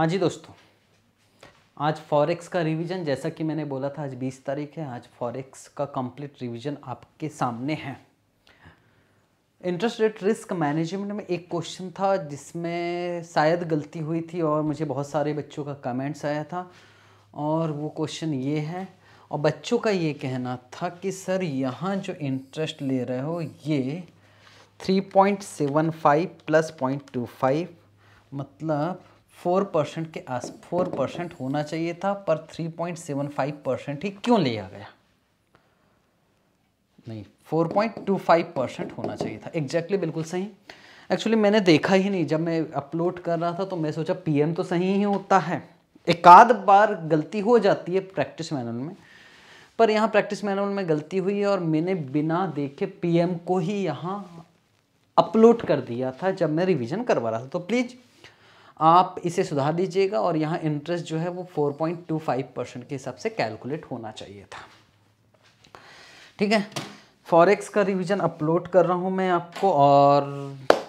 हाँ जी दोस्तों आज फॉरेक्स का रिवीजन जैसा कि मैंने बोला था आज 20 तारीख है आज फॉरेक्स का कंप्लीट रिवीजन आपके सामने है इंटरेस्ट रेट रिस्क मैनेजमेंट में एक क्वेश्चन था जिसमें शायद गलती हुई थी और मुझे बहुत सारे बच्चों का कमेंट्स आया था और वो क्वेश्चन ये है और बच्चों का ये कहना था कि सर यहाँ जो इंटरेस्ट ले रहे हो ये 3.75 प्लस 0.25 मतलब फोर परसेंट के आस फोर परसेंट होना चाहिए था पर three point seven five percent ही क्यों लिया गया नहीं four point two five percent होना चाहिए था एग्जैक्टली exactly, बिल्कुल सही एक्चुअली मैंने देखा ही नहीं जब मैं अपलोड कर रहा था तो मैं सोचा पीएम तो सही ही होता है एक आध बार गलती हो जाती है प्रैक्टिस मैनुअल में पर यहाँ प्रैक्टिस मैनुअल में गलती हुई है और मैंने बिना देखे पीएम को ही यहाँ अपलोड कर दिया था जब मैं रिवीजन करवा रहा था तो प्लीज़ आप इसे सुधार दीजिएगा और यहाँ इंटरेस्ट जो है वो 4.25 परसेंट के हिसाब से कैलकुलेट होना चाहिए था ठीक है फॉरेक्स का रिवीजन अपलोड कर रहा हूँ मैं आपको और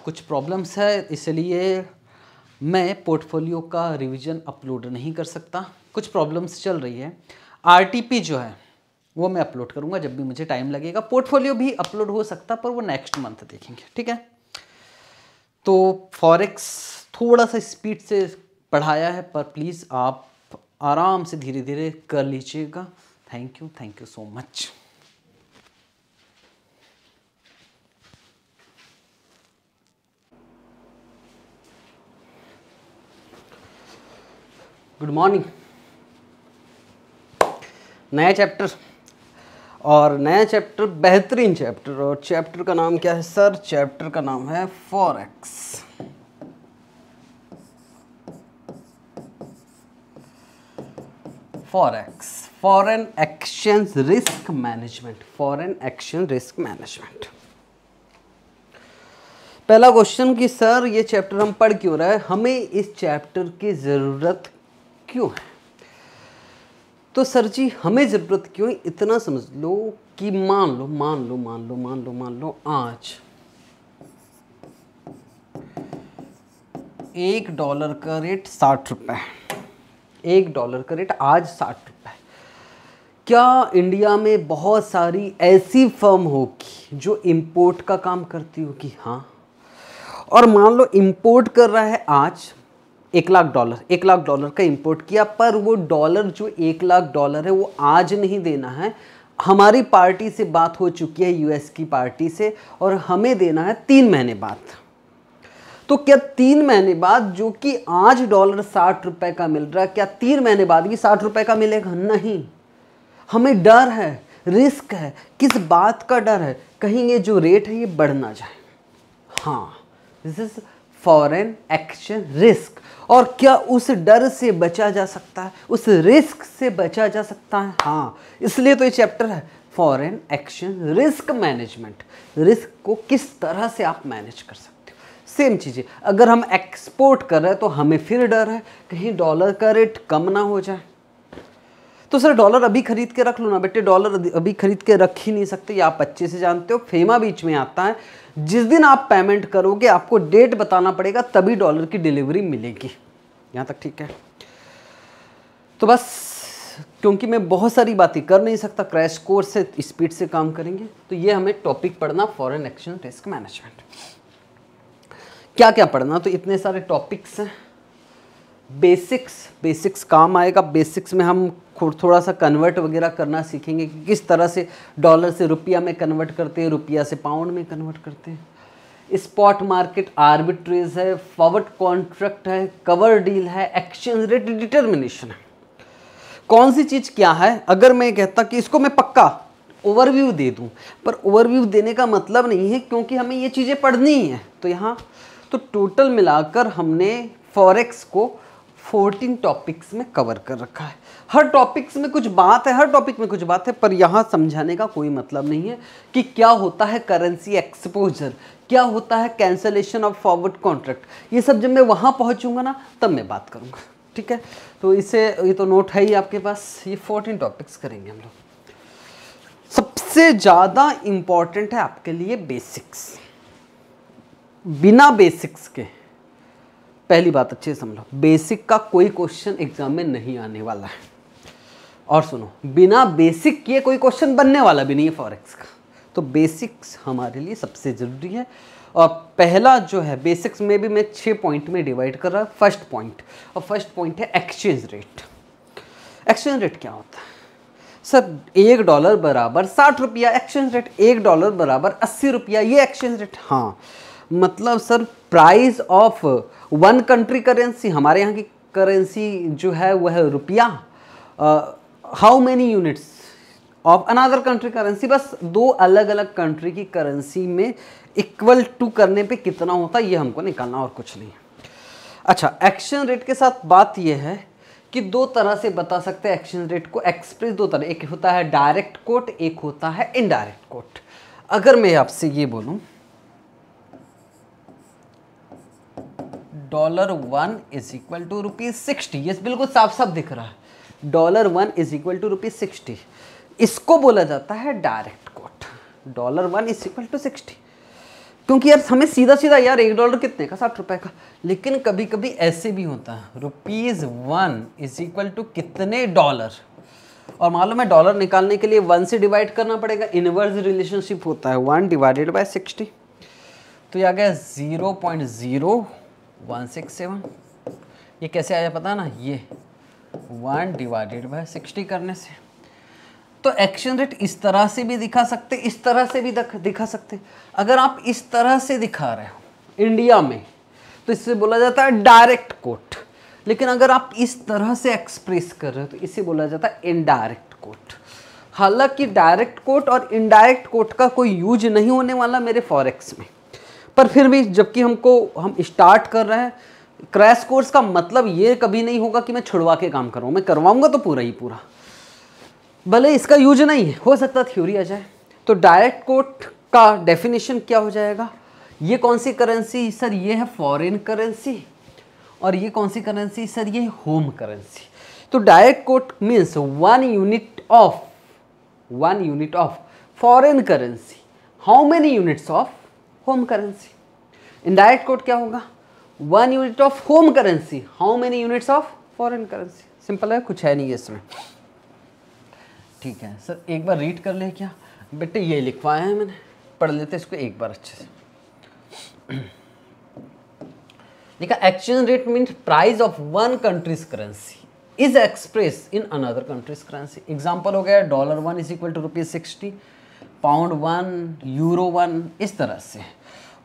कुछ प्रॉब्लम्स है इसलिए मैं पोर्टफोलियो का रिवीजन अपलोड नहीं कर सकता कुछ प्रॉब्लम्स चल रही है आर जो है वो मैं अपलोड करूँगा जब भी मुझे टाइम लगेगा पोर्टफोलियो भी अपलोड हो सकता पर वो नेक्स्ट मंथ देखेंगे ठीक है तो फॉरेक्स थोड़ा सा स्पीड से पढ़ाया है पर प्लीज़ आप आराम से धीरे धीरे कर लीजिएगा thank you thank you so much good morning नया चैप्टर और नया चैप्टर बेहतरीन चैप्टर और चैप्टर का नाम क्या है सर चैप्टर का नाम है for ex forex foreign exchange risk management foreign exchange risk management पहला क्वेश्चन कि सर ये चैप्टर हम पढ़ क्यों रहे हमें इस चैप्टर की ज़रूरत क्यों है तो सर जी हमें ज़रूरत क्यों है इतना समझ लो कि मान लो मान लो मान लो मान लो मान लो आज एक डॉलर का रेट साठ रुपए है एक डॉलर का रेट आज साठ रुपये क्या इंडिया में बहुत सारी ऐसी फर्म होगी जो इंपोर्ट का काम करती होगी हाँ और मान लो इंपोर्ट कर रहा है आज एक लाख डॉलर एक लाख डॉलर का इंपोर्ट किया पर वो डॉलर जो एक लाख डॉलर है वो आज नहीं देना है हमारी पार्टी से बात हो चुकी है यूएस की पार्टी से और हमें देना है तीन महीने बाद तो क्या तीन महीने बाद जो कि आज डॉलर साठ रुपए का मिल रहा है क्या तीन महीने बाद भी साठ रुपए का मिलेगा नहीं हमें डर है रिस्क है किस बात का डर है कहीं ये जो रेट है ये बढ़ ना जाए हाँ this is foreign action risk और क्या उस डर से बचा जा सकता है उस रिस्क से बचा जा सकता है हाँ इसलिए तो ये चैप्टर है foreign action risk management risk को किस तरह से आप मैनेज कर सकते सेम चीज़ें अगर हम एक्सपोर्ट कर रहे हैं तो हमें फिर डर है कहीं डॉलर का रेट कम ना हो जाए तो सर डॉलर अभी खरीद के रख लो ना बेटे डॉलर अभी खरीद के रख ही नहीं सकते आप अच्छे से जानते हो फेमा बीच में आता है जिस दिन आप पेमेंट करोगे आपको डेट बताना पड़ेगा तभी डॉलर की डिलीवरी मिलेगी यहाँ तक ठीक है तो बस क्योंकि मैं बहुत सारी बातें कर नहीं सकता क्रैश कोर्स से स्पीड से काम करेंगे तो ये हमें टॉपिक पढ़ना फॉरेन एक्सचेंज रिस्क मैनेजमेंट क्या क्या पढ़ना तो इतने सारे टॉपिक्स हैं बेसिक्स बेसिक्स काम आएगा बेसिक्स में हम थोड़ा सा कन्वर्ट वगैरह करना सीखेंगे कि किस तरह से डॉलर से रुपया में कन्वर्ट करते हैं रुपया से पाउंड में कन्वर्ट करते हैं स्पॉट मार्केट आर्बिट्रेज है फॉरवर्ड कॉन्ट्रैक्ट है कवर डील है एक्सचेंज रेट डिटर्मिनेशन है कौन सी चीज़ क्या है अगर मैं कहता कि इसको मैं पक्का ओवरव्यू दे दूं पर ओवरव्यू देने का मतलब नहीं है क्योंकि हमें ये चीज़ें पढ़नी ही है तो यहाँ तो टोटल मिलाकर हमने फॉरेक्स को 14 टॉपिक्स में कवर कर रखा है हर टॉपिक्स में कुछ बात है हर टॉपिक में कुछ बात है पर यहाँ समझाने का कोई मतलब नहीं है कि क्या होता है करेंसी एक्सपोजर क्या होता है कैंसलेशन ऑफ फॉरवर्ड कॉन्ट्रैक्ट ये सब जब मैं वहाँ पहुँचूँगा ना तब मैं बात करूँगा ठीक है तो इसे ये तो नोट है ही आपके पास ये फोर्टीन टॉपिक्स करेंगे हम लोग सबसे ज़्यादा इम्पॉर्टेंट है आपके लिए बेसिक्स बिना बेसिक्स के पहली बात अच्छे से समझ लो बेसिक का कोई क्वेश्चन एग्जाम में नहीं आने वाला है और सुनो बिना बेसिक के कोई क्वेश्चन बनने वाला भी नहीं है फॉरेक्स का तो बेसिक्स हमारे लिए सबसे ज़रूरी है और पहला जो है बेसिक्स में भी मैं छः पॉइंट में डिवाइड कर रहा हूँ फर्स्ट पॉइंट और फर्स्ट पॉइंट है एक्सचेंज रेट एक्सचेंज रेट क्या होता है सर एक डॉलर बराबर साठ रुपया एक्सचेंज रेट एक डॉलर बराबर अस्सी रुपया ये एक्सचेंज रेट हाँ मतलब sir price of one country currency हमारे यहाँ की करेंसी जो है वह है रुपया how many units of another country currency बस दो अलग अलग कंट्री की करेंसी में इक्वल टू करने पे कितना होता है ये हमको निकालना और कुछ नहीं अच्छा एक्शन रेट के साथ बात यह है कि दो तरह से बता सकते हैं एक्शन रेट को एक्सप्रेस दो तरह एक होता है डायरेक्ट कोट एक होता है इनडायरेक्ट कोट अगर मैं आपसे ये बोलूँ dollar one is equal to rupees sixty ये बिल्कुल साफ साफ दिख रहा है dollar one is equal to rupees sixty इसको बोला जाता है direct quote dollar one is equal to sixty क्योंकि यार हमें सीधा सीधा यार एक डॉलर कितने का साठ रुपए का लेकिन कभी कभी ऐसे भी होता है rupees one is equal to कितने डॉलर और मालूम है डॉलर निकालने के लिए वन से डिवाइड करना पड़ेगा इनवर्स रिलेशनशिप होता है वन डिवाइडेड बाय सिक्सटी तो यह आ गया zero point zero one six seven ये कैसे आया पता ना ये वन डिवाइडेड बाय सिक्सटी करने से तो एक्शन रेट इस तरह से भी दिखा सकते इस तरह से भी दिखा सकते अगर आप इस तरह से दिखा रहे हो इंडिया में तो इससे बोला जाता है डायरेक्ट कोट लेकिन अगर आप इस तरह से एक्सप्रेस कर रहे हो तो इसे बोला जाता है इनडायरेक्ट कोट हालांकि डायरेक्ट कोट और इनडायरेक्ट कोट का कोई यूज नहीं होने वाला मेरे फॉरेक्स में पर फिर भी जबकि हमको हम स्टार्ट कर रहे हैं क्रैश कोर्स का मतलब ये कभी नहीं होगा कि मैं छुड़वा के काम करूँ मैं करवाऊँगा तो पूरा ही पूरा भले इसका यूज नहीं है हो सकता थ्योरी आ जाए तो डायरेक्ट कोट का डेफिनेशन क्या हो जाएगा ये कौन सी करेंसी सर ये है फॉरेन करेंसी और ये कौन सी करेंसी सर ये होम करेंसी तो direct quote means one unit of one unit of foreign currency how many units of home currency indirect code क्या होगा one unit of home currency how many units of foreign currency simple है कुछ है नहीं है इसमें ठीक है सर एक बार रीड कर ले क्या बेटे ये लिखवाया है मैंने पढ़ लेते इसको एक बार अच्छे से देखा exchange rate mean price of one country's currency is express in another country's currency example हो गया dollar one is equal to rupees sixty pound one euro one इस तरह से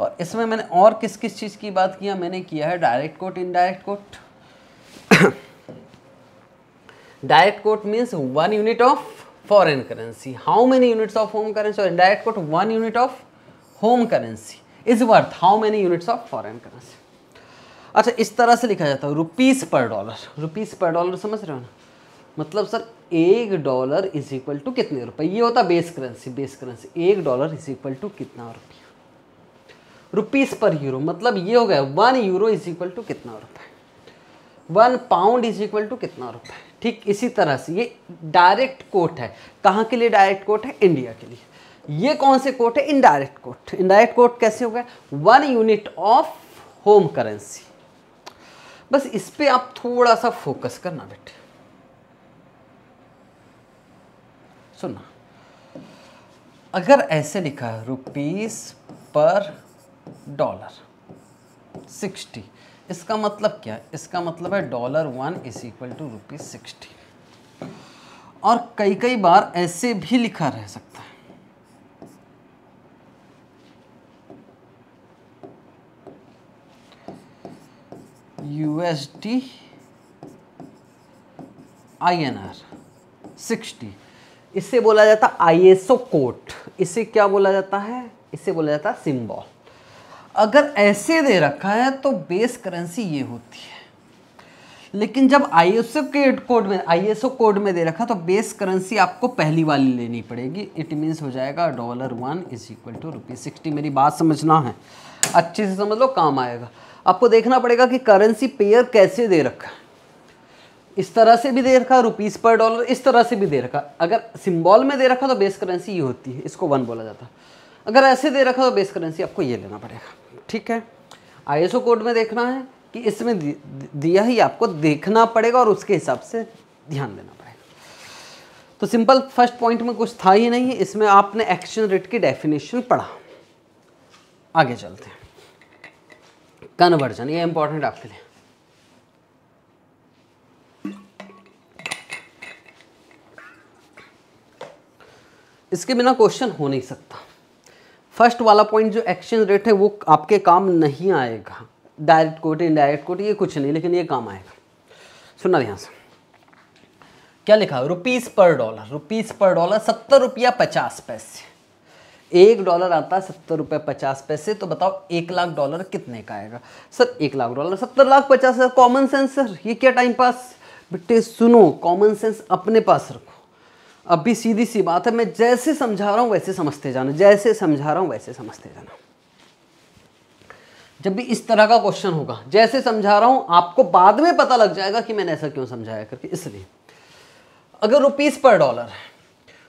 और इसमें मैंने और किस किस चीज़ की बात किया मैंने किया है direct quote indirect quote direct quote means one unit of foreign currency how many units of home currency और indirect quote one unit of home currency is worth how many units of foreign currency अच्छा इस तरह से लिखा जाता है rupees पर dollar rupees पर डॉलर समझ रहे हो ना मतलब सर एक डॉलर इज इक्वल टू कितने रुपए ये होता बेस करेंसी बेस करेंसी एक डॉलर इज इक्वल टू कितना रुपया रुपीज पर यूरो मतलब ये हो गया one euro is equal to कितना रुपए one pound is equal to कितना रुपए ठीक इसी तरह से ये डायरेक्ट कोट है कहाँ के लिए डायरेक्ट कोट है इंडिया के लिए ये कौन से कोट है इनडायरेक्ट कोट इनडायरेक्ट कोट कैसे हो गया one unit of home currency बस इस पर आप थोड़ा सा फोकस करना बेटे सुनना अगर ऐसे लिखा है रुपीस पर डॉलर सिक्सटी इसका मतलब क्या है इसका मतलब है dollar one is equal to rupees sixty और कई कई बार ऐसे भी लिखा रह सकता है यूएसडी आईएनआर सिक्सटी इससे बोला जाता आई कोट इसे क्या बोला जाता है इसे बोला जाता है सिम्बॉल अगर ऐसे दे रखा है तो बेस करेंसी ये होती है लेकिन जब आई एस के कोड में आई एस कोड में दे रखा तो बेस करेंसी आपको पहली वाली लेनी पड़ेगी इट मीन्स हो जाएगा dollar one is equal to rupees sixty मेरी बात समझना है अच्छे से समझ लो काम आएगा आपको देखना पड़ेगा कि करेंसी पेयर कैसे दे रखा है इस तरह से भी दे रखा रुपीज़ पर डॉलर इस तरह से भी दे रखा अगर सिम्बॉल में दे रखा तो बेस करेंसी ये होती है इसको वन बोला जाता अगर ऐसे दे रखा तो बेस करेंसी आपको ये लेना पड़ेगा ठीक है आईएसओ कोड में देखना है कि इसमें दिया ही आपको देखना पड़ेगा और उसके हिसाब से ध्यान देना पड़ेगा तो सिंपल फर्स्ट पॉइंट में कुछ था ही नहीं है इसमें आपने एक्सचेंज रेट की डेफिनेशन पढ़ा आगे चलते हैं कन्वर्जन ये इंपॉर्टेंट आपके लिए इसके बिना क्वेश्चन हो नहीं सकता फर्स्ट वाला पॉइंट जो एक्सचेंज रेट है वो आपके काम नहीं आएगा डायरेक्ट कोट इनडायरेक्ट कोट ये कुछ नहीं लेकिन ये काम आएगा सुनना ध्यान से क्या लिखा है रुपीज़ पर डॉलर रुपीज़ पर डॉलर सत्तर रुपया पचास पैसे एक डॉलर आता है सत्तर रुपये पचास पैसे तो बताओ एक लाख डॉलर कितने का आएगा सर एक लाख डॉलर सत्तर लाख पचास हज़ार कॉमन सेंस सर ये क्या टाइम पास बेटे सुनो कॉमन सेंस अपने पास रखो अब भी सीधी सी बात है मैं जैसे समझा रहा हूँ वैसे समझते जाना जैसे समझा रहा हूं वैसे समझते जाना जब भी इस तरह का क्वेश्चन होगा जैसे समझा रहा हूं आपको बाद में पता लग जाएगा कि मैंने ऐसा क्यों समझाया करके इसलिए अगर रुपीज़ पर डॉलर है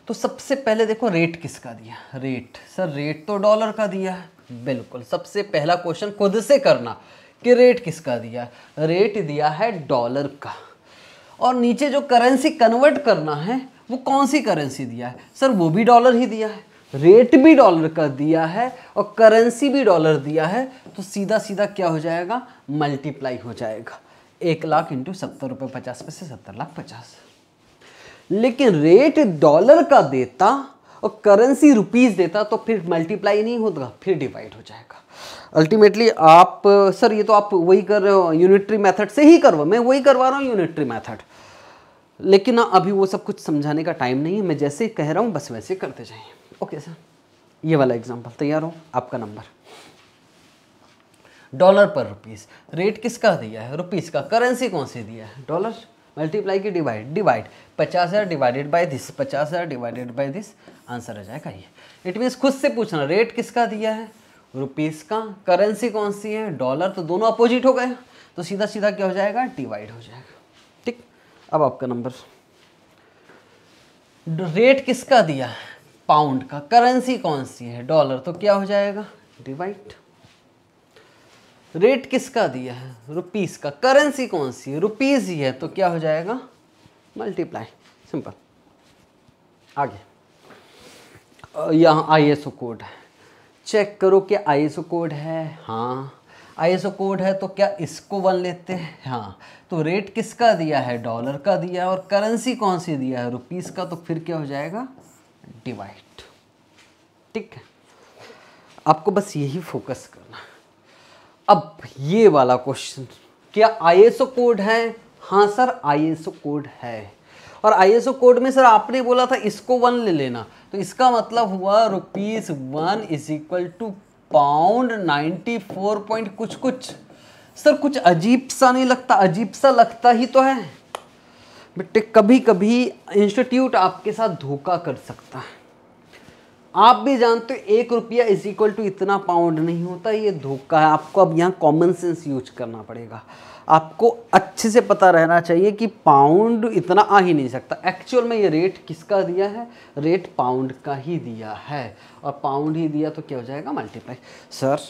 तो सबसे पहले देखो रेट किसका दिया रेट सर रेट तो डॉलर का दिया है बिल्कुल सबसे पहला क्वेश्चन खुद से करना कि रेट किसका दिया है रेट दिया है डॉलर का और नीचे जो करेंसी कन्वर्ट करना है वो कौन सी करेंसी दिया है सर वो भी डॉलर ही दिया है रेट भी डॉलर का दिया है और करेंसी भी डॉलर दिया है तो सीधा सीधा क्या हो जाएगा मल्टीप्लाई हो जाएगा एक लाख इंटू सत्तर रुपये पचास पैसे सत्तर लाख पचास लेकिन रेट डॉलर का देता और करेंसी रुपीस देता तो फिर मल्टीप्लाई नहीं होगा फिर डिवाइड हो जाएगा अल्टीमेटली आप सर ये तो आप वही कर रहे हो यूनिटरी मेथड से ही करवा मैं वही करवा रहा हूँ यूनिटरी मैथड लेकिन अभी वो सब कुछ समझाने का टाइम नहीं है मैं जैसे कह रहा हूँ बस वैसे करते जाइए ओके सर ये वाला एग्जाम्पल तैयार हो आपका नंबर डॉलर पर रुपीस रेट किसका दिया है रुपीस का करेंसी कौन सी दिया है डॉलर मल्टीप्लाई की डिवाइड डिवाइड पचास हज़ार डिवाइडेड बाई दिस पचास हज़ार डिवाइडेड बाई दिस आंसर आ जाएगा ये इट मीन्स खुद से पूछना रेट किसका दिया है रुपीस का करेंसी कौन सी है डॉलर तो दोनों अपोजिट हो गए तो सीधा सीधा क्या हो जाएगा डिवाइड हो जाएगा अब आपका नंबर रेट किसका दिया है पाउंड का करेंसी कौन सी है डॉलर तो क्या हो जाएगा डिवाइड रेट किसका दिया है रुपीस का करेंसी कौन सी है रुपीज ही है तो क्या हो जाएगा मल्टीप्लाई सिंपल आगे यहाँ आईएसओ कोड है चेक करो कि आईएसओ कोड है हाँ आईएसओ कोड है तो क्या इसको वन लेते हैं हाँ तो रेट किसका दिया है डॉलर का दिया है और करेंसी कौन सी दिया है रुपीज़ का तो फिर क्या हो जाएगा डिवाइड ठीक है आपको बस यही फोकस करना अब ये वाला क्वेश्चन क्या आईएसओ कोड है हाँ सर आईएसओ कोड है और आईएसओ कोड में सर आपने बोला था इसको वन ले लेना तो इसका मतलब हुआ rupees one is equal to pound ninety four point कुछ कुछ सर कुछ अजीब सा नहीं लगता अजीब सा लगता ही तो है बेटे कभी कभी इंस्टीट्यूट आपके साथ धोखा कर सकता है आप भी जानते हो एक रुपया इज इक्वल टू इतना पाउंड नहीं होता ये धोखा है आपको अब यहाँ कॉमन सेंस यूज करना पड़ेगा आपको अच्छे से पता रहना चाहिए कि पाउंड इतना आ ही नहीं सकता एक्चुअल में ये रेट किसका दिया है रेट पाउंड का ही दिया है और पाउंड ही दिया तो क्या हो जाएगा मल्टीप्लाई सर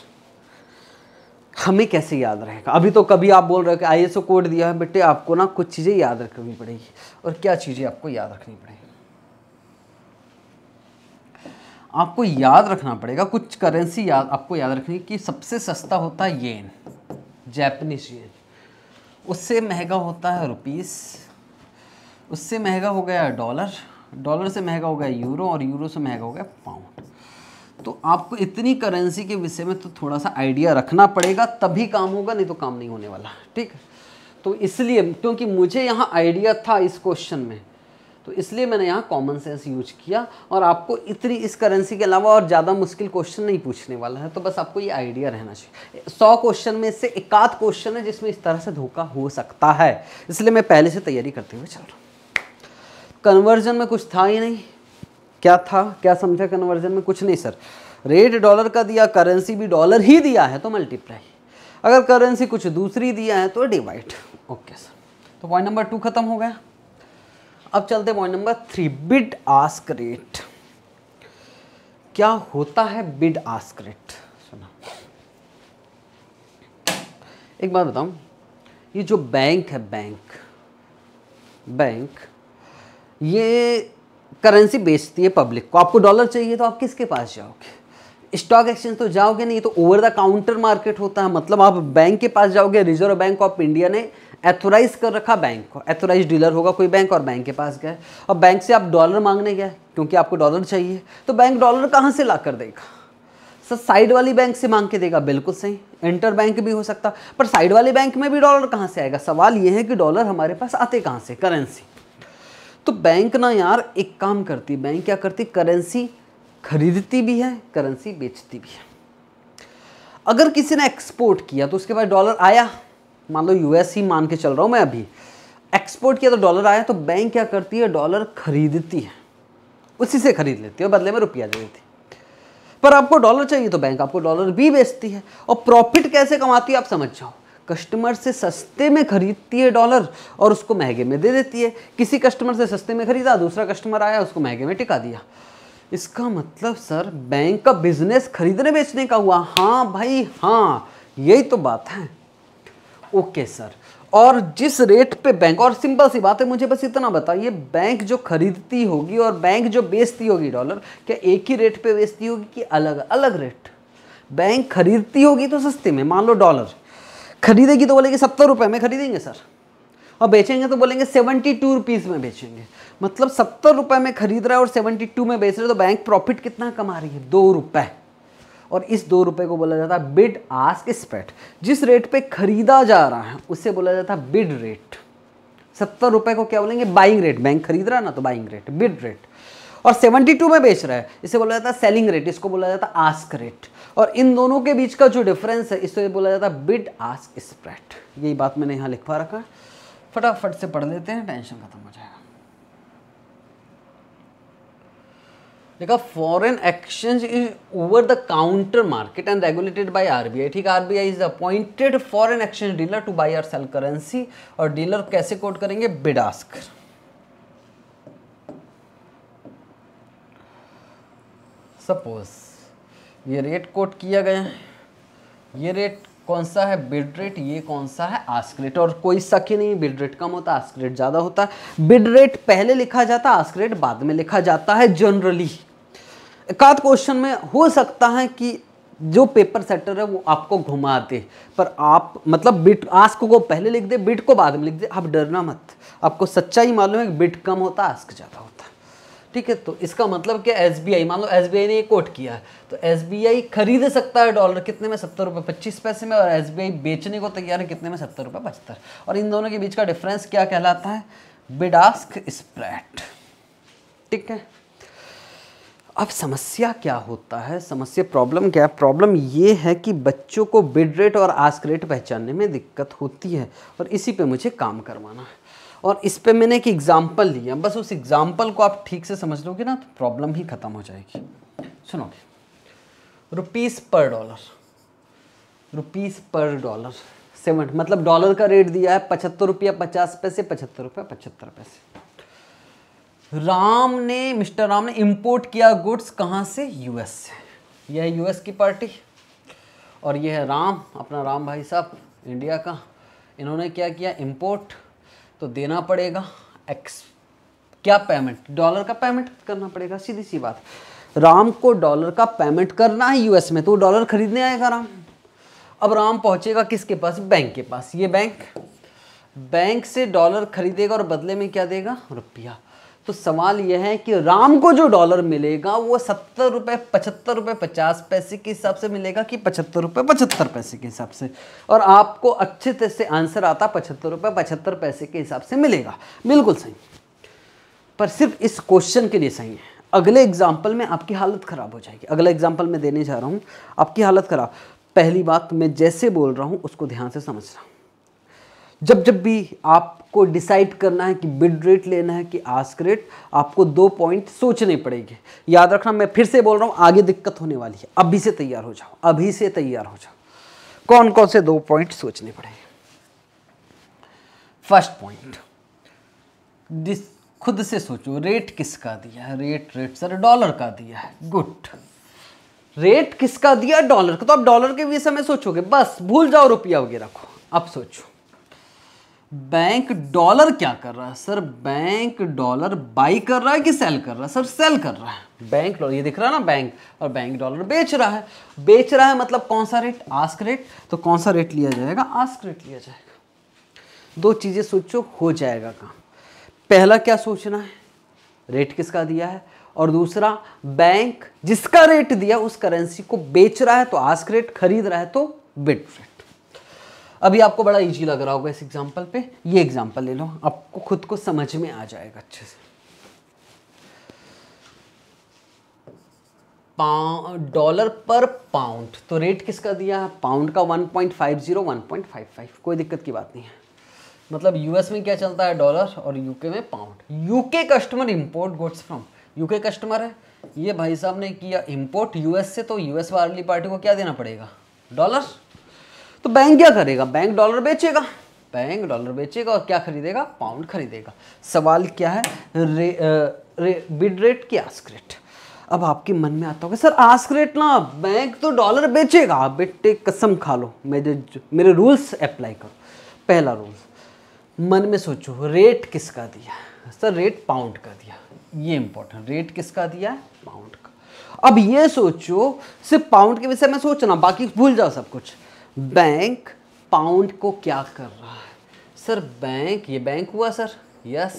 हमें कैसे याद रहेगा अभी तो कभी आप बोल रहे हो कि आई कोड दिया है बेटे आपको ना कुछ चीज़ें याद रखनी पड़ेगी और क्या चीज़ें आपको याद रखनी पड़ेगी आपको याद रखना पड़ेगा कुछ करेंसी याद आपको याद रखनी कि सबसे सस्ता होता है येन जैपनीज येन उससे महंगा होता है रुपीस उससे महंगा हो गया डॉलर डॉलर से महंगा हो गया यूरो और यूरो से महंगा हो गया पाउंड तो आपको इतनी करेंसी के विषय में तो थोड़ा सा आइडिया रखना पड़ेगा तभी काम होगा नहीं तो काम नहीं होने वाला ठीक तो इसलिए क्योंकि मुझे यहाँ आइडिया था इस क्वेश्चन में तो इसलिए मैंने यहाँ कॉमन सेंस यूज किया और आपको इतनी इस करेंसी के अलावा और ज़्यादा मुश्किल क्वेश्चन नहीं पूछने वाला है तो बस आपको ये आइडिया रहना चाहिए सौ क्वेश्चन में से एकाध क्वेश्चन है जिसमें इस तरह से धोखा हो सकता है इसलिए मैं पहले से तैयारी करते हुए चल रहा हूँ कन्वर्जन में कुछ था ही नहीं क्या था क्या समझा कन्वर्जन में कुछ नहीं सर रेट डॉलर का दिया करेंसी भी डॉलर ही दिया है तो मल्टीप्लाई अगर करेंसी कुछ दूसरी दिया है तो डिवाइड ओके सर तो पॉइंट नंबर टू खत्म हो गया अब चलते point number three bid ask rate क्या होता है बिड आस्क रेट सुना एक बात बताऊं ये जो बैंक है बैंक बैंक ये करेंसी बेचती है पब्लिक को आपको डॉलर चाहिए तो आप किसके पास जाओगे स्टॉक एक्सचेंज तो जाओगे नहीं तो ओवर द काउंटर मार्केट होता है मतलब आप बैंक के पास जाओगे रिजर्व बैंक ऑफ इंडिया ने एथोराइज कर रखा बैंक को एथोराइज डीलर होगा कोई बैंक और बैंक के पास गए और बैंक से आप डॉलर मांगने गए क्योंकि आपको डॉलर चाहिए तो बैंक डॉलर कहाँ से ला कर देगा सर साइड वाली बैंक से मांग के देगा बिल्कुल सही इंटर बैंक भी हो सकता पर साइड वाले बैंक में भी डॉलर कहाँ से आएगा सवाल ये है कि डॉलर हमारे पास आते कहाँ से करेंसी तो बैंक ना यार एक काम करती बैंक क्या करती करेंसी खरीदती भी है करेंसी बेचती भी है अगर किसी ने एक्सपोर्ट किया तो उसके पास डॉलर आया मान लो यूएस ही मान के चल रहा हूँ मैं अभी एक्सपोर्ट किया तो डॉलर आया तो बैंक क्या करती है डॉलर खरीदती है उसी से खरीद लेती है बदले में रुपया दे देती है पर आपको डॉलर चाहिए तो बैंक आपको डॉलर भी बेचती है और प्रॉफिट कैसे कमाती है आप समझ जाओ कस्टमर से सस्ते में खरीदती है डॉलर और उसको महंगे में दे देती है किसी कस्टमर से सस्ते में खरीदा दूसरा कस्टमर आया उसको महंगे में टिका दिया इसका मतलब सर बैंक का बिजनेस खरीदने बेचने का हुआ हाँ भाई हाँ यही तो बात है ओके सर और जिस रेट पे बैंक और सिंपल सी बात है मुझे बस इतना बताइए बैंक जो खरीदती होगी और बैंक जो बेचती होगी डॉलर क्या एक ही रेट पे बेचती होगी कि अलग अलग रेट बैंक खरीदती होगी तो सस्ते में मान लो डॉलर खरीदेगी तो बोलेगी सत्तर रुपये में खरीदेंगे सर और बेचेंगे तो बोलेंगे सेवेंटी टू रुपीज़ में बेचेंगे मतलब सत्तर रुपये में खरीद रहा है और सेवेंटी टू में बेच रहे तो बैंक प्रॉफिट कितना कमा रही है दो रुपये और इस दो रुपए को बोला जाता है बिड आस्क स्प्रेड जिस रेट पे खरीदा जा रहा है उसे बोला जाता है बिड रेट सत्तर रुपए को क्या बोलेंगे बाइंग रेट बैंक खरीद रहा है ना तो बाइंग रेट बिड रेट और 72 में बेच रहा है इसे बोला जाता है सेलिंग रेट इसको बोला जाता है आस्क रेट और इन दोनों के बीच का जो डिफरेंस है इसको बोला जाता है बिड आस्क स्प्रेड यही बात मैंने यहाँ लिखवा रखा है फटाफट से पढ़ लेते हैं टेंशन खत्म हो जाए देखा foreign exchange is over the counter market and regulated by RBI ठीक RBI is appointed foreign exchange dealer to buy or sell currency और डीलर कैसे कोट करेंगे बिडास्क सपोज ये रेट कोट किया गया है ये रेट कौन सा है बिड रेट ये कौन सा है आस्क्रेट और कोई शक ही नहीं बिड रेट कम होता है आस्क्रेट ज़्यादा होता है बिड रेट पहले लिखा जाता है आस्क्रेट बाद में लिखा जाता है जनरली एकाध क्वेश्चन में हो सकता है कि जो पेपर सेटर है वो आपको घुमा दे पर आप मतलब बिट आस्क को पहले लिख दे बिट को बाद में लिख दे आप डरना मत आपको सच्चाई मालूम है बिट कम होता है आस्क ज़्यादा होता ठीक है तो इसका मतलब क्या एस बी आई मान लो एस बी आई ने ये कोट किया है तो एस बी आई खरीद सकता है डॉलर कितने में सत्तर रुपये पच्चीस पैसे में और एस बी आई बेचने को तैयार है कितने में सत्तर रुपये पचहत्तर और इन दोनों के बीच का डिफरेंस क्या कहलाता है बिडास्क स्प्रेड ठीक है अब समस्या क्या होता है समस्या प्रॉब्लम क्या है प्रॉब्लम ये है कि बच्चों को बिड रेट और आस्क रेट पहचानने में दिक्कत होती है और इसी पे मुझे काम करवाना है और इस पे मैंने एक एग्ज़ाम्पल लिया बस उस एग्ज़ाम्पल को आप ठीक से समझ लोगे ना तो प्रॉब्लम ही ख़त्म हो जाएगी सुनोगे रुपीस पर डॉलर रुपीस पर डॉलर सेवन मतलब डॉलर का रेट दिया है पचहत्तर रुपया पचास पैसे पचहत्तर रुपया पचहत्तर पैसे राम ने मिस्टर राम ने इंपोर्ट किया गुड्स कहाँ से यूएस से यह है यूएस की पार्टी और यह है राम अपना राम भाई साहब इंडिया का इन्होंने क्या किया इंपोर्ट तो देना पड़ेगा एक्स क्या पेमेंट डॉलर का पेमेंट करना पड़ेगा सीधी सी बात राम को डॉलर का पेमेंट करना है यूएस में तो डॉलर खरीदने आएगा राम अब राम पहुंचेगा किसके पास बैंक के पास ये बैंक बैंक से डॉलर खरीदेगा और बदले में क्या देगा रुपया तो सवाल यह है कि राम को जो डॉलर मिलेगा वो सत्तर रुपये पचहत्तर रुपये पचास पैसे के हिसाब से मिलेगा कि पचहत्तर रुपये पचहत्तर पैसे के हिसाब से और आपको अच्छे तरह से आंसर आता पचहत्तर रुपये पचहत्तर पैसे के हिसाब से मिलेगा बिल्कुल सही पर सिर्फ इस क्वेश्चन के लिए सही है अगले एग्जाम्पल में आपकी हालत ख़राब हो जाएगी अगला एग्जाम्पल मैं देने जा रहा हूँ आपकी हालत ख़राब पहली बात मैं जैसे बोल रहा हूँ उसको ध्यान से समझ रहा हूँ जब जब भी आपको डिसाइड करना है कि बिड रेट लेना है कि आस्क रेट आपको दो पॉइंट सोचने पड़ेंगे याद रखना मैं फिर से बोल रहा हूँ आगे दिक्कत होने वाली है अभी से तैयार हो जाओ अभी से तैयार हो जाओ कौन कौन से दो पॉइंट सोचने पड़ेंगे फर्स्ट पॉइंट खुद से सोचो रेट किसका दिया है रेट रेट सर डॉलर का दिया है गुड रेट किसका दिया डॉलर का तो आप डॉलर के विषय में सोचोगे बस भूल जाओ रुपया वगैरह को अब सोचो बैंक डॉलर क्या कर रहा है सर बैंक डॉलर बाई कर रहा है कि सेल कर रहा है सर सेल कर रहा है बैंक डॉलर ये दिख रहा है ना बैंक और बैंक डॉलर बेच रहा है बेच रहा है मतलब कौन सा रेट आस्क रेट तो कौन सा रेट लिया जाएगा आस्क रेट लिया जाएगा दो चीज़ें सोचो हो जाएगा काम पहला क्या सोचना है रेट किसका दिया है और दूसरा बैंक जिसका रेट दिया उस करेंसी को बेच रहा है तो आस्क रेट खरीद रहा है तो बिट रेट अभी आपको बड़ा इजी लग रहा होगा इस एग्जाम्पल पे ये एग्जाम्पल ले लो आपको खुद को समझ में आ जाएगा अच्छे से डॉलर पर पाउंड तो रेट किसका दिया है पाउंड का 1.50 1.55 कोई दिक्कत की बात नहीं है मतलब यूएस में क्या चलता है डॉलर और यूके में pound UK customer import goods from UK customer है ये भाई साहब ने किया इंपोर्ट यूएस से तो यूएस वाली पार्टी को क्या देना पड़ेगा डॉलर तो बैंक क्या करेगा बैंक डॉलर बेचेगा बैंक डॉलर बेचेगा और क्या खरीदेगा पाउंड खरीदेगा सवाल क्या है रे, रे, बिड रेट की आस्क्रेट अब आपके मन में आता होगा सर आस्क्रेट ना बैंक तो डॉलर बेचेगा बेटे कसम खा लो मेरे मेरे रूल्स अप्लाई करो पहला रूल मन में सोचो रेट किसका दिया सर रेट पाउंड का दिया ये इंपॉर्टेंट रेट किसका दिया है पाउंड का अब ये सोचो सिर्फ पाउंड के विषय में सोचना बाकी भूल जाओ सब कुछ बैंक पाउंड को क्या कर रहा है सर बैंक ये बैंक हुआ सर यस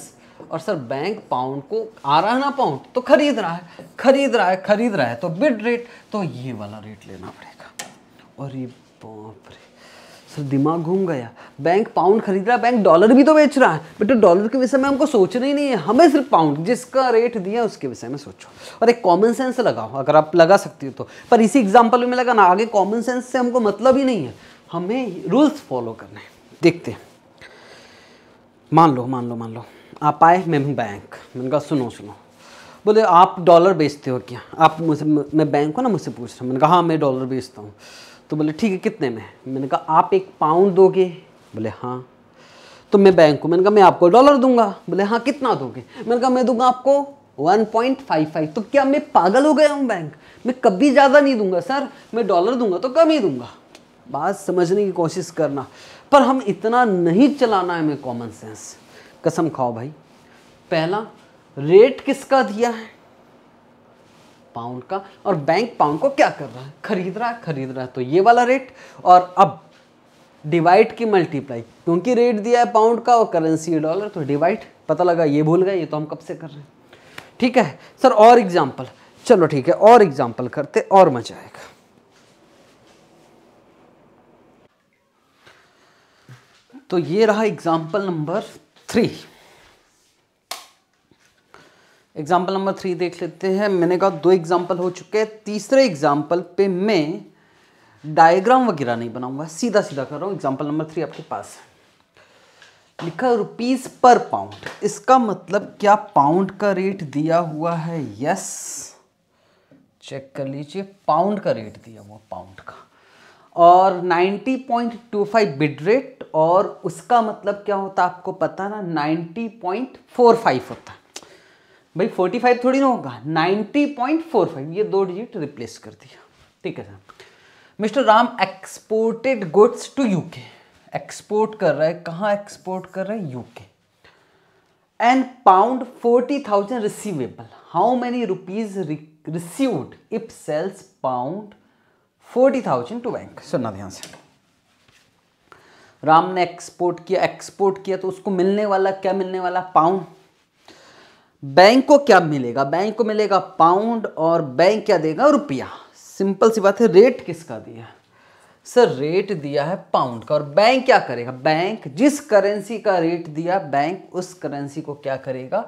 और सर बैंक पाउंड को आ रहा है ना पाउंड तो खरीद रहा है खरीद रहा है खरीद रहा है तो बिड रेट तो ये वाला रेट लेना पड़ेगा और ये बाप रे सर तो दिमाग घूम गया बैंक पाउंड खरीद रहा है बैंक डॉलर भी तो बेच रहा है बट तो डॉलर के विषय में हमको सोचना ही नहीं है हमें सिर्फ पाउंड जिसका रेट दिया उसके विषय में सोचो और एक कॉमन सेंस लगाओ अगर आप लगा सकती हो तो पर इसी एग्जाम्पल में लगाना आगे कॉमन सेंस से हमको मतलब ही नहीं है हमें रूल्स फॉलो करने हैं देखते हैं मान लो मान लो मान लो आप आए मैम बैंक मैंने कहा सुनो सुनो बोले आप डॉलर बेचते हो क्या आप मुझे मैं बैंक को ना मुझसे पूछ रहा हूँ मैंने कहा हाँ मैं डॉलर बेचता हूँ तो बोले ठीक है कितने में मैंने कहा आप एक पाउंड दोगे बोले हाँ तो मैं बैंक को मैंने कहा मैं आपको डॉलर दूंगा बोले हाँ कितना दोगे मैंने कहा मैं दूंगा आपको 1.55 तो क्या मैं पागल हो गया हूँ बैंक मैं कभी ज़्यादा नहीं दूंगा सर मैं डॉलर दूंगा तो कम ही दूंगा बात समझने की कोशिश करना पर हम इतना नहीं चलाना है हमें कॉमन सेंस कसम खाओ भाई पहला रेट किसका दिया है पाउंड का और बैंक पाउंड को क्या कर रहा है खरीद रहा है खरीद रहा है तो ये वाला रेट और अब डिवाइड की मल्टीप्लाई क्योंकि रेट दिया है पाउंड का और करेंसी डॉलर तो डिवाइड पता लगा ये भूल गए ये तो हम कब से कर रहे हैं ठीक है सर और एग्जाम्पल चलो ठीक है और एग्जाम्पल करते और मजा आएगा तो ये रहा example number three example number three देख लेते हैं मैंने कहा दो एग्जाम्पल हो चुके हैं तीसरे एग्जाम्पल पे मैं डायग्राम वगैरह नहीं बनाऊंगा सीधा सीधा कर रहा हूँ एग्जाम्पल नंबर थ्री आपके पास है लिखा रुपीज़ पर पाउंड इसका मतलब क्या पाउंड का रेट दिया हुआ है यस चेक कर लीजिए पाउंड का रेट दिया हुआ पाउंड का और 90.25 बिड रेट और उसका मतलब क्या होता है आपको पता ना 90.45 होता है भाई 45 थोड़ी ना होगा 90.45 ये दो डिजिट रिप्लेस कर दिया ठीक है sir mister Ram exported goods to UK export कर रहा है कहाँ एक्सपोर्ट कर रहा है UK and pound forty thousand receivable how many rupees received if sells pound forty thousand to bank सुनना ध्यान से राम ने एक्सपोर्ट किया एक्सपोर्ट किया तो उसको मिलने वाला क्या मिलने वाला पाउंड बैंक को क्या मिलेगा बैंक को मिलेगा पाउंड और बैंक क्या देगा रुपया सिंपल सी बात है रेट किसका दिया है सर रेट दिया है पाउंड का और बैंक क्या करेगा बैंक जिस करेंसी का रेट दिया बैंक उस करेंसी को क्या करेगा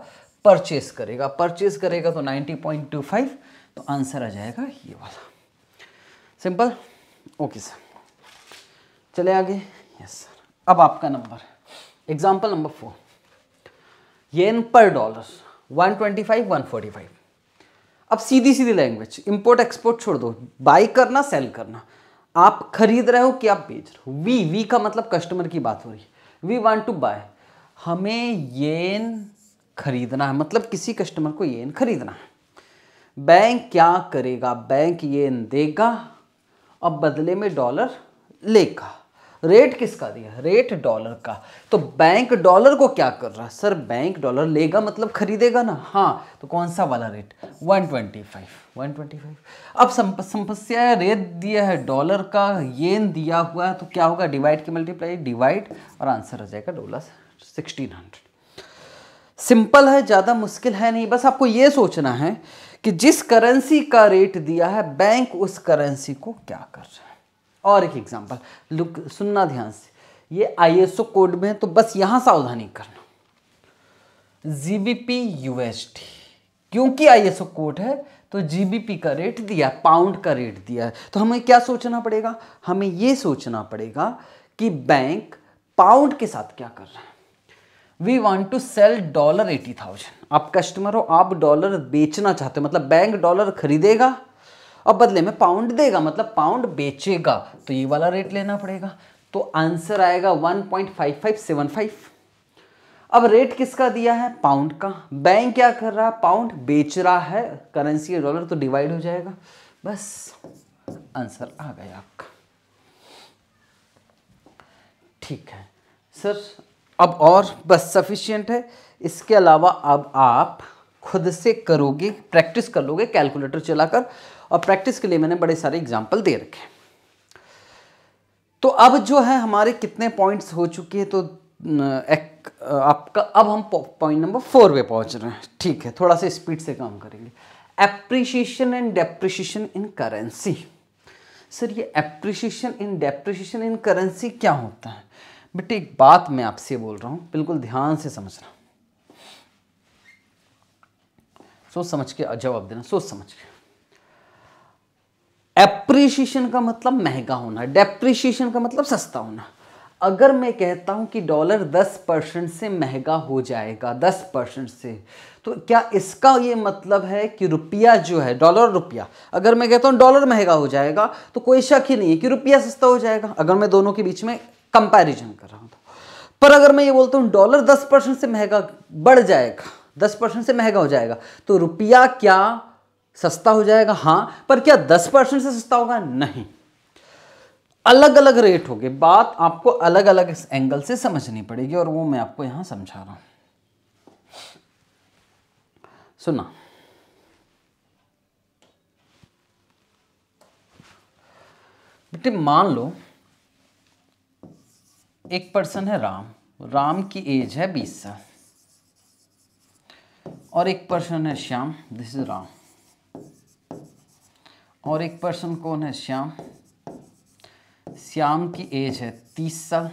परचेस करेगा परचेस करेगा तो 90.25 तो आंसर आ जाएगा ये वाला सिंपल ओके सर चले आगे यस सर अब आपका number example number four yen पर डॉलर 125 145 अब सीधी सीधी लैंग्वेज इंपोर्ट एक्सपोर्ट छोड़ दो बाई करना सेल करना आप खरीद रहे हो कि आप बेच रहे हो वी वी का मतलब कस्टमर की बात हो रही है वी वांट टू बाय हमें येन खरीदना है मतलब किसी कस्टमर को येन खरीदना है बैंक क्या करेगा बैंक येन देगा और बदले में डॉलर लेगा रेट किसका दिया रेट डॉलर का तो बैंक डॉलर को क्या कर रहा है सर बैंक डॉलर लेगा मतलब खरीदेगा ना हाँ तो कौन सा वाला रेट 125 125 अब समस्या है रेट दिया है डॉलर का येन दिया हुआ है तो क्या होगा डिवाइड की मल्टीप्लाई डिवाइड और आंसर आ जाएगा डॉलर सिक्सटीन सिंपल है ज़्यादा मुश्किल है नहीं बस आपको ये सोचना है कि जिस करेंसी का रेट दिया है बैंक उस करेंसी को क्या कर रहा है और एक एग्जाम्पल लुक सुनना ध्यान से ये आईएसओ कोड में है तो बस यहां सावधानी करना जीबीपी यूएसडी क्योंकि आईएसओ कोड है तो जीबीपी का रेट दिया पाउंड का रेट दिया है तो हमें क्या सोचना पड़ेगा हमें यह सोचना पड़ेगा कि बैंक पाउंड के साथ क्या कर रहा है we want to sell dollar eighty thousand आप कस्टमर हो आप डॉलर बेचना चाहते हो मतलब बैंक डॉलर खरीदेगा अब बदले में पाउंड देगा मतलब पाउंड बेचेगा तो ये वाला रेट लेना पड़ेगा तो आंसर आएगा 1.5575 अब रेट किसका दिया है पाउंड का बैंक क्या कर रहा है पाउंड बेच रहा है करेंसी डॉलर तो डिवाइड हो जाएगा बस आंसर आ गया आपका ठीक है सर अब और बस सफिशियंट है इसके अलावा अब आप खुद से करोगे प्रैक्टिस कर लोगे कैलकुलेटर चलाकर और प्रैक्टिस के लिए मैंने बड़े सारे एग्जाम्पल दे रखे तो अब जो है हमारे कितने पॉइंट्स हो चुके हैं तो एक आपका अब हम पॉइंट नंबर फोर पे पहुंच रहे हैं ठीक है थोड़ा सा स्पीड से काम करेंगे appreciation and depreciation in currency sir ये appreciation in depreciation in currency क्या होता है बेटे एक बात मैं आपसे बोल रहा हूँ बिल्कुल ध्यान से समझ रहा हूं सोच समझ के जवाब देना सोच समझ के एप्रिशिएशन का मतलब महंगा होना डेप्रिशिएशन का मतलब सस्ता होना अगर मैं कहता हूं कि डॉलर 10 परसेंट से महंगा हो जाएगा 10 परसेंट से तो क्या इसका ये मतलब है कि रुपया जो है डॉलर रुपया अगर मैं कहता हूँ डॉलर महंगा हो जाएगा तो कोई शक ही नहीं है कि रुपया सस्ता हो जाएगा अगर मैं दोनों के बीच में कंपैरिजन कर रहा हूँ तो। पर अगर मैं ये बोलता हूँ डॉलर दस परसेंट से महंगा बढ़ जाएगा दस परसेंट से महंगा हो जाएगा तो रुपया क्या सस्ता हो जाएगा हाँ पर क्या दस परसेंट से सस्ता होगा नहीं अलग अलग रेट होंगे बात आपको अलग अलग एंगल से समझनी पड़ेगी और वो मैं आपको यहां समझा रहा हूं सुना बेटे मान लो एक पर्सन है राम राम की एज है बीस साल और एक पर्सन है श्याम दिस इज राम और एक पर्सन कौन है श्याम श्याम की एज है तीस साल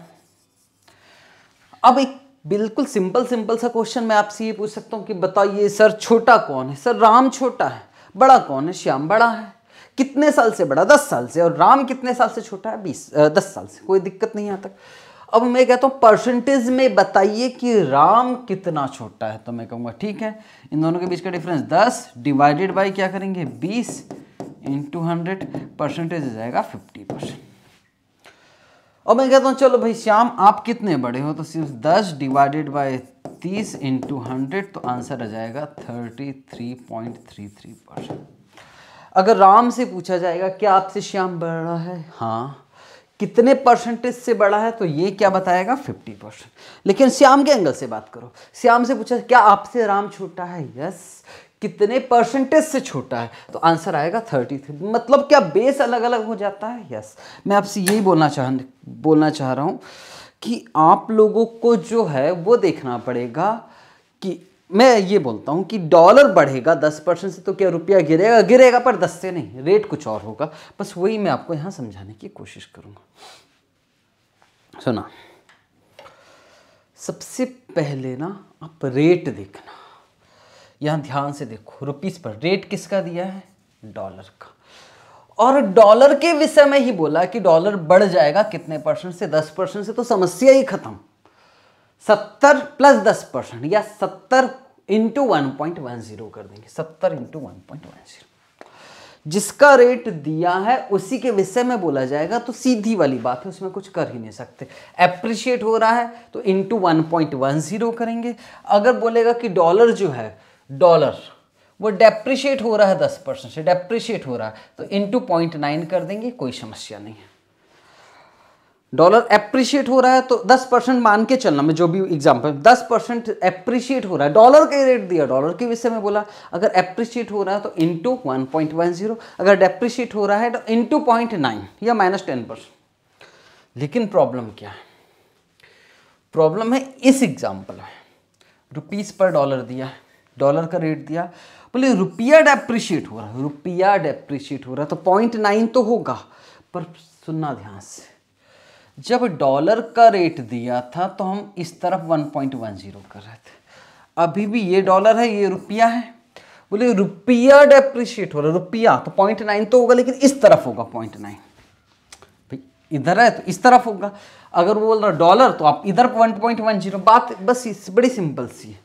अब एक बिल्कुल सिंपल सिंपल सा क्वेश्चन मैं आपसे ये पूछ सकता हूँ कि बताइए सर छोटा कौन है सर राम छोटा है बड़ा कौन है श्याम बड़ा है कितने साल से बड़ा दस साल से और राम कितने साल से छोटा है बीस दस साल से कोई दिक्कत नहीं आता अब मैं कहता हूँ परसेंटेज में बताइए कि राम कितना छोटा है तो मैं कहूँगा ठीक है इन दोनों के बीच का डिफरेंस दस डिवाइडेड बाई क्या करेंगे बीस इन टू हंड्रेड परसेंटेज हो जाएगा फिफ्टी परसेंट और मैं कहता हूँ चलो भाई श्याम आप कितने बड़े हो तो सिर्फ दस डिवाइडेड बाय तीस इंटू हंड्रेड तो आंसर आ जाएगा thirty three point three three percent अगर राम से पूछा जाएगा क्या आपसे श्याम बड़ा है हाँ कितने परसेंटेज से बड़ा है तो ये क्या बताएगा फिफ्टी परसेंट लेकिन श्याम के एंगल से बात करो श्याम से पूछा क्या आपसे राम छोटा है यस कितने परसेंटेज से छोटा है तो आंसर आएगा थर्टी थ्री मतलब क्या बेस अलग अलग हो जाता है यस मैं आपसे यही बोलना चाह बोलना चाह रहा हूँ कि आप लोगों को जो है वो देखना पड़ेगा कि मैं ये बोलता हूँ कि डॉलर बढ़ेगा दस परसेंट से तो क्या रुपया गिरेगा गिरेगा पर दस से नहीं रेट कुछ और होगा बस वही मैं आपको यहाँ समझाने की कोशिश करूँगा सुना सबसे पहले ना आप रेट देखना यहाँ ध्यान से देखो रुपीस पर रेट किसका दिया है डॉलर का और डॉलर के विषय में ही बोला कि डॉलर बढ़ जाएगा कितने परसेंट से दस परसेंट से तो समस्या ही खत्म सत्तर प्लस दस परसेंट या सत्तर into one point one zero कर देंगे सत्तर into one point one zero जिसका रेट दिया है उसी के विषय में बोला जाएगा तो सीधी वाली बात है उसमें कुछ कर ही नहीं सकते एप्रिशिएट हो रहा है तो into one point one zero करेंगे अगर बोलेगा कि डॉलर जो है डॉलर वो डेप्रिशिएट हो रहा है दस परसेंट से डेप्रिशिएट हो रहा है तो इंटू पॉइंट नाइन कर देंगे कोई समस्या नहीं है डॉलर एप्रिशिएट हो रहा है तो दस परसेंट मान के चलना मैं जो भी एग्जांपल दस परसेंट एप्रिशिएट हो रहा है डॉलर का रेट दिया डॉलर के विषय में बोला अगर एप्रिशिएट हो रहा है तो into one point one zero अगर डेप्रिशिएट हो रहा है तो इंटू पॉइंट नाइन या माइनस टेन परसेंट लेकिन प्रॉब्लम क्या है प्रॉब्लम है इस एग्जाम्पल में रुपीज़ पर डॉलर दिया है डॉलर का रेट दिया बोले रुपया डेप्रिशिएट हो रहा है रुपया डेप्रिशिएट हो रहा है तो पॉइंट नाइन तो होगा पर सुनना ध्यान से जब डॉलर का रेट दिया था तो हम इस तरफ 1.10 कर रहे थे अभी भी ये डॉलर है ये रुपया है बोले रुपया डेप्रिशिएट हो रहा है रुपया तो पॉइंट नाइन तो होगा लेकिन इस तरफ होगा पॉइंट नाइन इधर है तो इस तरफ होगा अगर वो बोल रहा डॉलर तो आप इधर वन पॉइंट वन जीरो बात बस इस बड़ी सिंपल सी है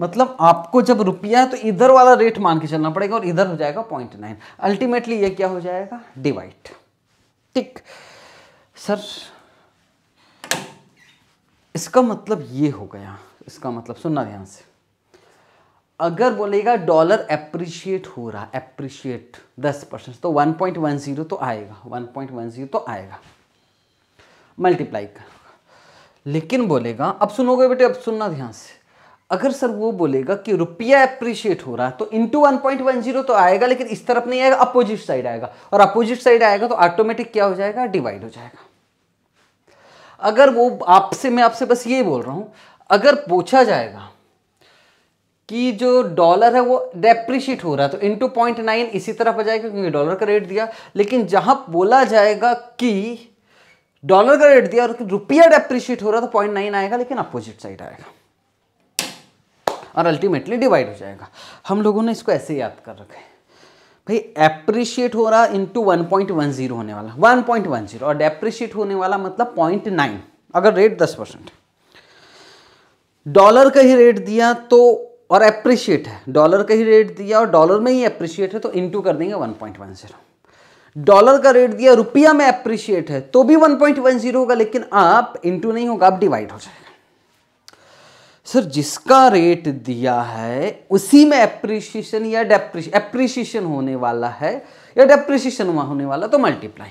मतलब आपको जब रुपया है तो इधर वाला रेट मान के चलना पड़ेगा और इधर हो जाएगा पॉइंट नाइन अल्टीमेटली ये क्या हो जाएगा डिवाइड ठीक सर इसका मतलब ये हो गया इसका मतलब सुनना ध्यान से अगर बोलेगा डॉलर अप्रिशिएट हो रहा अप्रिशिएट दस परसेंट तो वन पॉइंट वन जीरो तो आएगा वन पॉइंट वन जीरो तो आएगा मल्टीप्लाई कर लेकिन बोलेगा अब सुनोगे बेटे अब सुनना ध्यान से अगर सर वो बोलेगा कि रुपया अप्रिशिएट हो रहा है तो into one point one zero तो आएगा लेकिन इस तरफ नहीं आएगा अपोजिट साइड आएगा और अपोजिट साइड आएगा तो ऑटोमेटिक क्या हो जाएगा डिवाइड हो जाएगा अगर वो आपसे मैं आपसे बस ये बोल रहा हूं अगर पूछा जाएगा कि जो डॉलर है वो डेप्रिशिएट हो रहा है तो इंटू पॉइंट नाइन इसी तरफ आ जाएगा क्योंकि डॉलर का रेट दिया लेकिन जहां बोला जाएगा कि डॉलर का रेट दिया और रुपया डेप्रिशिएट हो रहा है तो पॉइंट नाइन आएगा लेकिन अपोजिट साइड आएगा और अल्टीमेटली डिवाइड हो जाएगा हम लोगों ने इसको ऐसे याद कर रखा है भाई एप्रिशिएट हो रहा into one point one zero होने वाला वन पॉइंट वन जीरो और डेप्रिशिएट होने वाला मतलब पॉइंट नाइन अगर रेट दस परसेंट डॉलर का ही रेट दिया तो और अप्रिशिएट है डॉलर का ही रेट दिया और डॉलर में ही अप्रिशिएट है तो इंटू कर देंगे one point one zero dollar का रेट दिया रुपया में अप्रिशिएट है तो भी 1.10 होगा लेकिन आप इंटू नहीं होगा आप डिवाइड हो जाएगा सर जिसका रेट दिया है उसी में एप्रिसिएशन या एप्रिसिएशन होने वाला है या डेप्रिसिएशन होने वाला तो मल्टीप्लाई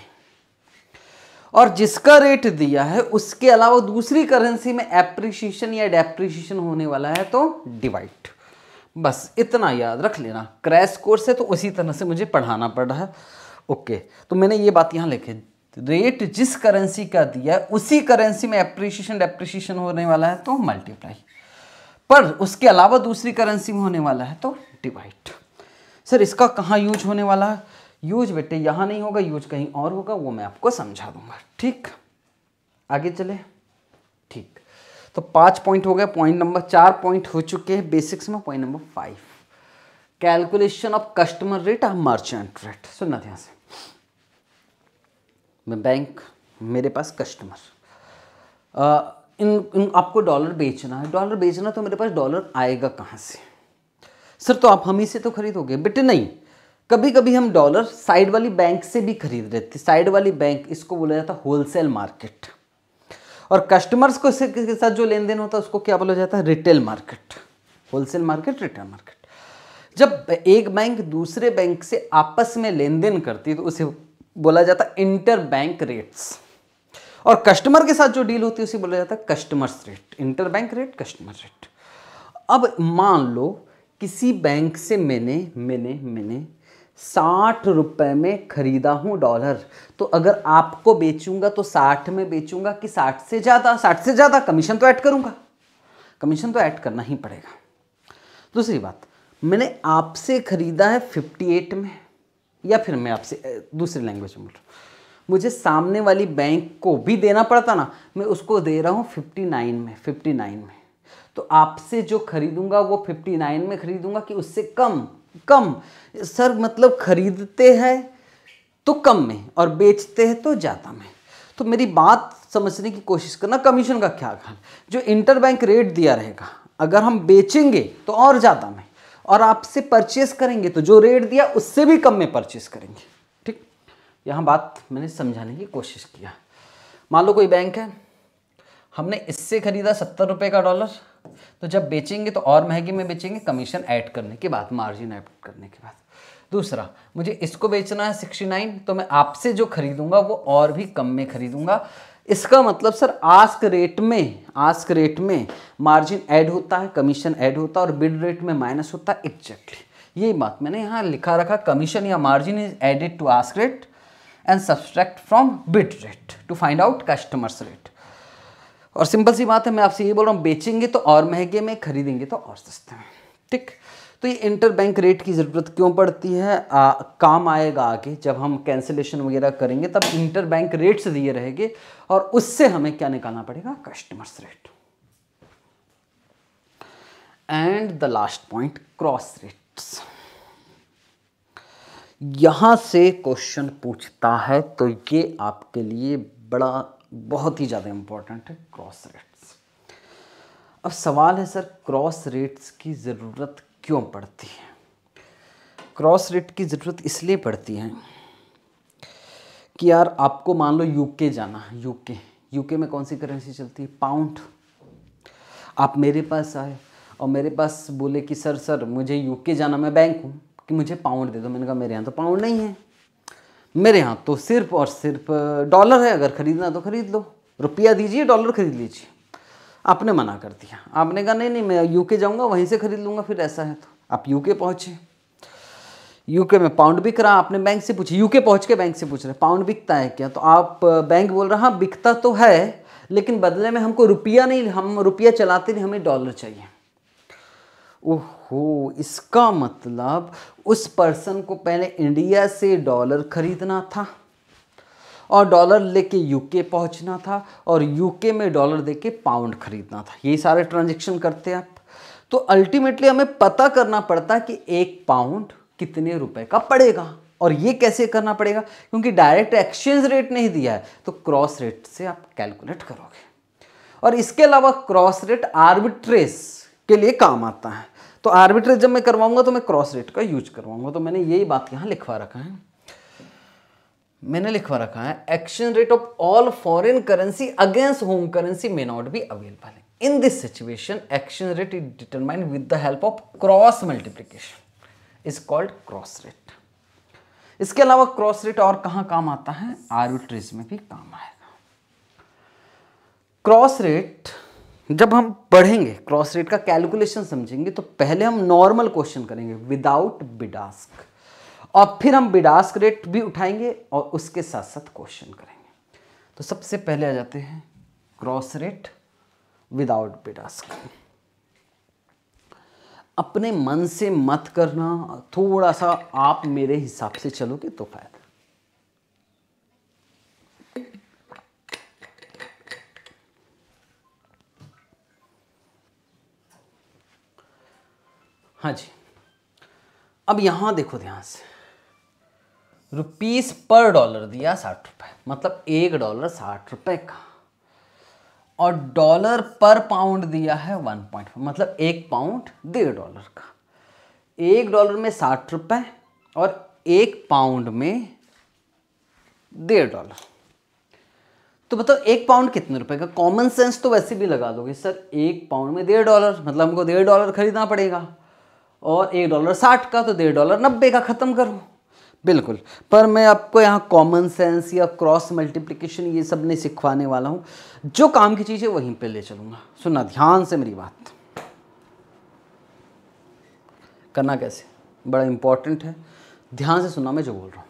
और जिसका रेट दिया है उसके अलावा दूसरी करेंसी में एप्रिशिएशन या डेप्रिशिएशन होने वाला है तो डिवाइड बस इतना याद रख लेना क्रैश कोर्स है तो उसी तरह से मुझे पढ़ाना पड़ रहा है ओके तो मैंने ये बात यहाँ लिखी रेट जिस करेंसी का दिया है उसी करेंसी में एप्रिशिएशन डेप्रिशिएशन होने वाला है तो मल्टीप्लाई पर उसके अलावा दूसरी करेंसी में होने वाला है तो डिवाइड सर इसका कहाँ यूज होने वाला है यूज बेटे यहाँ नहीं होगा यूज कहीं और होगा वो मैं आपको समझा दूंगा ठीक आगे चले ठीक तो पाँच पॉइंट हो गए पॉइंट नंबर चार पॉइंट हो चुके हैं बेसिक्स में point number five calculation of customer rate और मर्चेंट रेट सुनना ध्यान से मैं बैंक मेरे पास कस्टमर इन इन आपको डॉलर बेचना है डॉलर बेचना तो मेरे पास डॉलर आएगा कहाँ से सर तो आप हम ही से तो खरीदोगे बेटे नहीं कभी कभी हम डॉलर साइड वाली बैंक से भी खरीद रहे थे साइड वाली बैंक इसको बोला जाता है होलसेल मार्केट और कस्टमर्स को के साथ जो लेन देन होता है उसको क्या बोला जाता है retail market wholesale market retail market जब एक बैंक दूसरे बैंक से आपस में लेन देन करती है तो उसे बोला जाता है इंटर बैंक रेट्स और कस्टमर के साथ जो डील होती है उसे बोला जाता है customers rate inter bank rate customer rate अब मान लो किसी बैंक से मैंने मैंने मैंने साठ रुपए में ख़रीदा हूँ डॉलर तो अगर आपको बेचूंगा तो साठ में बेचूंगा कि साठ से ज़्यादा साठ से ज़्यादा कमीशन तो ऐड करूँगा कमीशन तो ऐड करना ही पड़ेगा दूसरी बात मैंने आपसे ख़रीदा है फिफ्टी एट में या फिर मैं आपसे दूसरी लैंग्वेज में बोल रहा हूँ मुझे सामने वाली बैंक को भी देना पड़ता ना मैं उसको दे रहा हूँ फिफ्टी नाइन में फिफ्टी नाइन में तो आपसे जो खरीदूंगा वो फिफ्टी नाइन में खरीदूंगा कि उससे कम कम सर मतलब खरीदते हैं तो कम में और बेचते हैं तो ज़्यादा में तो मेरी बात समझने की कोशिश करना कमीशन का क्या ख्याल जो इंटर बैंक रेट दिया रहेगा अगर हम बेचेंगे तो और ज़्यादा में और आपसे परचेस करेंगे तो जो रेट दिया उससे भी कम में परचेस करेंगे यहाँ बात मैंने समझाने की कोशिश किया मान लो कोई बैंक है हमने इससे खरीदा सत्तर रुपये का डॉलर तो जब बेचेंगे तो और महंगी में बेचेंगे कमीशन ऐड करने के बाद मार्जिन ऐड करने के बाद दूसरा मुझे इसको बेचना है सिक्सटी नाइन तो मैं आपसे जो खरीदूंगा वो और भी कम में खरीदूंगा इसका मतलब सर आस्क रेट में आस्क रेट में मार्जिन ऐड होता है कमीशन ऐड होता है और बिड रेट में माइनस होता है एक्जैक्टली यही बात मैंने यहाँ लिखा रखा कमीशन या margin is added to ask rate and subtract from bid rate to find out customers rate. और सिंपल सी बात है मैं आपसे ये बोल रहा हूँ बेचेंगे तो और महंगे में खरीदेंगे तो और सस्ते में ठीक तो ये इंटर बैंक रेट की ज़रूरत क्यों पड़ती है आ, काम आएगा आगे जब हम कैंसिलेशन वगैरह करेंगे तब इंटर बैंक रेट्स दिए रहेंगे और उससे हमें क्या निकालना पड़ेगा customers rate and the last point cross rates यहाँ से क्वेश्चन पूछता है तो ये आपके लिए बड़ा बहुत ही ज़्यादा इम्पोर्टेंट है क्रॉस रेट्स अब सवाल है सर क्रॉस रेट्स की ज़रूरत क्यों पड़ती है क्रॉस रेट की ज़रूरत इसलिए पड़ती है कि यार आपको मान लो यूके जाना है यूके यूके में कौन सी करेंसी चलती है पाउंड आप मेरे पास आए और मेरे पास बोले कि सर सर मुझे यूके जाना मैं बैंक हूँ कि मुझे पाउंड दे दो मैंने कहा मेरे यहाँ तो पाउंड नहीं है मेरे यहाँ तो सिर्फ और सिर्फ डॉलर है अगर ख़रीदना तो ख़रीद लो रुपया दीजिए डॉलर ख़रीद लीजिए आपने मना कर दिया आपने कहा नहीं नहीं मैं यूके जाऊँगा वहीं से ख़रीद लूँगा फिर ऐसा है तो आप यूके पहुँचे यूके में पाउंड बिक रहा आपने बैंक से यू यूके पहुँच के बैंक से पूछ रहे पाउंड बिकता है क्या तो आप बैंक बोल रहे हाँ बिकता तो है लेकिन बदले में हमको रुपया नहीं हम रुपया चलाते नहीं हमें डॉलर चाहिए ओहो इसका मतलब उस पर्सन को पहले इंडिया से डॉलर खरीदना था और डॉलर लेके यूके पहुंचना था और यूके में डॉलर देके पाउंड खरीदना था ये सारे ट्रांजेक्शन करते हैं आप तो अल्टीमेटली हमें पता करना पड़ता कि एक पाउंड कितने रुपए का पड़ेगा और ये कैसे करना पड़ेगा क्योंकि डायरेक्ट एक्सचेंज रेट नहीं दिया है तो क्रॉस रेट से आप कैलकुलेट करोगे और इसके अलावा क्रॉस रेट आर्बिट्रेस के लिए काम आता है तो आर्बिट्रेज जब मैं करवाऊंगा तो मैं क्रॉस रेट का यूज करवाऊंगा तो मैंने यही बात यहां लिखवा रखा है मैंने लिखवा रखा है action rate of all foreign currency against home currency may not be available in this situation action rate is determined with the help of cross multiplication is called cross rate इसके अलावा क्रॉस रेट और कहां काम आता है arbitrage में भी काम आएगा क्रॉस रेट जब हम पढ़ेंगे क्रॉस रेट का कैलकुलेशन समझेंगे तो पहले हम नॉर्मल क्वेश्चन करेंगे विदाउट बिडास्क और फिर हम बिडास्क रेट भी उठाएंगे और उसके साथ साथ क्वेश्चन करेंगे तो सबसे पहले आ जाते हैं क्रॉस रेट विदाउट बिडास्क अपने मन से मत करना थोड़ा सा आप मेरे हिसाब से चलोगे तो फायदा हाँ जी अब यहाँ देखो ध्यान से रुपीस पर डॉलर दिया साठ रुपए मतलब एक डॉलर साठ रुपए का और डॉलर पर पाउंड दिया है वन पॉइंट मतलब एक पाउंड डेढ़ डॉलर का एक डॉलर में साठ रुपए और एक पाउंड में डेढ़ डॉलर तो बताओ एक पाउंड कितने रुपए का कॉमन सेंस तो वैसे भी लगा दोगे सर एक पाउंड में डेढ़ डॉलर मतलब हमको डेढ़ डॉलर खरीदना पड़ेगा और एक डॉलर साठ का तो डेढ़ डॉलर नब्बे का ख़त्म करो बिल्कुल पर मैं आपको यहाँ कॉमन सेंस या क्रॉस मल्टीप्लिकेशन ये सब नहीं सिखवाने वाला हूँ जो काम की चीज़ है वहीं पे ले चलूँगा सुना ध्यान से मेरी बात करना कैसे बड़ा इम्पॉर्टेंट है ध्यान से सुना मैं जो बोल रहा हूँ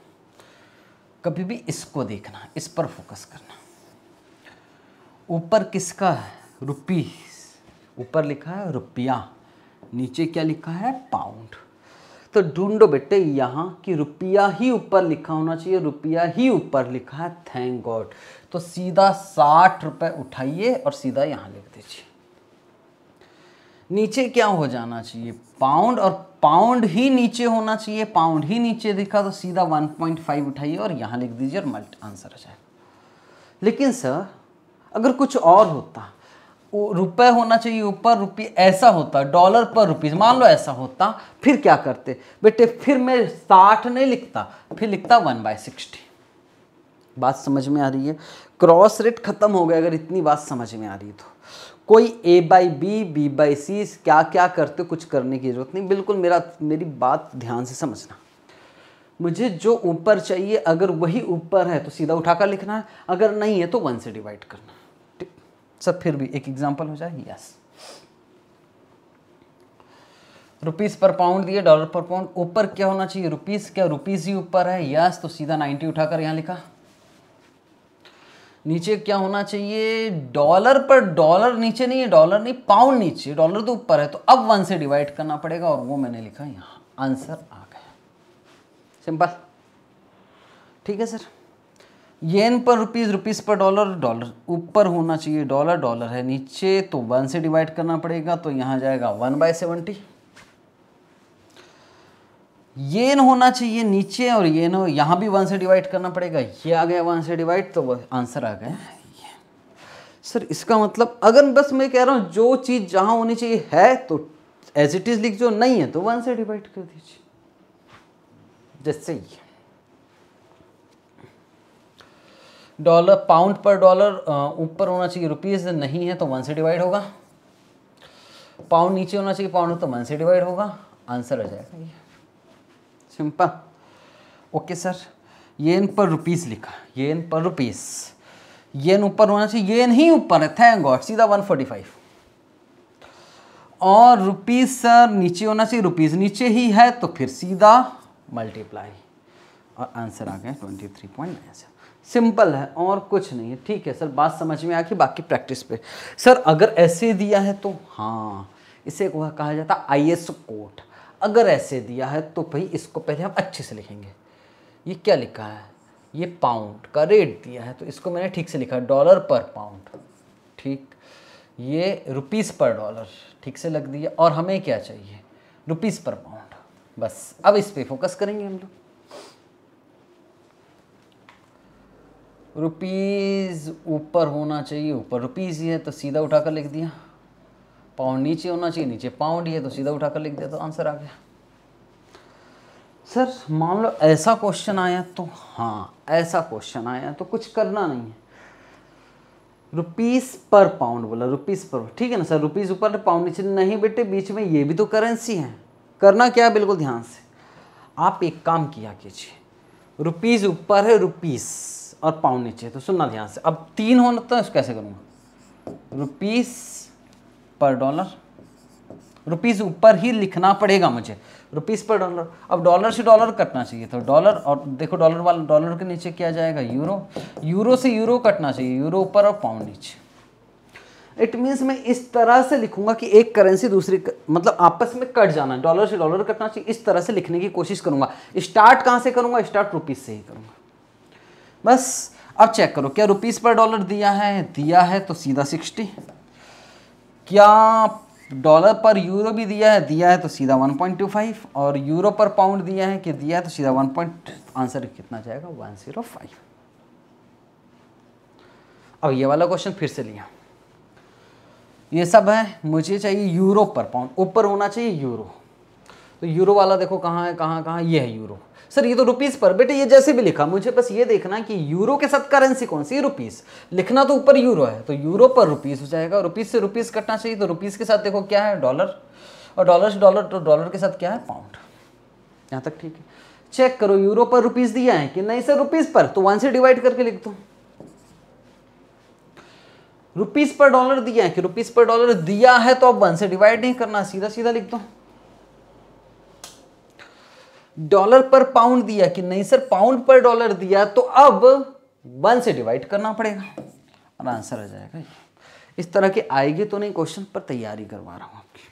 कभी भी इसको देखना इस पर फोकस करना ऊपर किसका है रुपी ऊपर लिखा है रुपया नीचे क्या लिखा है पाउंड तो ढूंढो बेटे यहाँ कि रुपया ही ऊपर लिखा होना चाहिए रुपया ही ऊपर लिखा है थैंक गॉड तो सीधा साठ रुपए उठाइए और सीधा यहाँ लिख दीजिए नीचे क्या हो जाना चाहिए पाउंड और पाउंड ही नीचे होना चाहिए पाउंड ही नीचे दिखा तो सीधा 1.5 उठाइए और यहाँ लिख दीजिए और मल्ट आंसर आ जाएगा लेकिन सर अगर कुछ और होता रुपए होना चाहिए ऊपर रुपये ऐसा होता डॉलर पर रुपीज़ मान लो ऐसा होता फिर क्या करते बेटे फिर मैं साठ नहीं लिखता फिर लिखता वन बाय सिक्सटी बात समझ में आ रही है क्रॉस रेट खत्म हो गया अगर इतनी बात समझ में आ रही तो कोई A by B B by C क्या क्या करते कुछ करने की ज़रूरत नहीं बिल्कुल मेरा मेरी बात ध्यान से समझना मुझे जो ऊपर चाहिए अगर वही ऊपर है तो सीधा उठाकर लिखना है अगर नहीं है तो वन से डिवाइड करना है सब फिर भी एक एग्जाम्पल हो जाए यस रुपीस पर पाउंड दिए डॉलर पर पाउंड ऊपर क्या होना चाहिए रुपीस क्या रुपीस ही ऊपर है यस तो सीधा नाइनटी उठाकर यहां लिखा नीचे क्या होना चाहिए डॉलर पर डॉलर नीचे नहीं है डॉलर नहीं पाउंड नीचे डॉलर तो ऊपर है तो अब वन से डिवाइड करना पड़ेगा और वो मैंने लिखा यहां आंसर आ गया सिंपल ठीक है सर येन पर रुपीज़ रुपीज़ पर डॉलर डॉलर ऊपर होना चाहिए डॉलर डॉलर है नीचे तो वन से डिवाइड करना पड़ेगा तो यहां जाएगा वन बाय सेवेंटी येन होना चाहिए नीचे और येन यहां भी वन से डिवाइड करना पड़ेगा ये आ गया वन से डिवाइड तो आंसर आ गया सर इसका मतलब अगर बस मैं कह रहा हूं जो चीज़ जहां होनी चाहिए है तो एज इट इज़ लिख जो नहीं है तो वन से डिवाइड कर दीजिए जैसे ही डॉलर पाउंड पर डॉलर ऊपर होना चाहिए रुपीज़ नहीं है तो वन से डिवाइड होगा पाउंड नीचे होना चाहिए पाउंड तो वन से डिवाइड होगा आंसर आ जाएगा ये सिंपल ओके सर येन पर रुपीज लिखा येन पर ये येन ऊपर होना चाहिए येन ही ऊपर है थैंक गॉड सीधा 145 और रुपीज सर नीचे होना चाहिए रुपीज नीचे ही है तो फिर सीधा मल्टीप्लाई और आंसर आ गया सर सिंपल है और कुछ नहीं है ठीक है सर बात समझ में आ गई बाकी प्रैक्टिस पे सर अगर ऐसे दिया है तो हाँ इसे कहा जाता है आई एस कोट अगर ऐसे दिया है तो भाई इसको पहले हम अच्छे से लिखेंगे ये क्या लिखा है ये पाउंड का रेट दिया है तो इसको मैंने ठीक से लिखा डॉलर पर पाउंड ठीक ये रुपीस पर डॉलर ठीक से लग दिया और हमें क्या चाहिए रुपीस पर पाउंड बस अब इस पर फोकस करेंगे हम लोग रुपीज़ ऊपर होना चाहिए ऊपर रुपीज़ ही है तो सीधा उठाकर लिख दिया पाउंड नीचे होना चाहिए नीचे पाउंड ही है तो सीधा उठाकर लिख दिया तो आंसर आ गया सर मान लो ऐसा क्वेश्चन आया तो हाँ ऐसा क्वेश्चन आया तो कुछ करना नहीं है रुपीस पर पाउंड बोला रुपीस पर ठीक है ना सर रुपीस ऊपर पाउंड नीचे नहीं बेटे बीच में ये भी तो करेंसी है करना क्या है बिल्कुल ध्यान से आप एक काम किया कीजिए रुपीस ऊपर है रुपीस और पाउंड नीचे तो सुनना ध्यान से अब तीन होना तो इसको कैसे करूँगा रुपीस पर डॉलर रुपीस ऊपर ही लिखना पड़ेगा मुझे रुपीस पर डॉलर अब डॉलर से डॉलर कटना चाहिए तो डॉलर और देखो डॉलर वाला डॉलर के नीचे किया जाएगा यूरो यूरो से यूरो कटना चाहिए यूरो ऊपर और पाउंड नीचे इट मीन्स मैं इस तरह से लिखूंगा कि एक करेंसी दूसरी कर, मतलब आपस में कट जाना डॉलर से डॉलर कटना चाहिए इस तरह से लिखने की कोशिश करूंगा स्टार्ट कहाँ से करूंगा स्टार्ट रुपीज से ही करूंगा बस अब चेक करो क्या रुपीज़ पर डॉलर दिया है दिया है तो सीधा सिक्सटी क्या डॉलर पर यूरो भी दिया है दिया है तो सीधा वन पॉइंट टू फाइव और यूरो पर पाउंड दिया है कि दिया है तो सीधा वन पॉइंट आंसर कितना जाएगा वन जीरो फाइव अब ये वाला क्वेश्चन फिर से लिया ये सब है मुझे चाहिए यूरो पर पाउंड ऊपर होना चाहिए यूरो तो यूरो वाला देखो कहाँ है कहाँ कहाँ ये है यूरो सर ये तो रुपीज़ पर बेटे ये जैसे भी लिखा मुझे बस ये देखना कि यूरो के साथ करेंसी कौन सी रुपीज़ लिखना तो ऊपर यूरो है तो यूरो पर रुपीज़ हो जाएगा रुपीज़ से रुपीज़ कटना चाहिए तो रुपीज़ के साथ देखो क्या है डॉलर और डॉलर से डॉलर तो डॉलर के साथ क्या है पाउंड यहाँ तक ठीक है चेक करो यूरो पर रुपीज़ दिया है कि नहीं सर रुपीज़ पर तो वन से डिवाइड करके लिख दो रुपीज़ पर डॉलर दिया है कि रुपीज़ पर डॉलर दिया है तो अब वन से डिवाइड नहीं करना सीधा सीधा लिख दो डॉलर पर पाउंड दिया कि नहीं सर पाउंड पर डॉलर दिया तो अब वन से डिवाइड करना पड़ेगा और आंसर आ जाएगा इस तरह के आएगी तो नहीं क्वेश्चन पर तैयारी करवा रहा हूं आपकी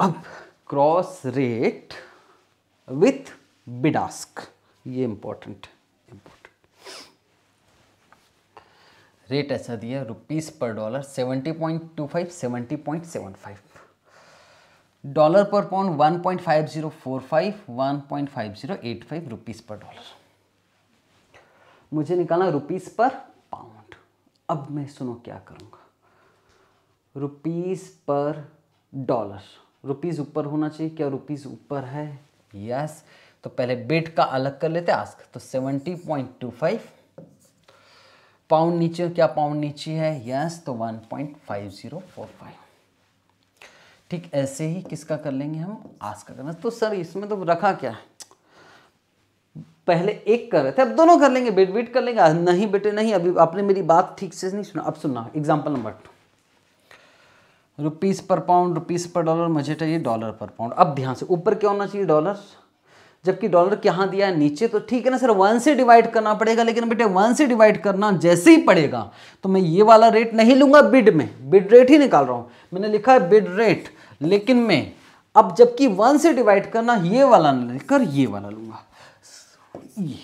अब क्रॉस रेट विथ बिडास्क ये इंपॉर्टेंट इंपॉर्टेंट रेट ऐसा दिया रुपीस पर dollar seventy point two five seventy point seven five dollar पर पाउंड 1.5045 1.5085 रुपीस पर डॉलर मुझे निकालना रुपीस पर पाउंड अब मैं सुनो क्या करूंगा रुपीस पर डॉलर रुपीस ऊपर होना चाहिए क्या रुपीस ऊपर है यस तो पहले बेट का अलग कर लेते आस्क तो 70.25 पाउंड नीचे क्या पाउंड नीचे है यस तो 1.5045 ठीक ऐसे ही किसका कर लेंगे हम आस का करना तो सर इसमें तो रखा क्या है पहले एक कर रहे थे अब दोनों कर लेंगे बेट बेट कर लेंगे नहीं बेटे नहीं अभी आपने मेरी बात ठीक से नहीं सुना अब सुनना एग्जाम्पल नंबर टू रुपीज़ पर पाउंड रुपीज़ पर डॉलर मुझे चाहिए डॉलर पर पाउंड अब ध्यान से ऊपर क्या होना चाहिए डॉलर जबकि डॉलर कहाँ दिया है नीचे तो ठीक है ना सर वन से डिवाइड करना पड़ेगा लेकिन बेटे वन से डिवाइड करना जैसे ही पड़ेगा तो मैं ये वाला रेट नहीं लूंगा बिड में बिड रेट ही निकाल रहा हूँ मैंने लिखा है बिड रेट लेकिन मैं अब जबकि वन से डिवाइड करना ये वाला ना लेकर ये वाला लूंगा ये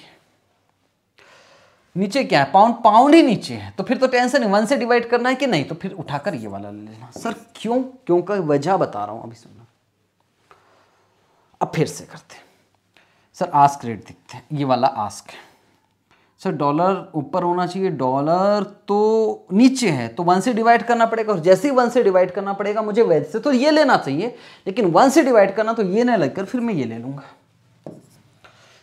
नीचे क्या है पाउंड पाउंड ही नीचे है तो फिर तो टेंशन नहीं वन से डिवाइड करना है कि नहीं तो फिर उठाकर ये वाला ले लेना सर क्यों क्यों का वजह बता रहा हूं अभी सुनना अब फिर से करते हैं सर आस्क रेट दिखते हैं ये वाला आस्क है सर डॉलर ऊपर होना चाहिए डॉलर तो नीचे है तो वन से डिवाइड करना पड़ेगा और जैसे ही वन से डिवाइड करना पड़ेगा मुझे वेज से तो ये लेना चाहिए लेकिन वन से डिवाइड करना तो ये नहीं लगकर फिर मैं ये ले लूँगा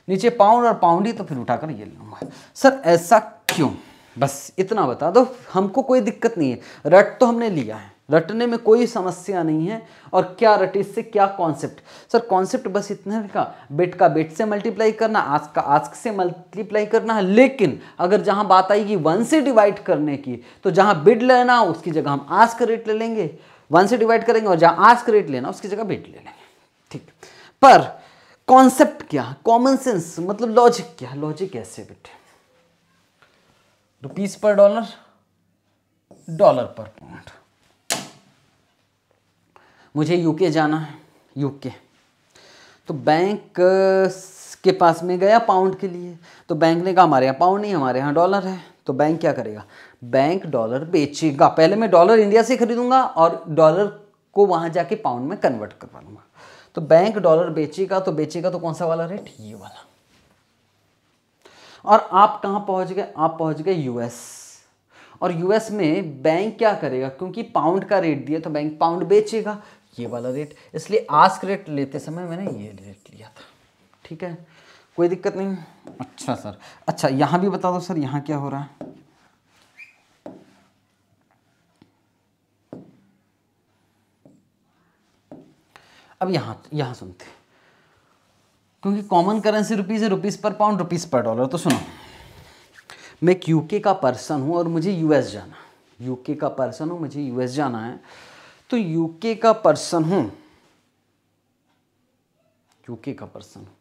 नीचे पाउंड और पाउंड ही तो फिर उठाकर ये ले लूँगा सर ऐसा क्यों बस इतना बता दो हमको कोई दिक्कत नहीं है रट तो हमने लिया है रटने में कोई समस्या नहीं है और क्या रटे इससे क्या कॉन्सेप्ट सर कॉन्सेप्ट बस इतना लिखा बेट का बेट से मल्टीप्लाई करना आज का आज से मल्टीप्लाई करना है लेकिन अगर जहां बात आएगी वन से डिवाइड करने की तो जहां बिड लेना उसकी जगह हम आज का रेट ले लेंगे वन से डिवाइड करेंगे और जहां आज का रेट लेना उसकी जगह बिड ले लेंगे ठीक पर कॉन्सेप्ट क्या कॉमन सेंस मतलब लॉजिक क्या लॉजिक ऐसे बेटे रुपीज पर डॉलर डॉलर पर पॉइंट मुझे यूके जाना है यूके तो बैंक uh, के पास में गया पाउंड के लिए तो बैंक ने कहा हमारे यहाँ पाउंड नहीं हमारे यहाँ डॉलर है तो बैंक क्या करेगा बैंक डॉलर बेचेगा पहले मैं डॉलर इंडिया से खरीदूंगा और डॉलर को वहाँ जाके पाउंड में कन्वर्ट करवा लूँगा तो बैंक डॉलर बेचेगा तो बेचेगा तो कौन सा वाला रेट ये वाला और आप कहाँ पहुँच गए आप पहुँच गए यूएस और यूएस में बैंक क्या करेगा क्योंकि पाउंड का रेट दिया तो बैंक पाउंड बेचेगा ये वाला रेट इसलिए आस्क रेट लेते समय मैंने ये रेट लिया था ठीक है कोई दिक्कत नहीं अच्छा सर अच्छा यहाँ भी बता दो सर यहाँ क्या हो रहा है अब यहाँ यहाँ सुनते क्योंकि कॉमन करेंसी रुपीज़ है रुपीज़ पर पाउंड रुपीज़ पर डॉलर तो सुनो मैं एक यूके का पर्सन हूँ और मुझे यूएस जाना यूके का पर्सन हूँ मुझे यूएस जाना है तो यूके का पर्सन हूं यूके का पर्सन हूं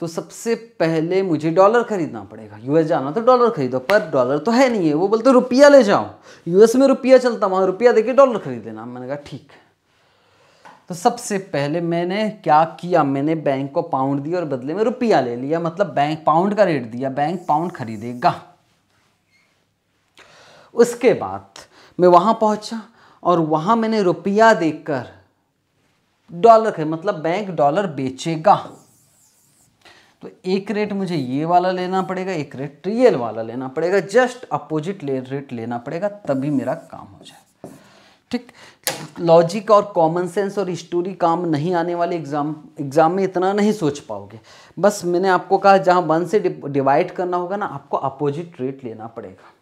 तो सबसे पहले मुझे डॉलर खरीदना पड़ेगा यूएस जाना तो डॉलर खरीदो पर डॉलर तो है नहीं है वो बोलते रुपया ले जाओ यूएस में रुपया चलता वहां रुपया देके डॉलर खरीद लेना मैंने कहा ठीक है तो सबसे पहले मैंने क्या किया मैंने बैंक को पाउंड दिया और बदले में रुपया ले लिया मतलब बैंक पाउंड का रेट दिया बैंक पाउंड खरीदेगा उसके बाद मैं वहां पहुंचा और वहां मैंने रुपया देकर डॉलर खरीद मतलब बैंक डॉलर बेचेगा तो एक रेट मुझे ये वाला लेना पड़ेगा एक रेट रियल वाला लेना पड़ेगा जस्ट अपोजिट ले रेट लेना पड़ेगा तभी मेरा काम हो जाए ठीक लॉजिक और कॉमन सेंस और हिस्टोरी काम नहीं आने वाले एग्ज़ाम एग्ज़ाम में इतना नहीं सोच पाओगे बस मैंने आपको कहा जहां वन से डिवाइड करना होगा ना आपको अपोजिट रेट लेना पड़ेगा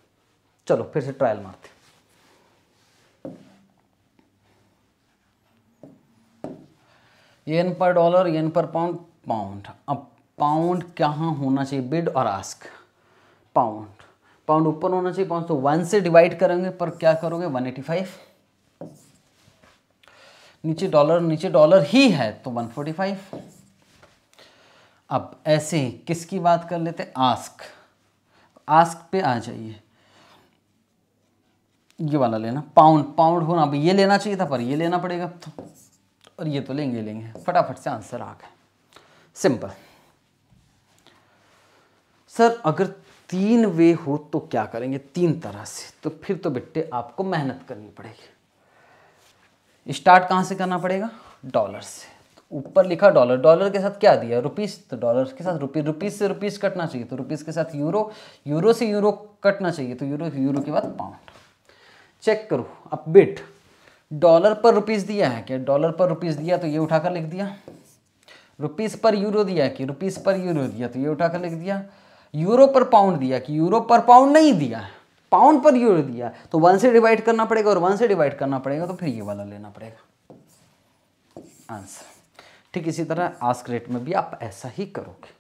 चलो फिर से ट्रायल मारते येन पर डॉलर येन पर पाउंड पाउंड अब पाउंड कहाँ होना चाहिए बिड और आस्क पाउंड पाउंड ऊपर होना चाहिए पाउंड तो वन से डिवाइड करेंगे पर क्या करोगे वन एटी फाइव नीचे डॉलर नीचे डॉलर ही है तो वन फोर्टी फाइव अब ऐसे किसकी बात कर लेते आस्क आस्क पे आ जाइए ये वाला लेना पाउंड पाउंड होना अब ये लेना चाहिए था पर ये लेना पड़ेगा तो और ये तो लेंगे लेंगे फटाफट से आंसर आ गए सिंपल सर अगर तीन वे हो तो क्या करेंगे तीन तरह से तो फिर तो बेटे आपको मेहनत करनी पड़ेगी स्टार्ट कहाँ से करना पड़ेगा डॉलर से तो ऊपर लिखा डॉलर डॉलर के साथ क्या दिया रुपीस तो डॉलर के साथ रुपीस रुपीस से रुपीस कटना चाहिए तो रुपीस के साथ यूरो यूरो से यूरो कटना चाहिए तो यूरो यूरो के बाद पाउंड चेक करो अब बिट डॉलर पर रुपीज़ दिया है क्या डॉलर पर रुपीज़ दिया तो ये उठाकर लिख दिया रुपीज़ पर यूरो दिया कि रुपीज़ पर यूरो दिया तो ये उठाकर लिख दिया यूरो पर पाउंड दिया कि यूरो पर पाउंड नहीं दिया पाउंड पर यूरो दिया तो वन से डिवाइड करना पड़ेगा और वन से डिवाइड करना पड़ेगा तो फिर ये वाला लेना पड़ेगा आंसर ठीक इसी तरह आस्क रेट में भी आप ऐसा ही करोगे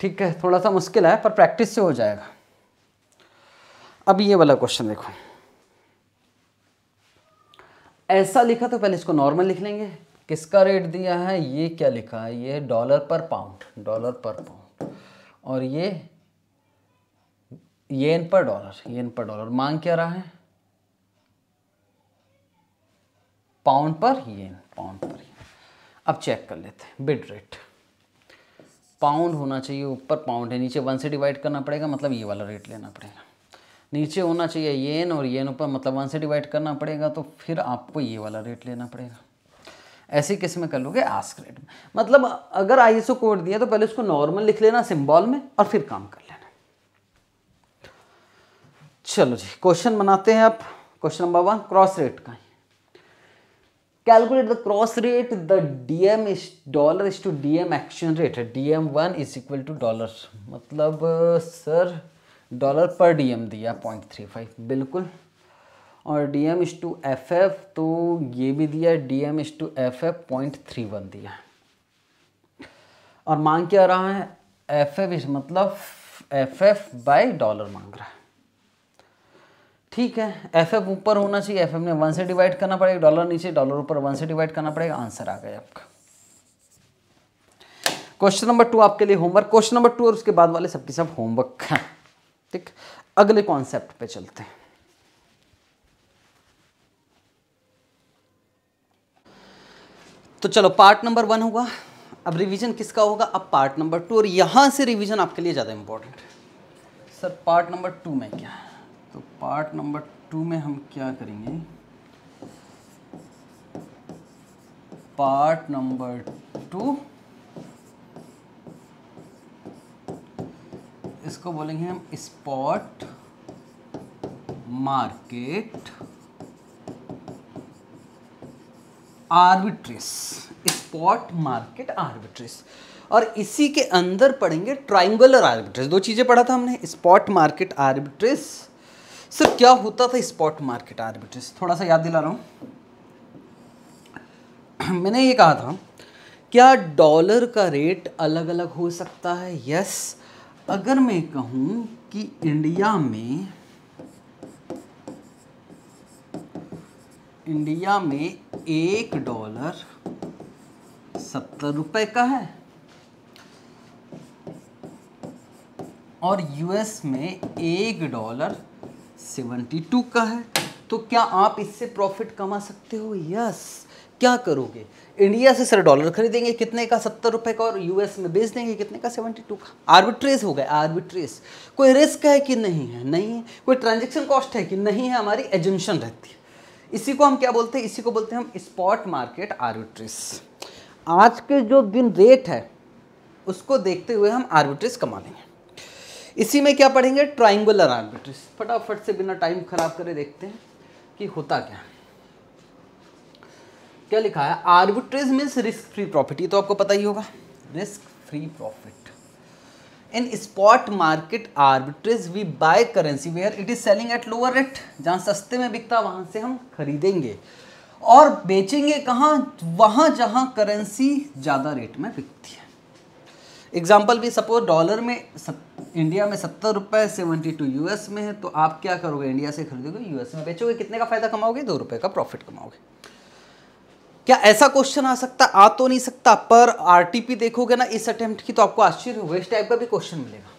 ठीक है थोड़ा सा मुश्किल है पर प्रैक्टिस से हो जाएगा अब ये वाला क्वेश्चन देखो ऐसा लिखा तो पहले इसको नॉर्मल लिख लेंगे किसका रेट दिया है ये क्या लिखा है ये डॉलर पर पाउंड डॉलर पर पाउंड और ये येन पर डॉलर येन पर डॉलर मांग क्या रहा है पाउंड पर येन पाउंड पर अब चेक कर लेते हैं बिड रेट पाउंड होना चाहिए ऊपर पाउंड है नीचे वन से डिवाइड करना पड़ेगा मतलब ये वाला रेट लेना पड़ेगा नीचे होना चाहिए येन और येन ऊपर मतलब वन से डिवाइड करना पड़ेगा तो फिर आपको ये वाला रेट लेना पड़ेगा ऐसी किस में कर लोगे आस्क रेट में मतलब अगर आई एस कोड दिया तो पहले उसको नॉर्मल लिख लेना सिम्बॉल में और फिर काम कर लेना चलो जी क्वेश्चन बनाते हैं आप question number one cross rate का calculate the cross rate the DM is dollar is to DM action rate DM one is equal to dollar मतलब सर uh, डॉलर पर डीएम दिया पॉइंट थ्री फाइव बिल्कुल और DM M is to F F तो ये भी दिया DM M is to F F point three one दिया और मांग क्या रहा है एफ एफ इज मतलब एफ एफ बाई डॉलर मांग रहा है ठीक है एफ एफ ऊपर होना चाहिए एफ एफ ने वन से डिवाइड करना पड़ेगा डॉलर नीचे डॉलर ऊपर वन से डिवाइड करना पड़ेगा आंसर आ गया आपका क्वेश्चन नंबर टू आपके लिए होमवर्क क्वेश्चन नंबर टू और उसके बाद वाले सबके सब होमवर्क है ठीक अगले कॉन्सेप्ट पे चलते हैं तो चलो पार्ट नंबर वन होगा अब रिवीजन किसका होगा अब पार्ट नंबर टू और यहां से रिवीजन आपके लिए ज़्यादा इंपॉर्टेंट है सर पार्ट नंबर टू में क्या है तो पार्ट नंबर टू में हम क्या करेंगे पार्ट नंबर टू इसको बोलेंगे हम spot market arbitrage spot market arbitrage और इसी के अंदर पढ़ेंगे ट्राइंगुलर आर्बिट्रेस दो चीज़ें पढ़ा था हमने स्पॉट मार्केट आर्बिट्रेस सर क्या होता था स्पॉट मार्केट आर्बिट्रेस थोड़ा सा याद दिला रहा हूं मैंने ये कहा था क्या डॉलर का रेट अलग अलग हो सकता है यस yes. अगर मैं कहूं कि इंडिया में इंडिया में एक डॉलर सत्तर रुपए का है और यूएस में एक डॉलर सेवेंटी टू का है तो क्या आप इससे प्रॉफिट कमा सकते हो यस क्या करोगे इंडिया से सर डॉलर खरीदेंगे कितने का सत्तर रुपए का और यूएस में बेच देंगे कितने का सेवेंटी टू का आर्बिट्रेज हो गया आर्बिट्रेज कोई रिस्क है कि नहीं है नहीं है कोई ट्रांजेक्शन कॉस्ट है कि नहीं है हमारी एजेंशन रहती है इसी को हम क्या बोलते हैं इसी को बोलते हैं हम स्पॉट मार्केट आर्बिट्रेज आज के जो दिन रेट है उसको देखते हुए हम आर्बिट्रेज कमा लेंगे इसी में क्या पढ़ेंगे ट्राइंगुलर आर्बिट्रेज फटाफट से बिना टाइम खराब करे देखते हैं कि होता क्या है क्या लिखा है arbitrage means risk free profit ये तो आपको पता ही होगा risk free profit in spot market arbitrage we buy currency where it is selling at lower rate जहाँ सस्ते में बिकता वहाँ से हम खरीदेंगे और बेचेंगे कहाँ वहाँ जहाँ करेंसी ज़्यादा रेट में बिकती है एग्जाम्पल भी सपोज डॉलर में सत, इंडिया में सत्तर रुपये सेवेंटी टू यूएस में है तो आप क्या करोगे इंडिया से खरीदोगे यूएस में बेचोगे कितने का फ़ायदा कमाओगे दो रुपये का प्रॉफिट कमाओगे क्या ऐसा क्वेश्चन आ सकता आ तो नहीं सकता पर आरटीपी देखोगे ना इस अटेम्प्ट की तो आपको आश्चर्य होगा इस टाइप का भी क्वेश्चन मिलेगा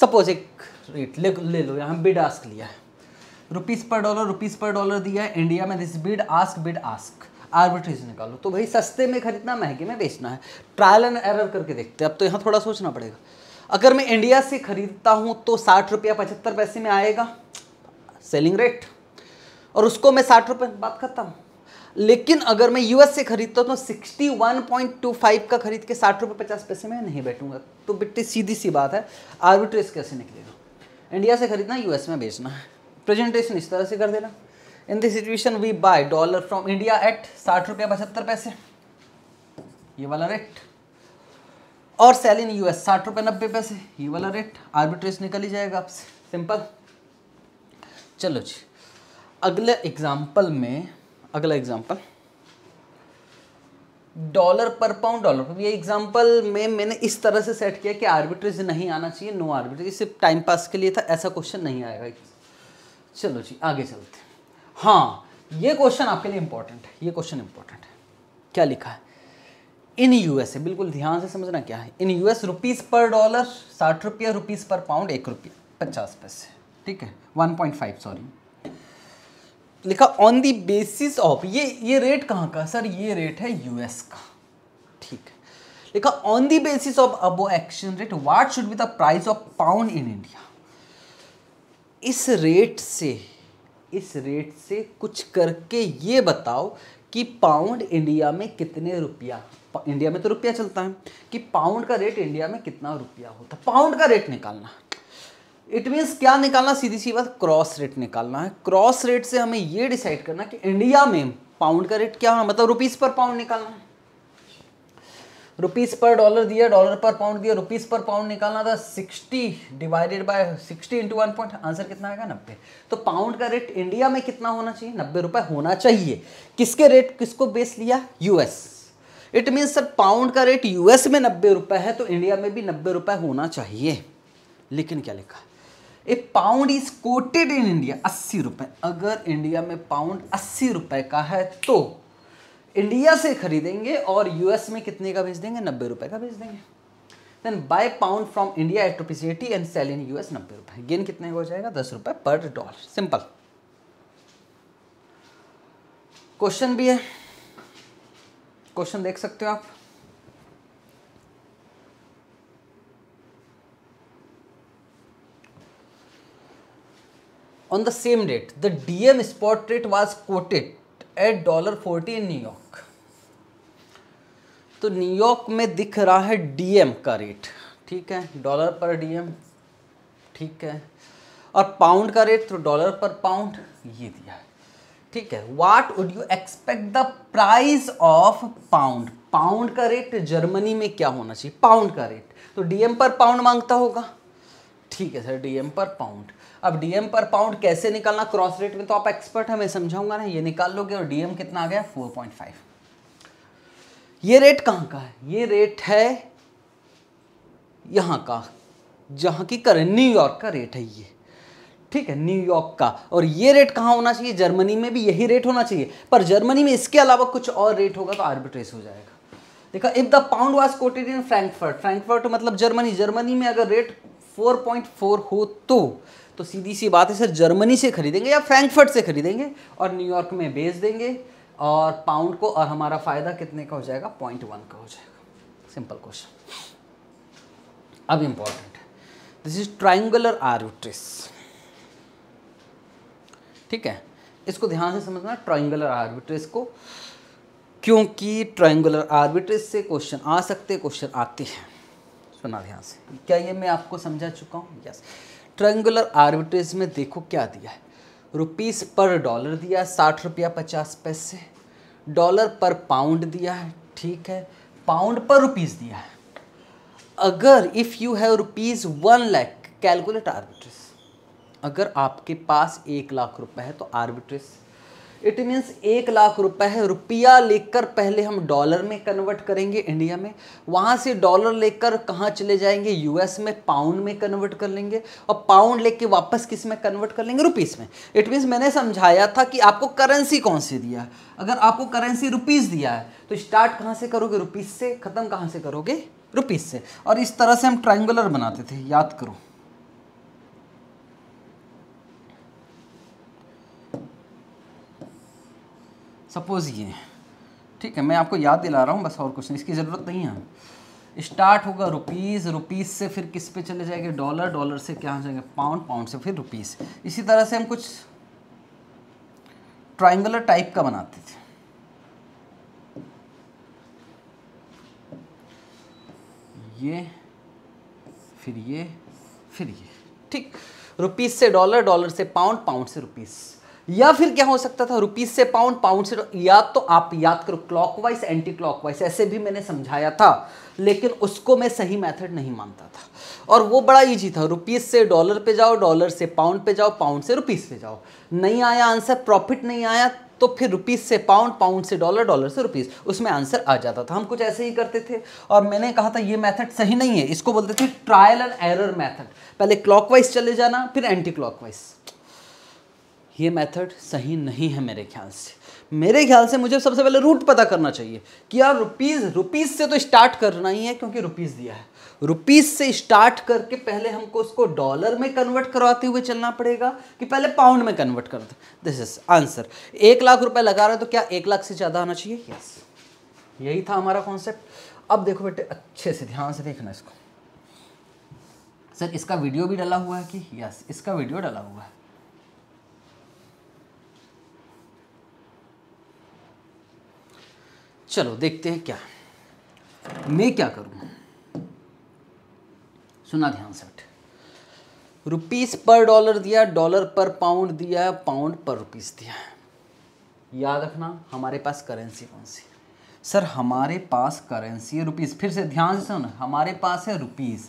सपोज एक रेट ले, ले लो यहाँ बिड आस्क लिया है रुपीज़ पर डॉलर रुपीज़ पर डॉलर दिया है इंडिया में this bid ask bid ask arbitrage निकालो तो भाई सस्ते में खरीदना महंगे में बेचना है ट्रायल एंड एरर करके देखते हैं अब तो यहाँ थोड़ा सोचना पड़ेगा अगर मैं इंडिया से खरीदता हूँ तो साठ रुपया पचहत्तर पैसे में आएगा सेलिंग रेट और उसको मैं साठ रुपये बात करता हूँ लेकिन अगर मैं यूएस से खरीदता तो sixty one point two five का खरीद के साठ रुपये पचास पैसे में नहीं बैठूंगा तो बिट्टी सीधी सी बात है आर्बिट्रेज कैसे निकलेगा इंडिया से खरीदना यूएस में बेचना प्रेजेंटेशन इस तरह से कर देना in this situation we buy dollar from India at साठ रुपये पचहत्तर पैसे ये वाला रेट और सेल इन यूएस साठ रुपये नब्बे पैसे ये वाला रेट आर्बिट्रेज निकल ही जाएगा आपसे सिंपल चलो जी अगले एग्जाम्पल में अगला एग्जाम्पल डॉलर पर पाउंड डॉलर ये एग्जाम्पल में मैंने इस तरह से सेट किया कि आर्बिट्रेज नहीं आना चाहिए नो आर्बिट्रेज सिर्फ टाइम पास के लिए था ऐसा क्वेश्चन नहीं आएगा चलो जी आगे चलते हाँ ये क्वेश्चन आपके लिए इंपॉर्टेंट है ये क्वेश्चन इंपॉर्टेंट है क्या लिखा है इन यूएसए बिल्कुल ध्यान से समझना क्या है इन यूएस रुपीज़ पर डॉलर साठ रुपया रुपीज़ पर पाउंड एक रुपया पचास पैसे ठीक है वन पॉइंट फाइव सॉरी लिखा ऑन द बेसिस ऑफ ये ये रेट कहाँ का सर ये रेट है यूएस का ठीक है लिखा on the basis of above action rate what should be the price of pound in India इस रेट से इस रेट से कुछ करके ये बताओ कि पाउंड इंडिया में कितने रुपया इंडिया में तो रुपया चलता है कि पाउंड का रेट इंडिया में कितना रुपया होता है पाउंड का रेट निकालना इट मीन्स क्या निकालना सीधी सी बात क्रॉस रेट निकालना है क्रॉस रेट से हमें ये डिसाइड करना कि इंडिया में पाउंड का रेट क्या होना मतलब रुपीज़ पर पाउंड निकालना है रुपीज़ पर डॉलर दिया डॉलर पर पाउंड दिया रुपीज़ पर पाउंड निकालना था sixty divided by sixty into one point answer कितना आएगा नब्बे तो पाउंड का रेट इंडिया में कितना होना चाहिए नब्बे रुपये होना चाहिए किसके रेट किसको बेस लिया US it means sir pound का रेट यूएस में नब्बे रुपये है तो इंडिया में भी नब्बे रुपये होना चाहिए लेकिन क्या लिखा a pound is quoted in India अस्सी रुपए अगर इंडिया में पाउंड अस्सी रुपए का है तो इंडिया से खरीदेंगे और यूएस में कितने का भेज देंगे नब्बे रुपए का भेज देंगे then buy pound from India at eighty and sell in US नब्बे रुपए गेन कितने का हो जाएगा दस रुपए पर डॉलर सिंपल क्वेश्चन भी है क्वेश्चन देख सकते हो आप on the same date the DM spot rate was quoted at dollar forty in New York तो न्यूयॉर्क में दिख रहा है डीएम का रेट ठीक है डॉलर पर डीएम ठीक है और पाउंड का रेट तो डॉलर पर पाउंड ये दिया है ठीक है what would you expect the price of pound pound का रेट जर्मनी में क्या होना चाहिए पाउंड का रेट तो डीएम पर पाउंड मांगता होगा ठीक है सर डीएम पर पाउंड अब डीएम पर पाउंड कैसे निकालना क्रॉस रेट में तो आप एक्सपर्ट हमें समझाऊंगा ना ये निकाल लोगे और डीएम कितना आ गया 4.5 ये रेट कहां का है ये रेट है यहां का जहां की करेंट न्यूयॉर्क का रेट है ये ठीक है न्यूयॉर्क का और ये रेट कहां होना चाहिए जर्मनी में भी यही रेट होना चाहिए पर जर्मनी में इसके अलावा कुछ और रेट होगा तो आर्बिट्रेस हो जाएगा देखा if the pound was quoted in Frankfurt Frankfurt मतलब जर्मनी जर्मनी में अगर रेट 4.4 हो तो तो सीधी सी बात है सर जर्मनी से खरीदेंगे या फ्रैंकफर्ट से खरीदेंगे और न्यूयॉर्क में बेच देंगे और पाउंड को और हमारा फ़ायदा कितने का हो जाएगा पॉइंट वन का हो जाएगा सिंपल क्वेश्चन अब important this is triangular arbitrage ठीक है इसको ध्यान से समझना ट्राइंगुलर आर्बिट्रेस को क्योंकि ट्राइंगुलर आर्बिट्रेस से क्वेश्चन आ सकते क्वेश्चन आते हैं सुना ध्यान से क्या ये मैं आपको समझा चुका हूँ यस yes. ट्रेंगुलर आर्बिट्रेज में देखो क्या दिया है रुपीस पर डॉलर दिया है साठ रुपया पचास पैसे डॉलर पर पाउंड दिया है ठीक है पाउंड पर रुपीज़ दिया है अगर if you have rupees one lakh calculate arbitrage अगर आपके पास एक लाख रुपए है तो आर्बिट्रेज इट मीन्स एक लाख रुपए है रुपया लेकर पहले हम डॉलर में कन्वर्ट करेंगे इंडिया में वहाँ से डॉलर लेकर कहाँ चले जाएंगे यूएस में पाउंड में कन्वर्ट कर लेंगे और पाउंड लेके वापस किस में कन्वर्ट कर लेंगे रुपीज़ में इट मीन्स मैंने समझाया था कि आपको करेंसी कौन सी दिया अगर आपको करेंसी रुपीज़ दिया है तो स्टार्ट कहाँ से करोगे रुपीज़ से ख़त्म कहाँ से करोगे रुपीज़ से और इस तरह से हम ट्राइंगुलर बनाते थे याद करो सपोज़ ये ठीक है मैं आपको याद दिला रहा हूँ बस और कुछ नहीं इसकी ज़रूरत नहीं है स्टार्ट होगा रुपीज़ रुपीज़ से फिर किस पे चले जाएंगे डॉलर डॉलर से क्या हो जाएंगे पाउंड पाउंड से फिर रुपीज़ इसी तरह से हम कुछ ट्राइंगुलर टाइप का बनाते थे ये फिर ये फिर ये ठीक रुपीज़ से डॉलर डॉलर से पाउंड पाउंड से रुपीज़ या फिर क्या हो सकता था रुपीज से पाउंड पाउंड से या तो आप याद करो क्लॉकवाइज एंटी क्लॉकवाइज ऐसे भी मैंने समझाया था लेकिन उसको मैं सही मेथड नहीं मानता था और वो बड़ा इजी था रुपीज़ से डॉलर पे जाओ डॉलर से पाउंड पे जाओ पाउंड से रुपीज़ पे जाओ नहीं आया आंसर प्रॉफिट नहीं आया तो फिर रुपीज़ से पाउंड पाउंड से डॉलर डॉलर से रुपीज़ उसमें आंसर आ जाता था हम कुछ ऐसे ही करते थे और मैंने कहा था ये मेथड सही नहीं है इसको बोलते थे ट्रायल एंड एरर मेथड पहले क्लॉकवाइज चले जाना फिर एंटी क्लॉकवाइज ये मेथड सही नहीं है मेरे ख्याल से मेरे ख्याल से मुझे सबसे पहले रूट पता करना चाहिए कि यार रुपीज़ रुपीज़ से तो स्टार्ट करना ही है क्योंकि रुपीज़ दिया है रुपीज़ से स्टार्ट करके पहले हमको उसको डॉलर में कन्वर्ट करवाते हुए चलना पड़ेगा कि पहले पाउंड में कन्वर्ट कर दे दिस इज आंसर एक लाख रुपए लगा रहे तो क्या एक लाख से ज़्यादा आना चाहिए यस यही था हमारा कॉन्सेप्ट अब देखो बेटे अच्छे से ध्यान से देखना इसको सर इसका वीडियो भी डला हुआ है कि यस इसका वीडियो डला हुआ है चलो देखते हैं क्या मैं क्या करूं सुना ध्यान से रुपीस पर डॉलर दिया डॉलर पर पाउंड दिया पाउंड पर रुपीस दिया याद रखना हमारे पास करेंसी कौन सी सर हमारे पास करेंसी है रुपीस फिर से ध्यान से सुन हमारे पास है रुपीस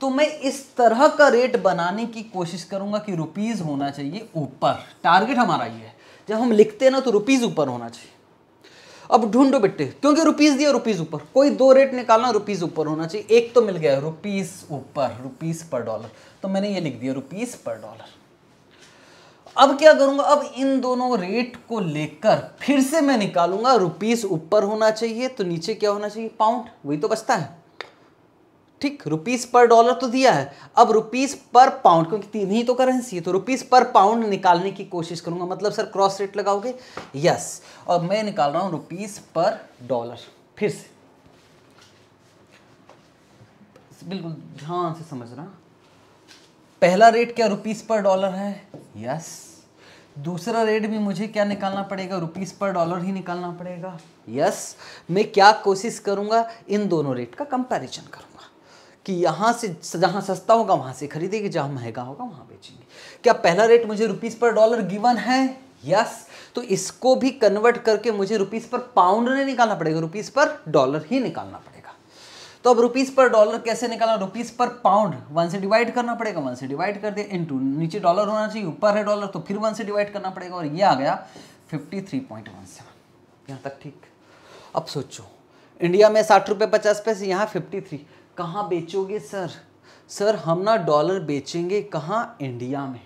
तो मैं इस तरह का रेट बनाने की कोशिश करूंगा कि रुपीस होना चाहिए ऊपर टारगेट हमारा ये है जब हम लिखते हैं ना तो रुपीस ऊपर होना चाहिए अब ढूंढो बेटे क्योंकि रुपीज़ दिया रुपीज़ ऊपर कोई दो रेट निकालना रुपीज़ ऊपर होना चाहिए एक तो मिल गया रुपीज़ ऊपर रुपीज़ पर डॉलर तो मैंने ये लिख दिया रुपीज़ पर डॉलर अब क्या करूंगा अब इन दोनों रेट को लेकर फिर से मैं निकालूंगा रुपीज़ ऊपर होना चाहिए तो नीचे क्या होना चाहिए पाउंड वही तो बचता है ठीक रुपीस पर डॉलर तो दिया है अब रुपीस पर पाउंड क्योंकि तीन ही तो करेंसी है तो रुपीस पर पाउंड निकालने की कोशिश करूंगा मतलब सर क्रॉस रेट लगाओगे यस और मैं निकाल रहा हूं रुपीस पर डॉलर फिर से बिल्कुल ध्यान से समझ रहा पहला रेट क्या रुपीस पर डॉलर है यस दूसरा रेट भी मुझे क्या निकालना पड़ेगा रुपीस पर डॉलर ही निकालना पड़ेगा यस मैं क्या कोशिश करूंगा इन दोनों रेट का कंपेरिजन करूंगा कि यहाँ से जहाँ सस्ता होगा वहाँ से खरीदेंगे जहाँ महंगा होगा वहाँ बेचेंगे क्या पहला रेट मुझे रुपीज़ पर डॉलर गिवन है यस yes. तो इसको भी कन्वर्ट करके मुझे रुपीज़ पर पाउंड नहीं निकालना पड़ेगा रुपीज़ पर डॉलर ही निकालना पड़ेगा तो अब रुपीज़ पर डॉलर कैसे निकालना रुपीज़ पर पाउंड वन से डिवाइड करना पड़ेगा वन से डिवाइड कर दिया इनटू नीचे डॉलर होना चाहिए ऊपर है डॉलर तो फिर वन से डिवाइड करना पड़ेगा और ये आ गया fifty three point one seven यहाँ तक ठीक अब सोचो इंडिया में साठ रुपये पचास पैसे यहाँ फिफ्टी थ्री कहाँ बेचोगे सर सर हम ना डॉलर बेचेंगे कहाँ इंडिया में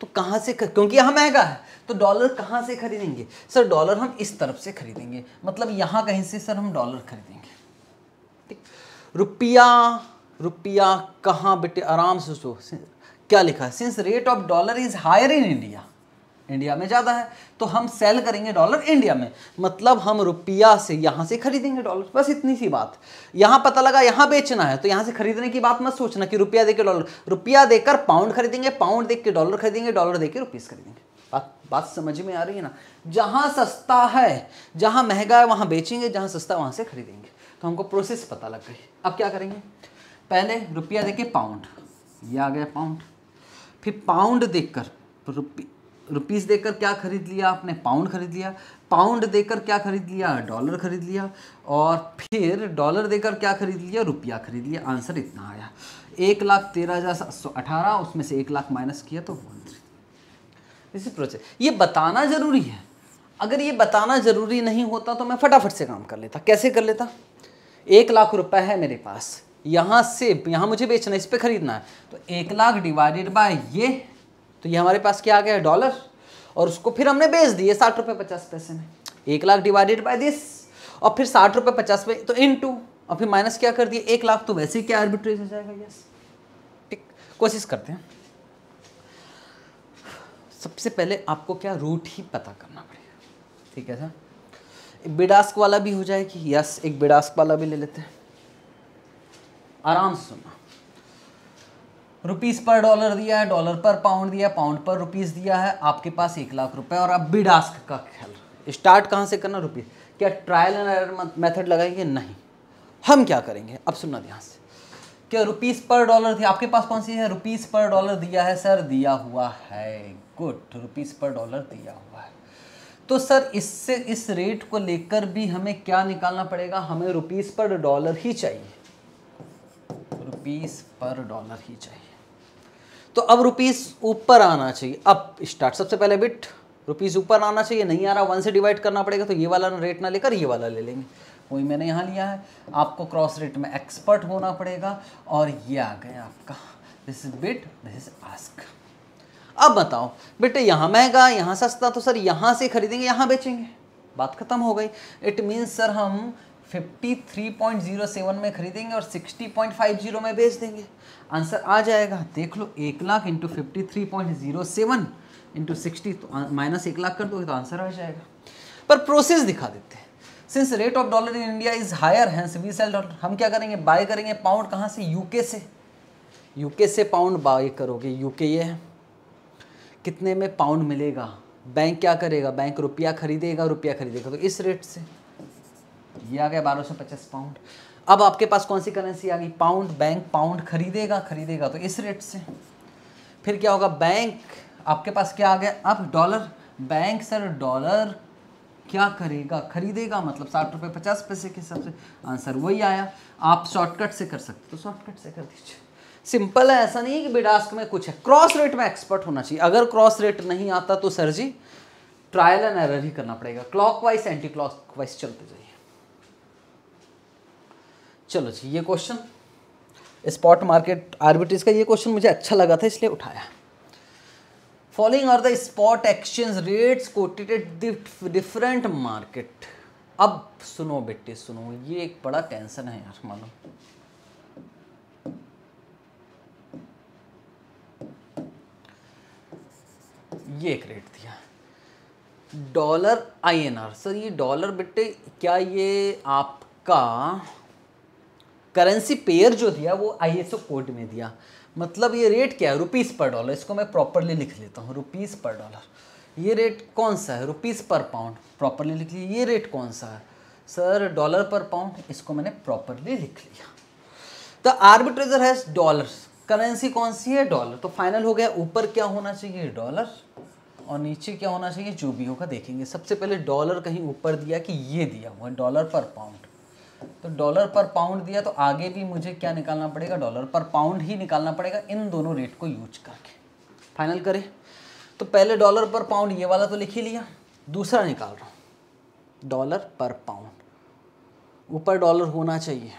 तो कहाँ से कर... क्योंकि यहाँ महंगा है तो डॉलर कहाँ से खरीदेंगे सर डॉलर हम इस तरफ से खरीदेंगे मतलब यहाँ कहीं से सर हम डॉलर खरीदेंगे ठीक रुपया रुपया कहाँ बेटे आराम से सो क्या लिखा since rate of dollar is higher in India India में ज़्यादा है तो हम सेल करेंगे डॉलर इंडिया में मतलब हम रुपया से यहाँ से खरीदेंगे डॉलर बस इतनी सी बात यहाँ पता लगा यहाँ बेचना है तो यहाँ से खरीदने की बात मत सोचना कि रुपया देकर डॉलर रुपया देकर पाउंड खरीदेंगे पाउंड देख के डॉलर खरीदेंगे डॉलर देकर रुपीज़ खरीदेंगे बात बात समझ में आ रही है ना जहाँ सस्ता है जहाँ महंगा है वहाँ बेचेंगे जहाँ सस्ता है वहाँ से खरीदेंगे तो हमको प्रोसेस पता लग गई अब क्या करेंगे पहले रुपया देके पाउंड ये आ गया पाउंड फिर पाउंड देखकर रुपये रुपीस देकर क्या खरीद लिया आपने पाउंड खरीद लिया पाउंड देकर क्या खरीद लिया डॉलर खरीद लिया और फिर डॉलर देकर क्या खरीद लिया रुपया खरीद लिया आंसर इतना आया एक लाख तेरह हज़ार सात सौ अठारह उसमें से एक लाख माइनस किया तो वन थ्री इसी प्रोसेस ये बताना ज़रूरी है अगर ये बताना ज़रूरी नहीं होता तो मैं फटाफट से काम कर लेता कैसे कर लेता एक लाख रुपए है मेरे पास यहाँ से यहाँ मुझे बेचना इस पर ख़रीदना है तो एक लाख डिवाइडेड बाय ये तो ये हमारे पास क्या आ गया डॉलर और उसको फिर हमने बेच दिए साठ रुपये पचास पैसे में एक लाख डिवाइडेड बाय दिस और फिर साठ रुपये पचास पे तो इन टू और फिर माइनस क्या कर दिए एक लाख तो वैसे ही क्या आर्बिट्रेज हो जाएगा यस ठीक कोशिश करते हैं सबसे पहले आपको क्या रूट ही पता करना पड़ेगा ठीक है सर बिडास्क वाला भी हो जाएगी यस एक बिडास्क वाला भी ले लेते हैं आराम से सुनना रुपीज़ पर डॉलर दिया है डॉलर पर पाउंड दिया है पाउंड पर रुपीज़ दिया है आपके पास एक लाख रुपए और अब बिडास्क का ख्याल स्टार्ट कहाँ से करना रुपीस क्या ट्रायल एंड एरर मेथड लगाएंगे नहीं हम क्या करेंगे अब सुनना ध्यान से क्या रुपीस पर डॉलर थी आपके पास कौन सी है रुपीज़ पर डॉलर दिया है सर दिया हुआ है गुड रुपीज़ पर डॉलर दिया हुआ है तो सर इससे इस रेट को लेकर भी हमें क्या निकालना पड़ेगा हमें रुपीज़ पर डॉलर ही चाहिए रुपीज़ पर डॉलर ही चाहिए तो अब रुपीज़ ऊपर आना चाहिए अब स्टार्ट सबसे पहले बिट रुपीज़ ऊपर आना चाहिए नहीं आ रहा वन से डिवाइड करना पड़ेगा तो ये वाला रेट ना लेकर ये वाला ले लेंगे वही मैंने यहाँ लिया है आपको क्रॉस रेट में एक्सपर्ट होना पड़ेगा और ये आ गया आपका this is bid this is ask अब बताओ बेटे यहाँ महंगा यहाँ सस्ता तो सर यहाँ से खरीदेंगे यहाँ बेचेंगे बात खत्म हो गई इट मीन्स सर हम 53.07 में खरीदेंगे और 60.50 में बेच देंगे आंसर आ जाएगा देख लो एक lakh into fifty three point zero seven into sixty तो माइनस एक लाख कर दोगे तो आंसर आ जाएगा पर प्रोसेस दिखा देते हैं since rate of dollar in India is higher hence we sell dollar हम क्या करेंगे बाय करेंगे पाउंड कहाँ से यूके से यूके से पाउंड बाय करोगे यूके ये है कितने में पाउंड मिलेगा बैंक क्या करेगा बैंक रुपया खरीदेगा रुपया खरीदेगा तो इस रेट से ये आ गया बारह सौ पचास पाउंड अब आपके पास कौन सी करेंसी आ गई पाउंड बैंक पाउंड खरीदेगा खरीदेगा तो इस रेट से फिर क्या होगा बैंक आपके पास क्या आ गया अब डॉलर बैंक सर डॉलर क्या करेगा खरीदेगा मतलब साठ रुपये पचास पैसे के हिसाब से आंसर वही आया आप शॉर्टकट से कर सकते तो शॉर्टकट से कर दीजिए सिंपल है ऐसा नहीं है कि बिडास्क में कुछ है क्रॉस रेट में एक्सपर्ट होना चाहिए अगर क्रॉस रेट नहीं आता तो sir ji trial and error ही करना पड़ेगा clockwise anticlockwise चलते जाइए चलो जी ये क्वेश्चन स्पॉट मार्केट आर्बिट्रेज का ये क्वेश्चन मुझे अच्छा लगा था इसलिए उठाया following are the spot exchange rates quoted different market अब सुनो बेटे सुनो ये एक बड़ा टेंशन है यार मालूम ये एक रेट दिया डॉलर आईएनआर सर ये डॉलर बेटे क्या ये आपका करेंसी पेयर जो दिया वो आई कोड में दिया मतलब ये रेट क्या है रुपीज़ पर डॉलर इसको मैं प्रॉपरली लिख लेता हूँ रुपीज़ पर डॉलर ये रेट कौन सा है रुपीस पर पाउंड प्रॉपरली लिख लिया ये रेट कौन सा है सर डॉलर पर पाउंड इसको मैंने प्रॉपरली लिख लिया तो आर्बिट्रेजर है डॉलर करेंसी कौन सी है डॉलर तो फाइनल हो गया ऊपर क्या होना चाहिए डॉलर और नीचे क्या होना चाहिए जो भी होगा देखेंगे सबसे पहले डॉलर कहीं ऊपर दिया कि ये दिया हुआ डॉलर पर पाउंड तो डॉलर पर पाउंड दिया तो आगे भी मुझे क्या निकालना पड़ेगा डॉलर पर पाउंड ही निकालना पड़ेगा इन दोनों रेट को यूज करके फाइनल करें तो पहले डॉलर पर पाउंड ये वाला तो लिख ही लिया दूसरा निकाल रहा हूँ डॉलर पर पाउंड ऊपर डॉलर होना चाहिए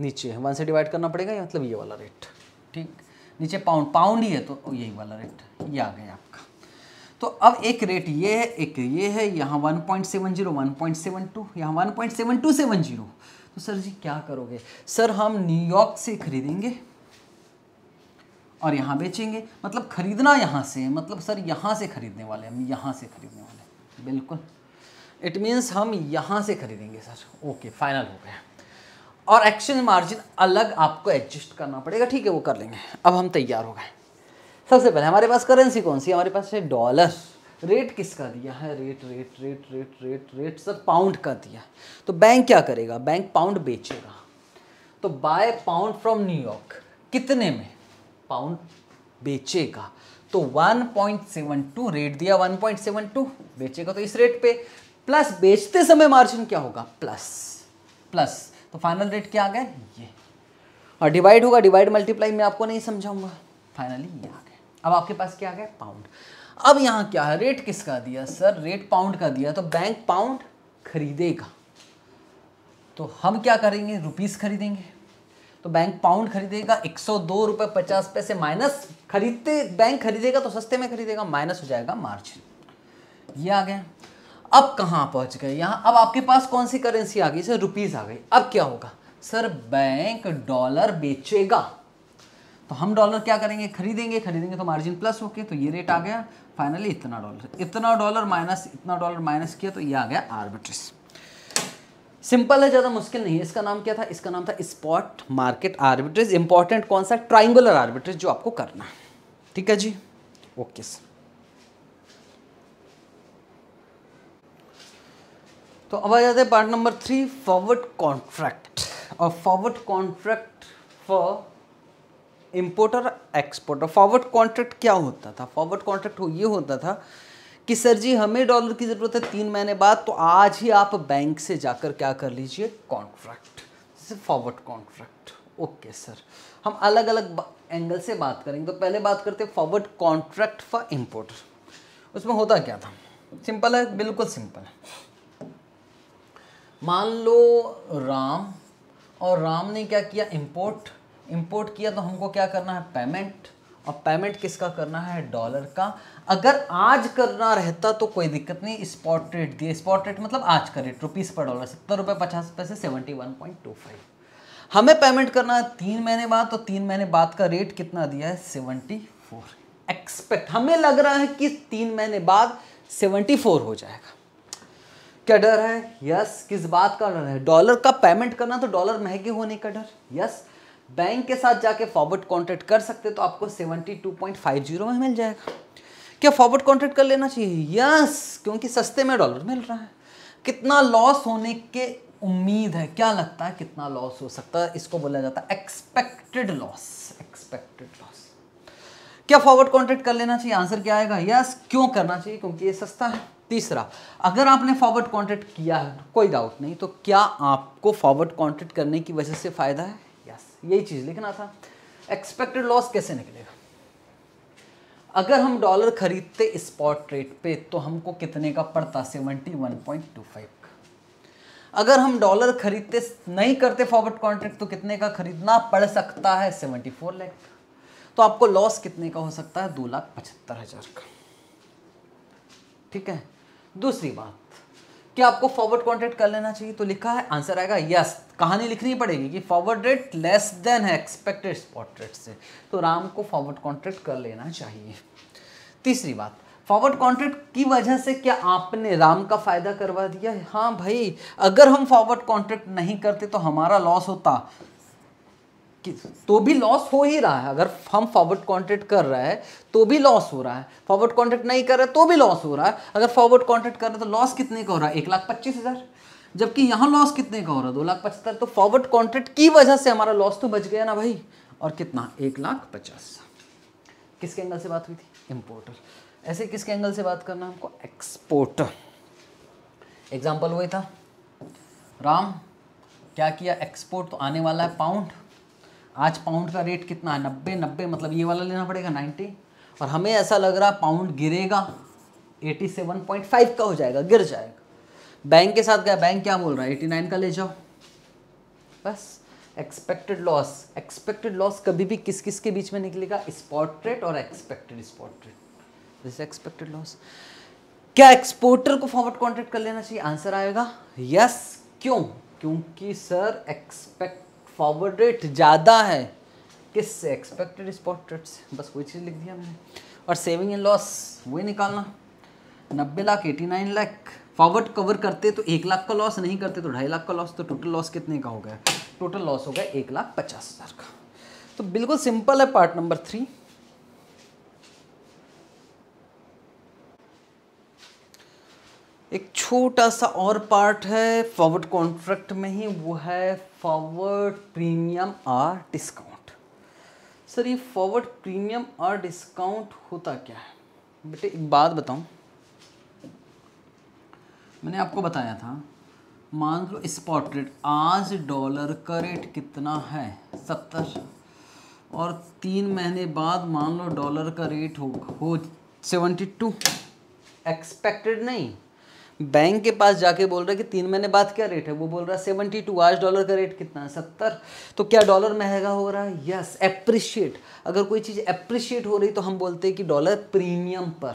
नीचे वन से डिवाइड करना पड़ेगा मतलब ये वाला रेट ठीक नीचे पाउंड पाउंड ही है तो यही वाला रेट ये आ गया तो अब एक रेट ये है एक ये है यहाँ one one point point seven zero seven two यहाँ one point seven seven two zero तो सर जी क्या करोगे सर हम न्यूयॉर्क से खरीदेंगे और यहाँ बेचेंगे मतलब खरीदना यहाँ से मतलब सर यहाँ से खरीदने वाले हम यहाँ से खरीदने वाले बिल्कुल इट मीन्स हम यहाँ से खरीदेंगे सर ओके फाइनल हो गया और एक्सचेंज मार्जिन अलग आपको एडजस्ट करना पड़ेगा ठीक है वो कर लेंगे अब हम तैयार हो गए सबसे पहले हमारे पास करेंसी कौन सी हमारे पास है डॉलर रेट किसका दिया है rate rate rate rate rate rate sir pound का दिया तो बैंक क्या करेगा बैंक पाउंड बेचेगा तो बाय पाउंड फ्रॉम न्यूयॉर्क कितने में पाउंड बेचेगा तो 1.72 रेट दिया 1.72 बेचेगा तो इस रेट पे प्लस बेचते समय मार्जिन क्या होगा प्लस प्लस तो फाइनल रेट क्या आ गया ये और डिवाइड होगा डिवाइड मल्टीप्लाई में आपको नहीं समझाऊंगा फाइनली ये आ अब आपके पास क्या आ गया पाउंड अब यहाँ क्या है रेट किसका दिया सर रेट पाउंड का दिया तो बैंक पाउंड खरीदेगा तो हम क्या करेंगे रुपीस खरीदेंगे तो बैंक पाउंड खरीदेगा एक सौ दो रुपये पचास पैसे माइनस खरीदते बैंक खरीदेगा तो सस्ते में खरीदेगा माइनस हो जाएगा मार्जिन ये आ गया अब कहाँ पहुँच गए यहाँ अब आपके पास कौन सी करेंसी आ गई सर रुपीज़ आ गई अब क्या होगा सर बैंक डॉलर बेचेगा तो हम डॉलर क्या करेंगे खरीदेंगे खरीदेंगे तो मार्जिन प्लस होके तो ये रेट आ गया फाइनली इतना डॉलर इतना डॉलर माइनस इतना डॉलर माइनस किया तो ये आ गया आर्बिट्रेस सिंपल है ज़्यादा मुश्किल नहीं है इसका नाम क्या था इसका नाम था स्पॉट मार्केट आर्बिट्रेज इंपॉर्टेंट कौन सा ट्राइंगुलर आर्बिट्रेज जो आपको करना है ठीक है जी ओके सर तो अब आ जाते हैं part number three forward contract और forward contract for importer exporter forward contract क्या होता था फॉरवर्ड कॉन्ट्रैक्ट हो ये होता था कि सर जी हमें डॉलर की ज़रूरत है तीन महीने बाद तो आज ही आप बैंक से जाकर क्या कर लीजिए कॉन्ट्रैक्ट जैसे फॉरवर्ड कॉन्ट्रैक्ट ओके सर हम अलग अलग एंगल से बात करेंगे तो पहले बात करते हैं फॉरवर्ड कॉन्ट्रैक्ट फॉर इम्पोर्टर उसमें होता क्या था सिंपल है बिल्कुल सिंपल है मान लो राम और राम ने क्या किया इम्पोर्ट इम्पोर्ट किया तो हमको क्या करना है पेमेंट और पेमेंट किसका करना है डॉलर का अगर आज करना रहता तो कोई दिक्कत नहीं स्पॉट रेट दिए स्पॉट रेट मतलब आज का रेट रुपीज़ पर डॉलर सत्तर रुपये पचास पैसे seventy one point two five हमें पेमेंट करना है तीन महीने बाद तो तीन महीने बाद का रेट कितना दिया है सेवेंटी फोर एक्सपेक्ट हमें लग रहा है कि तीन महीने बाद सेवेंटी फोर हो जाएगा क्या डर है यस किस बात का डर है डॉलर का पेमेंट करना तो डॉलर महंगे होने का डर यस बैंक के साथ जाके फॉरवर्ड कॉन्ट्रैक्ट कर सकते तो आपको 72.50 में मिल जाएगा क्या फॉरवर्ड कॉन्ट्रैक्ट कर लेना चाहिए यस क्योंकि सस्ते में डॉलर मिल रहा है कितना लॉस होने के उम्मीद है क्या लगता है कितना लॉस हो सकता है इसको बोला जाता है एक्सपेक्टेड लॉस एक्सपेक्टेड लॉस क्या फॉरवर्ड कॉन्ट्रैक्ट कर लेना चाहिए आंसर क्या आएगा यस क्यों करना चाहिए क्योंकि ये सस्ता है तीसरा अगर आपने फॉरवर्ड कॉन्ट्रैक्ट किया है कोई डाउट नहीं तो क्या आपको फॉरवर्ड कॉन्ट्रैक्ट करने की वजह से फ़ायदा है यही चीज़ लिखना था एक्सपेक्टेड लॉस कैसे निकलेगा अगर हम डॉलर खरीदते स्पॉट रेट पे तो हमको कितने का पड़ता seventy one point two five का अगर हम डॉलर खरीदते नहीं करते फॉरवर्ड कॉन्ट्रैक्ट तो कितने का खरीदना पड़ सकता है सेवेंटी फोर लैख का तो आपको लॉस कितने का हो सकता है दो लाख पचहत्तर हज़ार का ठीक है दूसरी बात क्या आपको फॉरवर्ड कॉन्ट्रैक्ट कर लेना चाहिए तो लिखा है आंसर आएगा यस कहानी लिखनी पड़ेगी कि फॉरवर्ड रेट लेस देन है एक्सपेक्टेड स्पॉट रेट से तो राम को फॉरवर्ड कॉन्ट्रैक्ट कर लेना चाहिए तीसरी बात फॉरवर्ड कॉन्ट्रैक्ट की वजह से क्या आपने राम का फ़ायदा करवा दिया हाँ भाई अगर हम फॉरवर्ड कॉन्ट्रैक्ट नहीं करते तो हमारा लॉस होता तो भी लॉस हो ही रहा है अगर हम फॉरवर्ड कॉन्ट्रैक्ट कर रहे हैं तो भी लॉस हो रहा है फॉरवर्ड कॉन्ट्रैक्ट नहीं कर रहे तो भी लॉस हो रहा है अगर फॉरवर्ड कॉन्ट्रैक्ट कर रहे तो लॉस कितने का हो रहा है एक लाख पच्चीस हज़ार जबकि यहाँ लॉस कितने का हो रहा है दो लाख पचहत्तर तो फॉरवर्ड कॉन्ट्रैक्ट की वजह से हमारा लॉस तो बच गया ना भाई और कितना एक लाख पचास किसके एंगल से बात हुई थी इम्पोर्टर ऐसे किसके एंगल से बात करना हमको एक्सपोर्टर एग्जाम्पल वही था राम क्या किया एक्सपोर्ट तो आने वाला है पाउंड आज पाउंड का रेट कितना है नब्बे नब्बे मतलब ये वाला लेना पड़ेगा नाइन्टी और हमें ऐसा लग रहा पाउंड गिरेगा एटी सेवन पॉइंट फाइव का हो जाएगा गिर जाएगा बैंक के साथ गया बैंक क्या बोल रहा है एटी नाइन का ले जाओ बस एक्सपेक्टेड लॉस एक्सपेक्टेड लॉस कभी भी किस किस के बीच में निकलेगा स्पॉट रेट और expected spot rate this expected loss क्या एक्सपोर्टर को फॉरवर्ड कॉन्ट्रैक्ट कर लेना चाहिए आंसर आएगा यस क्यों क्योंकि सर एक्सपेक्ट फॉरवर्ड रेट ज़्यादा है किस से एक्सपेक्टेड स्पॉट रेट से बस वही चीज़ लिख दिया मैंने और सेविंग एंड लॉस वही निकालना नब्बे lakh eighty nine lakh forward cover करते तो एक लाख का लॉस नहीं करते तो ढाई लाख का लॉस तो टोटल लॉस कितने का हो गया टोटल लॉस हो गया एक लाख पचास हज़ार का तो बिल्कुल सिंपल है पार्ट नंबर थ्री एक छोटा सा और पार्ट है फॉरवर्ड कॉन्ट्रैक्ट में ही वो है forward premium or discount sir ये फॉरवर्ड प्रीमियम आर डिस्काउंट होता क्या है बेटे एक बात बताऊं मैंने आपको बताया था मान लो स्पॉट रेट आज डॉलर का रेट कितना है सत्तर और तीन महीने बाद मान लो डॉलर का रेट हो हो सेवेंटी टू एक्सपेक्टेड नहीं बैंक के पास जाके बोल रहा है कि तीन महीने बाद क्या रेट है वो बोल रहा है सेवेंटी टू आज डॉलर का रेट कितना है सत्तर तो क्या डॉलर महंगा हो रहा है यस एप्रिशिएट अगर कोई चीज़ एप्रिशिएट हो रही तो हम बोलते हैं कि डॉलर प्रीमियम पर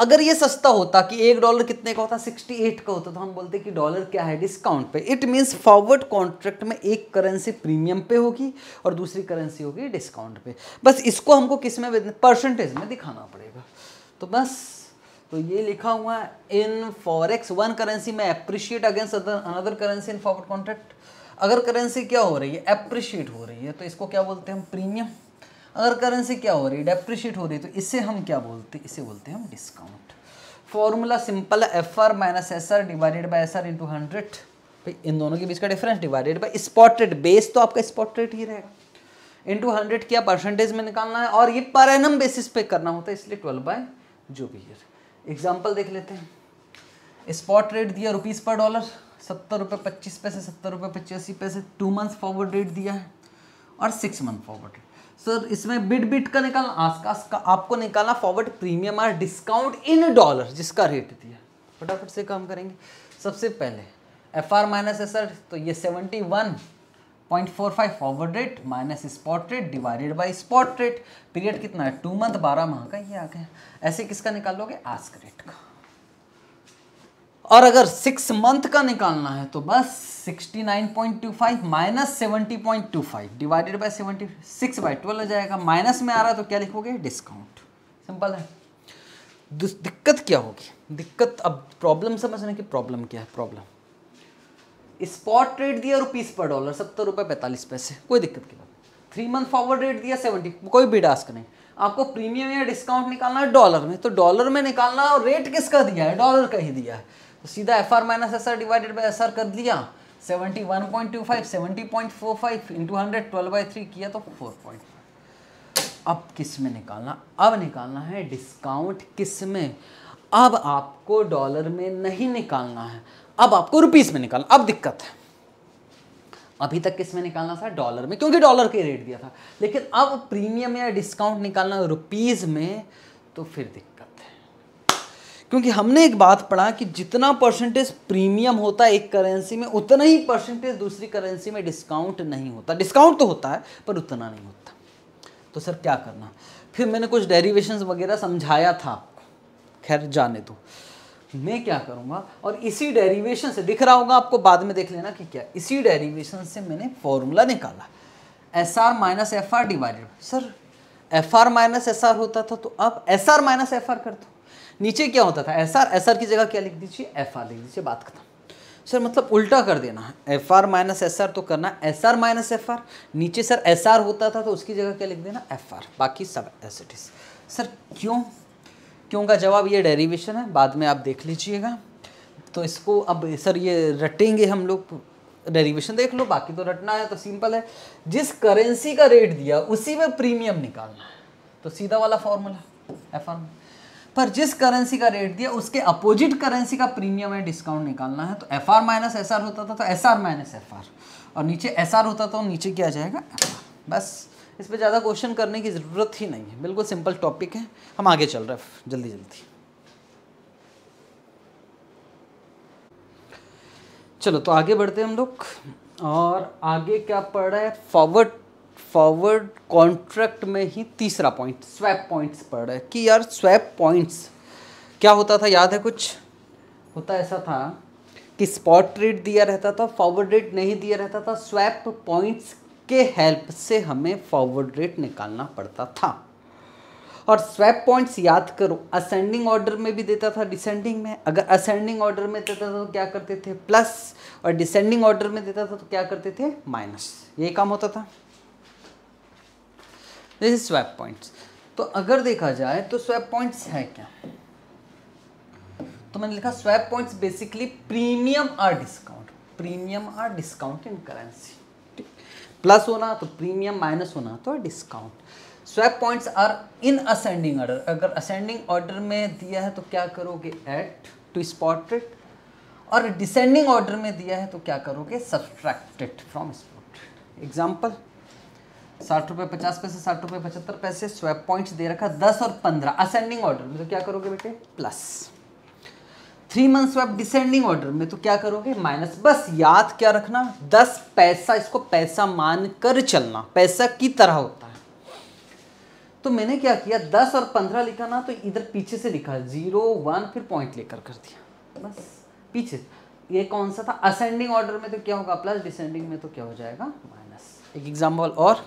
अगर ये सस्ता होता कि एक डॉलर कितने का होता 68 का होता तो हम बोलते कि डॉलर क्या है डिस्काउंट पे इट मीन्स फॉरवर्ड कॉन्ट्रैक्ट में एक करेंसी प्रीमियम पे होगी और दूसरी करेंसी होगी डिस्काउंट पे बस इसको हमको किस में परसेंटेज में दिखाना पड़ेगा तो बस तो ये लिखा हुआ है इन फॉरेक्स वन करेंसी में appreciate against another currency in forward contract अगर करेंसी क्या हो रही है अप्रिशिएट हो रही है तो इसको क्या बोलते हैं हम प्रीमियम अगर करेंसी क्या हो रही है डेप्रिशिएट हो रही है तो इसे हम क्या बोलते हैं इसे बोलते हैं हम discount formula simple F R minus S R divided by S R into hundred भाई इन दोनों के बीच का difference divided by spot rate base तो आपका स्पॉट रेट ही रहेगा इंटू हंड्रेड क्या परसेंटेज में निकालना है और ये पर एनम बेसिस पे करना होता है इसलिए ट्वेल्व बाय जो भी है एग्जाम्पल देख लेते हैं स्पॉट रेट दिया रुपीज़ पर डॉलर सत्तर रुपये पच्चीस पैसे सत्तर रुपये पचासी पैसे टू मंथ फॉरवर्ड रेट दिया है और सिक्स मंथ फॉरवर्ड सर इसमें बिट बिट का निकालना आसपास का आपको निकालना फॉरवर्ड प्रीमियम और डिस्काउंट इन डॉलर जिसका रेट दिया फटाफट से काम करेंगे सबसे पहले एफ आर माइनस है सर तो ये seventy one point four five forward rate minus spot rate divided by spot rate period कितना है टू मंथ बारह माह का ये आ गया ऐसे किसका निकालोगे आस्क रेट का और अगर सिक्स मंथ का निकालना है तो बस 69.25 minus 70.25 divided by 76 by twelve हो जाएगा माइनस में आ रहा है तो क्या लिखोगे डिस्काउंट सिंपल है दिक्कत क्या होगी दिक्कत अब प्रॉब्लम समझने की प्रॉब्लम क्या है प्रॉब्लम स्पॉट रेट दिया रुपीस पर डॉलर सत्तर रुपये पैंतालीस पैसे कोई दिक्कत की बात थ्री मंथ फॉरवर्ड रेट दिया सेवेंटी कोई भी डास्क नहीं आपको प्रीमियम या डिस्काउंट निकालना है डॉलर में तो डॉलर में निकालना और रेट किसका दिया है डॉलर का ही दिया है तो सीधा F R minus S R divided by S R कर दिया seventy one point two five seventy point four five into hundred twelve by three किया तो फोर पॉइंट अब किस में निकालना अब निकालना है डिस्काउंट किस में अब आपको डॉलर में नहीं निकालना है अब आपको रुपीस में निकालना अब दिक्कत है अभी तक किस में निकालना था डॉलर में क्योंकि डॉलर के रेट दिया था लेकिन अब प्रीमियम या डिस्काउंट निकालना रुपीज़ में तो फिर दिक्कत क्योंकि हमने एक बात पढ़ा कि जितना परसेंटेज प्रीमियम होता है एक करेंसी में उतना ही परसेंटेज दूसरी करेंसी में डिस्काउंट नहीं होता डिस्काउंट तो होता है पर उतना नहीं होता तो सर क्या करना फिर मैंने कुछ डेरीवेशन वगैरह समझाया था आपको खैर जाने दो मैं क्या करूँगा और इसी डेरिवेशन से दिख रहा होगा आपको बाद में देख लेना कि क्या इसी डेरिवेशन से मैंने फॉर्मूला निकाला S R minus F R divided sir F R minus S R होता था तो अब S R minus F R कर दो नीचे क्या होता था एस आर एस आर की जगह क्या लिख दीजिए एफ आर लिख दीजिए बात खत्म सर मतलब उल्टा कर देना है F R minus S R तो करना है S R minus F R नीचे सर एस आर होता था तो उसकी जगह क्या लिख देना एफ आर बाकी सब एस इट इज सर क्यों क्यों का जवाब ये डेरिवेशन है बाद में आप देख लीजिएगा तो इसको अब सर ये रटेंगे हम लोग डेरिवेशन देख लो बाकी तो रटना है तो सिंपल है जिस करेंसी का रेट दिया उसी में प्रीमियम निकालना है तो सीधा वाला फॉर्मूला एफ आर में पर जिस करेंसी का रेट दिया उसके अपोजिट करेंसी का प्रीमियम है डिस्काउंट निकालना है तो F R minus S R होता था तो S R minus F R और नीचे एस आर होता तो नीचे क्या जाएगा बस इस पर ज़्यादा क्वेश्चन करने की ज़रूरत ही नहीं है बिल्कुल सिंपल टॉपिक है हम आगे चल रहे हैं जल्दी जल्दी चलो तो आगे बढ़ते हैं हम लोग और आगे क्या पढ़ रहा है फॉरवर्ड फॉरवर्ड कॉन्ट्रैक्ट में ही तीसरा पॉइंट स्वैप पॉइंट्स पर है कि यार स्वैप पॉइंट्स क्या होता था याद है कुछ होता ऐसा था कि स्पॉट रेट दिया रहता था फॉरवर्ड रेट नहीं दिया रहता था स्वैप पॉइंट्स के हेल्प से हमें फॉरवर्ड रेट निकालना पड़ता था और स्वैप पॉइंट्स याद करो असेंडिंग ऑर्डर में भी देता था डिसेंडिंग में अगर असेंडिंग ऑर्डर में देता था तो क्या करते थे प्लस और डिसेंडिंग ऑर्डर में देता था तो क्या करते थे माइनस यही काम होता था इज स्वैप पॉइंट्स तो अगर देखा जाए तो स्वैप पॉइंट्स है क्या तो मैंने लिखा swap points basically premium or discount premium or discount in currency plus होना तो प्रीमियम माइनस होना तो discount swap points are in ascending order अगर असेंडिंग ऑर्डर में दिया है तो क्या करोगे एट टू स्पॉट और डिसेंडिंग ऑर्डर में दिया है तो क्या करोगे सब्सट्रैक्टेड फ्रॉम स्पॉट एग्जाम्पल साठ रुपये पचास पैसे साठ रुपये पचहत्तर पैसे स्वैप पॉइंट्स दे रखा दस और पंद्रह असेंडिंग मतलब ऑर्डर में तो क्या करोगे बेटे plus three month swap descending order में तो क्या करोगे माइनस बस याद क्या रखना दस पैसा इसको पैसा मान कर चलना पैसा की तरह होता है तो मैंने क्या किया दस और पंद्रह लिखा ना तो इधर पीछे से लिखा जीरो वन फिर पॉइंट लेकर कर दिया बस पीछे ये कौन सा था असेंडिंग ऑर्डर में तो क्या होगा प्लस डिसेंडिंग में तो क्या हो जाएगा माइनस एक एग्जाम्पल और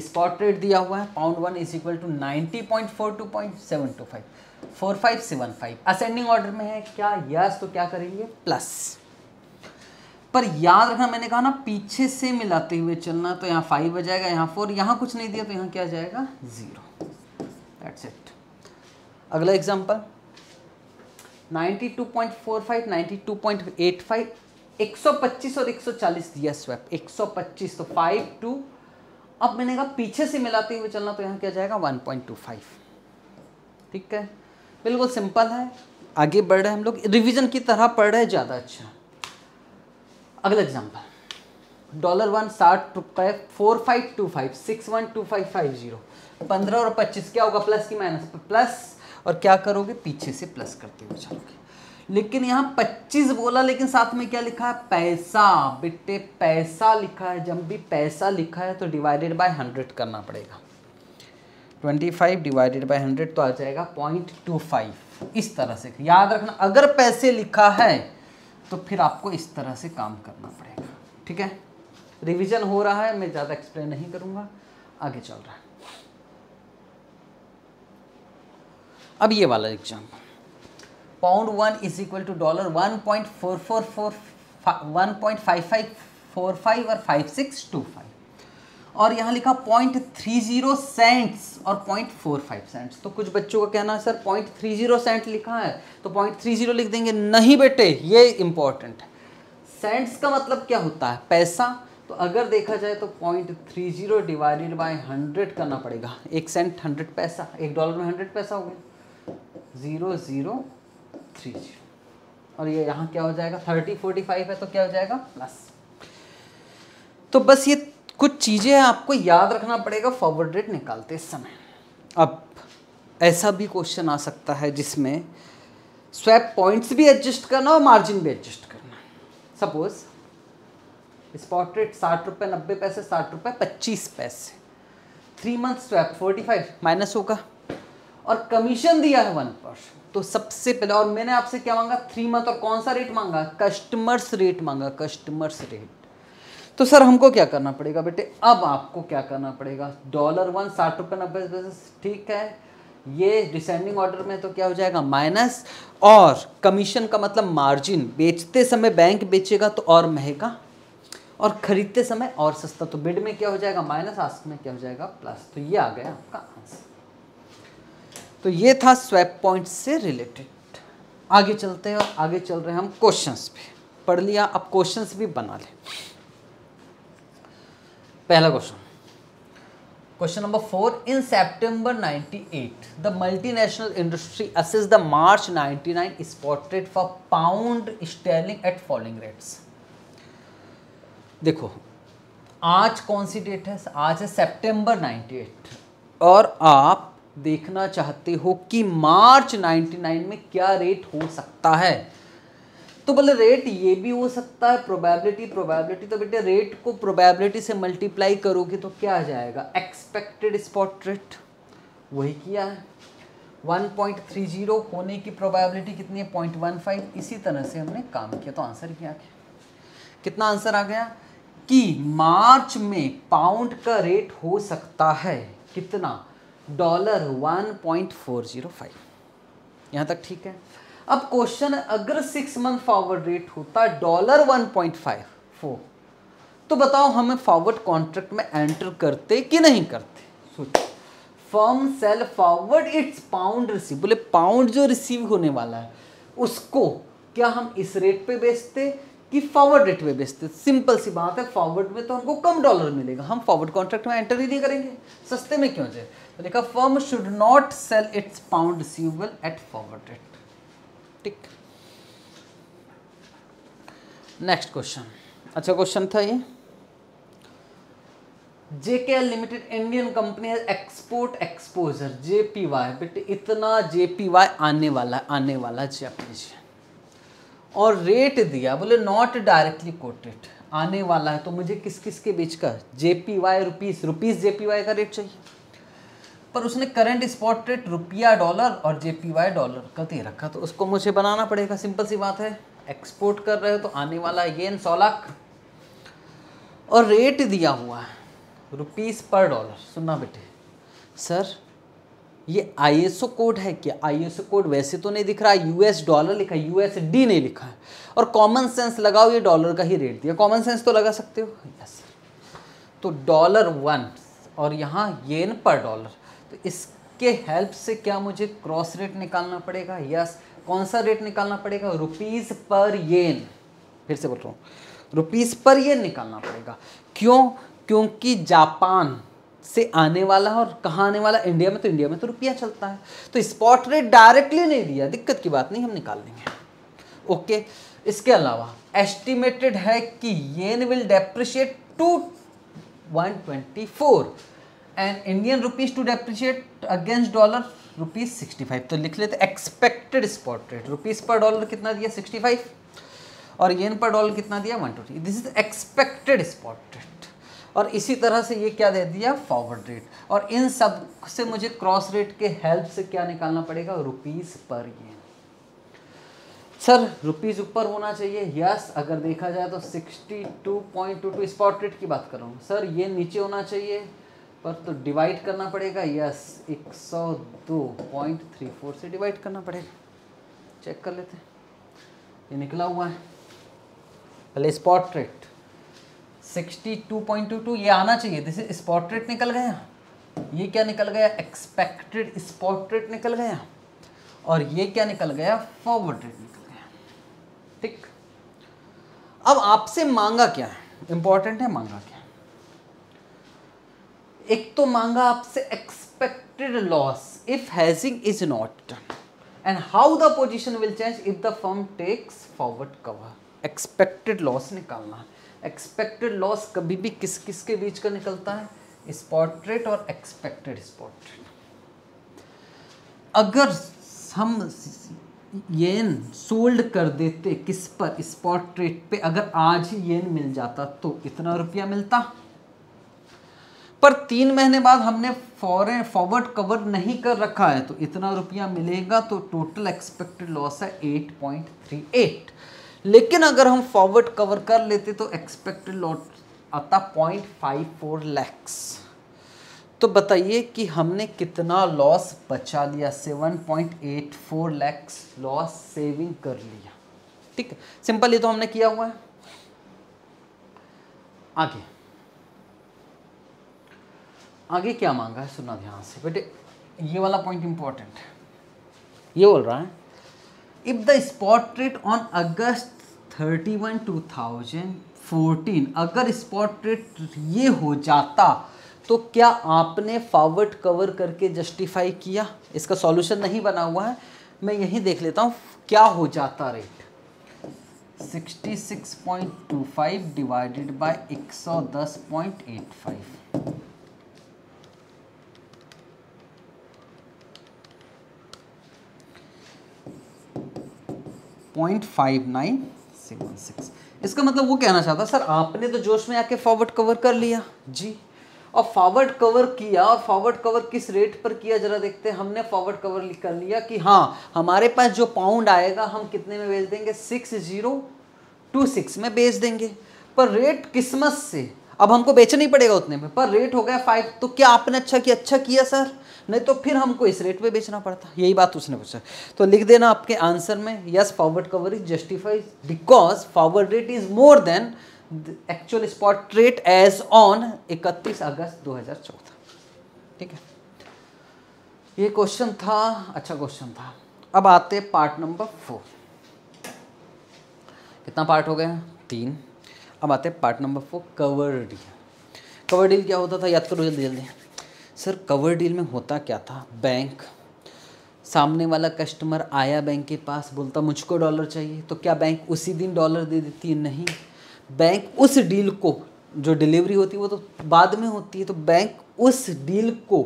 स्पॉट रेट दिया हुआ है pound one is equal to ninety point four two point seven two five four five seven five ascending order में है क्या यस तो क्या करेंगे प्लस पर याद रखना मैंने कहा ना पीछे से मिलाते हुए चलना तो यहाँ फाइव आ जाएगा यहाँ फोर यहाँ कुछ नहीं दिया तो यहाँ क्या जाएगा जीरो दैट्स इट अगला एग्जाम्पल 92.45, 92.85, 125 और 140 दिया स्वैप 125 तो फाइव टू अब मैंने कहा पीछे से मिलाते हुए चलना तो यहाँ क्या जाएगा 1.25 ठीक है बिल्कुल सिंपल है आगे बढ़ रहे हम लोग रिवीजन की तरह पढ़ रहे हैं ज़्यादा अच्छा अगला एग्जाम्पल डॉलर वन साठ रुपये four five two five six one two five five zero पंद्रह और पच्चीस क्या होगा प्लस की माइनस प्लस और क्या करोगे पीछे से प्लस करते हुए चलोगे लेकिन यहाँ पच्चीस बोला लेकिन साथ में क्या लिखा है पैसा बेटे पैसा लिखा है जब भी पैसा लिखा है तो डिवाइडेड बाय हंड्रेड करना पड़ेगा twenty five divided by hundred तो आ जाएगा पॉइंट टू फाइव इस तरह से याद रखना अगर पैसे लिखा है तो फिर आपको इस तरह से काम करना पड़ेगा ठीक है रिविजन हो रहा है मैं ज़्यादा एक्सप्लेन नहीं करूँगा आगे चल रहा है अब ये वाला example pound one is equal to dollar one point four four four one point five five four five और फाइव सिक्स टू फाइव और यहाँ लिखा पॉइंट थ्री जीरो सेंट्स और पॉइंट फोर फाइव सेंट्स तो कुछ बच्चों का कहना है sir point three zero cent लिखा है तो पॉइंट थ्री जीरो लिख देंगे नहीं बेटे ये इंपॉर्टेंट है सेंट्स का मतलब क्या होता है पैसा तो अगर देखा जाए तो point three zero divided by hundred करना पड़ेगा एक सेंट हंड्रेड पैसा एक डॉलर में हंड्रेड पैसा हो गया ज़ीरो ज़ीरो थ्री और ये यहाँ क्या हो जाएगा थर्टी फोर्टी फाइव है तो क्या हो जाएगा प्लस तो बस ये कुछ चीज़ें आपको याद रखना पड़ेगा फॉरवर्ड रेट निकालते समय अब ऐसा भी क्वेश्चन आ सकता है जिसमें स्वैप पॉइंट्स भी एडजस्ट करना और मार्जिन भी एडजस्ट करना सपोज स्पॉट रेट साठ रुपये नब्बे पैसे साठ रुपये पच्चीस पैसे three month swap forty five minus होगा और कमीशन दिया है वन परसेंट तो सबसे पहले और मैंने आपसे क्या मांगा थ्री मंथ और कौन सा रेट मांगा कस्टमर्स रेट मांगा कस्टमर्स रेट तो सर हमको क्या करना पड़ेगा बेटे अब आपको क्या करना पड़ेगा डॉलर वन साठ रुपये नब्बे पैसे ठीक है ये डिसेंडिंग ऑर्डर में तो क्या हो जाएगा माइनस और कमीशन का मतलब मार्जिन बेचते समय बैंक बेचेगा तो और महंगा और खरीदते समय और सस्ता तो बिड में क्या हो जाएगा माइनस आस्क में क्या हो जाएगा प्लस तो ये आ गया आपका तो ये था स्वैप पॉइंट से रिलेटेड आगे चलते हैं और आगे चल रहे हैं हम क्वेश्चन पे पढ़ लिया अब क्वेश्चन भी बना ले पहला question question number four in September at the multinational industry as is the March ninety nine spotted for pound sterling at falling rates देखो आज कौन सी डेट है आज है सेप्टेम्बर एट और आप देखना चाहते हो कि मार्च 99 में क्या रेट हो सकता है तो बोले रेट ये भी हो सकता है प्रोबेबिलिटी प्रोबेबिलिटी तो बेटे रेट को प्रोबेबिलिटी से मल्टीप्लाई करोगे तो क्या आ जाएगा एक्सपेक्टेड स्पॉट रेट वही किया है 1.30 होने की प्रोबेबिलिटी कितनी है पॉइंट इसी तरह से हमने काम किया तो आंसर क्या गया कितना आंसर आ गया कि मार्च में पाउंड का रेट हो सकता है कितना dollar one point four zero five यहाँ तक ठीक है अब क्वेश्चन अगर सिक्स मंथ फॉरवर्ड रेट होता dollar one point five four तो बताओ हमें फॉरवर्ड कॉन्ट्रैक्ट में एंटर करते कि नहीं करते सोचो firm sell forward its pound receive बोले पाउंड जो रिसीव होने वाला है उसको क्या हम इस रेट पे बेचते कि फॉरवर्ड रेट पे बेचते सिंपल सी बात है फॉरवर्ड में तो हमको कम डॉलर मिलेगा हम फॉरवर्ड कॉन्ट्रैक्ट में एंटर ही नहीं करेंगे सस्ते में क्यों जाए तो देखा firm should not sell its pound receivable at forward rate ठीक नेक्स्ट क्वेश्चन अच्छा क्वेश्चन था ये JK limited Indian company export exposure JPY बेटे इतना जेपीवाई आने वाला है आने वाला जी जी और रेट दिया बोले नॉट डायरेक्टली कोटेड आने वाला है तो मुझे किस किस के बीच का जेपीवाई रुपीस रुपीस जेपीवाई का रेट चाहिए पर उसने करंट स्पॉट रेट रुपया डॉलर और जे डॉलर का दे रखा तो उसको मुझे बनाना पड़ेगा सिंपल सी बात है एक्सपोर्ट कर रहे हो तो आने वाला येन सौ लाख और रेट दिया हुआ है रुपीज़ पर डॉलर सुनना बेटे सर ये आईएसओ कोड है क्या आईएसओ कोड वैसे तो नहीं दिख रहा यूएस डॉलर लिखा है डी नहीं लिखा है और कॉमन सेंस लगाओ ये डॉलर का ही रेट दिया कॉमन सेंस तो लगा सकते हो यस सर तो डॉलर वन और यहाँ येन पर डॉलर तो इसके हेल्प से क्या मुझे क्रॉस रेट निकालना पड़ेगा यस कौन सा रेट निकालना पड़ेगा रुपीज़ पर येन फिर से बोल रहा हूँ रुपीज़ पर येन निकालना पड़ेगा क्यों क्योंकि जापान से आने वाला और कहाँ आने वाला इंडिया में तो इंडिया में तो रुपया चलता है तो स्पॉट रेट डायरेक्टली नहीं दिया दिक्कत की बात नहीं हम निकाल लेंगे ओके इसके अलावा एस्टिमेटेड है कि yen will depreciate to 124 and Indian rupees to depreciate against dollar rupees sixty five तो लिख लेते एक्सपेक्टेड स्पॉट रेट रुपीज पर डॉलर कितना दिया सिक्सटी फाइव और येन पर डॉलर कितना दिया one twenty this is expected spot rate और इसी तरह से ये क्या दे दिया फॉरवर्ड रेट और इन सब से मुझे क्रॉस रेट के हेल्प से क्या निकालना पड़ेगा रुपीज़ पर येन सर रुपीज़ ऊपर होना चाहिए यस अगर देखा जाए तो sixty two two spot rate की बात कर रहा हूँ सर ये नीचे होना चाहिए पर तो डिवाइड करना पड़ेगा यस 102.34 से डिवाइड करना पड़ेगा चेक कर लेते हैं ये निकला हुआ है पहले स्पॉट रेट 62.22 ये आना चाहिए जैसे स्पॉट रेट निकल गया ये क्या निकल गया एक्सपेक्टेड स्पॉट रेट निकल गया और ये क्या निकल गया फॉरवर्ड रेट निकल गया ठीक अब आपसे मांगा क्या है इंपॉर्टेंट है मांगा क्या एक तो मांगा आपसे expected loss if hedging is not done and how the position will change if the firm takes forward cover expected loss निकालना एक्सपेक्टेड लॉस कभी भी किस किस के बीच का निकलता है स्पॉट रेट और एक्सपेक्टेड स्पॉट रेट अगर हम येन सोल्ड कर देते किस पर स्पॉट रेट पे अगर आज ही येन मिल जाता तो कितना रुपया मिलता पर तीन महीने बाद हमने फॉरन फॉरवर्ड कवर नहीं कर रखा है तो इतना रुपया मिलेगा तो टोटल एक्सपेक्टेड लॉस है 8.38 लेकिन अगर हम फॉरवर्ड कवर कर लेते तो एक्सपेक्टेड लॉस आता 0.54 लैक्स तो बताइए कि हमने कितना लॉस बचा लिया 7.84 लैक्स लॉस सेविंग कर लिया ठीक है सिंपल ये तो हमने किया हुआ है आगे आगे क्या मांगा है सुना ध्यान से बेटे ये वाला पॉइंट इंपॉर्टेंट ये बोल रहा है if the spot rate on August thirty one two thousand fourteen अगर स्पॉट रेट ये हो जाता तो क्या आपने फॉरवर्ड कवर करके जस्टिफाई किया इसका सॉल्यूशन नहीं बना हुआ है मैं यही देख लेता हूँ क्या हो जाता rate 66.25 divided by 110.85 point five nine seven six इसका मतलब वो कहना चाहता सर आपने तो जोश में आके फॉरवर्ड कवर कर लिया जी और फॉरवर्ड कवर किया और फॉरवर्ड कवर किस रेट पर किया जरा देखते हैं हमने फॉरवर्ड कवर कर लिया कि हाँ हमारे पास जो पाउंड आएगा हम कितने में बेच देंगे सिक्स जीरो टू सिक्स में बेच देंगे पर रेट किस्मत से अब हमको बेचना ही पड़ेगा उतने में पर रेट हो गया फाइव तो क्या आपने अच्छा किया अच्छा किया सर नहीं तो फिर हमको इस रेट पे बेचना पड़ता यही बात उसने पूछा तो लिख देना आपके आंसर में yes forward cover is justifies because forward rate is more than actual spot rate as on 31 August 2014 ठीक है ये क्वेश्चन था अच्छा क्वेश्चन था अब आते पार्ट नंबर फोर कितना पार्ट हो गया तीन अब आते हैं part number four cover deal cover deal क्या होता था याद करो जल्दी जल्दी सर कवर डील में होता क्या था बैंक सामने वाला कस्टमर आया बैंक के पास बोलता मुझको डॉलर चाहिए तो क्या बैंक उसी दिन डॉलर दे देती है नहीं बैंक उस डील को जो डिलीवरी होती है वो तो बाद में होती है तो बैंक उस डील को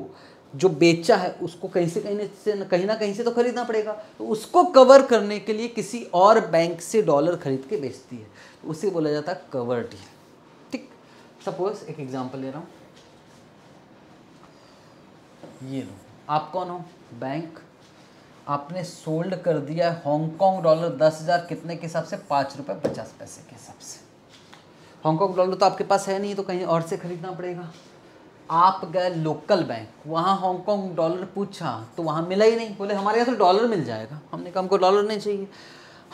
जो बेचा है उसको कहीं से कहीं से कहीं ना कहीं से तो खरीदना पड़ेगा तो उसको कवर करने के लिए किसी और बैंक से डॉलर खरीद के बेचती है उसे बोला जाता है कवर टी ठीक सपोज एक एग्जाम्पल ले रहा हूँ ये लो आप कौन हो बैंक आपने सोल्ड कर दिया हांगकांग डॉलर दस हज़ार कितने के हिसाब से पाँच रुपये पचास पैसे के हिसाब से हांगकॉन्ग डॉलर तो आपके पास है नहीं तो कहीं और से ख़रीदना पड़ेगा आप गए लोकल बैंक वहाँ हांगकांग डॉलर पूछा तो वहाँ मिला ही नहीं बोले हमारे यहाँ तो डॉलर मिल जाएगा हमने कहा हमको डॉलर नहीं चाहिए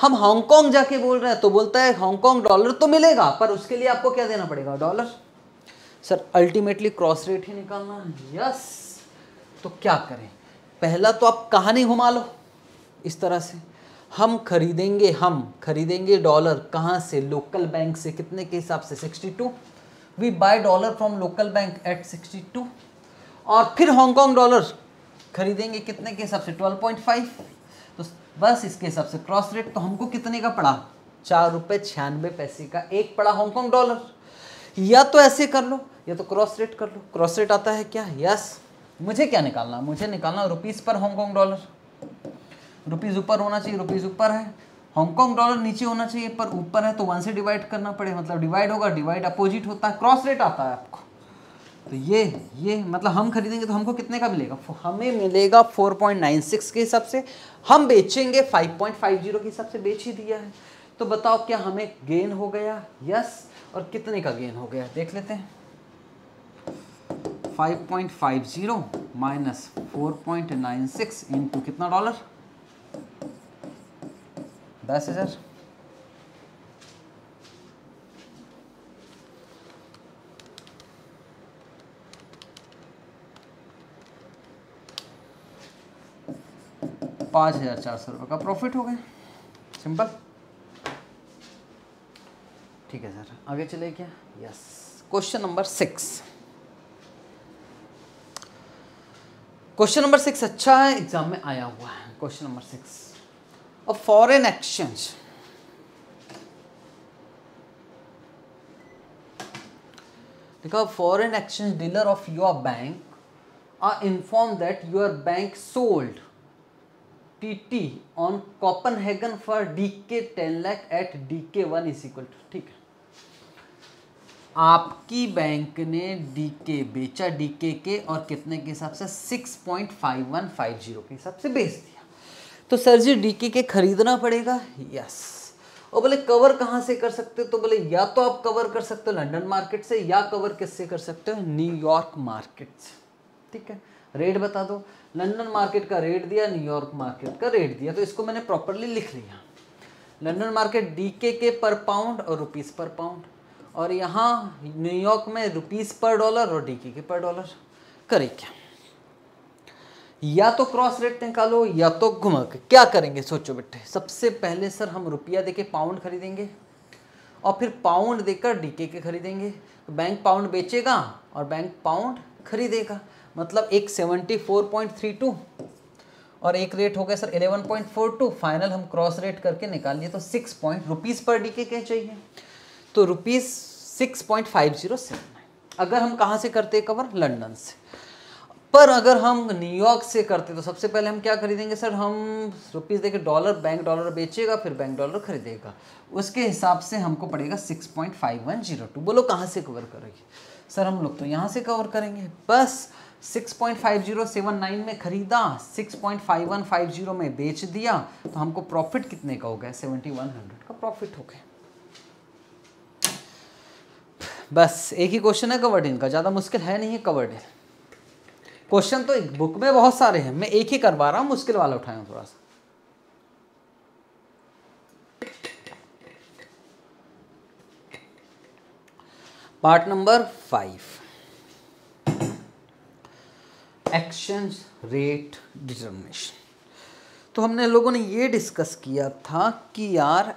हम हांगकांग जाके बोल रहे हैं तो बोलता है हांगकांग डॉलर तो मिलेगा पर उसके लिए आपको क्या देना पड़ेगा dollar sir ultimately cross rate ही निकालना यस तो क्या करें पहला तो आप कहानी घुमा लो इस तरह से हम खरीदेंगे हम खरीदेंगे डॉलर कहाँ से लोकल बैंक से कितने के हिसाब से sixty two we buy dollar from local bank at sixty two और फिर हांगकांग डॉलर खरीदेंगे कितने के हिसाब से ट्वेल्व पॉइंट फाइव बस इसके हिसाब से क्रॉस रेट तो हमको कितने का पड़ा चार रुपये छियानवे पैसे का एक पड़ा हांगकॉन्ग डॉलर या तो ऐसे कर लो या तो क्रॉस रेट कर लो क्रॉस रेट आता है क्या यस मुझे क्या निकालना मुझे निकालना रुपीज़ पर हांगकॉन्ग डॉलर रुपीज़ ऊपर होना चाहिए रुपीज़ ऊपर है हांगकॉन्ग डॉलर नीचे होना चाहिए पर ऊपर है तो वन से डिवाइड करना पड़े मतलब डिवाइड होगा डिवाइड अपोजिट होता है क्रॉस रेट आता है आपको तो ये ये मतलब हम खरीदेंगे तो हमको कितने का मिलेगा हमें मिलेगा 4.96 के हिसाब से हम बेचेंगे 5.50 के हिसाब से बेच ही दिया है तो बताओ क्या हमें गेन हो गया यस और कितने का गेन हो गया देख लेते हैं 5.50 माइनस फोर कितना डॉलर दस हजार पाँच हज़ार चार सौ रुपये का प्रॉफिट हो गया सिंपल ठीक है सर आगे चले क्या yes question number six question number six अच्छा है एग्जाम में आया हुआ है क्वेश्चन नंबर सिक्स अ फॉरेन एक्सचेंज देखो foreign exchange dealer of your bank are inform that your bank sold TT on Copenhagen for D K ten lakh at D K one is equal to ठीक है आपकी bank ने D के बेचा D के के और कितने के हिसाब से six point five one five zero के हिसाब से बेच दिया तो सर जी डी के के खरीदना पड़ेगा यस और बोले कवर कहाँ से कर सकते हो तो बोले या तो आप कवर कर सकते हो लंदन मार्केट से या कवर किससे कर सकते हो न्यूयॉर्क मार्केट से ठीक है रेट बता दो लंदन मार्केट का रेट दिया न्यूयॉर्क मार्केट का रेट दिया तो इसको मैंने प्रॉपरली लिख लिया लंदन मार्केट डी के के पर पाउंड और रुपीस पर पाउंड और यहाँ न्यूयॉर्क में रुपीज़ पर डॉलर और डी के के पर डॉलर करे क्या या तो क्रॉस रेट निकालो या तो घुमा के क्या करेंगे सोचो बेटे सबसे पहले सर हम रुपया देके पाउंड खरीदेंगे और फिर पाउंड देकर डीके के खरीदेंगे तो बैंक पाउंड बेचेगा और बैंक पाउंड खरीदेगा मतलब एक 74.32 और एक रेट हो गया सर 11.42 फाइनल हम क्रॉस रेट करके निकाल लिए तो सिक्स पॉइंट रुपीज़ पर डी के क्या चाहिए तो rupees six point five zero seven अगर हम कहाँ से करते कवर लंदन से पर अगर हम न्यूयॉर्क से करते तो सबसे पहले हम क्या खरीदेंगे सर हम रुपीज़ देखें डॉलर बैंक डॉलर बेचेगा फिर बैंक डॉलर खरीदेगा उसके हिसाब से हमको पड़ेगा six point five one zero two बोलो कहाँ से कवर करेंगे सर हम लोग तो यहाँ से कवर करेंगे बस 6.5079 में खरीदा 6.5150 में बेच दिया तो हमको प्रॉफिट कितने का हो गया 7100 का प्रॉफिट हो गया बस एक ही क्वेश्चन है कवर्ड इनका ज़्यादा मुश्किल है नहीं है कवर्ड इन क्वेश्चन तो एक बुक में बहुत सारे हैं मैं एक ही करवा रहा हूँ मुश्किल वाला उठाया थोड़ा सा part number five exchange rate determination तो हमने लोगों ने ये डिस्कस किया था कि यार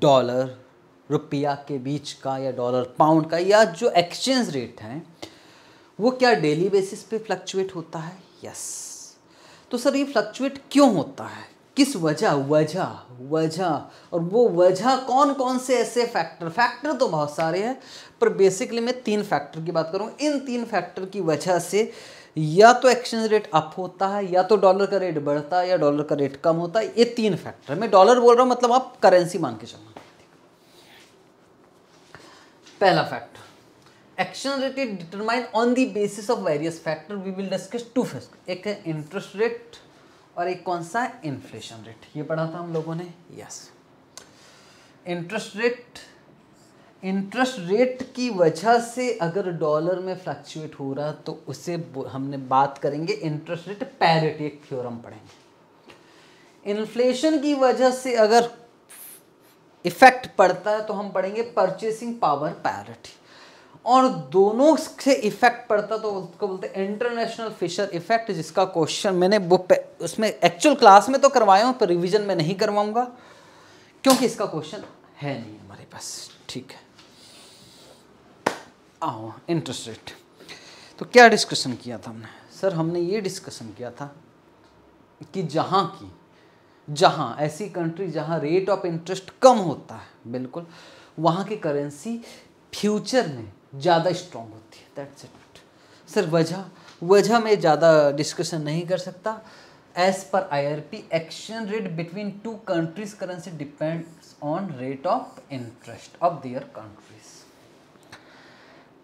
डॉलर रुपया के बीच का या डॉलर पाउंड का या जो एक्सचेंज रेट है वो क्या डेली बेसिस पे फ्लक्चुएट होता है यस तो सर ये फ्लक्चुएट क्यों होता है किस वजह वजह वजह और वो वजह कौन कौन से ऐसे फैक्टर फैक्टर तो बहुत सारे हैं पर बेसिकली मैं तीन फैक्टर की बात करूँ इन तीन फैक्टर की वजह से या तो एक्सचेंज रेट अप होता है या तो डॉलर का रेट बढ़ता है या डॉलर का रेट कम होता है ये तीन फैक्टर मैं डॉलर बोल रहा हूँ मतलब आप करेंसी मान के चलना पहला factor exchange rate is determine on the basis of various factor we will discuss two factor एक है इंटरेस्ट रेट और एक कौन सा है इन्फ्लेशन रेट ये पढ़ा था हम लोगों ने yes interest rate interest rate की वजह से अगर डॉलर में फ्लक्चुएट हो रहा तो उसे हमने बात करेंगे इंटरेस्ट रेट पैरिटी एक थ्योरम पढ़ेंगे इन्फ्लेशन की वजह से अगर इफेक्ट पड़ता है तो हम पढ़ेंगे परचेसिंग पावर पैरिटी और दोनों से इफेक्ट पड़ता तो उसको बोलते हैं इंटरनेशनल फिशर इफेक्ट जिसका क्वेश्चन मैंने वो उसमें एक्चुअल क्लास में तो करवाया हूँ पर रिविजन में नहीं करवाऊँगा क्योंकि इसका क्वेश्चन है नहीं हमारे पास ठीक है आओ इंटरेस्ट रेट तो क्या डिस्कशन किया था हमने सर हमने ये डिस्कशन किया था कि जहाँ की जहाँ ऐसी कंट्री जहाँ रेट ऑफ इंटरेस्ट कम होता है बिल्कुल वहाँ की करेंसी फ्यूचर में ज़्यादा स्ट्रॉन्ग होती है दैट्स इट सर वजह वजह में ज़्यादा डिस्कशन नहीं कर सकता as per IRP exchange rate between two countries currency depends on rate of interest of their countries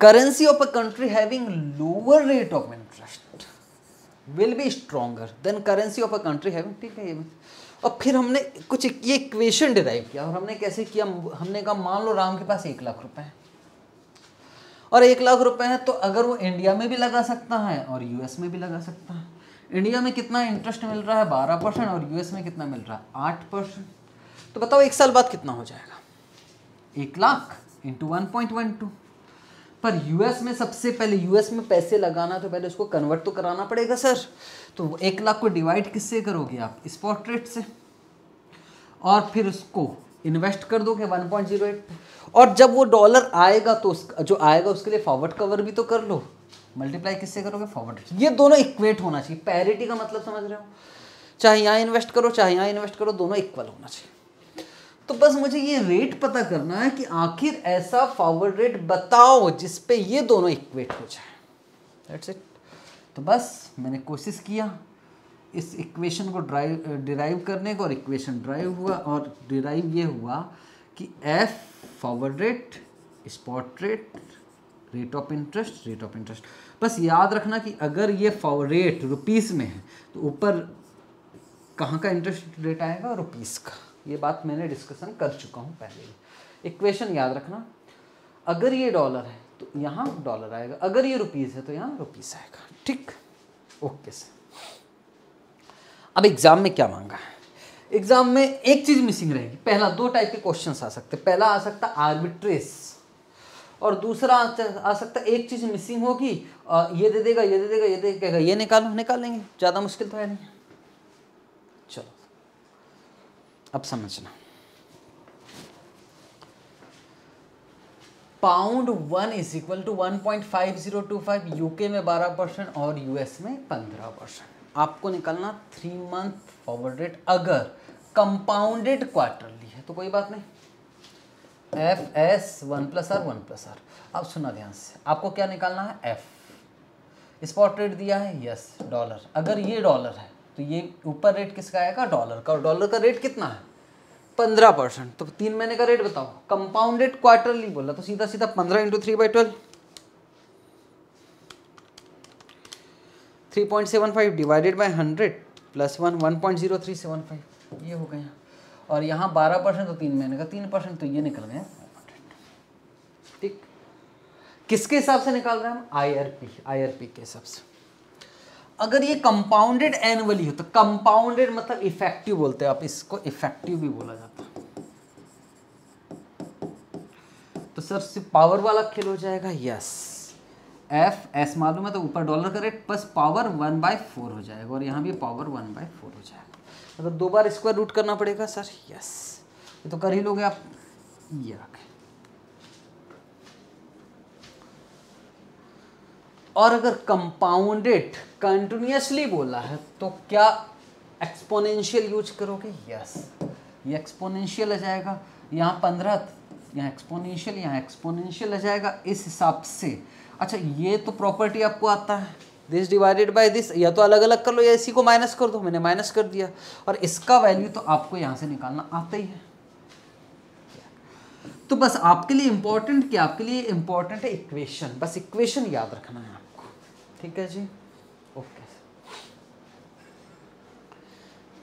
currency of a country having lower rate of interest will be stronger than currency of a country having ठीक है ये और फिर हमने कुछ ये equation derive किया और हमने कैसे किया हमने कहा मान लो राम के पास एक लाख रुपए हैं और एक लाख रुपए हैं तो अगर वो इंडिया में भी लगा सकता है और यूएस में भी लगा सकता है इंडिया में कितना इंटरेस्ट मिल रहा है बारह परसेंट और यूएस में कितना मिल रहा है आठ परसेंट तो बताओ एक साल बाद कितना हो जाएगा एक lakh into one point one two पर यूएस में सबसे पहले यूएस में पैसे लगाना तो पहले उसको कन्वर्ट तो कराना पड़ेगा सर तो एक लाख को डिवाइड किससे करोगे आप स्पॉट रेट से और फिर उसको इन्वेस्ट कर दोगे वन पॉइंट जीरो एट और जब वो डॉलर आएगा तो उस जो आएगा उसके लिए फॉरवर्ड कवर भी तो कर लो मल्टीप्लाई किससे करोगे फॉरवर्ड ये दोनों इक्वेट होना चाहिए पैरिटी का मतलब समझ रहे हो चाहे यहाँ इन्वेस्ट करो चाहे यहाँ इन्वेस्ट करो दोनों इक्वल होना चाहिए तो बस मुझे ये रेट पता करना है कि आखिर ऐसा फॉरवर्ड रेट बताओ जिस पे ये दोनों इक्वेट हो जाए दैट्स इट तो बस मैंने कोशिश किया इस इक्वेशन को ड्राइव डिराइव करने को और इक्वेशन ड्राइव हुआ और डिराइव ये हुआ कि F forward rate spot rate rate of interest rate of interest बस याद रखना कि अगर ये फॉर रेट रुपीज़ में है तो ऊपर कहाँ का इंटरेस्ट रेट आएगा रुपीज़ का ये बात मैंने डिस्कशन कर चुका हूँ पहले ही इक्वेशन याद रखना अगर ये डॉलर है तो यहाँ डॉलर आएगा अगर ये रुपीज़ है तो यहाँ रुपीज़ आएगा ठीक ओके सर अब एग्ज़ाम में क्या मांगा है एग्ज़ाम में एक चीज़ मिसिंग रहेगी पहला दो टाइप के क्वेश्चन आ सकते पहला आ सकता आर्बिट्रेस और दूसरा आ सकता एक चीज़ मिसिंग होगी ये दे देगा ये दे देगा ये दे देगा ये निकालो निकालेंगे ज़्यादा मुश्किल तो है नहीं अब समझना pound one is equal to one point five zero two five UK में बारह परसेंट और यूएस में पंद्रह परसेंट आपको निकलना थ्री मंथ फॉरवर्ड रेट अगर कंपाउंडेड क्वार्टरली है तो कोई बात नहीं F S one plus R one plus R अब सुना ध्यान से आपको क्या निकालना है एफ स्पॉट रेट दिया है यस डॉलर अगर ये डॉलर है तो ये ऊपर रेट किसका आएगा डॉलर का और डॉलर का रेट कितना है पंद्रह परसेंट तो तीन महीने का रेट बताओ कंपाउंडेड क्वार्टरली बोला तो सीधा सीधा पंद्रह into three by twelve three point seven five divided by hundred plus one one point zero three seven five ये हो गया और यहाँ बारह परसेंट तो तीन महीने का तीन परसेंट तो ये निकल गया ठीक किसके हिसाब से निकाल रहे हैं हम आर पी के हिसाब से अगर ये कंपाउंडेड एनुअली हो तो कंपाउंडेड मतलब इफेक्टिव बोलते हैं आप इसको इफेक्टिव भी बोला जाता है तो सर सिर्फ पावर वाला खेल हो जाएगा यस एफ एस मालूम है तो ऊपर डॉलर का rate plus power one by four हो जाएगा और यहाँ भी पावर वन बाय फोर हो जाएगा मतलब तो दो बार स्क्वायर रूट करना पड़ेगा सर यस ये तो कर ही लोगे आप ये रख और अगर कंपाउंडेड कंटिन्यूसली बोला है तो क्या एक्सपोनेंशियल यूज करोगे यस ये एक्सपोनेंशियल आ जाएगा यहाँ पंद्रह यहाँ एक्सपोनेंशियल यहाँ एक्सपोनेंशियल आ जाएगा इस हिसाब से अच्छा ये तो प्रॉपर्टी आपको आता है दिस डिवाइडेड बाय दिस या तो अलग अलग कर लो या इसी को माइनस कर दो मैंने माइनस कर दिया और इसका वैल्यू तो आपको यहाँ से निकालना आता ही है तो बस आपके लिए इंपॉर्टेंट क्या आपके लिए इंपॉर्टेंट है इक्वेशन बस इक्वेशन याद रखना है ठीक है जी ओके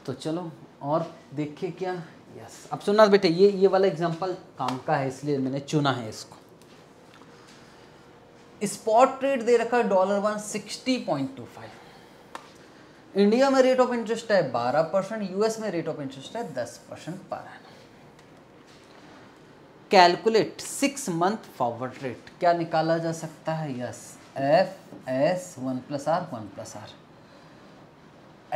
तो चलो और देखिए क्या यस अब सुनना बेटे ये ये वाला एग्जांपल काम का है इसलिए मैंने चुना है इसको स्पॉट रेट दे रखा है dollar one sixty point two five India में रेट ऑफ इंटरेस्ट है बारह परसेंट यूएस में रेट ऑफ इंटरेस्ट है दस परसेंट पर calculate six month forward rate क्या निकाला जा सकता है yes F S one plus R one plus R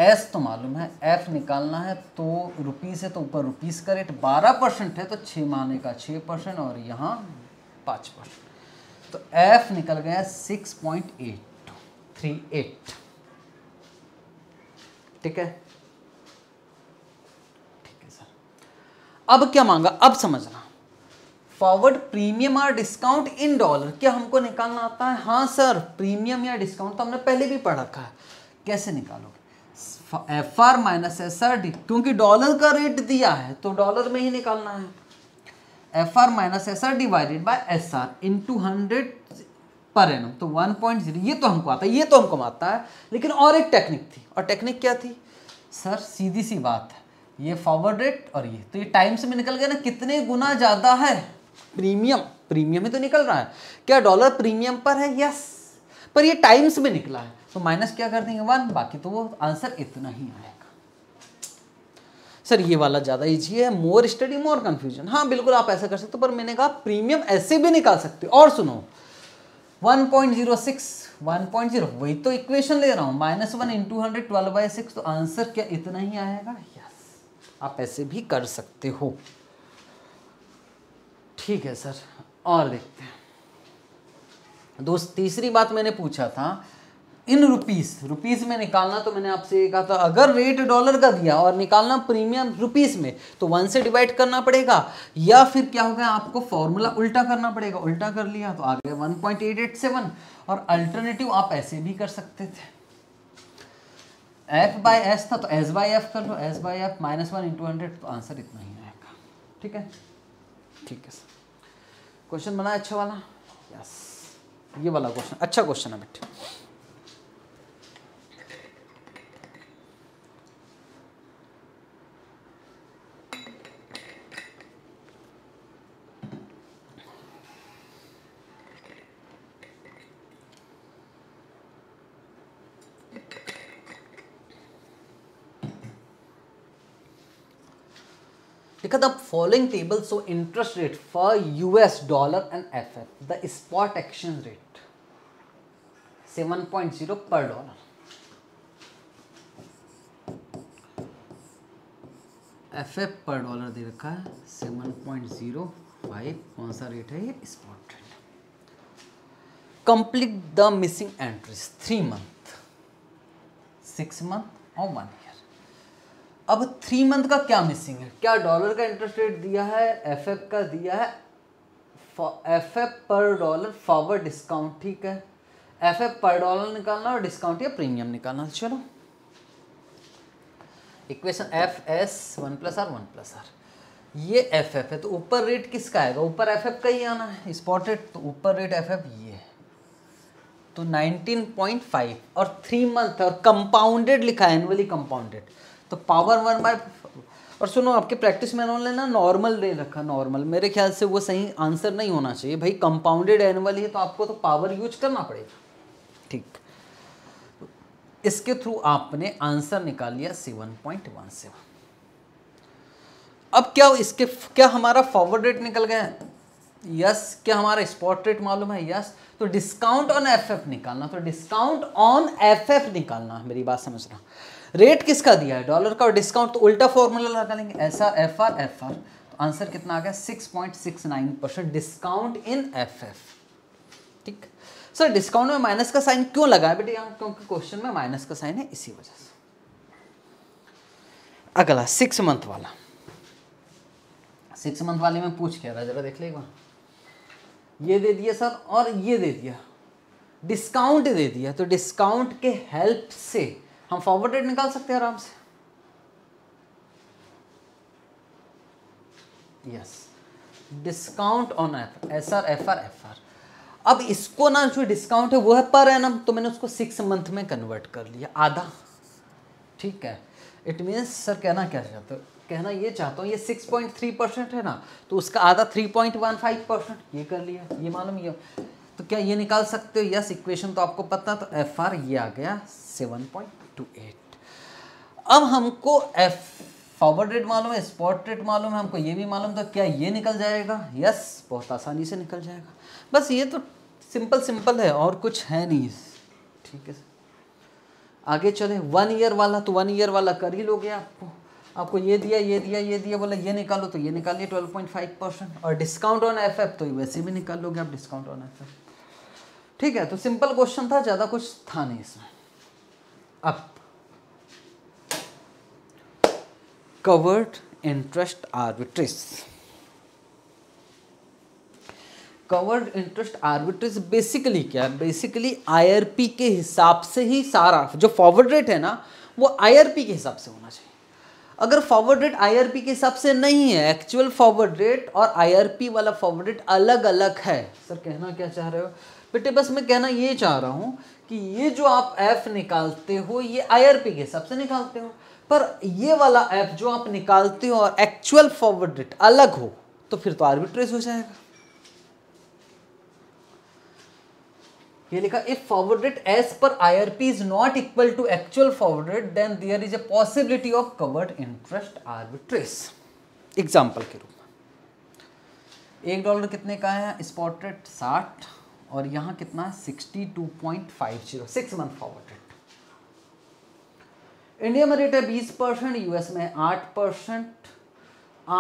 S तो मालूम है एफ निकालना है तो, तो रुपीज़ है तो ऊपर रुपीज़ का रेट बारह परसेंट है तो छः माने का छः परसेंट और यहाँ पाँच परसेंट तो एफ निकल गया six point eight three eight ठीक है ठीक है सर अब क्या मांगा अब समझना फॉरवर्ड प्रीमियम और डिस्काउंट इन डॉलर क्या हमको निकालना आता है हाँ सर प्रीमियम या डिस्काउंट तो हमने पहले भी पढ़ रखा है कैसे निकालोगे F R minus S R D क्योंकि डॉलर का रेट दिया है तो डॉलर में ही निकालना है F R minus S R divided by S R into hundred per N तो वन पॉइंट जीरो ये तो हमको आता है ये तो हमको आता है लेकिन और एक टेक्निक थी और टेक्निक क्या थी सर सीधी सी बात है ये फॉरवर्ड रेट और ये तो ये टाइम से में निकल गया ना कितने गुना ज़्यादा है प्रीमियम प्रीमियम ही तो निकल रहा है क्या डॉलर प्रीमियम पर है यस पर ये टाइम्स में निकला है तो माइनस क्या कर देंगे वन बाकी तो वो आंसर इतना ही आएगा सर ये वाला ज़्यादा इजी है मोर स्टडी मोर कंफ्यूजन हाँ बिल्कुल आप ऐसा कर सकते हो पर मैंने कहा प्रीमियम ऐसे भी निकाल सकते हो और सुनो 1.06 1.0 वही तो इक्वेशन ले रहा हूं minus one into hundred twelve by six तो आंसर क्या इतना ही आएगा यस आप ऐसे भी कर सकते हो ठीक है सर और देखते हैं दोस्त तीसरी बात मैंने पूछा था इन रुपीस रुपीस में निकालना तो मैंने आपसे कहा था अगर रेट डॉलर का दिया और निकालना प्रीमियम रुपीस में तो वन से डिवाइड करना पड़ेगा या फिर क्या होगा आपको फॉर्मूला उल्टा करना पड़ेगा उल्टा कर लिया तो आगे one point eight eight seven और अल्टरनेटिव आप ऐसे भी कर सकते थे एफ बाई एस था तो एस बाई एफ कर लो S by F minus one into hundred तो आंसर इतना ही आएगा ठीक है ठीक है सर क्वेश्चन बना अच्छा वाला यस ये वाला क्वेश्चन अच्छा क्वेश्चन है बेटे Pick up the following table. So interest rate for US dollar and FF. The spot exchange rate 7.0 per dollar. F per dollar दे रखा है सेवन पॉइंट जीरो फाइव कौन सा रेट है ये spot rate complete the missing entries three month six month और one year अब three month का क्या मिसिंग है क्या डॉलर का इंटरेस्ट रेट दिया है एफ का दिया है F per dollar forward discount ठीक है एफ पर डॉलर निकालना और डिस्काउंट या प्रीमियम निकालना चलो equation F S one plus R one plus R ये एफ एफ है तो ऊपर रेट किसका आएगा ऊपर एफ एफ का ही आना है स्पॉटेड तो ऊपर रेट एफ एफ ये है तो 19.5 और थ्री मंथ और कंपाउंडेड लिखा है एनुअली कंपाउंडेड तो पावर वन बाय और सुनो आपके प्रैक्टिस में उन्होंने ना नॉर्मल दे रखा नॉर्मल मेरे ख्याल से वो सही आंसर नहीं होना चाहिए भाई कंपाउंडेड एनुअल है तो आपको तो पावर यूज करना पड़ेगा ठीक इसके थ्रू आपने आंसर निकाल लिया सेवन पॉइंट वन सेवन अब क्या इसके क्या हमारा फॉरवर्ड रेट निकल गया है यस क्या हमारा स्पॉट रेट मालूम है यस तो डिस्काउंट ऑन एफएफ निकालना तो डिस्काउंट ऑन एफएफ निकालना मेरी बात समझना रेट किसका दिया है डॉलर का डिस्काउंट तो उल्टा फॉर्मूला लगा लेंगे ऐसा एफ आर एफ आर तो आंसर कितना आ गया six point six nine percent discount in F F ठीक सर डिस्काउंट में माइनस का साइन क्यों लगा है बेटे यहां क्योंकि क्वेश्चन में माइनस का साइन है इसी वजह से अगला सिक्स मंथ वाला सिक्स मंथ वाले में पूछ के रहा जरा देख लेगा ये दे दिया सर और ये दे दिया डिस्काउंट दे दिया तो डिस्काउंट के हेल्प से हम फॉरवर्डेड निकाल सकते हैं आराम से yes discount on F S R F R F R अब इसको ना जो डिस्काउंट है वो है पर एनम तो मैंने उसको सिक्स मंथ में कन्वर्ट कर लिया आधा ठीक है इट मीन्स सर कहना क्या चाहते हो कहना ये चाहता हूँ ये सिक्स पॉइंट थ्री परसेंट है ना तो उसका आधा three point one five percent ये कर लिया ये मालूम ये तो क्या ये निकाल सकते हो यस इक्वेशन तो आपको पता तो एफ आर ये आ गया सेवन पॉइंट टू एट अब हमको एफ फॉरवर्ड रेट मालूम है स्पॉट रेट मालूम है हमको ये भी मालूम था क्या ये निकल जाएगा यस बहुत आसानी से निकल जाएगा बस ये तो सिंपल सिंपल है और कुछ है नहीं ठीक है आगे चले वन ईयर वाला तो वन ईयर वाला कर ही लोगे आपको आपको ये दिया ये दिया ये दिया बोला ये निकालो तो ये निकालिए ट्वेल्व पॉइंट फाइव परसेंट और डिस्काउंट ऑन एफ एफ तो वैसे भी निकाल लोगे आप डिस्काउंट ऑन एफ एफ ठीक है तो सिंपल क्वेश्चन था ज़्यादा कुछ था नहीं इसमें up covered interest arbitrage covered interest arbitrage basically क्या है बेसिकली आईआरपी के हिसाब से ही सारा जो फॉरवर्ड रेट है ना वो आईआरपी के हिसाब से होना चाहिए अगर फॉरवर्ड रेट आईआरपी के हिसाब से नहीं है एक्चुअल फॉरवर्ड रेट और आईआरपी वाला फॉरवर्ड रेट अलग अलग है सर कहना क्या चाह रहे हो बेटे बस मैं कहना ये चाह रहा हूँ कि ये जो आप एफ निकालते हो ये आईआरपी के हिसाब से निकालते हो पर ये वाला एफ जो आप निकालते हो और एक्चुअल फॉरवर्ड रेट अलग हो तो फिर तो आर्बिट्रेज हो जाएगा ये लिखा if forward rate as per IRP is not equal to actual forward rate then there is a possibility of covered interest arbitrage example के रूप में एक डॉलर कितने का है स्पॉट रेट साठ और यहां कितना zero six month forward rate India में रेट है बीस परसेंट यूएस में आठ परसेंट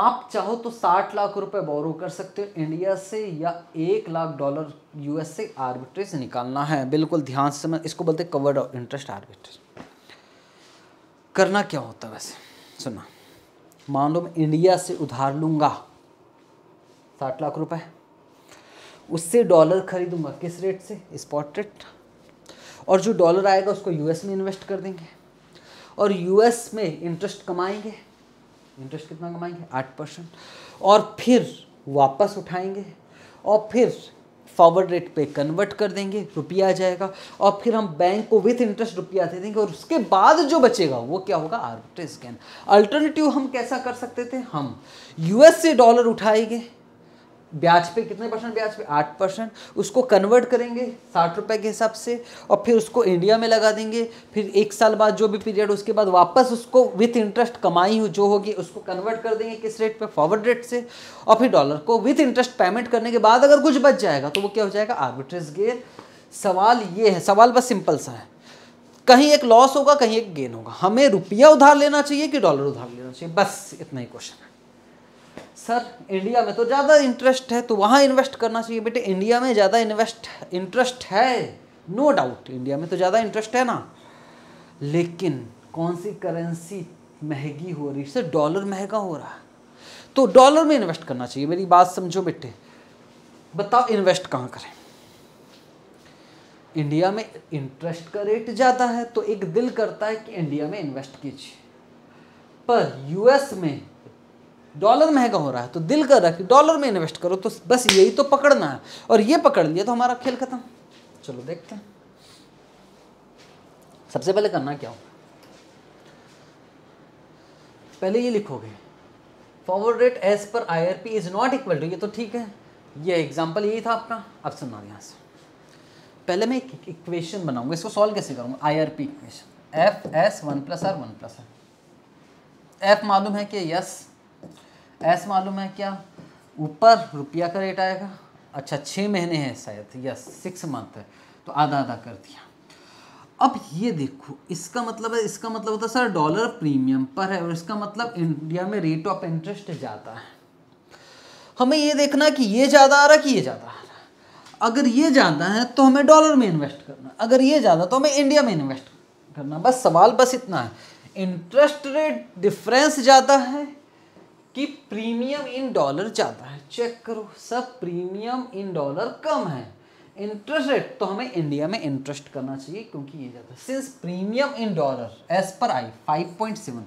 आप चाहो तो साठ लाख रुपए बोरो कर सकते हो इंडिया से या एक लाख डॉलर यूएस से आर्बिट्रेज निकालना है बिल्कुल ध्यान से मैं इसको बोलते कवर्ड इंटरेस्ट आर्बिट्रेज करना क्या होता है वैसे सुना मान लो मैं इंडिया से उधार लूंगा साठ लाख रुपए उससे डॉलर खरीदूंगा किस रेट से स्पॉट रेट और जो डॉलर आएगा उसको यूएस में इन्वेस्ट कर देंगे और यूएस में इंटरेस्ट कमाएंगे इंटरेस्ट कितना कमाएंगे आठ परसेंट और फिर वापस उठाएंगे और फिर फॉरवर्ड रेट पे कन्वर्ट कर देंगे रुपया आ जाएगा और फिर हम बैंक को विथ इंटरेस्ट रुपया दे देंगे और उसके बाद जो बचेगा वो क्या होगा आर्बिट्रेज स्कैन अल्टरनेटिव हम कैसा कर सकते थे हम यूएस से डॉलर उठाएंगे ब्याज पे कितने परसेंट ब्याज पे आठ परसेंट उसको कन्वर्ट करेंगे साठ रुपए के हिसाब से और फिर उसको इंडिया में लगा देंगे फिर एक साल बाद जो भी पीरियड उसके बाद वापस उसको विथ इंटरेस्ट कमाई हो जो होगी उसको कन्वर्ट कर देंगे किस रेट पे फॉरवर्ड रेट से और फिर डॉलर को विथ इंटरेस्ट पेमेंट करने के बाद अगर कुछ बच जाएगा तो वो क्या हो जाएगा आर्बिट्रेज गेन सवाल ये है सवाल बस सिंपल सा है कहीं एक लॉस होगा कहीं एक गेन होगा हमें रुपया उधार लेना चाहिए कि डॉलर उधार लेना चाहिए बस इतना ही क्वेश्चन है सर इंडिया में तो ज़्यादा इंटरेस्ट है तो वहाँ इन्वेस्ट करना चाहिए बेटे इंडिया में ज़्यादा इन्वेस्ट इंटरेस्ट है नो no डाउट इंडिया में तो ज़्यादा इंटरेस्ट है ना लेकिन कौन सी करेंसी महंगी हो रही सर डॉलर महंगा हो रहा है तो डॉलर में इन्वेस्ट करना चाहिए मेरी बात समझो बेटे बताओ इन्वेस्ट कहाँ करें इंडिया में इंटरेस्ट का रेट ज़्यादा है तो एक दिल करता है कि इंडिया में इन्वेस्ट कीजिए पर यूएस में डॉलर महंगा हो रहा है तो दिल कर रहा है कि डॉलर में इन्वेस्ट करो तो बस यही तो पकड़ना है और ये पकड़ लिया तो हमारा खेल खत्म चलो देखते हैं सबसे पहले करना क्या हो पहले ये लिखोगे forward rate as per I R P is not equal to ये तो ठीक है ये एग्जाम्पल यही था आपका अब सुनना यहाँ से पहले मैं एक इक्वेशन बनाऊंगा इसको सॉल्व कैसे करूंगा I R P equation F S one plus R one plus R F मालूम है कि यस एस मालूम है क्या ऊपर रुपया का रेट आएगा अच्छा छः महीने हैं शायद या सिक्स मंथ है तो आधा आधा कर दिया अब ये देखो इसका मतलब है इसका मतलब होता है सर डॉलर प्रीमियम पर है और इसका मतलब इंडिया में रेट ऑफ इंटरेस्ट ज़्यादा है हमें ये देखना कि ये ज़्यादा आ रहा कि ये ज़्यादा आ रहा अगर ये ज़्यादा है तो हमें डॉलर में इन्वेस्ट करना अगर ये ज़्यादा तो हमें इंडिया में इन्वेस्ट करना बस सवाल बस इतना है इंटरेस्ट रेट डिफरेंस ज़्यादा है कि प्रीमियम इन डॉलर ज़्यादा है चेक करो सब प्रीमियम इन डॉलर कम है इंटरेस्ट रेट तो हमें इंडिया में इंटरेस्ट करना चाहिए क्योंकि ये ज़्यादा since premium in dollar as per I five point seven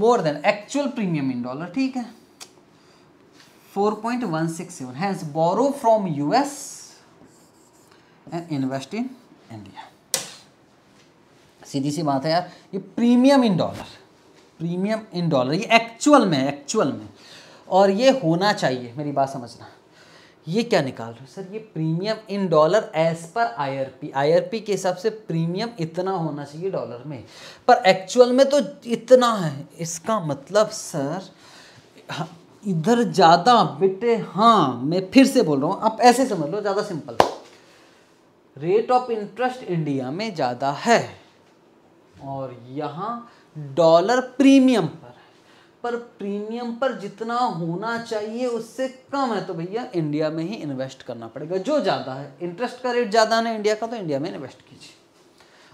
more than actual premium in dollar ठीक है four point one six seven hence borrow from US and invest in India सीधी सी बात है यार ये premium in dollar premium in dollar ये actual में एक्चुअल में और ये होना चाहिए मेरी बात समझना ये क्या निकाल रहे हो सर ये premium in dollar as per IRP IRP के हिसाब से प्रीमियम इतना होना चाहिए डॉलर में पर एक्चुअल में तो इतना है इसका मतलब सर हाँ, इधर ज़्यादा बेटे हाँ मैं फिर से बोल रहा हूँ आप ऐसे समझ लो ज़्यादा simple rate of interest India में ज़्यादा है और यहाँ डॉलर प्रीमियम पर है पर प्रीमियम पर जितना होना चाहिए उससे कम है तो भैया इंडिया में ही इन्वेस्ट करना पड़ेगा जो ज़्यादा है इंटरेस्ट का रेट ज़्यादा ना इंडिया का तो इंडिया में इन्वेस्ट कीजिए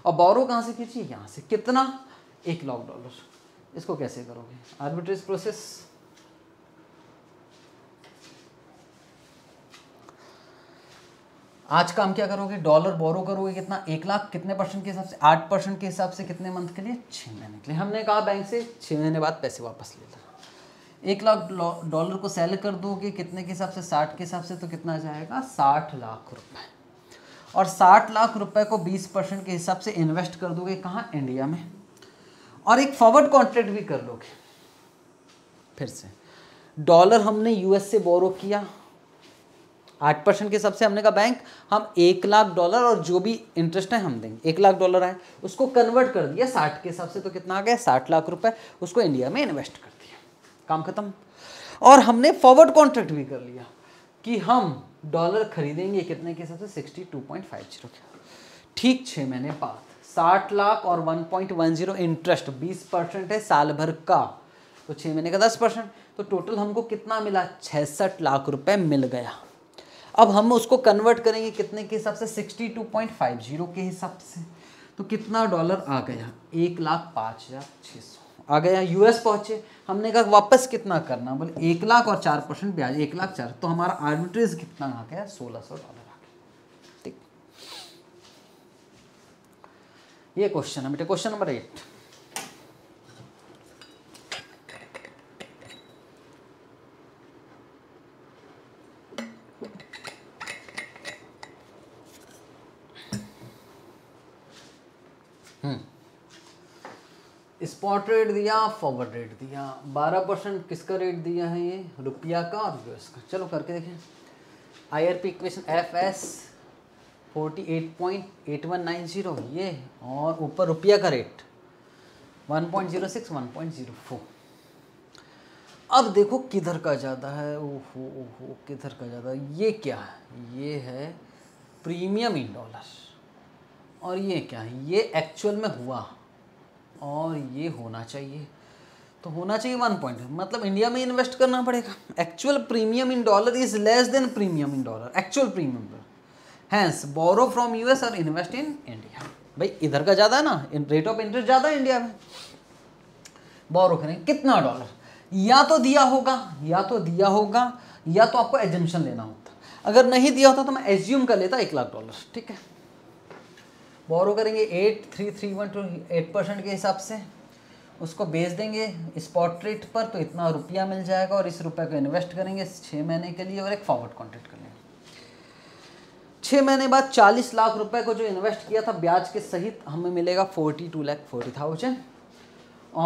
और बोरो कहाँ से कीजिए यहाँ से कितना एक लाख डॉलर इसको कैसे करोगे आर्बिट्रेज प्रोसेस आज का हम क्या करोगे डॉलर बोरो करोगे कितना एक लाख कितने परसेंट के हिसाब से आठ परसेंट के हिसाब से कितने मंथ के लिए छः महीने के लिए हमने कहा बैंक से छः महीने बाद पैसे वापस ले लो एक लाख डॉलर को सेल कर दोगे कितने के हिसाब से साठ के हिसाब से तो कितना जाएगा साठ लाख रुपए और साठ लाख रुपए को बीस परसेंट के हिसाब से इन्वेस्ट कर दोगे कहाँ इंडिया में और एक फॉरवर्ड कॉन्ट्रैक्ट भी कर लोगे फिर से डॉलर हमने यूएस से बोरो किया आठ परसेंट के हिसाब से हमने कहा बैंक हम एक लाख डॉलर और जो भी इंटरेस्ट है हम देंगे एक लाख डॉलर आए उसको कन्वर्ट कर दिया साठ के हिसाब से तो कितना आ गया साठ लाख रुपए उसको इंडिया में इन्वेस्ट कर दिया काम खत्म और हमने फॉरवर्ड कॉन्ट्रैक्ट भी कर लिया कि हम डॉलर खरीदेंगे कितने के हिसाब से sixty two point five zero ठीक छः महीने बाद साठ लाख और one point one zero interest बीस परसेंट है साल भर का तो छः महीने का दस परसेंट तो टोटल हमको कितना मिला छसठ लाख रुपए मिल गया अब हम उसको कन्वर्ट करेंगे कितने के हिसाब से sixty two point five zero के हिसाब से तो कितना डॉलर आ गया एक लाख पाँच हज़ार छः सौ आ गया यूएस पहुंचे हमने कहा वापस कितना करना बोले एक लाख और चार परसेंट ब्याज एक लाख चार तो हमारा आर्बिट्रेज कितना आ गया सोलह सौ डॉलर ये क्वेश्चन है बेटा question number eight spot rate दिया फॉरवर्ड रेट दिया बारह परसेंट किसका रेट दिया है ये रुपया का और यूएस का चलो करके देखें I R P equation F S forty eight point eight one nine zero ये और ऊपर रुपया का rate one point zero six one point zero four अब देखो किधर का ज़्यादा है ओहो ओहो किधर का ज़्यादा ये क्या है ये है प्रीमियम इन डॉलर और ये क्या है ये एक्चुअल में हुआ और ये होना चाहिए तो होना चाहिए वन पॉइंट मतलब इंडिया में इन्वेस्ट करना पड़ेगा actual premium in dollar is less than premium in dollar actual premium hence borrow from U S और इन्वेस्ट इन इंडिया भाई इधर का ज़्यादा है ना रेट ऑफ इंटरेस्ट ज़्यादा है इंडिया में बोरो करें कितना डॉलर या तो दिया होगा या तो दिया होगा या तो आपको एजम्पन लेना होता अगर नहीं दिया होता तो मैं एज्यूम कर लेता एक लाख डॉलर ठीक है बोरो करेंगे at three three one two eight percent के हिसाब से उसको बेच देंगे स्पॉट रेट पर तो इतना रुपया मिल जाएगा और इस रुपये को इन्वेस्ट करेंगे छः महीने के लिए और एक फॉरवर्ड कॉन्ट्रैक्ट कर लेंगे छः महीने बाद चालीस लाख रुपए को जो इन्वेस्ट किया था ब्याज के सहित हमें मिलेगा forty two lakh forty thousand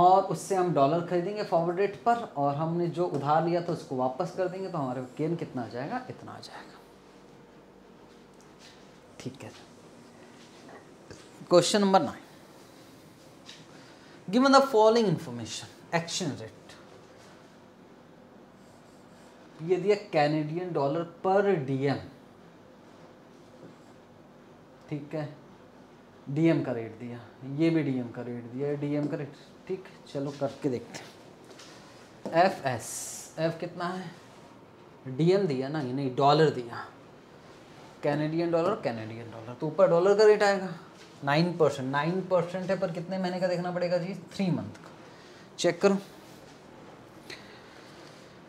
और उससे हम डॉलर खरीदेंगे फॉरवर्ड रेट पर और हमने जो उधार लिया था उसको वापस कर देंगे तो हमारे गेन कितना आ जाएगा इतना आ जाएगा ठीक है question number nine given the following information action rate ये दिया कैनेडियन डॉलर पर डीएम ठीक है डीएम का रेट दिया ये भी डीएम का रेट दिया डीएम का रेट ठीक चलो करके देखते हैं एफ एस एफ कितना है डीएम दिया ना नहीं डॉलर दिया कैनेडियन डॉलर कैनेडियन डॉलर तो ऊपर डॉलर का रेट आएगा नाइन परसेंट नाइन परसेंट है पर कितने महीने का देखना पड़ेगा जी थ्री मंथ का चेक करो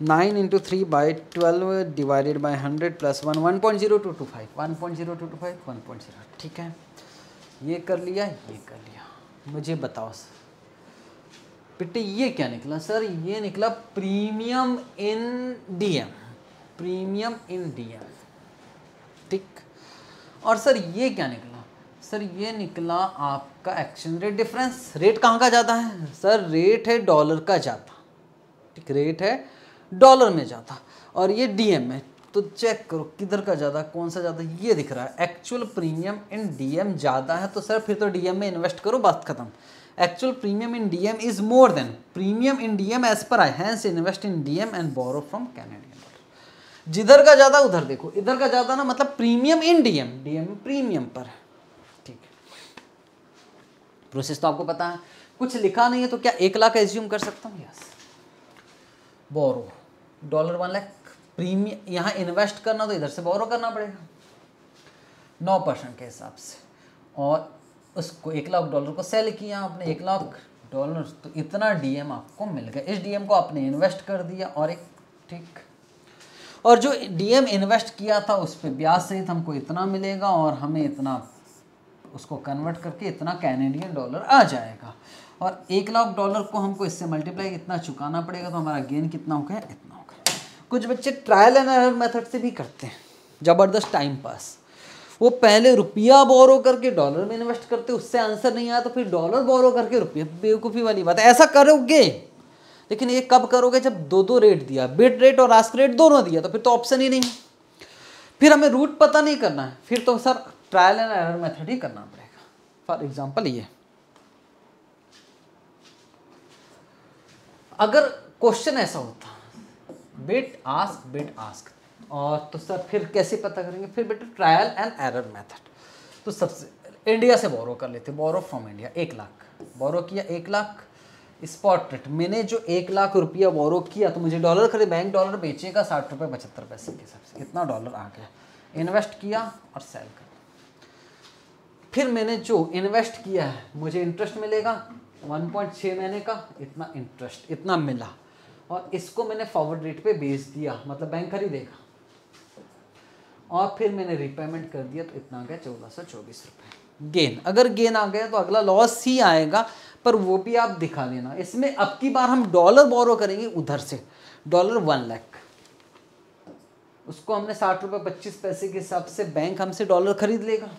nine into three by twelve divided by hundred plus one one point zero two two five one point zero two two five one point zero ठीक है ये कर लिया ये कर लिया मुझे बताओ सर बेटे ये क्या निकला सर ये निकला premium in DM premium in DM ठीक और सर ये क्या निकला सर ये निकला आपका एक्सचेंज रेट डिफरेंस रेट कहाँ का ज़्यादा है सर रेट है डॉलर का ज़्यादा ठीक रेट है डॉलर में ज़्यादा और ये डीएम में तो चेक करो किधर का ज़्यादा कौन सा ज़्यादा ये दिख रहा है एक्चुअल प्रीमियम इन डीएम ज़्यादा है तो सर फिर तो डीएम में इन्वेस्ट करो बात खत्म actual premium in DM is more than premium in DM as per I hence invest in DM and borrow from Canadian जिधर का ज़्यादा उधर देखो इधर का ज़्यादा ना मतलब premium in DM DM premium पर है प्रोसेस तो आपको पता है कुछ लिखा नहीं है तो क्या एक लाख एज्यूम कर सकता हूँ yes borrow dollar one lakh premium यहाँ इन्वेस्ट करना तो इधर से बोरो करना पड़ेगा नौ परसेंट के हिसाब से और उसको एक लाख डॉलर को सेल किया आपने एक लाख डॉलर तो इतना डीएम आपको मिल गया इस डीएम को आपने इन्वेस्ट कर दिया और एक ठीक और जो डीएम इन्वेस्ट किया था उस पर ब्याज सहित हमको इतना मिलेगा और हमें इतना उसको कन्वर्ट करके इतना कैनेडियन डॉलर आ जाएगा और एक लाख डॉलर को हमको इससे मल्टीप्लाई इतना चुकाना पड़ेगा तो हमारा गेन कितना हो गया इतना हो गया कुछ बच्चे ट्रायल एंड एरर मेथड से भी करते हैं ज़बरदस्त टाइम पास वो पहले रुपया बोरो करके डॉलर में इन्वेस्ट करते उससे आंसर नहीं आया तो फिर डॉलर बोरो करके रुपया बेवकूफ़ी वाली बात है ऐसा करोगे लेकिन ये कब करोगे जब दो दो रेट दिया बिड रेट और आस्क रेट दोनों दिया तो फिर तो ऑप्शन ही नहीं फिर हमें रूट पता नहीं करना है फिर तो sir trial and error method ही करना पड़ेगा फॉर एग्जाम्पल ये अगर क्वेश्चन ऐसा होता बिट आस्क बिट आस्क और तो सर फिर कैसे पता करेंगे फिर बेटा ट्रायल एंड एरर मेथड तो सबसे इंडिया से बोरो कर लेते बोरो फ्रॉम इंडिया एक लाख बोरो किया एक लाख स्पॉट रेट मैंने जो एक लाख रुपया बोरो किया तो मुझे डॉलर खरीद बैंक डॉलर बेचेगा साठ रुपये पचहत्तर पैसे के हिसाब से इतना डॉलर आ गया इन्वेस्ट किया और सेल कर फिर मैंने जो इन्वेस्ट किया है मुझे इंटरेस्ट मिलेगा 1.6 महीने का इतना इंटरेस्ट इतना मिला और इसको मैंने फॉरवर्ड रेट पे बेच दिया मतलब बैंक खरीदेगा और फिर मैंने रिपेमेंट कर दिया तो इतना आ गया चौदह सौ चौबीस रुपये गेन अगर गेन आ गया तो अगला लॉस ही आएगा पर वो भी आप दिखा देना इसमें अब की बार हम डॉलर बोरो करेंगे उधर से डॉलर वन लाख उसको हमने साठ रुपये पच्चीस पैसे के हिसाब से बैंक हमसे डॉलर खरीद लेगा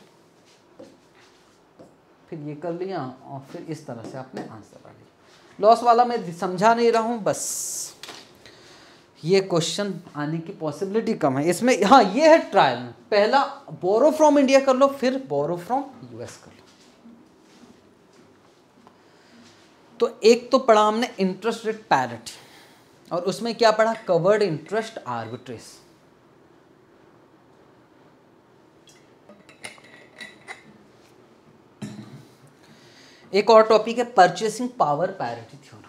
फिर ये कर लिया और फिर इस तरह से आपने आंसर कर लिया लॉस वाला मैं समझा नहीं रहा हूँ बस ये क्वेश्चन आने की पॉसिबिलिटी कम है इसमें हाँ ये है ट्रायल में पहला बोरो फ्रॉम इंडिया कर लो फिर बोरो फ्रॉम यूएस कर लो तो एक तो पढ़ा हमने इंटरेस्ट रेट पैरिटी और उसमें क्या पढ़ा कवर्ड इंटरेस्ट आर्बिट्रेस एक और टॉपिक है purchasing power parity theorem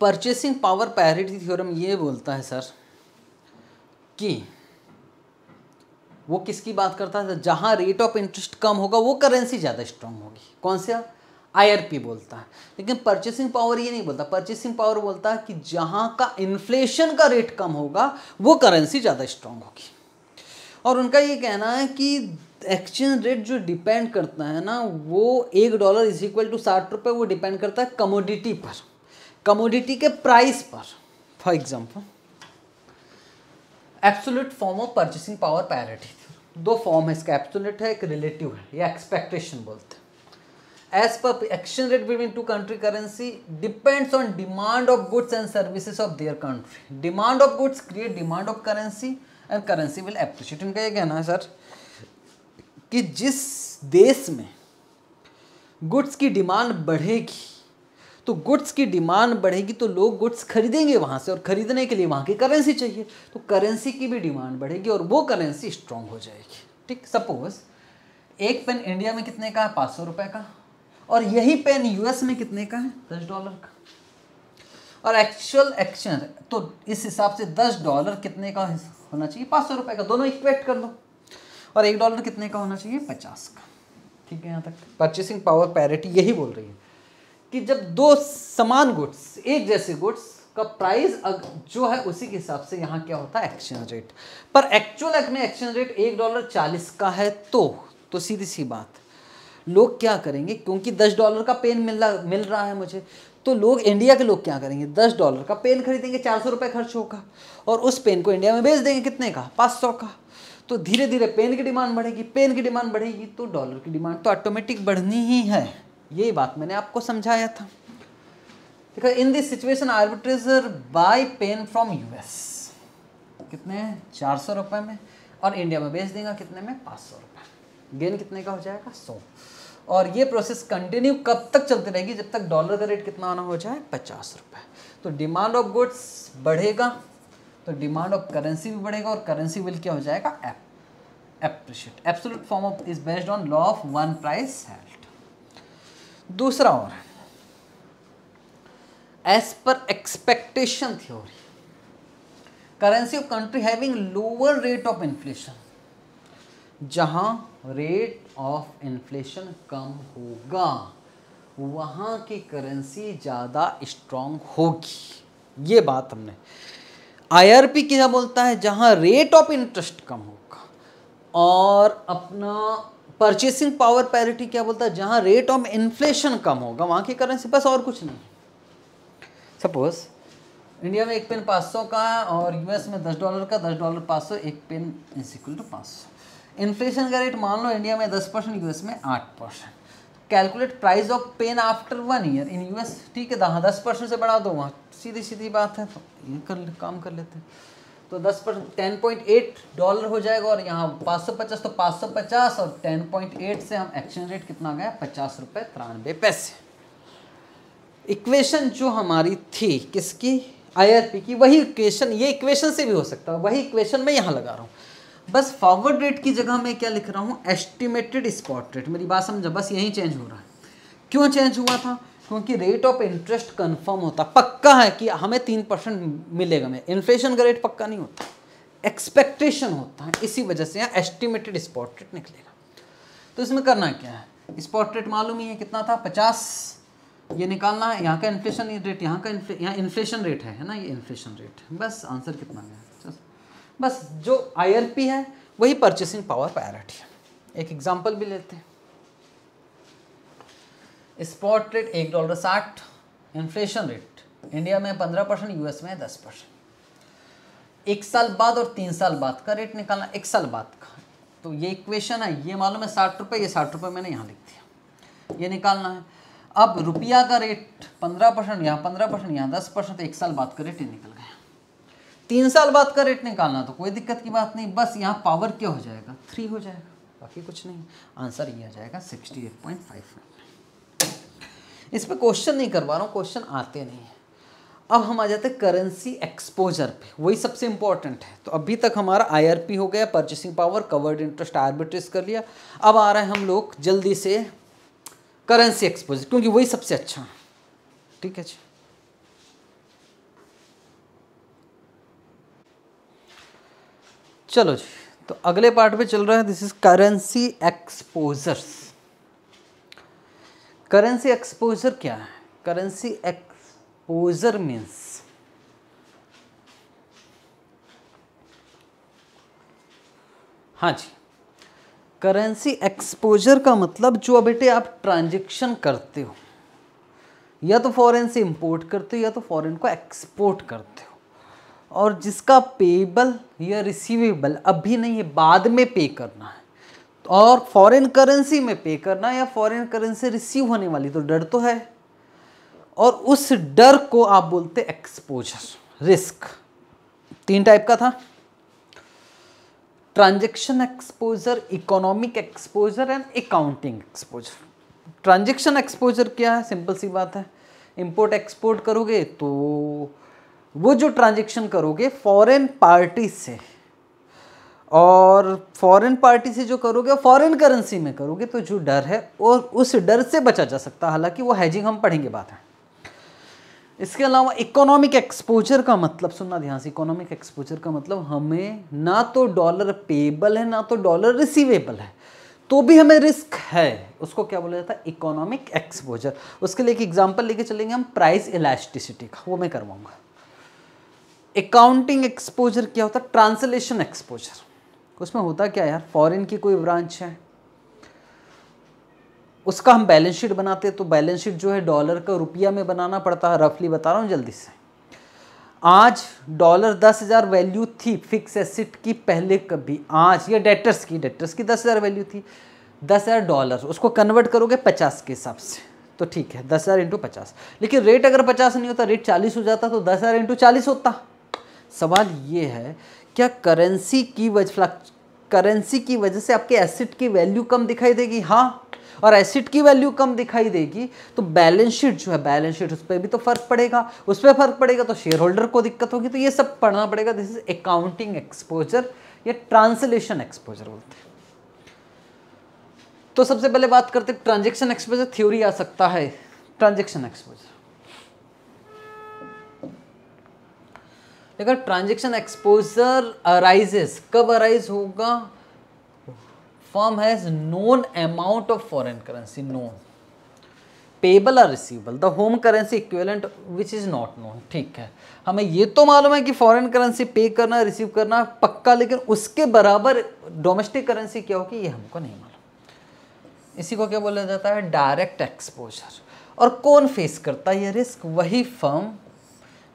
purchasing power parity theorem ये बोलता है सर कि वो किसकी बात करता है जहाँ रेट ऑफ इंटरेस्ट कम होगा वो करेंसी ज़्यादा स्ट्रांग होगी कौन सा आईआरपी बोलता है लेकिन परचेसिंग पावर ये नहीं बोलता परचेसिंग पावर बोलता है कि जहाँ का इन्फ्लेशन का रेट कम होगा वो करेंसी ज़्यादा स्ट्रांग होगी और उनका ये कहना है कि एक्सचेंज रेट जो डिपेंड करता है ना वो एक डॉलर इज इक्वल टू साठ रुपये वो डिपेंड करता है कमोडिटी पर कमोडिटी के प्राइस पर for example absolute form of purchasing power parity दो फॉर्म है इसका एब्सोल्यूट है एक रिलेटिव है या एक्सपेक्टेशन बोलते हैं as per exchange rate between two country currency depends on demand of goods and services of their country demand of goods create demand of currency and currency will appreciate इनका ये कहना है sir कि जिस देश में गुड्स की demand बढ़ेगी तो गुड्स की डिमांड बढ़ेगी तो लोग गुड्स खरीदेंगे वहाँ से और ख़रीदने के लिए वहाँ की करेंसी चाहिए तो करेंसी की भी डिमांड बढ़ेगी और वो करेंसी स्ट्रांग हो जाएगी ठीक सपोज़ एक पेन इंडिया में कितने का है पाँच सौ रुपये का और यही पेन यूएस में कितने का है दस डॉलर का और एक्चुअल एक्सचेंज तो इस हिसाब से दस डॉलर कितने का होना चाहिए पाँच सौ रुपये का दोनों इक्वेट कर लो और एक डॉलर कितने का होना चाहिए पचास का ठीक है यहाँ तक परचेसिंग पावर पैरिटी यही बोल रही है कि जब दो समान गुड्स एक जैसे गुड्स का प्राइस जो है उसी के हिसाब से यहाँ क्या होता है एक्सचेंज रेट पर एक्चुअल में एक्सचेंज रेट एक डॉलर चालीस का है तो तो सीधी सी बात लोग क्या करेंगे क्योंकि दस डॉलर का पेन मिल रहा मिल रहा है मुझे तो लोग इंडिया के लोग क्या करेंगे दस डॉलर का पेन खरीदेंगे चार सौ रुपये खर्च होगा और उस पेन को इंडिया में भेज देंगे कितने का पाँच सौ का तो धीरे धीरे पेन की डिमांड बढ़ेगी पेन की डिमांड बढ़ेगी तो डॉलर की डिमांड तो ऑटोमेटिक बढ़नी ही है यही बात मैंने आपको समझाया था देखो in this situation arbitrageur buy pen from US कितने चार सौ रुपए में और इंडिया में बेच देगा कितने में पाँच सौ रुपये गेन कितने का हो जाएगा सौ और ये प्रोसेस कंटिन्यू कब तक चलती रहेगी जब तक डॉलर का रेट कितना आना हो जाए पचास रुपए तो डिमांड ऑफ गुड्स बढ़ेगा तो डिमांड ऑफ करेंसी भी बढ़ेगा और करेंसी विल क्या हो जाएगा एप appreciate absolute form of is based on law of one price held दूसरा और as per expectation theory currency of country having lower rate of inflation जहां रेट ऑफ इन्फ्लेशन कम होगा वहां की करेंसी ज़्यादा स्ट्रांग होगी ये बात हमने आईआरपी क्या बोलता है जहाँ रेट ऑफ इंटरेस्ट कम होगा और अपना परचेसिंग पावर पैरिटी क्या बोलता है जहाँ रेट ऑफ इन्फ्लेशन कम होगा वहाँ की करेंसी बस और कुछ नहीं सपोज इंडिया में एक पेन पाँच सौ का है और यूएस में दस डॉलर का दस डॉलर पाँच सौ एक पेन इज इक्वल टू पाँच सौ इन्फ्लेशन का रेट मान लो इंडिया में दस परसेंट यूएस में आठ percent calculate price of pen after one year in US ठीक है दस परसेंट से बढ़ा दो वहाँ सीधी सीधी बात है तो ये कर काम कर लेते हैं तो दस पर टेन पॉइंट एट डॉलर हो जाएगा और यहाँ पाँच सौ पचास तो पाँच सौ पचास और टेन पॉइंट एट से हम एक्सचेंज रेट कितना गया पचास रुपये तिरानवे पैसे इक्वेशन जो हमारी थी किसकी आईआरपी की वही इक्वेशन ये इक्वेशन से भी हो सकता है वही इक्वेशन मैं यहाँ लगा रहा हूँ बस फॉरवर्ड रेट की जगह मैं क्या लिख रहा हूँ एस्टिमेटेड स्पॉट रेट मेरी बात समझा बस यही चेंज हो रहा है क्यों चेंज हुआ था क्योंकि रेट ऑफ इंटरेस्ट कंफर्म होता पक्का है कि हमें तीन परसेंट मिलेगा में इन्फ्लेशन का रेट पक्का नहीं होता एक्सपेक्टेशन होता है इसी वजह से यहाँ एस्टिमेटेड स्पॉट रेट निकलेगा तो इसमें करना क्या है स्पॉट रेट मालूम ही है कितना था पचास ये निकालना है यहाँ का इन्फ्लेशन रेट यहाँ का यहाँ इन्फ्लेशन रेट है ना ये इन्फ्लेशन रेट बस आंसर कितना गया बस जो आई है वही परचेसिंग पावर पैरिटी है एक एग्जाम्पल भी लेते हैं स्पॉट रेट एक डॉलर साठ इन्फ्लेशन रेट इंडिया में पंद्रह परसेंट यूएस में दस परसेंट एक साल बाद और तीन साल बाद का रेट निकालना एक साल बाद का तो ये इक्वेशन है ये मालूम है साठ रुपये ये साठ रुपये मैंने यहाँ लिख दिया ये निकालना है अब रुपया का रेट पंद्रह परसेंट यहाँ पंद्रह परसेंट यहाँ दस परसेंट एक साल बाद का रेट निकल गया तीन साल बाद का रेट निकालना तो कोई दिक्कत की बात नहीं बस यहाँ पावर क्या हो जाएगा थ्री हो जाएगा बाकी कुछ नहीं आंसर ये आ जाएगा सिक्सटी एट पॉइंट फाइव इस पर क्वेश्चन नहीं करवा रहा हूँ क्वेश्चन आते नहीं हैं अब हम आ जाते हैं करेंसी एक्सपोजर पे वही सबसे इंपॉर्टेंट है तो अभी तक हमारा आईआरपी हो गया purchasing power covered interest arbitrage कर लिया अब आ रहा है हम लोग जल्दी से करेंसी एक्सपोजर क्योंकि वही सबसे अच्छा है ठीक है जी चलो जी तो अगले पार्ट पे चल रहा है this is currency exposures currency exposure क्या है करेंसी एक्सपोजर मीन्स हाँ जी करेंसी एक्सपोजर का मतलब जो बेटे आप ट्रांजेक्शन करते हो या तो फॉरेन से इंपोर्ट करते हो या तो फॉरेन को एक्सपोर्ट करते हो और जिसका पेबल या रिसीवेबल अभी नहीं है बाद में पे करना है और फॉरेन करेंसी में पे करना या फॉरेन करेंसी रिसीव होने वाली तो डर तो है और उस डर को आप बोलते एक्सपोजर रिस्क तीन टाइप का था transaction exposure economic exposure and accounting exposure transaction exposure क्या है सिंपल सी बात है इंपोर्ट एक्सपोर्ट करोगे तो वो जो ट्रांजेक्शन करोगे फॉरेन पार्टी से और फॉरेन पार्टी से जो करोगे फॉरेन करेंसी में करोगे तो जो डर है और उस डर से बचा जा सकता हालांकि वो हैजिंग हम पढ़ेंगे बात है इसके अलावा इकोनॉमिक एक्सपोजर का मतलब सुनना ध्यान से इकोनॉमिक एक्सपोजर का मतलब हमें ना तो डॉलर पेबल है ना तो डॉलर रिसीवेबल है तो भी हमें रिस्क है उसको क्या बोला जाता है इकोनॉमिक एक्सपोजर उसके लिए एक एग्जाम्पल लेके चलेंगे हम प्राइस इलास्टिसिटी का वो मैं करवाऊंगा अकाउंटिंग एक्सपोजर क्या होता है ट्रांसलेशन एक्सपोजर उसमें होता क्या यार फॉरेन की कोई ब्रांच है उसका हम बैलेंस शीट बनाते तो बैलेंस शीट जो है डॉलर का रुपया में बनाना पड़ता है रफली बता रहा हूँ जल्दी से आज डॉलर दस हज़ार वैल्यू थी फिक्स एसिट की पहले कभी आज ये डेटर्स की डेटर्स की दस हज़ार वैल्यू थी दस हज़ार डॉलर उसको कन्वर्ट करोगे पचास के हिसाब से तो ठीक है दस हज़ार इंटू पचास लेकिन रेट अगर पचास नहीं होता रेट चालीस हो जाता तो दस हज़ार इंटू चालीस होता सवाल ये है क्या करेंसी की वजह करेंसी की वजह से आपके एसिड की वैल्यू कम दिखाई देगी हाँ और एसिड की वैल्यू कम दिखाई देगी तो बैलेंस शीट जो है बैलेंस शीट उस पर भी तो फर्क पड़ेगा उस पर फर्क पड़ेगा तो शेयर होल्डर को दिक्कत होगी तो ये सब पढ़ना पड़ेगा दिस इज अकाउंटिंग एक्सपोजर या ट्रांसलेशन एक्सपोजर बोलते हैं तो सबसे पहले बात करते ट्रांजेक्शन एक्सपोजर थ्योरी आ सकता है ट्रांजेक्शन एक्सपोजर देखो ट्रांजेक्शन एक्सपोजर अराइजेस कब अराइज होगा firm has known amount of foreign currency known payable और receivable the home currency equivalent which is not known ठीक है हमें ये तो मालूम है कि फॉरेन करेंसी पे करना रिसीव करना पक्का लेकिन उसके बराबर डोमेस्टिक करेंसी क्या होगी ये हमको नहीं मालूम इसी को क्या बोला जाता है डायरेक्ट एक्सपोजर और कौन फेस करता है ये रिस्क वही फर्म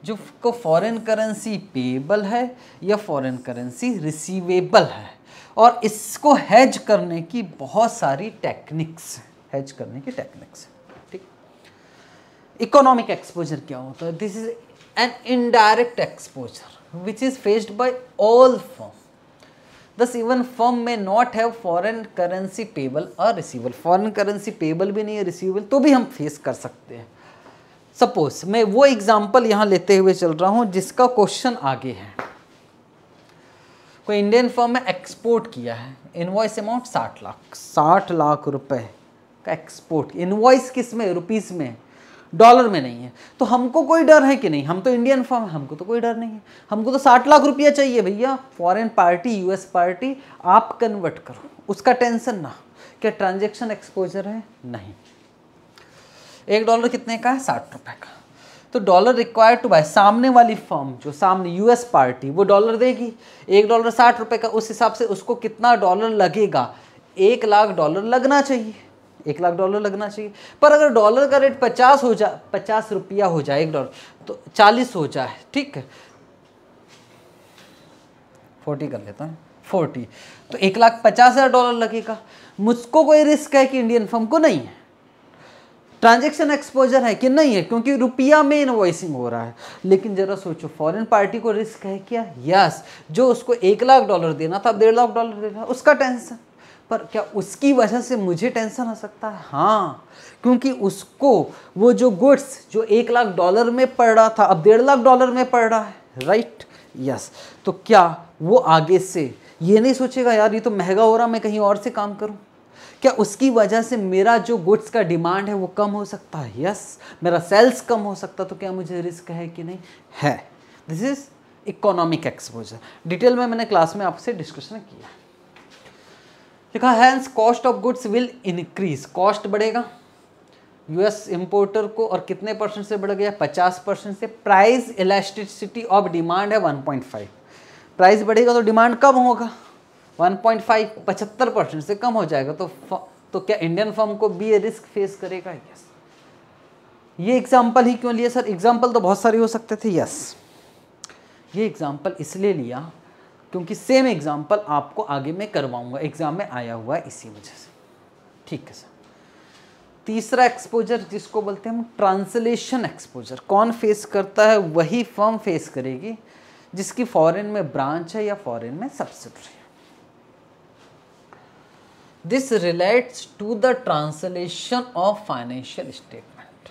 जो को फॉरेन करेंसी पेबल है या फॉरेन करेंसी रिसीवेबल है और इसको हैज करने की बहुत सारी टेक्निक्स हैज करने की टेक्निक्स ठीक इकोनॉमिक एक्सपोजर क्या होता है this is an indirect exposure which is faced by all form दस even firm may not have foreign currency payable और रिसीवल फॉरेन करेंसी पेबल भी नहीं है रिसीवल तो भी हम फेस कर सकते हैं सपोज मैं वो एग्जाम्पल यहाँ लेते हुए चल रहा हूँ जिसका क्वेश्चन आगे है कोई इंडियन फर्म में एक्सपोर्ट किया है इनवॉइस अमाउंट साठ लाख साठ लाख रुपए का एक्सपोर्ट इनवॉइस किस में रुपीस में डॉलर में नहीं है तो हमको कोई डर है कि नहीं हम तो इंडियन फॉर्म है हमको तो कोई डर नहीं है हमको तो साठ लाख रुपया चाहिए भैया फॉरेन पार्टी यूएस पार्टी आप कन्वर्ट करो उसका टेंशन ना क्या ट्रांजेक्शन एक्सपोजर है नहीं एक डॉलर कितने का है साठ रुपए का तो डॉलर रिक्वायर्ड टू बाय सामने वाली फर्म जो सामने यूएस पार्टी वो डॉलर देगी एक डॉलर साठ रुपये का उस हिसाब से उसको कितना डॉलर लगेगा एक लाख डॉलर लगना चाहिए एक लाख डॉलर लगना चाहिए पर अगर डॉलर का रेट पचास हो जाए पचास रुपया हो जाए एक डॉलर तो चालीस हो जाए ठीक है फोर्टी कर लेता हूँ फोर्टी तो एक लाख पचास हज़ार डॉलर लगेगा मुझको कोई रिस्क है कि इंडियन फर्म को नहीं है ट्रांजेक्शन एक्सपोजर है कि नहीं है क्योंकि रुपया में इनवॉइसिंग हो रहा है लेकिन जरा सोचो फॉरेन पार्टी को रिस्क है क्या यस जो उसको एक लाख डॉलर देना था डेढ़ लाख डॉलर दे रहा उसका टेंशन पर क्या उसकी वजह से मुझे टेंशन आ सकता है हाँ क्योंकि उसको वो जो गुड्स जो एक लाख डॉलर में पड़ रहा था अब डेढ़ लाख डॉलर में पड़ रहा है राइट यस तो क्या वो आगे से ये नहीं सोचेगा यार ये तो महंगा हो रहा मैं कहीं और से काम करूँ क्या उसकी वजह से मेरा जो गुड्स का डिमांड है वो कम हो सकता है यस मेरा सेल्स कम हो सकता तो क्या मुझे रिस्क है कि नहीं है this is economic exposure detail में मैंने क्लास में आपसे डिस्कशन किया लिखा hence cost of goods will increase cost बढ़ेगा यूएस इंपोर्टर को और कितने परसेंट से बढ़ गया 50 परसेंट से प्राइस इलास्टिसिटी ऑफ डिमांड है 1.5 प्राइस बढ़ेगा तो डिमांड कम होगा 1.5 पचहत्तर परसेंट से कम हो जाएगा तो तो क्या इंडियन फर्म को भी ये रिस्क फेस करेगा यस ये एग्जाम्पल ही क्यों लिए सर एग्जाम्पल तो बहुत सारे हो सकते थे यस ये एग्जाम्पल इसलिए लिया क्योंकि सेम एग्जाम्पल आपको आगे मैं करवाऊंगा एग्जाम में आया हुआ है इसी वजह से ठीक है सर तीसरा एक्सपोजर जिसको बोलते हैं हम ट्रांसलेशन एक्सपोजर कौन फेस करता है वही फर्म फेस करेगी जिसकी फॉरेन में ब्रांच है या फॉरेन में सब्सिडरी है this relates to the translation of financial statement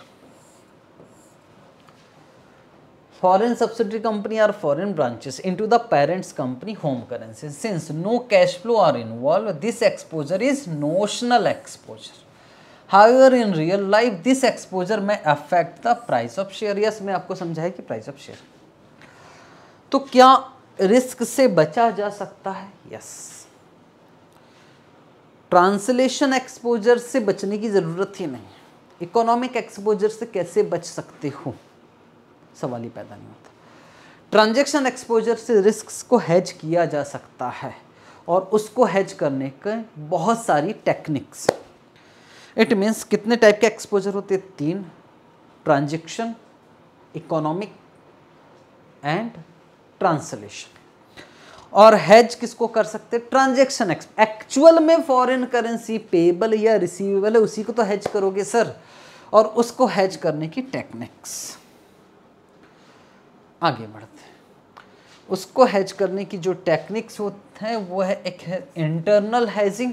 foreign subsidy company are foreign branches into the parents company home currency since no cash flow are involve this exposure is notional exposure however in real life this exposure may affect the price of share yes मैं आपको समझाया कि price of share तो क्या risk से बचा जा सकता है यस yes. ट्रांसलेशन एक्सपोजर से बचने की ज़रूरत ही नहीं इकोनॉमिक एक्सपोजर से कैसे बच सकते हो सवाल ही पैदा नहीं होता ट्रांजेक्शन एक्सपोजर से रिस्क को हैज किया जा सकता है और उसको हैज करने के बहुत सारी टेक्निक्स इट मीन्स कितने टाइप के एक्सपोजर होते हैं तीन ट्रांजेक्शन इकोनॉमिक एंड ट्रांसलेशन और हैज किसको कर सकते ट्रांजेक्शन एक्चुअल में फॉरेन करेंसी पेबल या रिसीवेबल है उसी को तो हैज करोगे सर और उसको हैज करने की टेक्निक्स आगे बढ़ते हैं उसको हैज करने की जो टेक्निक्स होते हैं वो है एक है इंटरनल हैजिंग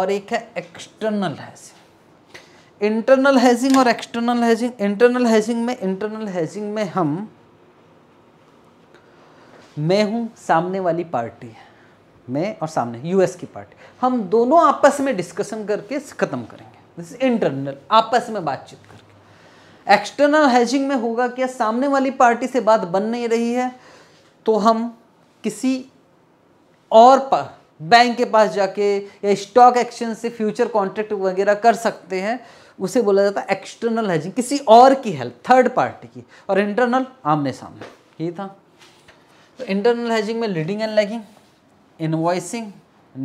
और एक है एक्सटर्नल हैजिंग इंटरनल हैजिंग और एक्सटर्नल हैजिंग इंटरनल हैजिंग में इंटरनल हैजिंग में हम मैं हूँ सामने वाली पार्टी है मैं और सामने यूएस की पार्टी हम दोनों आपस में डिस्कशन करके ख़त्म करेंगे दिस इंटरनल आपस में बातचीत करके एक्सटर्नल हैजिंग में होगा क्या सामने वाली पार्टी से बात बन नहीं रही है तो हम किसी और पर बैंक के पास जाके या स्टॉक एक्सचेंज से फ्यूचर कॉन्ट्रैक्ट वगैरह कर सकते हैं उसे बोला जाता है एक्सटर्नल हैजिंग किसी और की हेल्प थर्ड पार्टी की और इंटरनल आमने सामने ये था तो इंटरनल हेजिंग में leading and lagging invoicing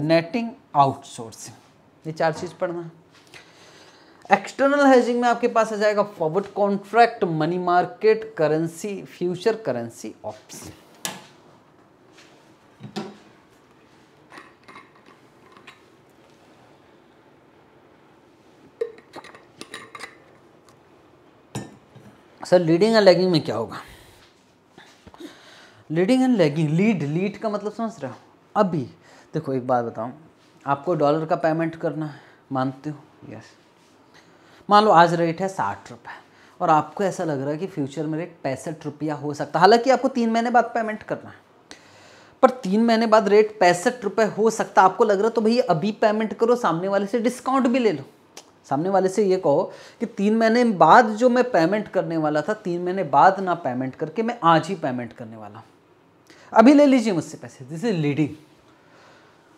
netting outsourcing ये चार चीज़ पढ़ना है एक्सटर्नल हेजिंग में आपके पास आ जाएगा forward contract money market currency future currency option sir leading and lagging में क्या होगा leading and lagging lead lead का मतलब समझ रहे हो अभी देखो एक बात बताऊँ आपको डॉलर का पेमेंट करना है मानते हो यस मान लो आज रेट है साठ रुपये और आपको ऐसा लग रहा है कि फ्यूचर में रेट पैंसठ रुपया हो सकता है हालांकि आपको तीन महीने बाद पेमेंट करना है पर तीन महीने बाद रेट पैंसठ रुपये हो सकता है आपको लग रहा है तो भैया अभी पेमेंट करो सामने वाले से डिस्काउंट भी ले लो सामने वाले से ये कहो कि तीन महीने बाद जो मैं पेमेंट करने वाला था तीन महीने बाद ना पेमेंट करके मैं आज ही पेमेंट करने वाला हूँ अभी ले लीजिए मुझसे पैसे दिस इज लीडिंग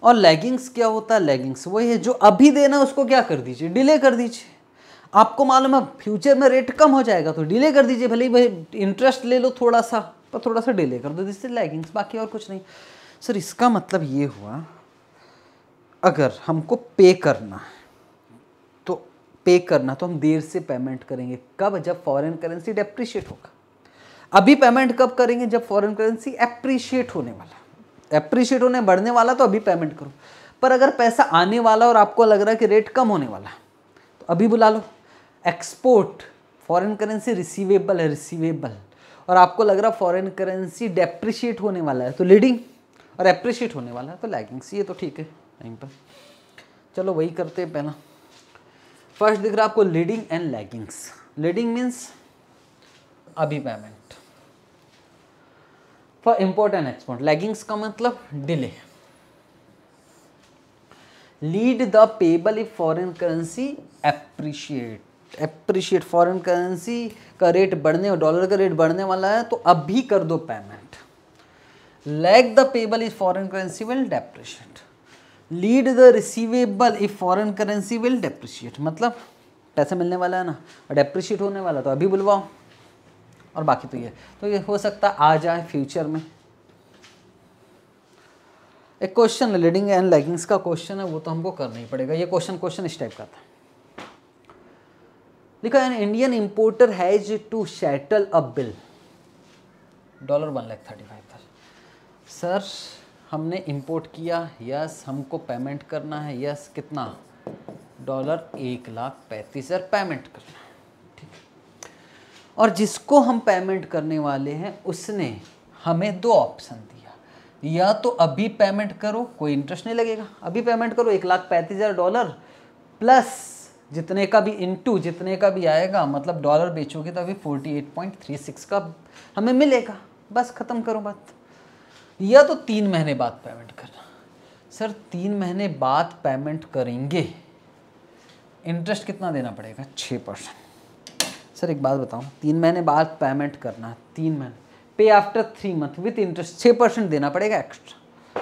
और लैगिंग्स क्या होता है लैगिंग्स वही है जो अभी देना उसको क्या कर दीजिए डिले कर दीजिए आपको मालूम है फ्यूचर में रेट कम हो जाएगा तो डिले कर दीजिए भले ही भाई इंटरेस्ट ले लो थोड़ा सा पर थोड़ा सा डिले कर दो दिस इज लैगिंग्स बाकी और कुछ नहीं सर इसका मतलब ये हुआ अगर हमको पे करना है तो पे करना तो हम देर से पेमेंट करेंगे कब जब फॉरेन करेंसी डेप्रिशिएट होगा अभी पेमेंट कब करेंगे जब फॉरेन करेंसी अप्रिशिएट होने वाला अप्रिशिएट होने बढ़ने वाला तो अभी पेमेंट करो पर अगर पैसा आने वाला और आपको लग रहा है कि रेट कम होने वाला तो अभी बुला लो एक्सपोर्ट फॉरेन करेंसी रिसीवेबल है रिसीवेबल और आपको लग रहा है फॉरेन करेंसी डेप्रिशिएट होने वाला है तो लीडिंग और अप्रिशिएट होने वाला है तो लैगिंग्स ये तो ठीक है टाइम पर चलो वही करते हैं पहला फर्स्ट दिख रहा है आपको leading and laggings leading means अभी payment for important export laggings का मतलब delay lead the payable if foreign currency appreciate appreciate foreign currency का रेट बढ़ने और डॉलर का रेट बढ़ने वाला है तो अब भी कर दो payment lag the payable if foreign currency will depreciate lead the receivable if foreign currency will depreciate मतलब पैसे मिलने वाला है ना और डेप्रिशिएट होने वाला तो अभी बुलवाओ और बाकी तो ये तो ये हो सकता आ जाए फ्यूचर में एक क्वेश्चन लीडिंग एंड लेगिंग्स का क्वेश्चन है वो तो हमको करना ही पड़ेगा ये क्वेश्चन क्वेश्चन इस टाइप का था लिखा an Indian importer has to settle a bill dollar one lakh thirty five था सर हमने इंपोर्ट किया यस हमको पेमेंट करना है यस कितना डॉलर एक लाख पैंतीस हज़ार पेमेंट करना है और जिसको हम पेमेंट करने वाले हैं उसने हमें दो ऑप्शन दिया या तो अभी पेमेंट करो कोई इंटरेस्ट नहीं लगेगा अभी पेमेंट करो एक लाख पैंतीस हज़ार डॉलर प्लस जितने का भी इनटू जितने का भी आएगा मतलब डॉलर बेचोगे तो अभी forty eight point three six का हमें मिलेगा बस ख़त्म करो बात या तो तीन महीने बाद पेमेंट करना सर तीन महीने बाद पेमेंट करेंगे इंटरेस्ट कितना देना पड़ेगा छः परसेंट सर एक बात बताऊँ तीन महीने बाद पेमेंट करना तीन महीने पे after three month with interest छः परसेंट देना पड़ेगा एक्स्ट्रा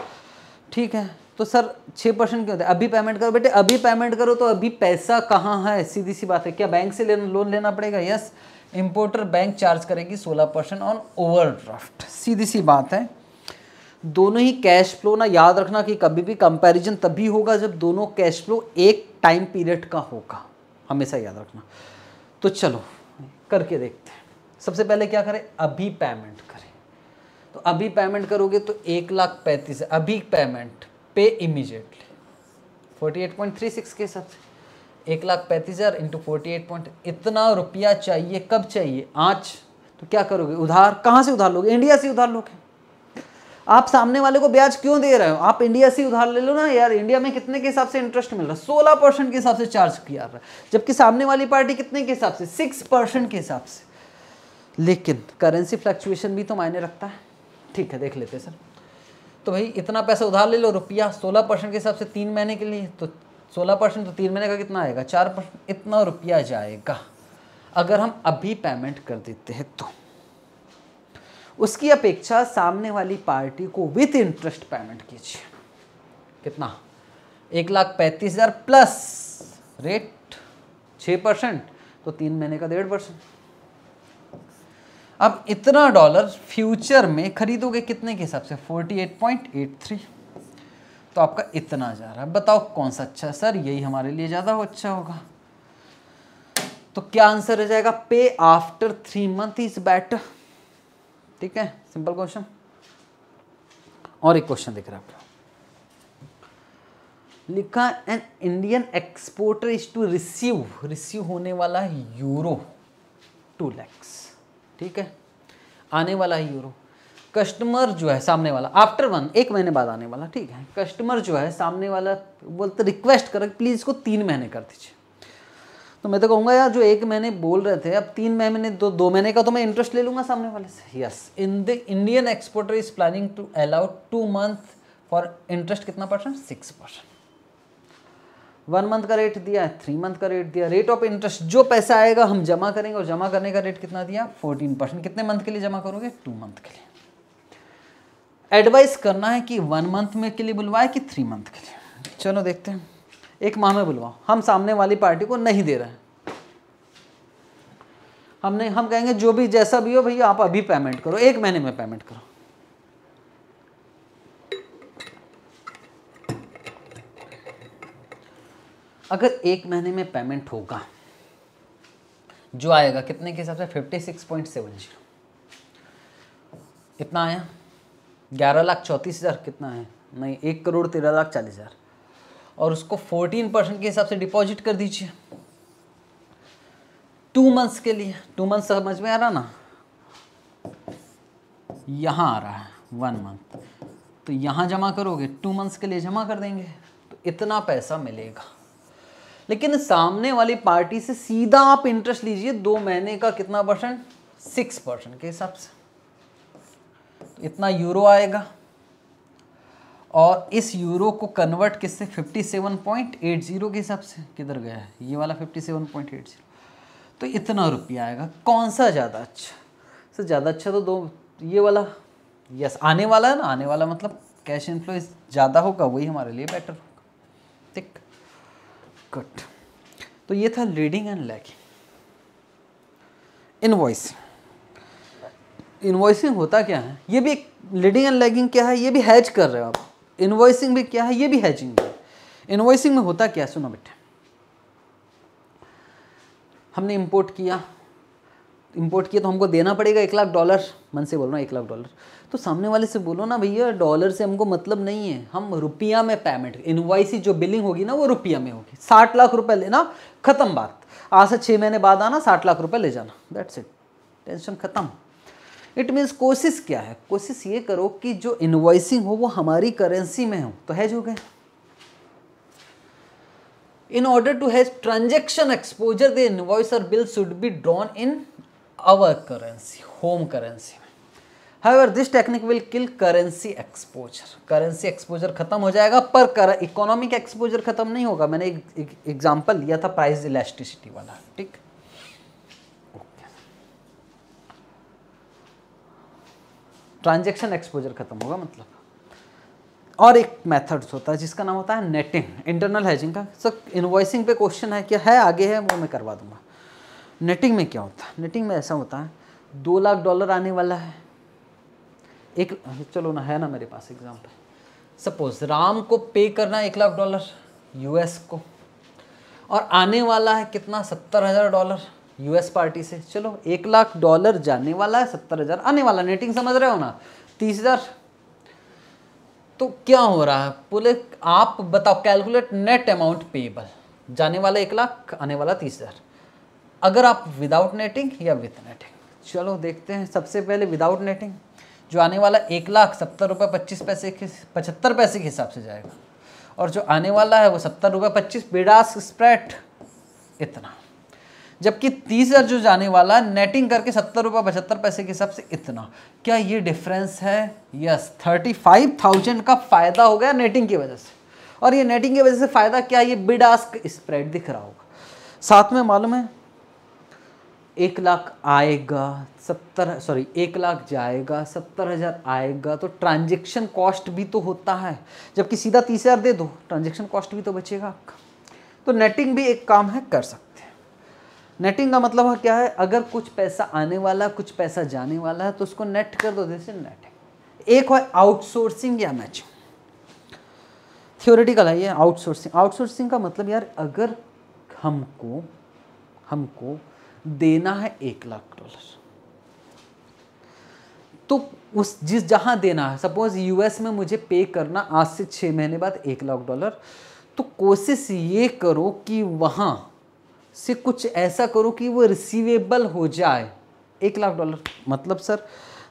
ठीक है तो सर छः परसेंट क्यों होता है अभी पेमेंट करो बेटे अभी पेमेंट करो तो अभी पैसा कहाँ है सीधी सी बात है क्या बैंक से ले, लोन लेना पड़ेगा यस इम्पोर्टर बैंक चार्ज करेगी सोलह परसेंट ऑन ओवरड्राफ्ट सीधी सी बात है दोनों ही कैश फ्लो ना याद रखना कि कभी भी कंपैरिजन तभी होगा जब दोनों कैश फ्लो एक टाइम पीरियड का होगा हमेशा याद रखना तो चलो करके देखते हैं सबसे पहले क्या करें अभी पेमेंट करें तो अभी पेमेंट करोगे तो एक लाख पैंतीस अभी payment pay immediately forty eight point three six के हिसाब से एक लाख पैंतीस हज़ार इंटू फोर्टी एट पॉइंट इतना रुपया चाहिए कब चाहिए आज तो क्या करोगे उधार कहाँ से उधार लोगे इंडिया से उधार लोगे आप सामने वाले को ब्याज क्यों दे रहे हो आप इंडिया से उधार ले लो ना यार इंडिया में कितने के हिसाब से इंटरेस्ट मिल रहा है सोलह परसेंट के हिसाब से चार्ज किया रहा है जबकि सामने वाली पार्टी कितने के हिसाब से सिक्स परसेंट के हिसाब से लेकिन करेंसी फ्लक्चुएशन भी तो मायने रखता है ठीक है देख लेते सर तो भाई इतना पैसा उधार ले लो रुपया सोलह परसेंट के हिसाब से तीन महीने के लिए तो सोलह परसेंट तो तीन महीने का कितना आएगा चार परसेंट इतना रुपया जाएगा अगर हम अभी पेमेंट कर देते हैं तो उसकी अपेक्षा सामने वाली पार्टी को विथ इंटरेस्ट पेमेंट कीजिए कितना एक लाख पैंतीस हज़ार प्लस रेट छ परसेंट तो तीन महीने का डेढ़ परसेंट अब इतना डॉलर फ्यूचर में खरीदोगे कितने के हिसाब से forty eight eight point three तो आपका इतना जा रहा है बताओ कौन सा अच्छा है सर यही हमारे लिए ज़्यादा अच्छा होगा तो क्या आंसर हो जाएगा pay after three month is better ठीक है सिंपल क्वेश्चन और एक क्वेश्चन देख रहे हैं आपको लिखा an Indian exporter is to receive receive होने वाला है यूरो टू लैक्स ठीक है आने वाला है यूरो कस्टमर जो है सामने वाला आफ्टर वन एक महीने बाद आने वाला ठीक है कस्टमर जो है सामने वाला बोलते रिक्वेस्ट कर प्लीज़ इसको तीन महीने कर दीजिए तो मैं तो कहूँगा यार जो एक महीने बोल रहे थे अब तीन महीने दो दो महीने का तो मैं इंटरेस्ट ले लूँगा सामने वाले से yes in the Indian exporter is planning to allow two month for interest कितना percent six percent one month का रेट दिया है थ्री मंथ का रेट दिया रेट ऑफ इंटरेस्ट जो पैसा आएगा हम जमा करेंगे और जमा करने का रेट कितना दिया फोर्टीन परसेंट कितने मंथ के लिए जमा करोगे टू मंथ के लिए एडवाइस करना है कि वन मंथ में के लिए बुलवाए कि थ्री मंथ के लिए चलो देखते हैं एक माह में बुलवाओ हम सामने वाली पार्टी को नहीं दे रहे हैं हमने हम कहेंगे जो भी जैसा भी हो भैया आप अभी पेमेंट करो एक महीने में पेमेंट करो अगर एक महीने में पेमेंट होगा जो आएगा कितने के हिसाब से fifty six point seven zero इतना आया ग्यारह लाख चौंतीस हज़ार कितना है नहीं एक करोड़ तेरह लाख चालीस हज़ार और उसको फोर्टीन परसेंट के हिसाब से डिपॉजिट कर दीजिए टू मंथ्स के लिए टू मंथ समझ में आ रहा ना यहाँ आ रहा है वन मंथ तो यहाँ जमा करोगे टू मंथ्स के लिए जमा कर देंगे तो इतना पैसा मिलेगा लेकिन सामने वाली पार्टी से सीधा आप इंटरेस्ट लीजिए दो महीने का कितना परसेंट सिक्स परसेंट के हिसाब से तो इतना यूरो आएगा और इस यूरो को कन्वर्ट किससे 57.80 के हिसाब से किधर गया है ये वाला 57.80 तो इतना रुपया आएगा कौन सा ज़्यादा अच्छा सर तो ज़्यादा अच्छा तो दो ये वाला यस आने वाला है ना आने वाला मतलब कैश इनफ्लो ज़्यादा होगा वही हमारे लिए बेटर होगा ठीक कट तो ये था leading and lagging invoice invoicing होता क्या है ये भी लीडिंग एंड लैगिंग क्या है ये भी हैज कर रहे हो आप इनवॉइसिंग भी क्या है ये भी हैजिंग है इनवॉइसिंग में होता क्या सुनो बेटे हमने इंपोर्ट किया इंपोर्ट किया तो हमको देना पड़ेगा एक लाख डॉलर मन से बोल रहा हूँ एक लाख डॉलर तो सामने वाले से बोलो ना भैया डॉलर से हमको मतलब नहीं है हम रुपया में पेमेंट इनवाइसी जो बिलिंग होगी ना वो रुपया में होगी साठ लाख रुपए लेना ख़त्म बात आज से छः महीने बाद आना साठ लाख रुपए ले जाना दैट्स इट टेंशन ख़त्म इट मीन्स कोशिश क्या है कोशिश ये करो कि जो इन्वाइसिंग हो वो हमारी करेंसी में हो तो हैज हो गए in order to hedge transaction exposure the invoice और bill should be drawn in our currency home currency में however this technique will kill currency exposure currency exposure खत्म हो जाएगा पर इकोनॉमिक एक्सपोजर खत्म नहीं होगा मैंने एक एग्जाम्पल लिया था प्राइस इलास्टिसिटी वाला ठीक ट्रांजेक्शन एक्सपोजर खत्म होगा मतलब और एक मेथड्स होता है जिसका नाम होता है नेटिंग इंटरनल हैजिंग का सर इन्वॉइसिंग पे क्वेश्चन है क्या है आगे है वो मैं करवा दूंगा नेटिंग में क्या होता है नेटिंग में ऐसा होता है दो लाख डॉलर आने वाला है एक चलो ना है ना मेरे पास एग्जाम्पल सपोज राम को पे करना है एक लाख डॉलर यूएस को और आने वाला है कितना सत्तर हज़ार डॉलर यूएस पार्टी से चलो एक लाख डॉलर जाने वाला है सत्तर हज़ार आने वाला नेटिंग समझ रहे हो ना तीस हज़ार तो क्या हो रहा है बोले आप बताओ कैलकुलेट नेट अमाउंट पेएबल जाने वाला एक लाख आने वाला तीस हज़ार अगर आप विदाउट नेटिंग या विथ नेटिंग चलो देखते हैं सबसे पहले विदाउट नेटिंग जो आने वाला एक लाख सत्तर रुपये पच्चीस पैसे के पचहत्तर पैसे के हिसाब से जाएगा और जो आने वाला है वो सत्तर रुपये पच्चीस बेडास स्प्रेड इतना जबकि तीसरा जो जाने वाला नेटिंग करके सत्तर रुपये पचहत्तर पैसे के हिसाब से इतना क्या ये डिफरेंस है यस थर्टी फाइव थाउजेंड का फ़ायदा हो गया नेटिंग की वजह से और ये नेटिंग की वजह से फ़ायदा क्या ये बिड आस्क स्प्रेड दिख रहा होगा साथ में मालूम है एक लाख आएगा सत्तर सॉरी एक लाख जाएगा सत्तर हज़ार आएगा तो ट्रांजेक्शन कॉस्ट भी तो होता है जबकि सीधा तीस हज़ार दे दो ट्रांजेक्शन कॉस्ट भी तो बचेगा आपका तो नेटिंग भी एक काम है कर सकते नेटिंग का मतलब है क्या है अगर कुछ पैसा आने वाला कुछ पैसा जाने वाला है तो उसको नेट कर दो जैसे नेट एक है आउटसोर्सिंग या मैचिंग थियोरेटिकल है ये आउटसोर्सिंग आउटसोर्सिंग का मतलब यार अगर हमको हमको देना है एक लाख डॉलर तो उस जिस जहां देना है सपोज यूएस में मुझे पे करना आज से छह महीने बाद एक लाख डॉलर तो कोशिश ये करो कि वहां से कुछ ऐसा करो कि वो रिसीवेबल हो जाए एक लाख डॉलर मतलब सर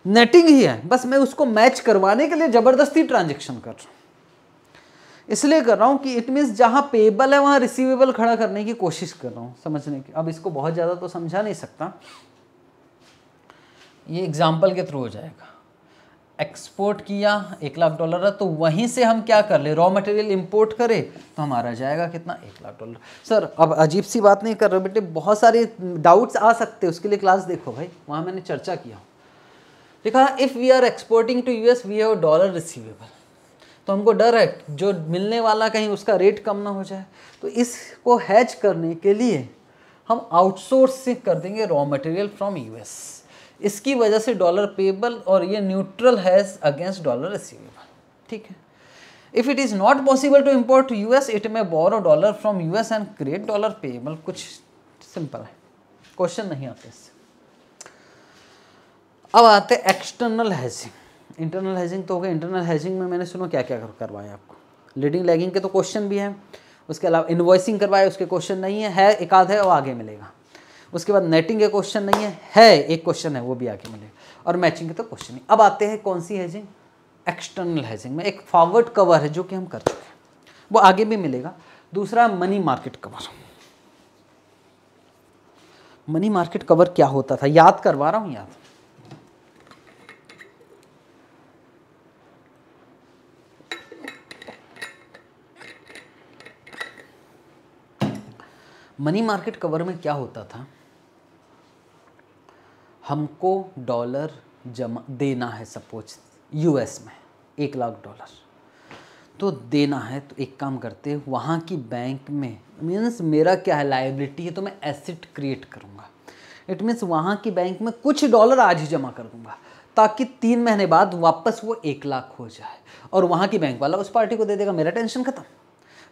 नेटिंग ही है बस मैं उसको मैच करवाने के लिए ज़बरदस्ती ट्रांजेक्शन कर रहा हूँ इसलिए कर रहा हूँ कि इट मीन्स जहाँ पेबल है वहाँ रिसीवेबल खड़ा करने की कोशिश कर रहा हूँ समझने की अब इसको बहुत ज़्यादा तो समझा नहीं सकता ये एग्जाम्पल के थ्रू हो जाएगा एक्सपोर्ट किया एक लाख डॉलर तो वहीं से हम क्या कर ले रॉ मटेरियल इंपोर्ट करें तो हमारा जाएगा कितना एक लाख डॉलर सर अब अजीब सी बात नहीं कर रहे बेटे बहुत सारे डाउट्स आ सकते हैं उसके लिए क्लास देखो भाई वहाँ मैंने चर्चा किया लिखा if we are exporting to U S we have dollar receivable तो हमको डर है जो मिलने वाला कहीं उसका रेट कम ना हो जाए तो इसको हैज करने के लिए हम आउटसोर्स से कर देंगे रॉ मटेरियल फ्रॉम यूएस इसकी वजह से डॉलर पेबल और ये neutral hedge against dollar receivable ठीक है if it is not possible to import U S it may borrow dollar from U S and create dollar payable कुछ simple है question नहीं आते इससे अब आते एक्सटर्नल हैजिंग इंटरनल हैजिंग तो हो गया इंटरनल हैजिंग में मैंने सुनो क्या क्या करवाया आपको लीडिंग लैगिंग के तो क्वेश्चन भी हैं उसके अलावा इन्वॉइसिंग करवाया उसके क्वेश्चन नहीं है, है एक आध है वो आगे मिलेगा उसके बाद नेटिंग का क्वेश्चन नहीं है है एक क्वेश्चन है वो भी आगे मिलेगा और मैचिंग का तो क्वेश्चन नहीं अब आते हैं कौन सी हैजिंग एक्सटर्नल हैजिंग में एक फॉरवर्ड कवर है जो कि हम कर चुके हैं वो आगे भी मिलेगा दूसरा money market cover money market cover क्या होता था याद करवा रहा हूँ याद मनी मार्केट कवर में क्या होता था हमको डॉलर जमा देना है सपोज यूएस में एक लाख डॉलर तो देना है तो एक काम करते वहाँ की बैंक में मीन्स मेरा क्या है लाइबिलिटी है तो मैं एसिड क्रिएट करूँगा इट मीन्स वहाँ की बैंक में कुछ डॉलर आज ही जमा कर दूँगा ताकि तीन महीने बाद वापस वो एक लाख हो जाए और वहाँ की बैंक वाला उस पार्टी को दे देगा मेरा टेंशन खत्म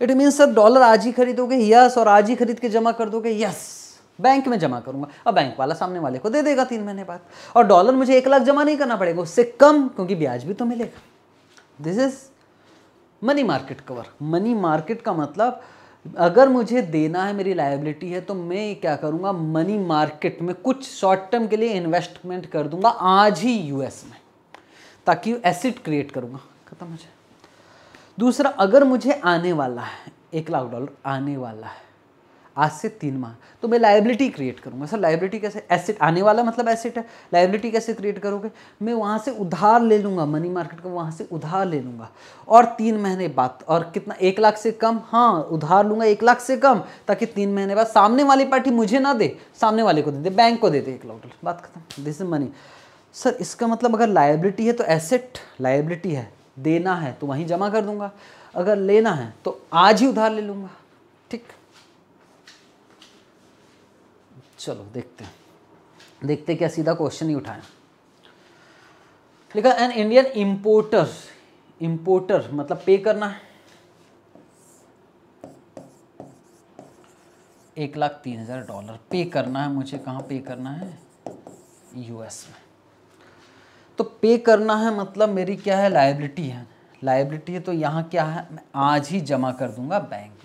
इट मीन्स सर डॉलर आज ही खरीदोगे यस और आज ही खरीद के जमा कर दोगे यस बैंक में जमा करूंगा अब बैंक वाला सामने वाले को दे देगा तीन महीने बाद और डॉलर मुझे एक लाख जमा नहीं करना पड़ेगा उससे कम क्योंकि ब्याज भी तो मिलेगा this is money market cover money market का मतलब अगर मुझे देना है मेरी लाइबिलिटी है तो मैं क्या करूँगा मनी मार्केट में कुछ शॉर्ट टर्म के लिए इन्वेस्टमेंट कर दूंगा आज ही यूएस में ताकि एसिड क्रिएट करूंगा खत्म हो जाए दूसरा अगर मुझे आने वाला है एक लाख डॉलर आने वाला है आज से तीन माह तो मैं लाइबिलिटी क्रिएट करूँगा सर लाइबिलिटी कैसे एसेट आने वाला मतलब एसेट है लाइबिलिटी कैसे क्रिएट करोगे मैं वहाँ से उधार ले लूँगा मनी मार्केट का वहाँ से उधार ले लूँगा और तीन महीने बाद और कितना एक लाख से कम हाँ उधार लूँगा एक लाख से कम ताकि तीन महीने बाद सामने वाली पार्टी मुझे ना दे सामने वाले को दे दे बैंक को दे दे एक लाख डॉलर बात खत्म दिस इज मनी सर इसका मतलब अगर लाइबिलिटी है तो एसेट लाइबिलिटी है देना है तो वहीं जमा कर दूंगा अगर लेना है तो आज ही उधार ले लूँगा चलो देखते हैं देखते क्या सीधा क्वेश्चन ही उठाएं लिखा एन इंडियन इम्पोर्टर इंपोर्टर मतलब पे करना है एक लाख तीन हज़ार डॉलर पे करना है मुझे कहाँ पे करना है यूएस में तो पे करना है मतलब मेरी क्या है लाइबिलिटी है लाइबिलिटी है तो यहाँ क्या है मैं आज ही जमा कर दूंगा बैंक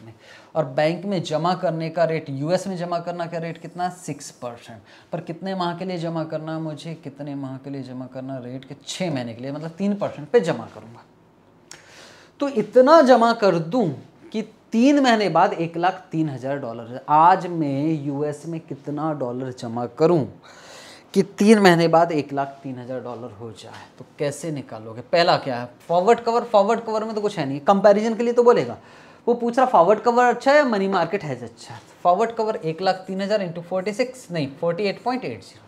और बैंक में जमा करने का रेट यूएस में जमा करना का रेट कितना है सिक्स परसेंट पर कितने माह के लिए जमा करना मुझे कितने माह के लिए जमा करना रेट के छः महीने के लिए मतलब तीन परसेंट पर जमा करूँगा तो इतना जमा कर दूँ कि तीन महीने बाद एक लाख तीन हज़ार डॉलर आज मैं यूएस में कितना डॉलर जमा करूँ कि तीन महीने बाद एक लाख तीन हज़ार डॉलर हो जाए तो कैसे निकालोगे पहला क्या है फॉरवर्ड कवर फॉरवर्ड कवर में तो कुछ है नहीं कंपैरिजन के लिए तो बोलेगा वो पूछ रहा फॉरवर्ड कवर अच्छा है मनी मार्केट हैज अच्छा है फॉरवर्ड कवर एक लाख तीन हज़ार इंटू फोर्टी सिक्स नहीं forty eight point eight zero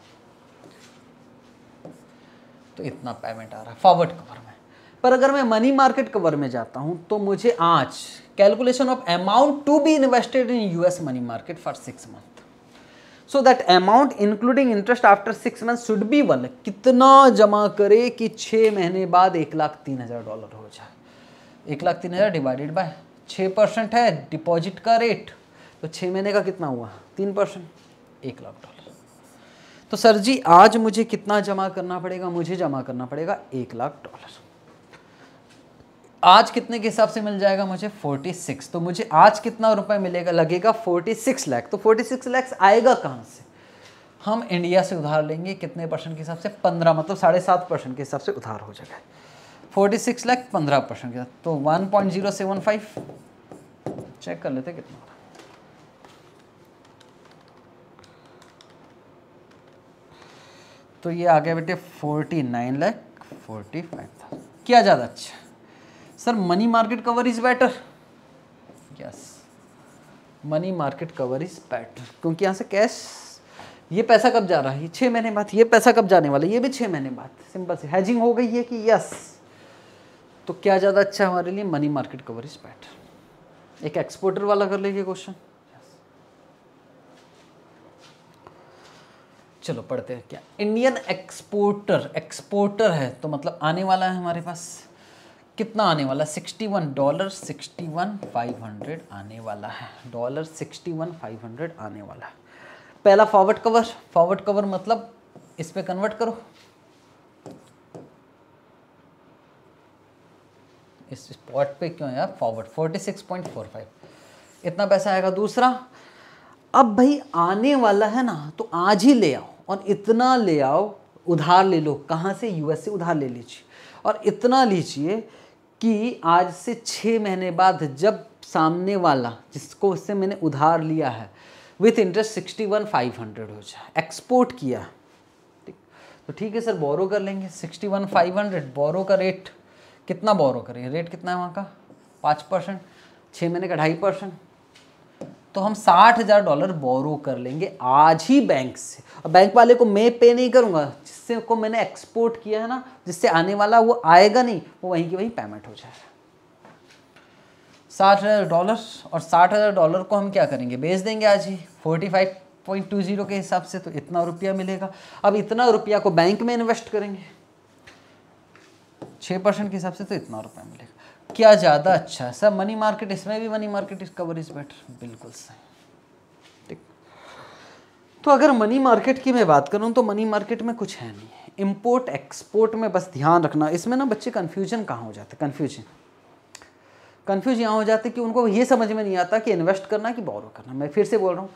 तो इतना पेमेंट आ रहा है फॉरवर्ड कवर में पर अगर मैं मनी मार्केट कवर में जाता हूँ तो मुझे आज calculation of amount to be invested in US money market for six month so that amount including interest after six month should be one कितना जमा करे कि छः महीने बाद एक लाख तीन हज़ार डॉलर हो जाए एक लाख तीन हज़ार डिवाइडेड बाय छः परसेंट है डिपॉजिट का रेट तो छः महीने का कितना हुआ तीन परसेंट एक लाख डॉलर तो सर जी आज मुझे कितना जमा करना पड़ेगा मुझे जमा करना पड़ेगा एक लाख डॉलर आज कितने के हिसाब से मिल जाएगा मुझे 46 तो मुझे आज कितना रुपए मिलेगा लगेगा 46 लाख तो 46 लाख आएगा कहाँ से हम इंडिया से उधार लेंगे कितने परसेंट के हिसाब से 15 मतलब साढ़े सात परसेंट के हिसाब से उधार हो जाएगा फोर्टी सिक्स लैख पंद्रह परसेंट के साथ तो one point zero seven five check कर लेते कितना तो ये आ गया बेटे forty nine lakh forty five था क्या ज़्यादा अच्छा sir money market cover is better yes money market cover is better क्योंकि यहाँ से कैश ये पैसा कब जा रहा है छः महीने बाद ये पैसा कब जाने वाला है ये भी छः महीने बाद सिंपल से हैजिंग हो गई है कि यस तो क्या ज़्यादा अच्छा है हमारे लिए मनी मार्केट कवरेज पैटर्न एक एक्सपोर्टर वाला कर लेंगे क्वेश्चन चलो पढ़ते हैं क्या इंडियन एक्सपोर्टर एक्सपोर्टर है तो मतलब आने वाला है हमारे पास कितना आने वाला है sixty one dollar sixty one five hundred आने वाला है dollar sixty one five hundred आने वाला है पहला फॉरवर्ड कवर फॉरवर्ड कवर मतलब इसमें कन्वर्ट करो इस स्पॉट पे क्यों यार forward forty six point four five इतना पैसा आएगा दूसरा अब भाई आने वाला है ना तो आज ही ले आओ और इतना ले आओ उधार ले लो कहाँ से यूएस से उधार ले लीजिए और इतना लीजिए कि आज से छः महीने बाद जब सामने वाला जिसको उससे मैंने उधार लिया है with interest sixty one five hundred हो जाए एक्सपोर्ट किया ठीक तो ठीक है सर बोरो कर लेंगे sixty one five hundred borrow का रेट कितना बोरो करेंगे रेट कितना है वहाँ का पाँच परसेंट छः महीने का ढाई परसेंट तो हम साठ हज़ार डॉलर बोरो कर लेंगे आज ही बैंक से और बैंक वाले को मैं पे नहीं करूँगा जिससे को मैंने एक्सपोर्ट किया है ना जिससे आने वाला वो आएगा नहीं वो वहीं की वहीं पेमेंट हो जाएगा साठ हज़ार डॉलर और साठ हज़ार डॉलर को हम क्या करेंगे बेच देंगे आज ही forty five point two zero के हिसाब से तो इतना रुपया मिलेगा अब इतना रुपया को बैंक में इन्वेस्ट करेंगे छः परसेंट के हिसाब से तो इतना रुपये मिलेगा क्या ज़्यादा अच्छा है सर मनी मार्केट इसमें भी मनी मार्केट इस कवर इज़ बेटर बिल्कुल सही ठीक तो अगर मनी मार्केट की मैं बात करूँ तो मनी मार्केट में कुछ है नहीं इम्पोर्ट एक्सपोर्ट में बस ध्यान रखना इसमें ना बच्चे कन्फ्यूजन कहाँ हो जाते कन्फ्यूजन कन्फ्यूज यहाँ हो जाते कि उनको ये समझ में नहीं आता कि इन्वेस्ट करना कि बोरो करना मैं फिर से बोल रहा हूँ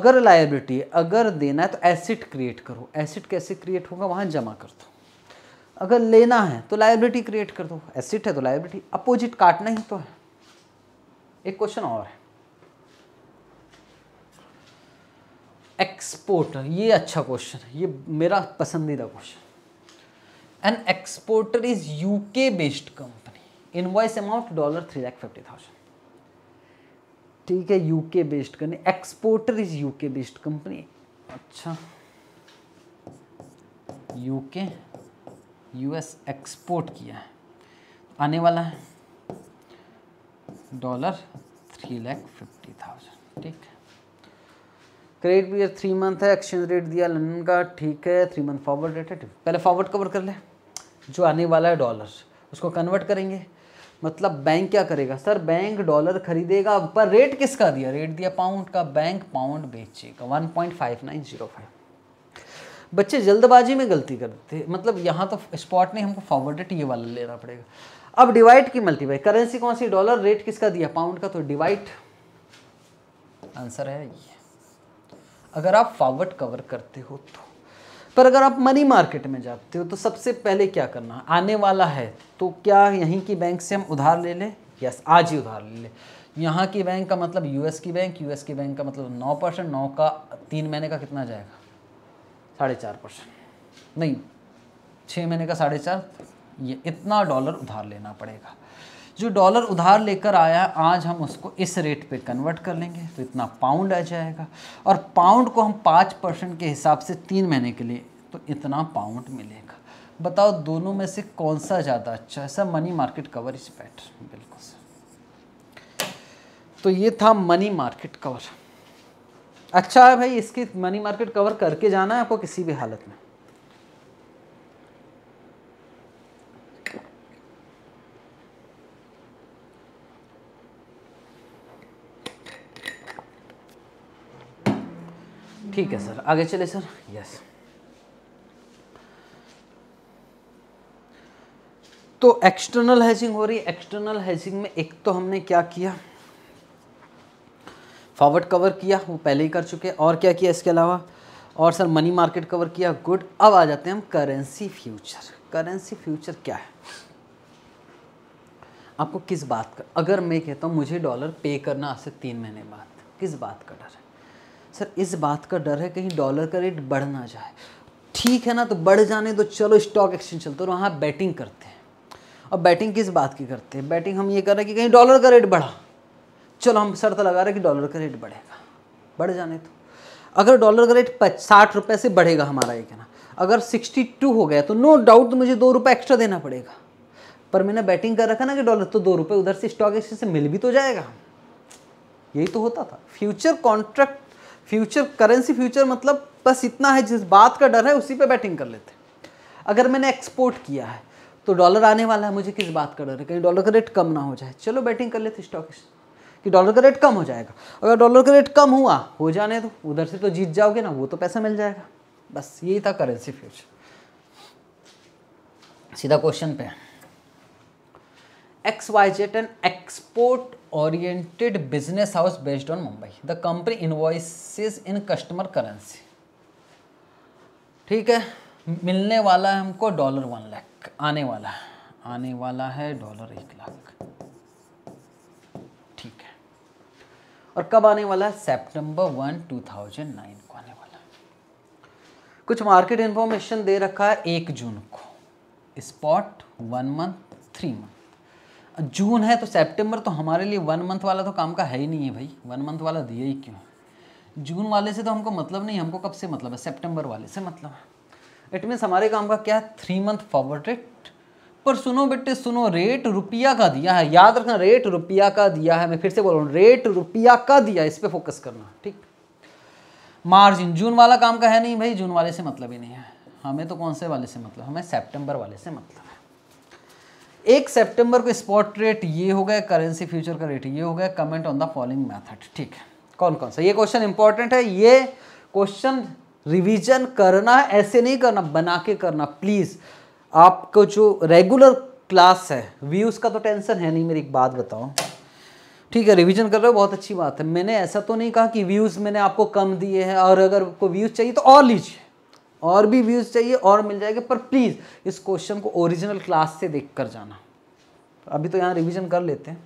अगर लाइबिलिटी अगर देना है तो एसिड क्रिएट करो एसिड कैसे क्रिएट होगा वहाँ जमा कर दो अगर लेना है तो लाइबिलिटी क्रिएट कर दो एसिड है तो लाइबिलिटी अपोजिट काटना ही तो है एक क्वेश्चन और है एक्सपोर्टर ये अच्छा क्वेश्चन है ये मेरा पसंदीदा question an exporter is UK based company voice amount dollar three lakh fifty thousand ठीक है UK based company exporter is UK based company अच्छा यूके यूएस एक्सपोर्ट किया है तो आने वाला है dollar three lakh fifty thousand ठीक है क्रेडिट पीरियड थ्री मंथ है एक्सचेंज रेट दिया लंदन का ठीक है थ्री मंथ फॉरवर्ड रेट है पहले फॉरवर्ड कवर कर ले जो आने वाला है डॉलर उसको कन्वर्ट करेंगे मतलब बैंक क्या करेगा सर बैंक डॉलर खरीदेगा पर रेट किसका दिया रेट दिया पाउंड का बैंक पाउंड बेचेगा one point five nine zero five बच्चे जल्दबाजी में गलती करते मतलब यहाँ तो स्पॉट नहीं हमको फॉरवर्डेड ये वाला लेना पड़ेगा अब डिवाइड की मल्टीप्लाई करेंसी कौन सी डॉलर रेट किसका दिया पाउंड का तो डिवाइड आंसर है ये अगर आप फॉरवर्ड कवर करते हो तो पर अगर आप मनी मार्केट में जाते हो तो सबसे पहले क्या करना आने वाला है तो क्या यहीं की बैंक से हम उधार ले लें यस आज ही उधार ले लें यहाँ की बैंक का मतलब यूएस की बैंक यूएस की बैंक का मतलब नौ परसेंट नौ का तीन महीने का कितना जाएगा साढ़े चार परसेंट नहीं छः महीने का साढ़े चार ये इतना डॉलर उधार लेना पड़ेगा जो डॉलर उधार लेकर आया है आज हम उसको इस रेट पे कन्वर्ट कर लेंगे तो इतना पाउंड आ जाएगा और पाउंड को हम पाँच परसेंट के हिसाब से तीन महीने के लिए तो इतना पाउंड मिलेगा बताओ दोनों में से कौन सा ज़्यादा अच्छा है sir money market cover is better बिल्कुल सर तो ये था मनी मार्केट कवर अच्छा है भाई इसकी मनी मार्केट कवर करके जाना है आपको किसी भी हालत में ठीक है सर आगे चले सर यस तो एक्सटर्नल हेजिंग हो रही है एक्सटर्नल हेजिंग में एक तो हमने क्या किया फॉरवर्ड कवर किया वो पहले ही कर चुके हैं और क्या किया इसके अलावा और सर मनी मार्केट कवर किया गुड अब आ जाते हैं हम करेंसी फ्यूचर करेंसी फ्यूचर क्या है आपको किस बात का अगर मैं कहता हूँ मुझे डॉलर पे करना आज से तीन महीने बाद किस बात का डर है सर इस बात का डर है कहीं डॉलर का रेट बढ़ ना जाए ठीक है ना तो बढ़ जाने तो चलो स्टॉक एक्सचेंज चलते और वहाँ बैटिंग करते हैं और बैटिंग किस बात की करते हैं बैटिंग हम ये कर रहे हैं कि कहीं डॉलर का रेट बढ़ा चलो हम शर्त तो लगा रहे कि डॉलर का रेट बढ़ेगा बढ़ जाने तो अगर डॉलर का रेट साठ रुपये से बढ़ेगा हमारा ये कहना अगर सिक्सटी टू हो गया तो नो डाउट तो मुझे दो रुपये एक्स्ट्रा देना पड़ेगा पर मैंने बैटिंग कर रखा ना कि डॉलर तो दो रुपये उधर से स्टॉक एक्सचेंज से मिल भी तो जाएगा यही तो होता था future contract future currency future मतलब बस इतना है जिस बात का डर है उसी पर बैटिंग कर लेते अगर मैंने एक्सपोर्ट किया है तो डॉलर आने वाला है मुझे किस बात का डर है कहीं डॉलर का रेट कम ना हो जाए चलो बैटिंग कर लेते स्टॉक एक्सचेंज कि डॉलर का रेट कम हो जाएगा अगर डॉलर का रेट कम हुआ हो जाने दो उधर से तो जीत जाओगे ना वो तो पैसा मिल जाएगा बस यही था करेंसी फ्यूचर सीधा क्वेश्चन पे X Y Z an export oriented business house based on Mumbai the company invoices in customer currency ठीक है मिलने वाला है हमको डॉलर वन लाख आने वाला है आने वाला है डॉलर एक लाख और कब आने वाला है September one two thousand nine को आने वाला है कुछ मार्केट इन्फॉर्मेशन दे रखा है एक जून को spot one month three month जून है तो सेप्टेम्बर तो हमारे लिए वन मंथ वाला तो काम का है ही नहीं है भाई वन मंथ वाला दिया ही क्यों जून वाले से तो हमको मतलब नहीं हमको कब से मतलब है सेप्टेम्बर वाले से मतलब है इट मीन्स हमारे काम का क्या है थ्री मंथ फॉरवर्डेड पर सुनो बेटे सुनो रेट रुपया का दिया है याद रखना रेट रुपया का दिया है मैं फिर से बोल रहा हूँ रेट रुपया का दिया है इस पर फोकस करना ठीक मार्जिन जून वाला काम का है नहीं भाई जून वाले से मतलब ही नहीं है हमें तो कौन से वाले से मतलब हमें सेप्टेम्बर वाले से मतलब एक सितंबर को स्पॉट रेट ये हो गया करेंसी फ्यूचर का रेट ये हो गया comment on the following method ठीक है कौन कौन सा ये क्वेश्चन इंपॉर्टेंट है ये क्वेश्चन रिवीजन करना ऐसे नहीं करना बना के करना प्लीज़ आपको जो रेगुलर क्लास है व्यूज़ का तो टेंशन है नहीं मेरी एक बात बताओ ठीक है रिवीजन कर रहे हो बहुत अच्छी बात है मैंने ऐसा तो नहीं कहा कि व्यूज़ मैंने आपको कम दिए हैं और अगर आपको व्यूज़ चाहिए तो और लीजिए और भी व्यूज़ चाहिए और मिल जाएंगे पर प्लीज़ इस क्वेश्चन को ओरिजिनल क्लास से देख कर जाना अभी तो यहाँ रिविजन कर लेते हैं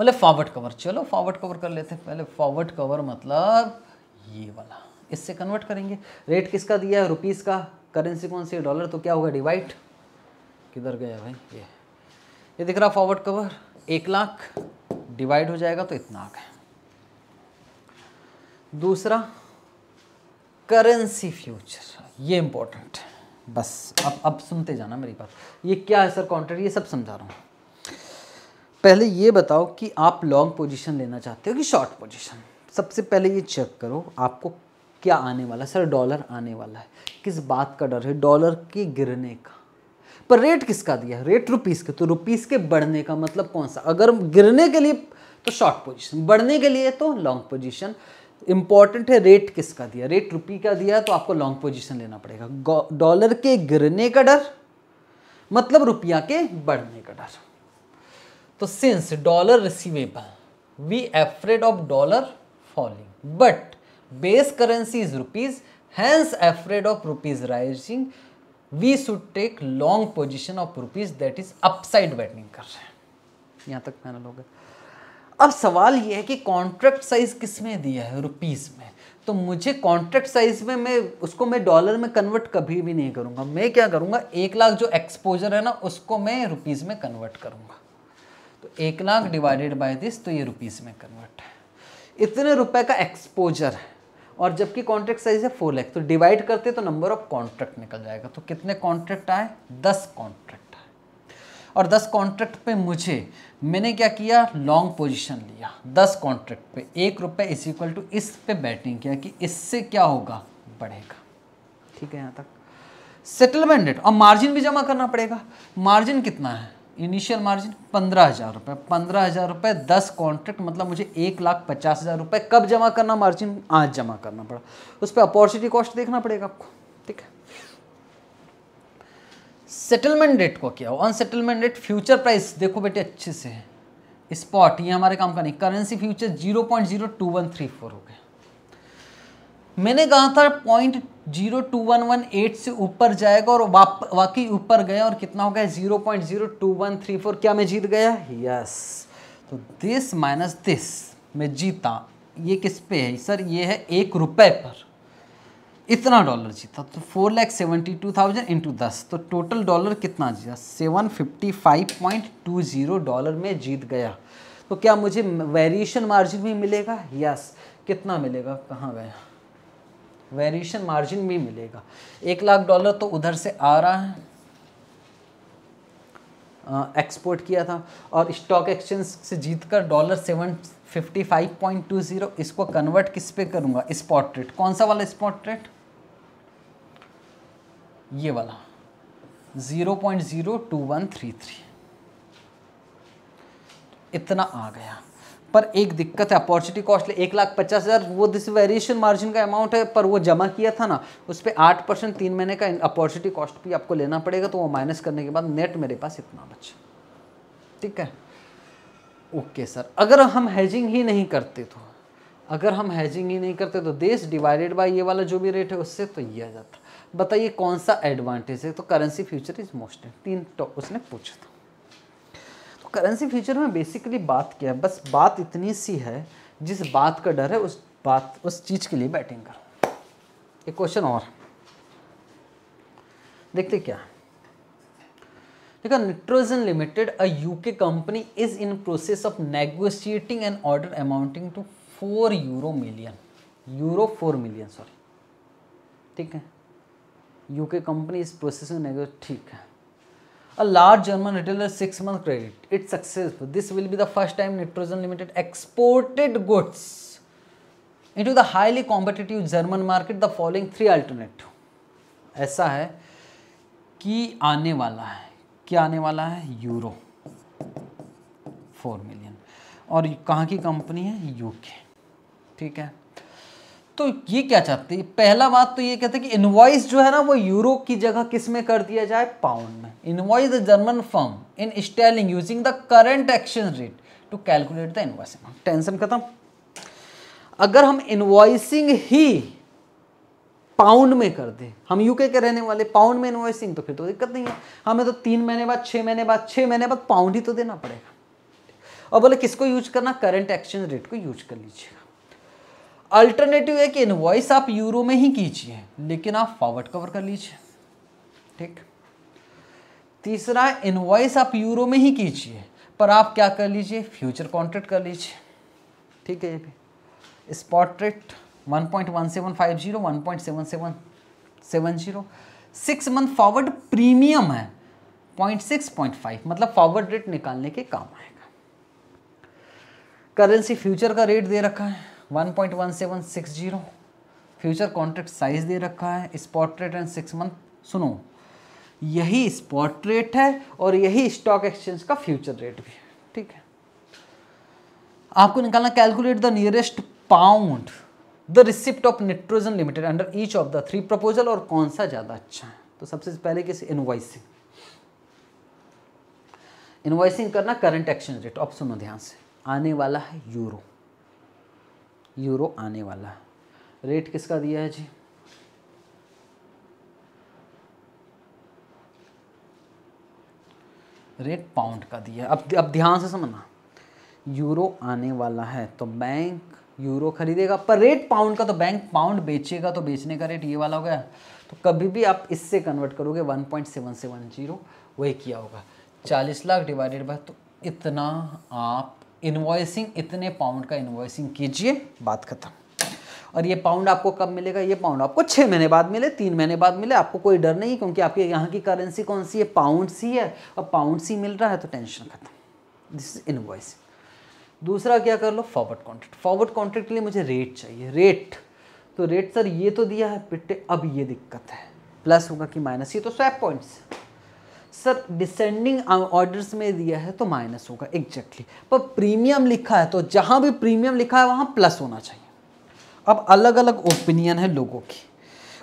मतलब फॉरवर्ड कवर चलो फॉरवर्ड कवर कर लेते हैं पहले फॉरवर्ड कवर मतलब ये वाला इससे कन्वर्ट करेंगे रेट किसका दिया है रुपीज़ का करेंसी कौन सी है डॉलर तो क्या होगा डिवाइड किधर गया भाई ये ये दिख रहा फॉरवर्ड कवर एक लाख डिवाइड हो जाएगा तो इतना आ गया दूसरा करेंसी फ्यूचर ये इंपॉर्टेंट है बस अब अब सुनते जाना मेरी बात ये क्या है सर कॉन्ट्रैक्ट ये सब समझा रहा हूँ पहले ये बताओ कि आप लॉन्ग पोजीशन लेना चाहते हो कि शॉर्ट पोजीशन सबसे पहले ये चेक करो आपको क्या आने वाला है सर डॉलर आने वाला है किस बात का डर है डॉलर के गिरने का पर रेट किसका दिया रेट रुपीस के तो रुपीस के बढ़ने का मतलब कौन सा अगर गिरने के लिए तो शॉर्ट पोजीशन बढ़ने के लिए तो लॉन्ग पोजीशन इंपॉर्टेंट है रेट किसका दिया रेट रुपी का दिया तो आपको लॉन्ग पोजीशन लेना पड़ेगा डॉलर के गिरने का डर मतलब रुपया के बढ़ने का डर तो since dollar receivable we afraid of dollar falling but base currency is rupees hence afraid of rupees rising we should take long position of rupees that is upside betting कर रहे हैं यहाँ तक पैनल होगा अब सवाल ये है कि कॉन्ट्रैक्ट साइज किस में दिया है रुपीज में तो मुझे कॉन्ट्रैक्ट साइज में मैं उसको मैं डॉलर में कन्वर्ट कभी भी नहीं करूँगा मैं क्या करूँगा एक लाख जो एक्सपोजर है ना उसको मैं रुपीज़ में कन्वर्ट करूँगा तो एक लाख डिवाइडेड बाय दिस तो ये रुपीज़ में कन्वर्ट है इतने रुपए का एक्सपोजर है और जबकि कॉन्ट्रैक्ट साइज है फोर लैख तो डिवाइड करते तो नंबर ऑफ कॉन्ट्रैक्ट निकल जाएगा तो कितने कॉन्ट्रैक्ट आए दस कॉन्ट्रैक्ट आए और दस कॉन्ट्रैक्ट पे मुझे मैंने क्या किया लॉन्ग पोजीशन लिया दस कॉन्ट्रैक्ट पे एक रुपये इज इक्वल टू इस पे बैटिंग किया कि इससे क्या होगा बढ़ेगा ठीक है यहाँ तक सेटलमेंट डेट और मार्जिन भी जमा करना पड़ेगा मार्जिन कितना है इनिशियल मार्जिन पंद्रह हज़ार रुपये पंद्रह हज़ार रुपये दस कॉन्ट्रैक्ट मतलब मुझे एक लाख पचास हज़ार रुपये कब जमा करना मार्जिन आज जमा करना पड़ा उस पर अपॉर्चुनिटी कॉस्ट देखना पड़ेगा आपको ठीक है सेटलमेंट डेट को क्या हो on settlement settlement date future price देखो बेटे अच्छे से स्पॉट ये हमारे काम का नहीं currency future zero point zero two one three four हो गए मैंने कहा था point zero two one one eight से ऊपर जाएगा और वाप वाकई ऊपर गया और कितना हो गया zero point zero two one three four क्या मैं जीत गया यस तो दिस माइनस दिस मैं जीता ये किस पे है सर ये है एक रुपए पर इतना डॉलर जीता तो four lakh seventy two thousand into दस तो टोटल डॉलर कितना जीता seven fifty five point two zero dollar में जीत गया तो क्या मुझे वेरिएशन मार्जिन भी मिलेगा यस कितना मिलेगा कहाँ गया वेरिएशन मार्जिन भी मिलेगा एक लाख डॉलर तो उधर से आ रहा है एक्सपोर्ट uh, किया था और स्टॉक एक्सचेंज से जीतकर dollar seven fifty five point two zero इसको कन्वर्ट किस पे करूँगा स्पॉट रेट कौन सा वाला स्पॉट रेट ये वाला zero point zero two one three three इतना आ गया पर एक दिक्कत है अपॉर्चुनिटी कॉस्ट एक लाख पचास हज़ार वो दिस वेरिएशन मार्जिन का अमाउंट है पर वो जमा किया था ना उस पर आठ परसेंट तीन महीने का अपॉर्चुनिटी कॉस्ट भी आपको लेना पड़ेगा तो वो माइनस करने के बाद नेट मेरे पास इतना बचा ठीक है ओके okay, सर अगर हम हैजिंग ही नहीं करते तो अगर हम हैजिंग ही नहीं करते तो देश डिवाइडेड बाई ये वाला जो भी रेट है उससे तो ये आ जाता बताइए कौन सा एडवांटेज है तो करेंसी फ्यूचर इज मोस्ट तीन टॉप तो उसने पूछा था करेंसी फ्यूचर में बेसिकली बात क्या है बस बात इतनी सी है जिस बात का डर है उस बात उस चीज़ के लिए बैटिंग करो एक क्वेश्चन और देखते क्या देखा Nitrogen Limited a UK company is in process of negotiating an order amounting to four euro million euro four million sorry ठीक है यूके कंपनी इस प्रोसेस में ठीक है A large German retailer six month credit. It's successful. This will be the first time Nitrogen Limited exported goods into the highly competitive German market. The following three alternate aisa hai ki aane wala hai kya aane wala hai euro 4 million aur kahan ki company hai uk ठीक है तो ये क्या चाहते हैं पहला बात तो ये कहते हैं कि इनवॉइस जो है ना वो यूरो की जगह किस में कर दिया जाए पाउंड में invoice the German firm in sterling using the current exchange rate to calculate the invoice tension खत्म अगर हम इनवॉइसिंग ही पाउंड में कर दे हम यूके के रहने वाले पाउंड में इनवॉइसिंग तो फिर तो दिक्कत नहीं है हमें तो तीन महीने बाद छः महीने बाद छः महीने बाद पाउंड ही तो देना पड़ेगा और बोले किसको यूज करना करंट एक्सचेंज रेट को यूज कर लीजिएगा अल्टरनेटिव है कि इन्वॉइस आप यूरो में ही कीजिए लेकिन आप फॉरवर्ड कवर कर लीजिए ठीक तीसरा इनवॉइस आप यूरो में ही कीजिए पर आप क्या कर लीजिए फ्यूचर कॉन्ट्रैक्ट कर लीजिए ठीक है ये भी spot rate one point one seven five zero one point seven seven seven zero six month forward premium है पॉइंट सिक्स पॉइंट फाइव मतलब फॉरवर्ड रेट निकालने के काम आएगा करेंसी फ्यूचर का रेट दे रखा है 1.1760 फ्यूचर कॉन्ट्रैक्ट साइज दे रखा है spot rate and six month सुनो यही स्पॉट रेट है और यही स्टॉक एक्सचेंज का फ्यूचर रेट भी है ठीक है आपको निकालना calculate the nearest pound the receipt of Nitrogen Limited under each of the three proposal और कौन सा ज़्यादा अच्छा है तो सबसे पहले किस इनवाइसिंग इनवाइसिंग करना करंट एक्सचेंज रेट ऑप्शन सुनो ध्यान से आने वाला है यूरो यूरो आने वाला है रेट किसका दिया है जी रेट पाउंड का दिया है अब अब ध्यान से समझना यूरो आने वाला है तो बैंक यूरो खरीदेगा पर रेट पाउंड का तो बैंक पाउंड बेचेगा तो बेचने का रेट ये वाला हो गया तो कभी भी आप इससे कन्वर्ट करोगे 1.7710 वही किया होगा 40 लाख डिवाइडेड बाय तो इतना आप इन्वॉइसिंग इतने पाउंड का इन्वॉइसिंग कीजिए बात खत्म और ये पाउंड आपको कब मिलेगा ये पाउंड आपको छः महीने बाद मिले तीन महीने बाद मिले आपको कोई डर नहीं क्योंकि आपके यहाँ की करेंसी कौन सी है पाउंड सी है और पाउंड सी मिल रहा है तो टेंशन खत्म दिस इज इन्वॉइस दूसरा क्या कर लो फॉरवर्ड कॉन्ट्रैक्ट फॉरवर्ड कॉन्ट्रैक्ट के लिए मुझे रेट चाहिए रेट तो रेट सर ये तो दिया है पिट्टे अब ये दिक्कत है प्लस होगा कि माइनस ये तो swap points sir descending orders में दिया है तो माइनस होगा एग्जैक्टली पर प्रीमियम लिखा है तो जहाँ भी प्रीमियम लिखा है वहाँ प्लस होना चाहिए अब अलग अलग ओपिनियन है लोगों की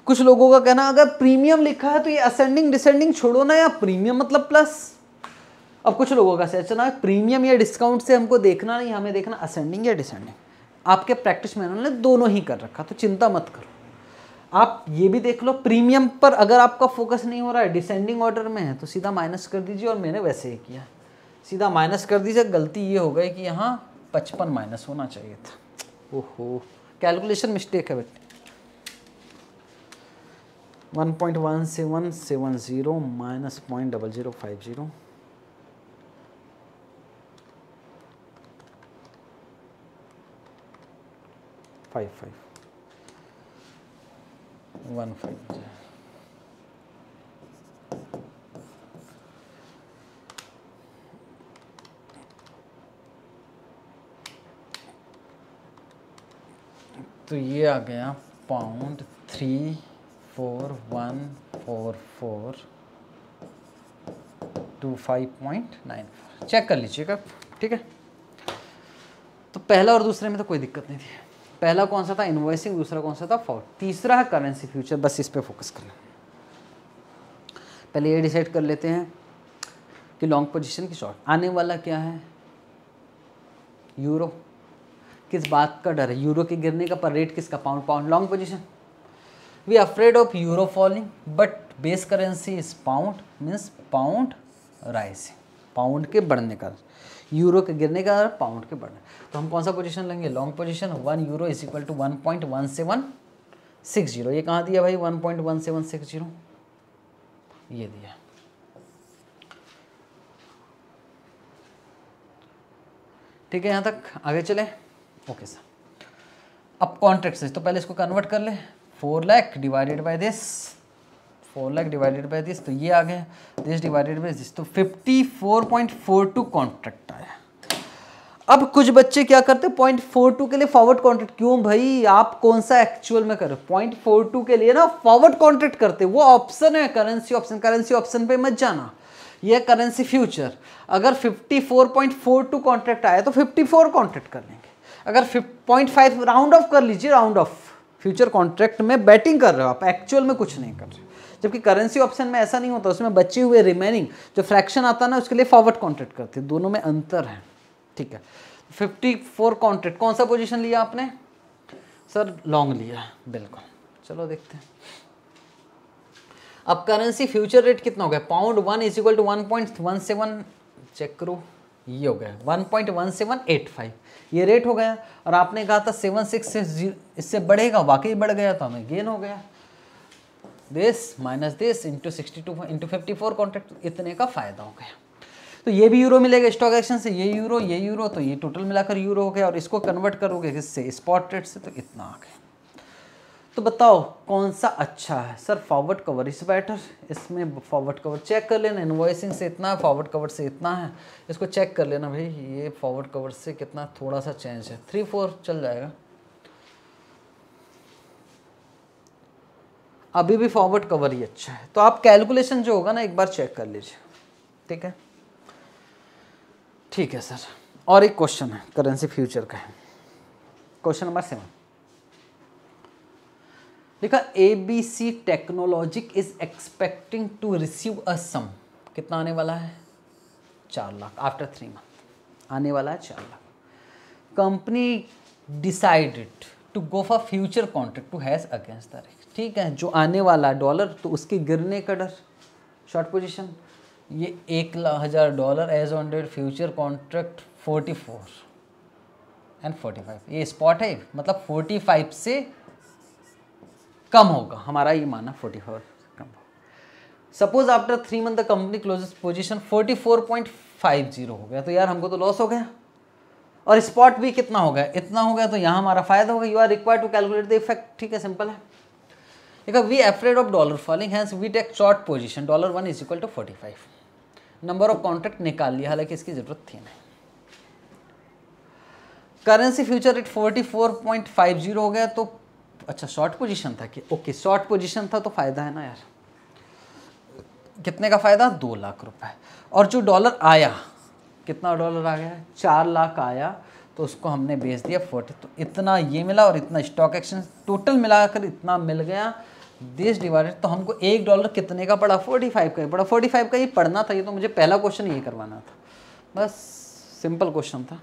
कुछ लोगों का कहना अगर प्रीमियम लिखा है तो ये असेंडिंग डिसेंडिंग छोड़ो ना या प्रीमियम मतलब प्लस अब कुछ लोगों का सचना है प्रीमियम या डिस्काउंट से हमको देखना नहीं हमें देखना असेंडिंग या डिसेंडिंग आपके प्रैक्टिस मैनुअल ने दोनों ही कर रखा तो चिंता मत करो आप ये भी देख लो प्रीमियम पर अगर आपका फोकस नहीं हो रहा है डिसेंडिंग ऑर्डर में है तो सीधा माइनस कर दीजिए और मैंने वैसे ही किया सीधा माइनस कर दीजिए गलती ये हो गई कि यहाँ पचपन माइनस होना चाहिए था ओहो कैलकुलेशन मिस्टेक है बेटे one point one seven seven zero minus point double zero five zero five five one five तो ये आ गया pound three four one four four two five point nine four check कर लीजिएगा ठीक है तो पहला और दूसरे में तो कोई दिक्कत नहीं थी पहला कौन सा था इन्वॉइसिंग दूसरा कौन सा था फॉर तीसरा है करेंसी फ्यूचर बस इस पर फोकस करना पहले ये डिसाइड कर लेते हैं कि लॉन्ग पोजीशन की शॉर्ट आने वाला क्या है यूरो किस बात का डर है यूरो के गिरने का पर रेट किसका pound pound long position we afraid of euro falling but base currency is pound means pound rising pound के बढ़ने का यूरो के गिरने का और पाउंड के बढ़ने तो हम कौन सा पोजीशन लेंगे long position one euro is equal to one point one seven six zero ये कहाँ दिया भाई one point one seven six zero ये दिया ठीक है यहाँ तक आगे चले ओके सर अब कॉन्ट्रैक्ट से तो पहले इसको कन्वर्ट कर ले four lakh divided by this four lakh divided by this तो ये आ गया दिस डिवाइडेड बाई दिस तो fifty four point four two contract आया अब कुछ बच्चे क्या करते हैं पॉइंट फोर टू के लिए फॉरवर्ड कॉन्ट्रैक्ट क्यों भाई आप कौन सा एक्चुअल में करो पॉइंट फोर टू के लिए ना फॉरवर्ड कॉन्ट्रैक्ट करते वो ऑप्शन है करेंसी ऑप्शन करेंसी ऑप्शन पे मत जाना ये करेंसी फ्यूचर अगर fifty four four point two contract आया तो फिफ्टी फोर कॉन्ट्रैक्ट कर लेंगे अगर पॉइंट फाइव राउंड ऑफ कर लीजिए राउंड ऑफ फ्यूचर कॉन्ट्रैक्ट में बैटिंग कर रहे हो आप एक्चुअल में कुछ नहीं कर रहे जबकि करेंसी ऑप्शन में ऐसा नहीं होता उसमें बचे हुए रिमेनिंग जो फ्रैक्शन आता ना उसके लिए फॉरवर्ड कॉन्ट्रैक्ट करते हैं दोनों में अंतर है ठीक है फिफ्टी फोर कॉन्ट्रैक्ट कौन सा पोजिशन लिया आपने सर लॉन्ग लिया बिल्कुल चलो देखते हैं अब करेंसी फ्यूचर रेट कितना हो गया pound one is equal to one point one seven check करो ये हो गया one point one seven eight five ये रेट हो गया और आपने कहा था सेवन सिक्स से इससे बढ़ेगा वाकई बढ़ गया तो हमें गेन हो गया this minus this into sixty two into fifty four contract इतने का फ़ायदा हो गया तो ये भी यूरो मिलेगा स्टॉक एक्शन से ये यूरो ये यूरो तो ये टोटल मिलाकर यूरो हो गया और इसको कन्वर्ट करोगे किससे स्पॉट रेट से तो इतना आ गया तो बताओ कौन सा अच्छा है sir forward cover is better इसमें फॉरवर्ड कवर चेक कर लेना इन्वॉइसिंग से इतना है फॉरवर्ड कवर से इतना है इसको चेक कर लेना भाई ये फॉरवर्ड कवर से कितना थोड़ा सा चेंज है थ्री फोर चल जाएगा अभी भी फॉरवर्ड कवर ही अच्छा है तो आप कैलकुलेशन जो होगा ना एक बार चेक कर लीजिए ठीक है ठीक है सर और एक क्वेश्चन है करेंसी फ्यूचर का है क्वेश्चन नंबर सेवन देखा A B C technologic is expecting to receive a sum कितना आने वाला है चार लाख आफ्टर थ्री मंथ आने वाला है चार lakh company decided to go for future contract to hedge against the risk ठीक है जो आने वाला डॉलर तो उसके गिरने का डर शॉर्ट पोजीशन ये एक हज़ार dollar as on date future contract forty four and forty five ये स्पॉट है मतलब फोर्टी फाइव से कम होगा हमारा ये माना फोर्टी फोर कम होगा suppose after three month the company closest position forty four point five zero हो गया तो यार हमको तो लॉस हो गया और स्पॉट भी कितना हो गया इतना हो गया तो यहाँ हमारा फायदा होगा you are require to calculate the effect ठीक है सिंपल है we afraid of dollar falling falling we take short position dollar one is equal to forty five number of contract निकाल लिया हालांकि इसकी जरूरत थी नहीं currency future rate forty four point five zero हो गया तो अच्छा शॉर्ट पोजिशन था कि ओके शॉर्ट पोजिशन था तो फायदा है ना यार कितने का फायदा दो लाख रुपए और जो डॉलर आया कितना डॉलर आ गया चार लाख आया तो उसको हमने बेच दिया फोर्टी तो इतना ये मिला और इतना स्टॉक एक्सचेंज टोटल मिलाकर इतना मिल गया देश डिवाइडेड तो हमको एक डॉलर कितने का पड़ा फोर्टी फाइव का ही पड़ा फोर्टी फाइव का ही पढ़ना था ये तो मुझे पहला क्वेश्चन ये करवाना था बस सिंपल क्वेश्चन था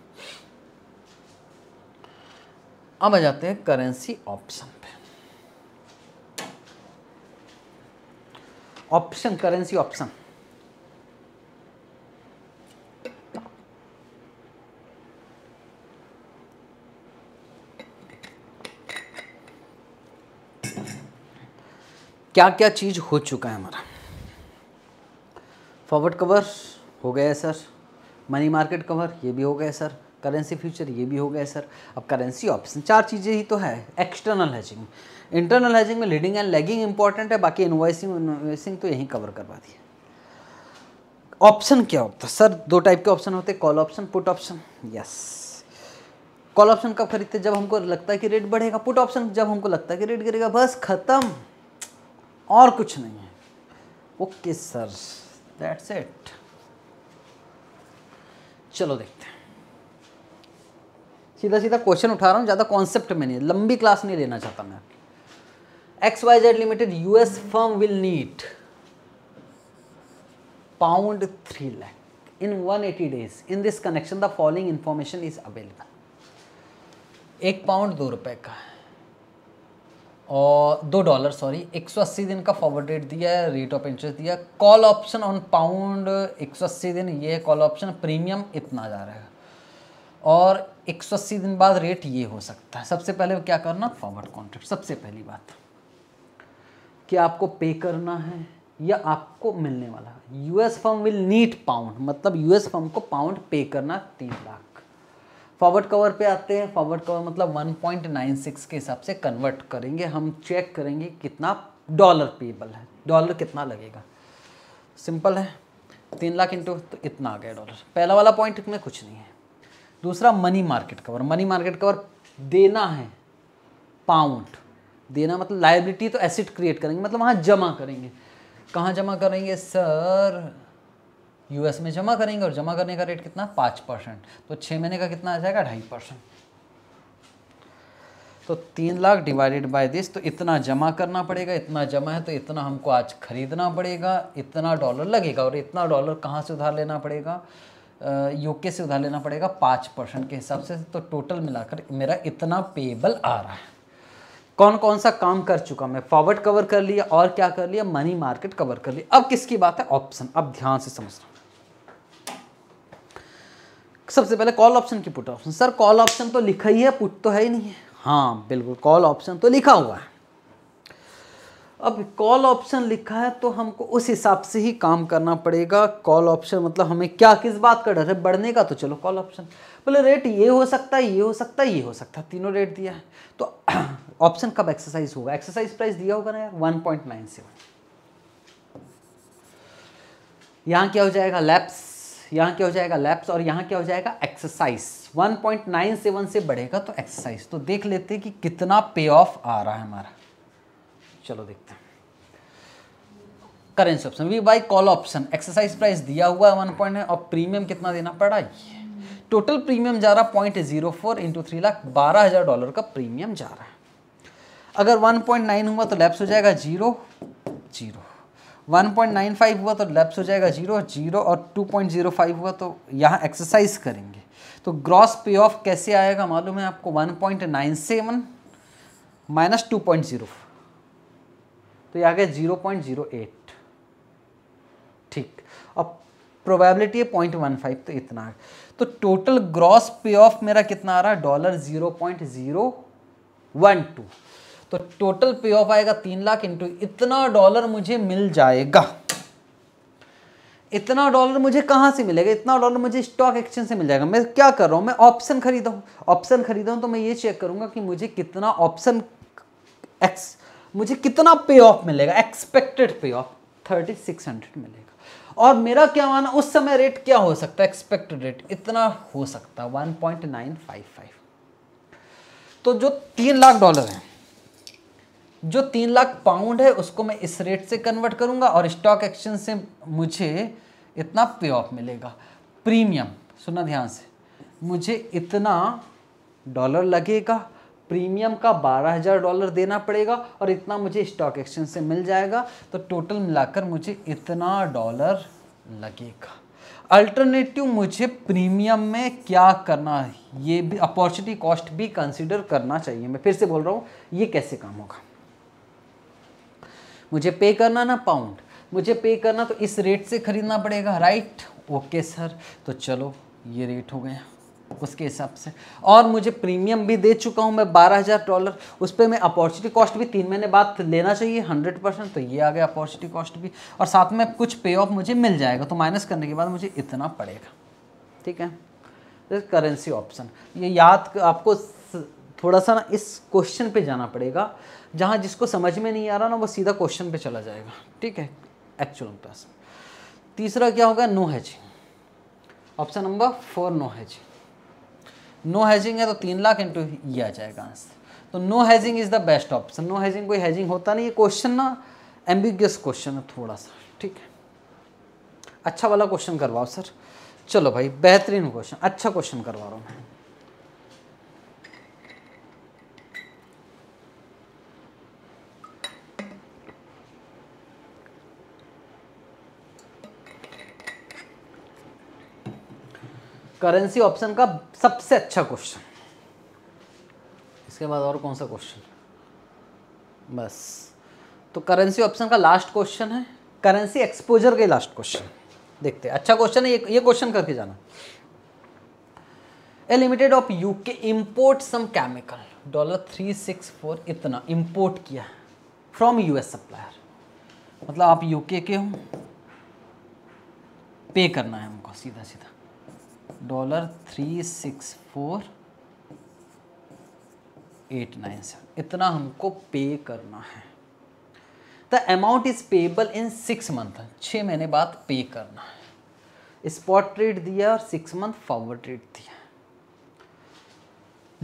अब आ जाते हैं करेंसी ऑप्शन पे ऑप्शन करेंसी ऑप्शन क्या क्या चीज़ हो चुका है हमारा फॉरवर्ड कवर हो गया है सर मनी मार्केट कवर ये भी हो गया सर करेंसी फ्यूचर ये भी हो गया सर अब करेंसी ऑप्शन चार चीज़ें ही तो है एक्सटर्नल हैजिंग इंटरनल हैजिंग में लीडिंग एंड लैगिंग इंपॉर्टेंट है बाकी इन्वाइसिंग इन्वाइसिंग तो यहीं कवर करवा दिए ऑप्शन क्या होता सर दो टाइप के ऑप्शन होते हैं call option put option yes call option कब खरीदते जब हमको लगता है कि रेट बढ़ेगा पुट ऑप्शन जब हमको लगता है कि रेट गिरेगा बस खत्म और कुछ नहीं है ओके सर दैट्स इट चलो देखते हैं सीधा सीधा क्वेश्चन उठा रहा हूँ ज़्यादा कॉन्सेप्ट में नहीं लंबी क्लास नहीं लेना चाहता मैं X Y Z limited US firm will need pound three lakh in one eighty days in this connection the following information is available एक पाउंड दो रुपए का है और दो डॉलर सॉरी 180 दिन का फॉरवर्ड रेट दिया है रेट ऑफ इंटरेस्ट दिया कॉल ऑप्शन ऑन पाउंड 180 दिन ये है कॉल ऑप्शन प्रीमियम इतना जा रहा है और 180 दिन बाद रेट ये हो सकता है सबसे पहले क्या करना फॉरवर्ड कॉन्ट्रैक्ट सबसे पहली बात कि आपको पे करना है या आपको मिलने वाला है US firm will need pound मतलब यूएस फर्म को पाउंड पे करना तीन लाख फॉरवर्ड कवर पे आते हैं फॉरवर्ड कवर मतलब 1.96 के हिसाब से कन्वर्ट करेंगे हम चेक करेंगे कितना डॉलर पेबल है डॉलर कितना लगेगा सिंपल है तीन लाख इंटू तो इतना आ गया डॉलर पहला वाला पॉइंट में कुछ नहीं है दूसरा money market cover money market cover देना है पाउंड देना मतलब लाइबिलिटी तो एसिड क्रिएट करेंगे मतलब वहाँ जमा करेंगे कहाँ जमा करेंगे सर यूएस में जमा करेंगे और जमा करने का रेट कितना पाँच परसेंट तो छः महीने का कितना आ जाएगा ढाई परसेंट तो तीन लाख डिवाइडेड बाय दिस तो इतना जमा करना पड़ेगा इतना जमा है तो इतना हमको आज खरीदना पड़ेगा इतना डॉलर लगेगा और इतना डॉलर कहाँ से उधार लेना पड़ेगा यूके से उधार लेना पड़ेगा पाँच परसेंट के हिसाब से तो टोटल मिलाकर मेरा इतना पेबल आ रहा है कौन कौन सा काम कर चुका मैं फॉरवर्ड कवर कर लिया और क्या कर लिया मनी मार्केट कवर कर लिया अब किसकी बात है ऑप्शन अब ध्यान से समझना सबसे पहले कॉल ऑप्शन की put option sir call option तो लिखा ही है पुट तो है ही नहीं है हाँ बिल्कुल कॉल ऑप्शन तो लिखा हुआ है अब कॉल ऑप्शन लिखा है तो हमको उस हिसाब से ही काम करना पड़ेगा कॉल ऑप्शन मतलब हमें क्या किस बात का डर है बढ़ने का तो चलो कॉल ऑप्शन बोले रेट ये हो सकता है ये हो सकता है ये हो सकता है तीनों रेट दिया है तो ऑप्शन कब एक्सरसाइज होगा एक्सरसाइज प्राइस दिया होगा ना यार वन पॉइंट नाइन सेवन यहाँ क्या हो जाएगा लैप्स यहाँ क्या हो जाएगा लैप्स और यहाँ क्या हो जाएगा एक्सरसाइज 1.97 से बढ़ेगा तो एक्सरसाइज तो देख लेते हैं कि कितना पे ऑफ आ रहा है हमारा चलो देखते हैं currency option we buy call option exercise price दिया हुआ है वन पॉइंट और प्रीमियम कितना देना पड़ा ये टोटल प्रीमियम जा रहा point zero four into three lakh बारह हज़ार डॉलर का प्रीमियम जा रहा है अगर वन पॉइंट नाइन हुआ तो लैप्स हो जाएगा जीरो जीरो 1.95 हुआ तो लेप्स हो जाएगा जीरो जीरो और 2.05 हुआ तो यहाँ एक्सरसाइज करेंगे तो ग्रॉस पे ऑफ कैसे आएगा मालूम है आपको 1.97 माइनस टू पॉइंट जीरो तो ये आ गया जीरो पॉइंट जीरो एट ठीक अब प्रोबेबिलिटी है पॉइंट वन फाइव तो इतना आ तो टोटल ग्रॉस पे ऑफ मेरा कितना आ रहा है dollar zero point zero one two तो टोटल पे ऑफ आएगा तीन लाख इंटू इतना डॉलर मुझे मिल जाएगा इतना डॉलर मुझे कहाँ से मिलेगा इतना डॉलर मुझे स्टॉक एक्सचेंज से मिल जाएगा मैं क्या कर रहा हूँ मैं ऑप्शन खरीदा हूं ऑप्शन खरीदा हूँ तो मैं ये चेक करूँगा कि मुझे कितना ऑप्शन एक्स मुझे कितना पे ऑफ मिलेगा एक्सपेक्टेड पे ऑफ थर्टी सिक्स हंड्रेड मिलेगा और मेरा क्या माना उस समय रेट क्या हो सकता है एक्सपेक्टेड रेट इतना हो सकता है one point nine five five तो जो तीन लाख डॉलर है जो तीन लाख पाउंड है उसको मैं इस रेट से कन्वर्ट करूंगा और स्टॉक एक्सचेंज से मुझे इतना पे ऑफ मिलेगा प्रीमियम सुना ध्यान से मुझे इतना डॉलर लगेगा प्रीमियम का बारह हज़ार डॉलर देना पड़ेगा और इतना मुझे स्टॉक एक्सचेंज से मिल जाएगा तो टोटल मिलाकर मुझे इतना डॉलर लगेगा अल्टरनेटिव मुझे प्रीमियम में क्या करना ये भी अपॉर्चुनिटी कॉस्ट भी कंसिडर करना चाहिए मैं फिर से बोल रहा हूँ ये कैसे काम होगा मुझे पे करना ना पाउंड मुझे पे करना तो इस रेट से ख़रीदना पड़ेगा राइट ओके सर तो चलो ये रेट हो गया उसके हिसाब से और मुझे प्रीमियम भी दे चुका हूँ मैं बारह हज़ार डॉलर उस पर मैं अपॉर्चुनिटी कॉस्ट भी तीन महीने बाद लेना चाहिए हंड्रेड परसेंट तो ये आ गया अपॉर्चुनिटी कॉस्ट भी और साथ में कुछ पे ऑफ मुझे मिल जाएगा तो माइनस करने के बाद मुझे इतना पड़ेगा ठीक है करेंसी ऑप्शन ये याद आपको थोड़ा सा ना इस क्वेश्चन पर जाना पड़ेगा जहाँ जिसको समझ में नहीं आ रहा ना वो सीधा क्वेश्चन पे चला जाएगा ठीक है एक्चुअल पास तीसरा क्या होगा no hedging option number four no hedging no hedging है तो तीन लाख इंटू ये आ जाएगा आंसर तो no hedging is the best option no hedging कोई हैजिंग होता नहीं ये क्वेश्चन ना एम्बिगियस क्वेश्चन है थोड़ा सा ठीक है अच्छा वाला क्वेश्चन करवाओ सर चलो भाई बेहतरीन क्वेश्चन अच्छा क्वेश्चन करवा रहा हूँ मैं करेंसी ऑप्शन का सबसे अच्छा क्वेश्चन इसके बाद और कौन सा क्वेश्चन बस तो करेंसी ऑप्शन का लास्ट क्वेश्चन है करेंसी एक्सपोजर के लास्ट क्वेश्चन देखते हैं अच्छा क्वेश्चन है ये ये क्वेश्चन करके जाना A limited of UK import some chemical dollar three six four इतना इंपोर्ट किया फ्रॉम यूएस सप्लायर मतलब आप यूके के हो पे करना है हमको सीधा सीधा dollar three six four eight nine seven इतना हमको पे करना है the amount is payable in six month छः महीने बाद पे करना है स्पॉट रेट दिया और सिक्स मंथ फॉरवर्ड रेट दिया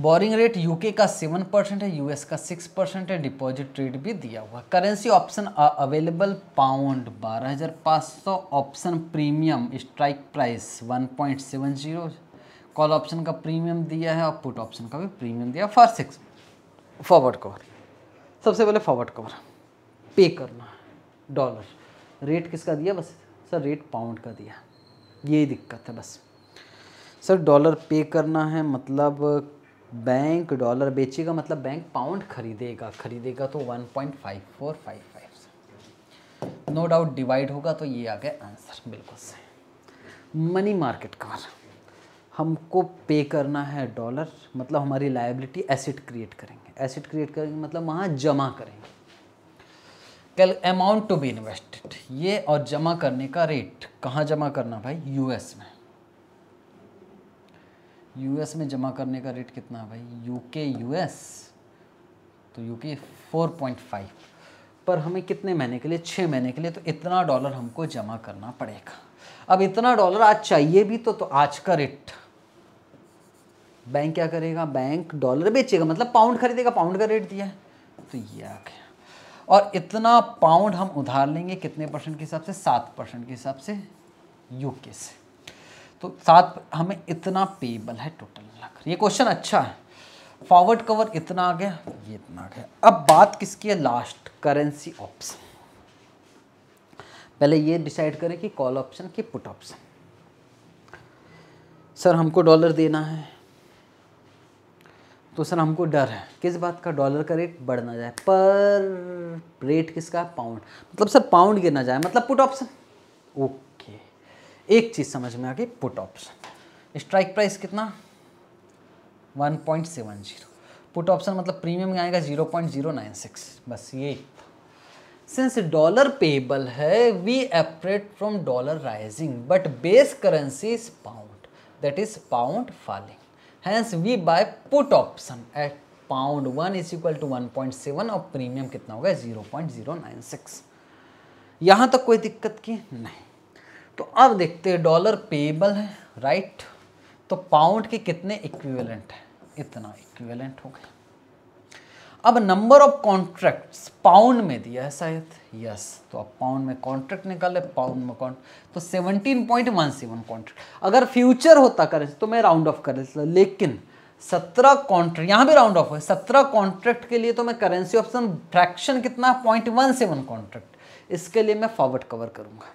बोरिंग रेट यूके का सेवन परसेंट है यूएस का सिक्स परसेंट है डिपॉजिट रेट भी दिया हुआ करेंसी ऑप्शन अवेलेबल पाउंड बारह हज़ार पाँच सौ option premium strike price one point seven zero call option का प्रीमियम दिया है और पुट ऑप्शन का भी प्रीमियम दिया फॉर सिक्स फॉरवर्ड कवर सबसे पहले फॉरवर्ड कवर पे करना डॉलर रेट किसका दिया बस सर रेट पाउंड का दिया यही दिक्कत है बस सर डॉलर पे करना है मतलब बैंक डॉलर बेचेगा मतलब बैंक पाउंड खरीदेगा खरीदेगा तो 1.5455 से नो डाउट डिवाइड होगा तो ये आ गया आंसर बिल्कुल सही मनी मार्केट कवर हमको पे करना है डॉलर मतलब हमारी लाइबिलिटी एसिड क्रिएट करेंगे एसिड क्रिएट करेंगे मतलब वहाँ जमा करेंगे कल अमाउंट टू बी इन्वेस्टेड ये और जमा करने का रेट कहाँ जमा करना भाई यूएस में यूएस में जमा करने का रेट कितना है भाई यूके यूएस तो यूके 4.5 पर हमें कितने महीने के लिए छः महीने के लिए तो इतना डॉलर हमको जमा करना पड़ेगा अब इतना डॉलर आज चाहिए भी तो, तो आज का रेट बैंक क्या करेगा बैंक डॉलर बेचेगा मतलब पाउंड खरीदेगा पाउंड का रेट दिया है तो ये आ गया और इतना पाउंड हम उधार लेंगे कितने परसेंट के हिसाब से सात परसेंट के हिसाब से यूके से तो सात हमें इतना पेबल है टोटल लाख ये क्वेश्चन अच्छा है फॉरवर्ड कवर इतना आ गया ये इतना आ गया अब बात किसकी है लास्ट करेंसी ऑप्शन पहले ये डिसाइड करें कि कॉल ऑप्शन कि पुट ऑप्शन सर हमको डॉलर देना है तो सर हमको डर है किस बात का डॉलर का रेट बढ़ ना जाए पर रेट किसका पाउंड मतलब सर पाउंड गिर ना जाए मतलब पुट ऑप्शन ओके एक चीज़ समझ में आ गई पुट ऑप्शन स्ट्राइक प्राइस कितना one point seven zero put option मतलब प्रीमियम में आएगा zero point zero nine six बस ये सिंस डॉलर पेबल है we afraid from dollar rising but base currency is pound that is pound falling hence we buy put option at pound one is equal to one point seven और premium कितना होगा zero point zero nine six यहां तक कोई दिक्कत की नहीं तो अब देखते हैं डॉलर पेबल है राइट तो पाउंड के कितने इक्विवेलेंट है इतना इक्विवेलेंट हो गया अब नंबर ऑफ कॉन्ट्रैक्ट्स पाउंड में दिया है शायद यस तो अब पाउंड में कॉन्ट्रैक्ट निकाले पाउंड में कॉन्ट तो 17.17 कॉन्ट्रैक्ट अगर फ्यूचर होता करेंसी तो मैं राउंड ऑफ कर लेता लेकिन 17 कॉन्ट्रैक्ट यहाँ भी राउंड ऑफ है 17 कॉन्ट्रैक्ट के लिए तो मैं करेंसी ऑप्शन फ्रैक्शन कितना पॉइंट वन सेवन कॉन्ट्रैक्ट इसके लिए मैं फॉरवर्ड कवर करूँगा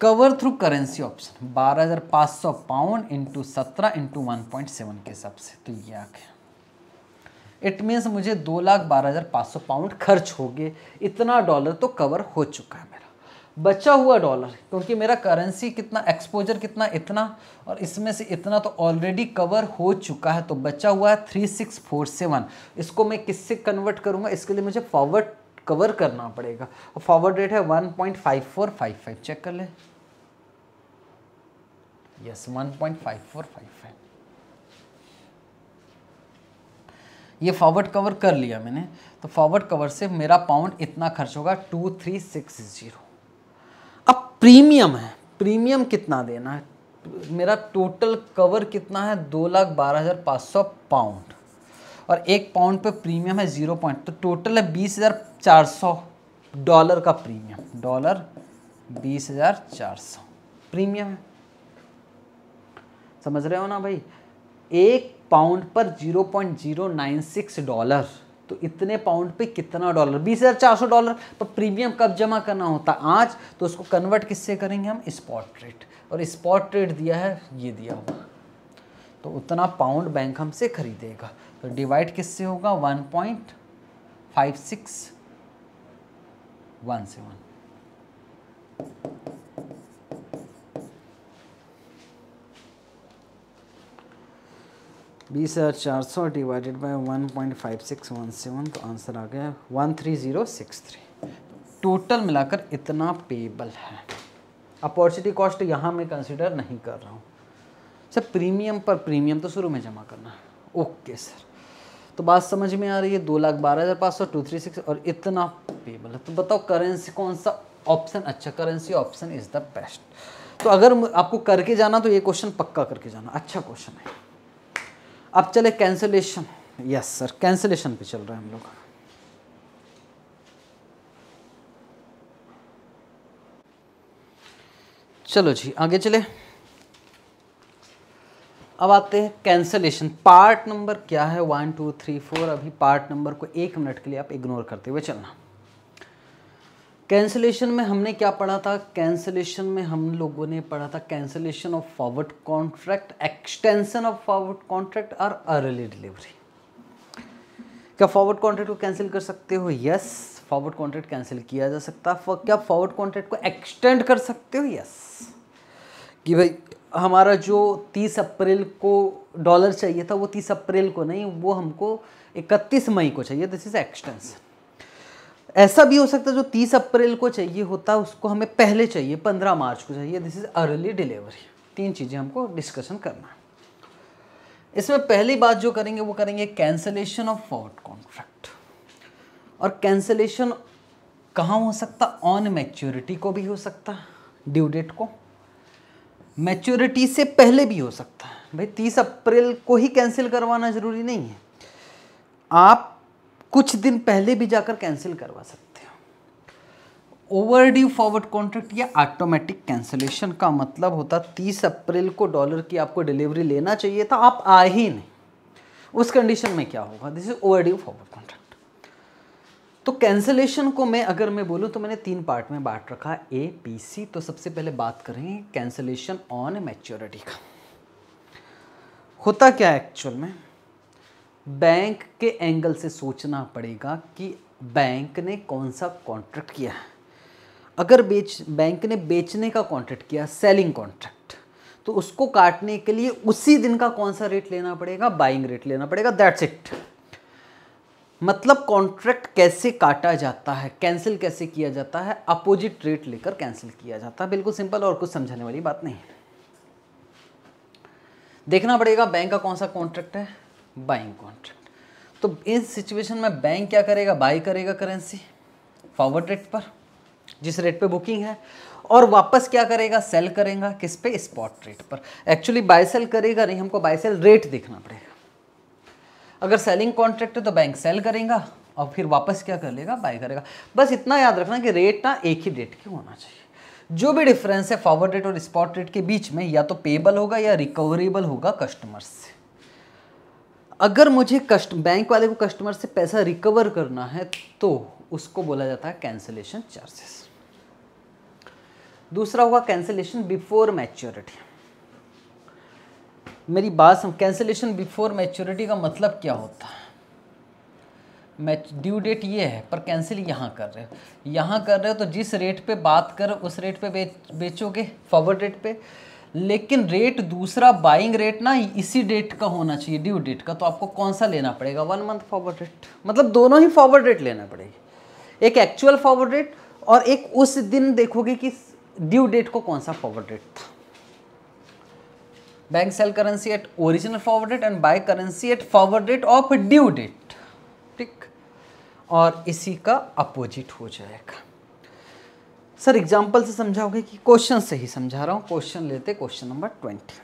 cover through currency option 12,500 pound into सत्रह इंटू वन पॉइंट सेवन के हिसाब से तो ये आ गया इट मीन्स मुझे दो लाख बारह हज़ार पाँच सौ पाउंड खर्च हो गए इतना डॉलर तो कवर हो चुका है मेरा बचा हुआ डॉलर क्योंकि मेरा करेंसी कितना एक्सपोजर कितना इतना और इसमें से इतना तो ऑलरेडी कवर हो चुका है तो बचा हुआ है थ्री सिक्स फोर सेवन इसको मैं किससे कन्वर्ट करूँगा इसके लिए मुझे फॉरवर्ड कवर करना पड़ेगा और फॉरवर्ड रेट है 1.5455 चेक कर ले यस 1.5455 ये फॉरवर्ड कवर कर लिया मैंने तो फॉरवर्ड कवर से मेरा पाउंड इतना खर्च होगा टू थ्री सिक्स जीरो अब प्रीमियम है प्रीमियम कितना देना है मेरा टोटल कवर कितना है दो लाख बारह हज़ार पाँच सौ पाउंड और एक पाउंड पे प्रीमियम है जीरो पॉइंट तो टोटल है बीस हज़ार सौ डॉलर का प्रीमियम डॉलर बीस हजार चार सौ प्रीमियम है समझ रहे हो ना भाई एक पाउंड पर zero point zero nine six dollar तो इतने पाउंड पे कितना डॉलर बीस हज़ार चार सौ डॉलर पर तो प्रीमियम कब जमा करना होता आज तो उसको कन्वर्ट किससे करेंगे हम स्पॉट रेट और स्पॉट रेट दिया है ये दिया हुआ तो उतना पाउंड बैंक हमसे खरीदेगा तो डिवाइड किससे होगा one point five six one one बीस हज़ार चार सौ divided by one point five six one seven तो आंसर आ गया one three zero six three total मिलाकर इतना पेबल है अपॉर्चुनिटी कॉस्ट यहाँ मैं कंसिडर नहीं कर रहा हूँ सर प्रीमियम पर प्रीमियम तो शुरू में जमा करना है ओके सर तो बात समझ में आ रही है दो लाख बारह हज़ार पाँच सौ टू थ्री सिक्स और इतना पेबल मतलब, है तो बताओ करेंसी कौन सा ऑप्शन अच्छा currency option is the best तो अगर आपको करके जाना तो ये क्वेश्चन पक्का करके जाना अच्छा क्वेश्चन है अब चले कैंसलेशन यस सर कैंसलेशन पे चल रहा है हम लोग चलो जी आगे चले अब आते हैं कैंसलेशन पार्ट नंबर क्या है वन टू थ्री फोर अभी पार्ट नंबर को एक मिनट के लिए आप इग्नोर करते हुए चलना कैंसलेशन में हमने क्या पढ़ा था कैंसलेशन में हम लोगों ने पढ़ा था cancellation of forward contract extension of forward contract और अर्ली डिलीवरी क्या फॉरवर्ड कॉन्ट्रैक्ट को कैंसिल कर सकते हो यस फॉरवर्ड कॉन्ट्रैक्ट कैंसिल किया जा सकता है क्या फॉरवर्ड कॉन्ट्रैक्ट को एक्सटेंड कर सकते हो यस कि भाई हमारा जो 30 अप्रैल को डॉलर चाहिए था वो 30 अप्रैल को नहीं वो हमको 31 मई को चाहिए दिस इज़ एक्सटेंस ऐसा भी हो सकता है जो 30 अप्रैल को चाहिए होता उसको हमें पहले चाहिए 15 मार्च को चाहिए दिस इज़ अर्ली डिलीवरी तीन चीज़ें हमको डिस्कशन करना है इसमें पहली बात जो करेंगे वो करेंगे कैंसलेशन ऑफ फॉर्ड कॉन्ट्रैक्ट और कैंसलेशन कहाँ हो सकता ऑन मैच्योरिटी को भी हो सकता ड्यू डेट को मैच्योरिटी से पहले भी हो सकता है भाई तीस अप्रैल को ही कैंसिल करवाना ज़रूरी नहीं है आप कुछ दिन पहले भी जाकर कैंसिल करवा सकते हो ओवर ड्यू फॉरवर्ड कॉन्ट्रैक्ट या ऑटोमेटिक कैंसिलेशन का मतलब होता तीस अप्रैल को डॉलर की आपको डिलीवरी लेना चाहिए था आप आए ही नहीं उस कंडीशन में क्या होगा this is overdue forward contract तो कैंसलेशन को मैं अगर मैं बोलूँ तो मैंने तीन पार्ट में बांट रखा ए पी सी तो सबसे पहले बात करें कैंसलेशन ऑन मैच्योरिटी का होता क्या है एक्चुअल में बैंक के एंगल से सोचना पड़ेगा कि बैंक ने कौन सा कॉन्ट्रैक्ट किया है अगर बेच बैंक ने बेचने का कॉन्ट्रैक्ट किया सेलिंग कॉन्ट्रैक्ट तो उसको काटने के लिए उसी दिन का कौन सा रेट लेना पड़ेगा बाइंग रेट लेना पड़ेगा दैट्स इट मतलब कॉन्ट्रैक्ट कैसे काटा जाता है कैंसिल कैसे किया जाता है अपोजिट रेट लेकर कैंसिल किया जाता है बिल्कुल सिंपल और कुछ समझाने वाली बात नहीं है देखना पड़ेगा बैंक का कौन सा कॉन्ट्रैक्ट है बाइंग कॉन्ट्रैक्ट तो इस सिचुएशन में बैंक क्या करेगा बाई करेगा करेंसी फॉरवर्ड रेट पर जिस रेट पे बुकिंग है और वापस क्या करेगा सेल करेगा किस पे स्पॉट रेट पर एक्चुअली बाय सेल करेगा नहीं हमको बाय सेल रेट देखना पड़ेगा अगर सेलिंग कॉन्ट्रैक्ट है तो बैंक सेल करेगा और फिर वापस क्या कर लेगा बाय करेगा बस इतना याद रखना कि रेट ना एक ही डेट की होना चाहिए जो भी डिफरेंस है फॉरवर्ड रेट और स्पॉट रेट के बीच में या तो पेबल होगा या रिकवरेबल होगा कस्टमर से अगर मुझे कस्ट बैंक वाले को कस्टमर से पैसा रिकवर करना है तो उसको बोला जाता है कैंसिलेशन चार्जेस दूसरा होगा कैंसिलेशन बिफोर मैच्योरिटी मेरी बात सम कैंसिलेशन बिफोर मैच्योरिटी का मतलब क्या होता है मैच ड्यू डेट ये है पर कैंसिल यहाँ कर रहे हो यहाँ कर रहे हो तो जिस रेट पे बात करो उस रेट पे बेच बेचोगे फॉरवर्ड रेट पे लेकिन रेट दूसरा बाइंग रेट ना इसी डेट का होना चाहिए ड्यू डेट का तो आपको कौन सा लेना पड़ेगा वन मंथ फॉरवर्ड रेट मतलब दोनों ही फॉरवर्ड रेट लेना पड़ेगी एक एक्चुअल फॉरवर्ड रेट और एक उस दिन देखोगे कि ड्यू डेट को कौन सा फॉरवर्ड रेट था bank sell currency at original forward date and buy currency at forward date of due date ठीक और इसी का अपोजिट हो जाएगा सर एग्जाम्पल से समझाओगे कि क्वेश्चन से ही समझा रहा हूं क्वेश्चन लेते क्वेश्चन नंबर ट्वेंटी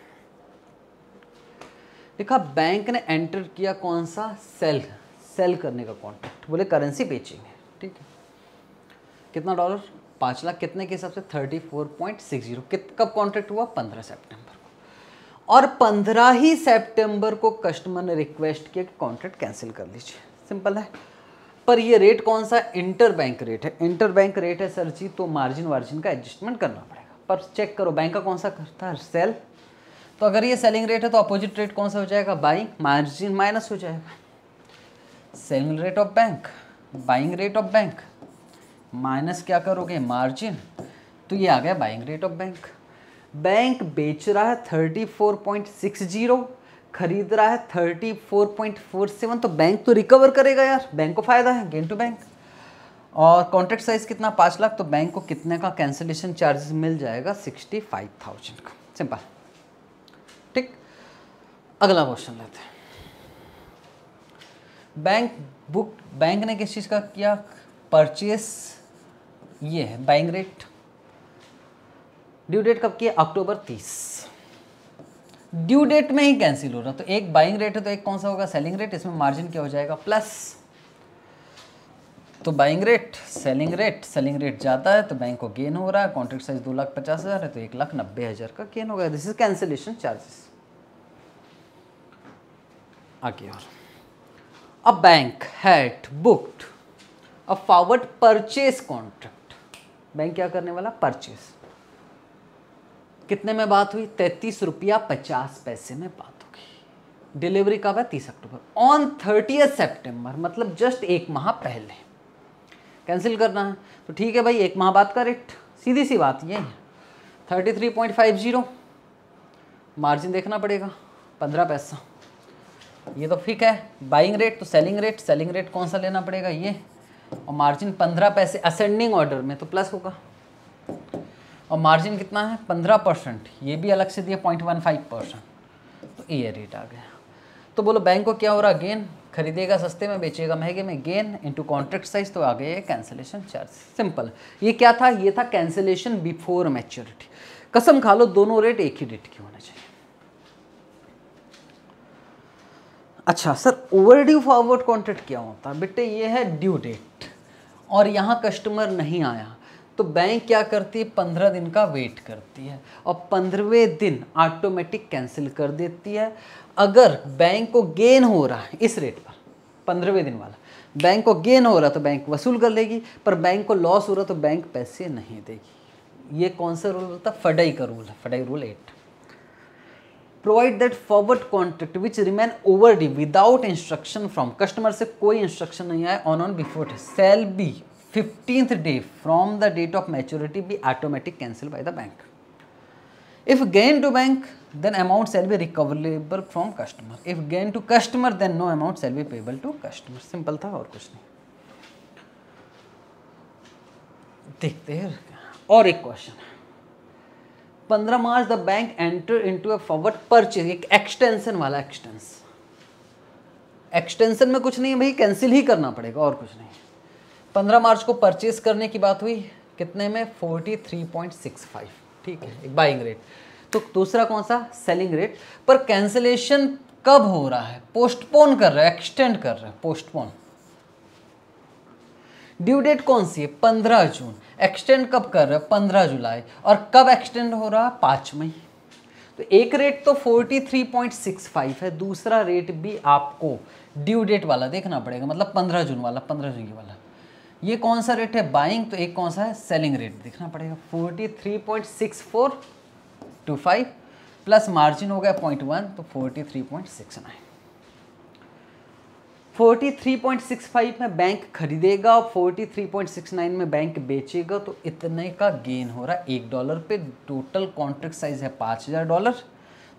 देखा बैंक ने एंटर किया कौन सा सेल सेल करने का कॉन्ट्रैक्ट बोले करेंसी बेचेंगे ठीक है कितना डॉलर पांच लाख कितने के हिसाब से thirty four point six zero कब कॉन्ट्रैक्ट हुआ पंद्रह सेप्टेम्बर और 15 ही सितंबर को कस्टमर ने रिक्वेस्ट किया कि कॉन्ट्रैक्ट कैंसिल कर लीजिए सिंपल है पर ये रेट कौन सा इंटर बैंक रेट है इंटर बैंक रेट है सर जी तो मार्जिन वार्जिन का एडजस्टमेंट करना पड़ेगा पर चेक करो बैंक का कौन सा करता है सेल तो अगर ये सेलिंग रेट है तो अपोजिट रेट कौन सा हो जाएगा बाइंग मार्जिन माइनस हो जाएगा selling rate of bank buying rate of bank minus क्या करोगे मार्जिन तो ये आ गया buying rate of bank bank बेच रहा है thirty four point six zero खरीद रहा है thirty four point four seven तो बैंक तो रिकवर करेगा यार बैंक को फ़ायदा है गेन टू बैंक और कॉन्ट्रैक्ट साइज़ कितना पाँच लाख तो बैंक को कितने का कैंसिलेशन चार्जेस मिल जाएगा सिक्सटी फाइव थाउजेंड का सिंपल ठीक अगला क्वेश्चन लेते हैं बैंक बुक बैंक ने किस चीज़ का किया परचेस ये है बैंक रेट ड्यू डेट कब की है अक्टूबर तीस ड्यू डेट में ही कैंसिल हो रहा तो एक बाइंग रेट है तो एक कौन सा होगा सेलिंग रेट इसमें मार्जिन क्या हो जाएगा प्लस तो buying rate selling rate selling rate जाता है तो बैंक को गेन हो रहा है कॉन्ट्रैक्ट साइज दो लाख पचास हज़ार है तो एक लाख नब्बे हज़ार का गेन हो गया दिस इज कैंसिलेशन चार्जेस आगे और अब bank had booked a forward purchase contract bank क्या करने वाला परचेस कितने में बात हुई तैतीस रुपया पचास पैसे में बात हो गई डिलीवरी कब है तीस अक्टूबर ऑन थर्टी सेप्टेम्बर मतलब जस्ट एक माह पहले कैंसिल करना है तो ठीक है भाई एक माह बाद का रेट सीधी सी बात ये है thirty three point five zero margin देखना पड़ेगा पंद्रह पैसा ये तो ठीक है बाइंग रेट तो सेलिंग रेट सेलिंग रेट कौन सा लेना पड़ेगा ये और मार्जिन पंद्रह पैसे असेंडिंग ऑर्डर में तो प्लस होगा और मार्जिन कितना है पंद्रह परसेंट ये भी अलग से दिया पॉइंट वन फाइव परसेंट तो ये रेट आ गया तो बोलो बैंक को क्या हो रहा गेन खरीदेगा सस्ते में बेचेगा महंगे में गेन इनटू कॉन्ट्रैक्ट साइज तो आ गया कैंसिलेशन चार्ज सिंपल ये क्या था ये था कैंसिलेशन बिफोर मैच्योरिटी कसम खा लो दोनों रेट एक ही डेट के होने चाहिए अच्छा sir overdue forward contract क्या होता है बेटे ये है ड्यू डेट और यहाँ कस्टमर नहीं आया तो बैंक क्या करती है पंद्रह दिन का वेट करती है और पंद्रहवें दिन ऑटोमेटिक कैंसिल कर देती है अगर बैंक को गेन हो रहा है इस रेट पर पंद्रहवें दिन वाला बैंक को गेन हो रहा तो बैंक वसूल कर लेगी पर बैंक को लॉस हो रहा तो बैंक पैसे नहीं देगी ये कौन सा रूल होता है फडाई का रूल है FEDAI rule eight provide that forward contract which remain overdue without instruction from customer से कोई इंस्ट्रक्शन नहीं आए on or before shall be fifteenth day from the date of maturity be automatic cancelled by the bank. If gain to bank, then amount shall be recoverable from customer. If gain to customer, then no amount shall be payable to customer. Simple था और कुछ नहीं देखते हैं और एक question है 15 March the bank enter into a forward purchase एक एक्सटेंशन वाला एक्सटेंस एक्सटेंशन में कुछ नहीं है भाई कैंसिल ही करना पड़ेगा और कुछ नहीं पंद्रह मार्च को परचेज करने की बात हुई कितने में forty three point six five ठीक है एक बाइंग रेट तो दूसरा कौन सा सेलिंग रेट पर कैंसिलेशन कब हो रहा है पोस्टपोन कर रहा है एक्सटेंड कर रहा है पोस्टपोन ड्यू डेट कौन सी है पंद्रह जून एक्सटेंड कब कर रहा है पंद्रह जुलाई और कब एक्सटेंड हो रहा है पाँच मई तो एक रेट तो 43.65 है दूसरा रेट भी आपको ड्यू डेट वाला देखना पड़ेगा मतलब पंद्रह जून वाला पंद्रह जून वाला ये कौन सा रेट है बाइंग तो एक कौन सा है सेलिंग रेट देखना पड़ेगा forty three point six four two five plus margin हो गया पॉइंट वन तो forty three point six nine forty three point six five में बैंक खरीदेगा और forty three point six nine में बैंक बेचेगा तो इतने का गेन हो रहा है एक डॉलर पे टोटल कॉन्ट्रैक्ट साइज है पाँच हज़ार डॉलर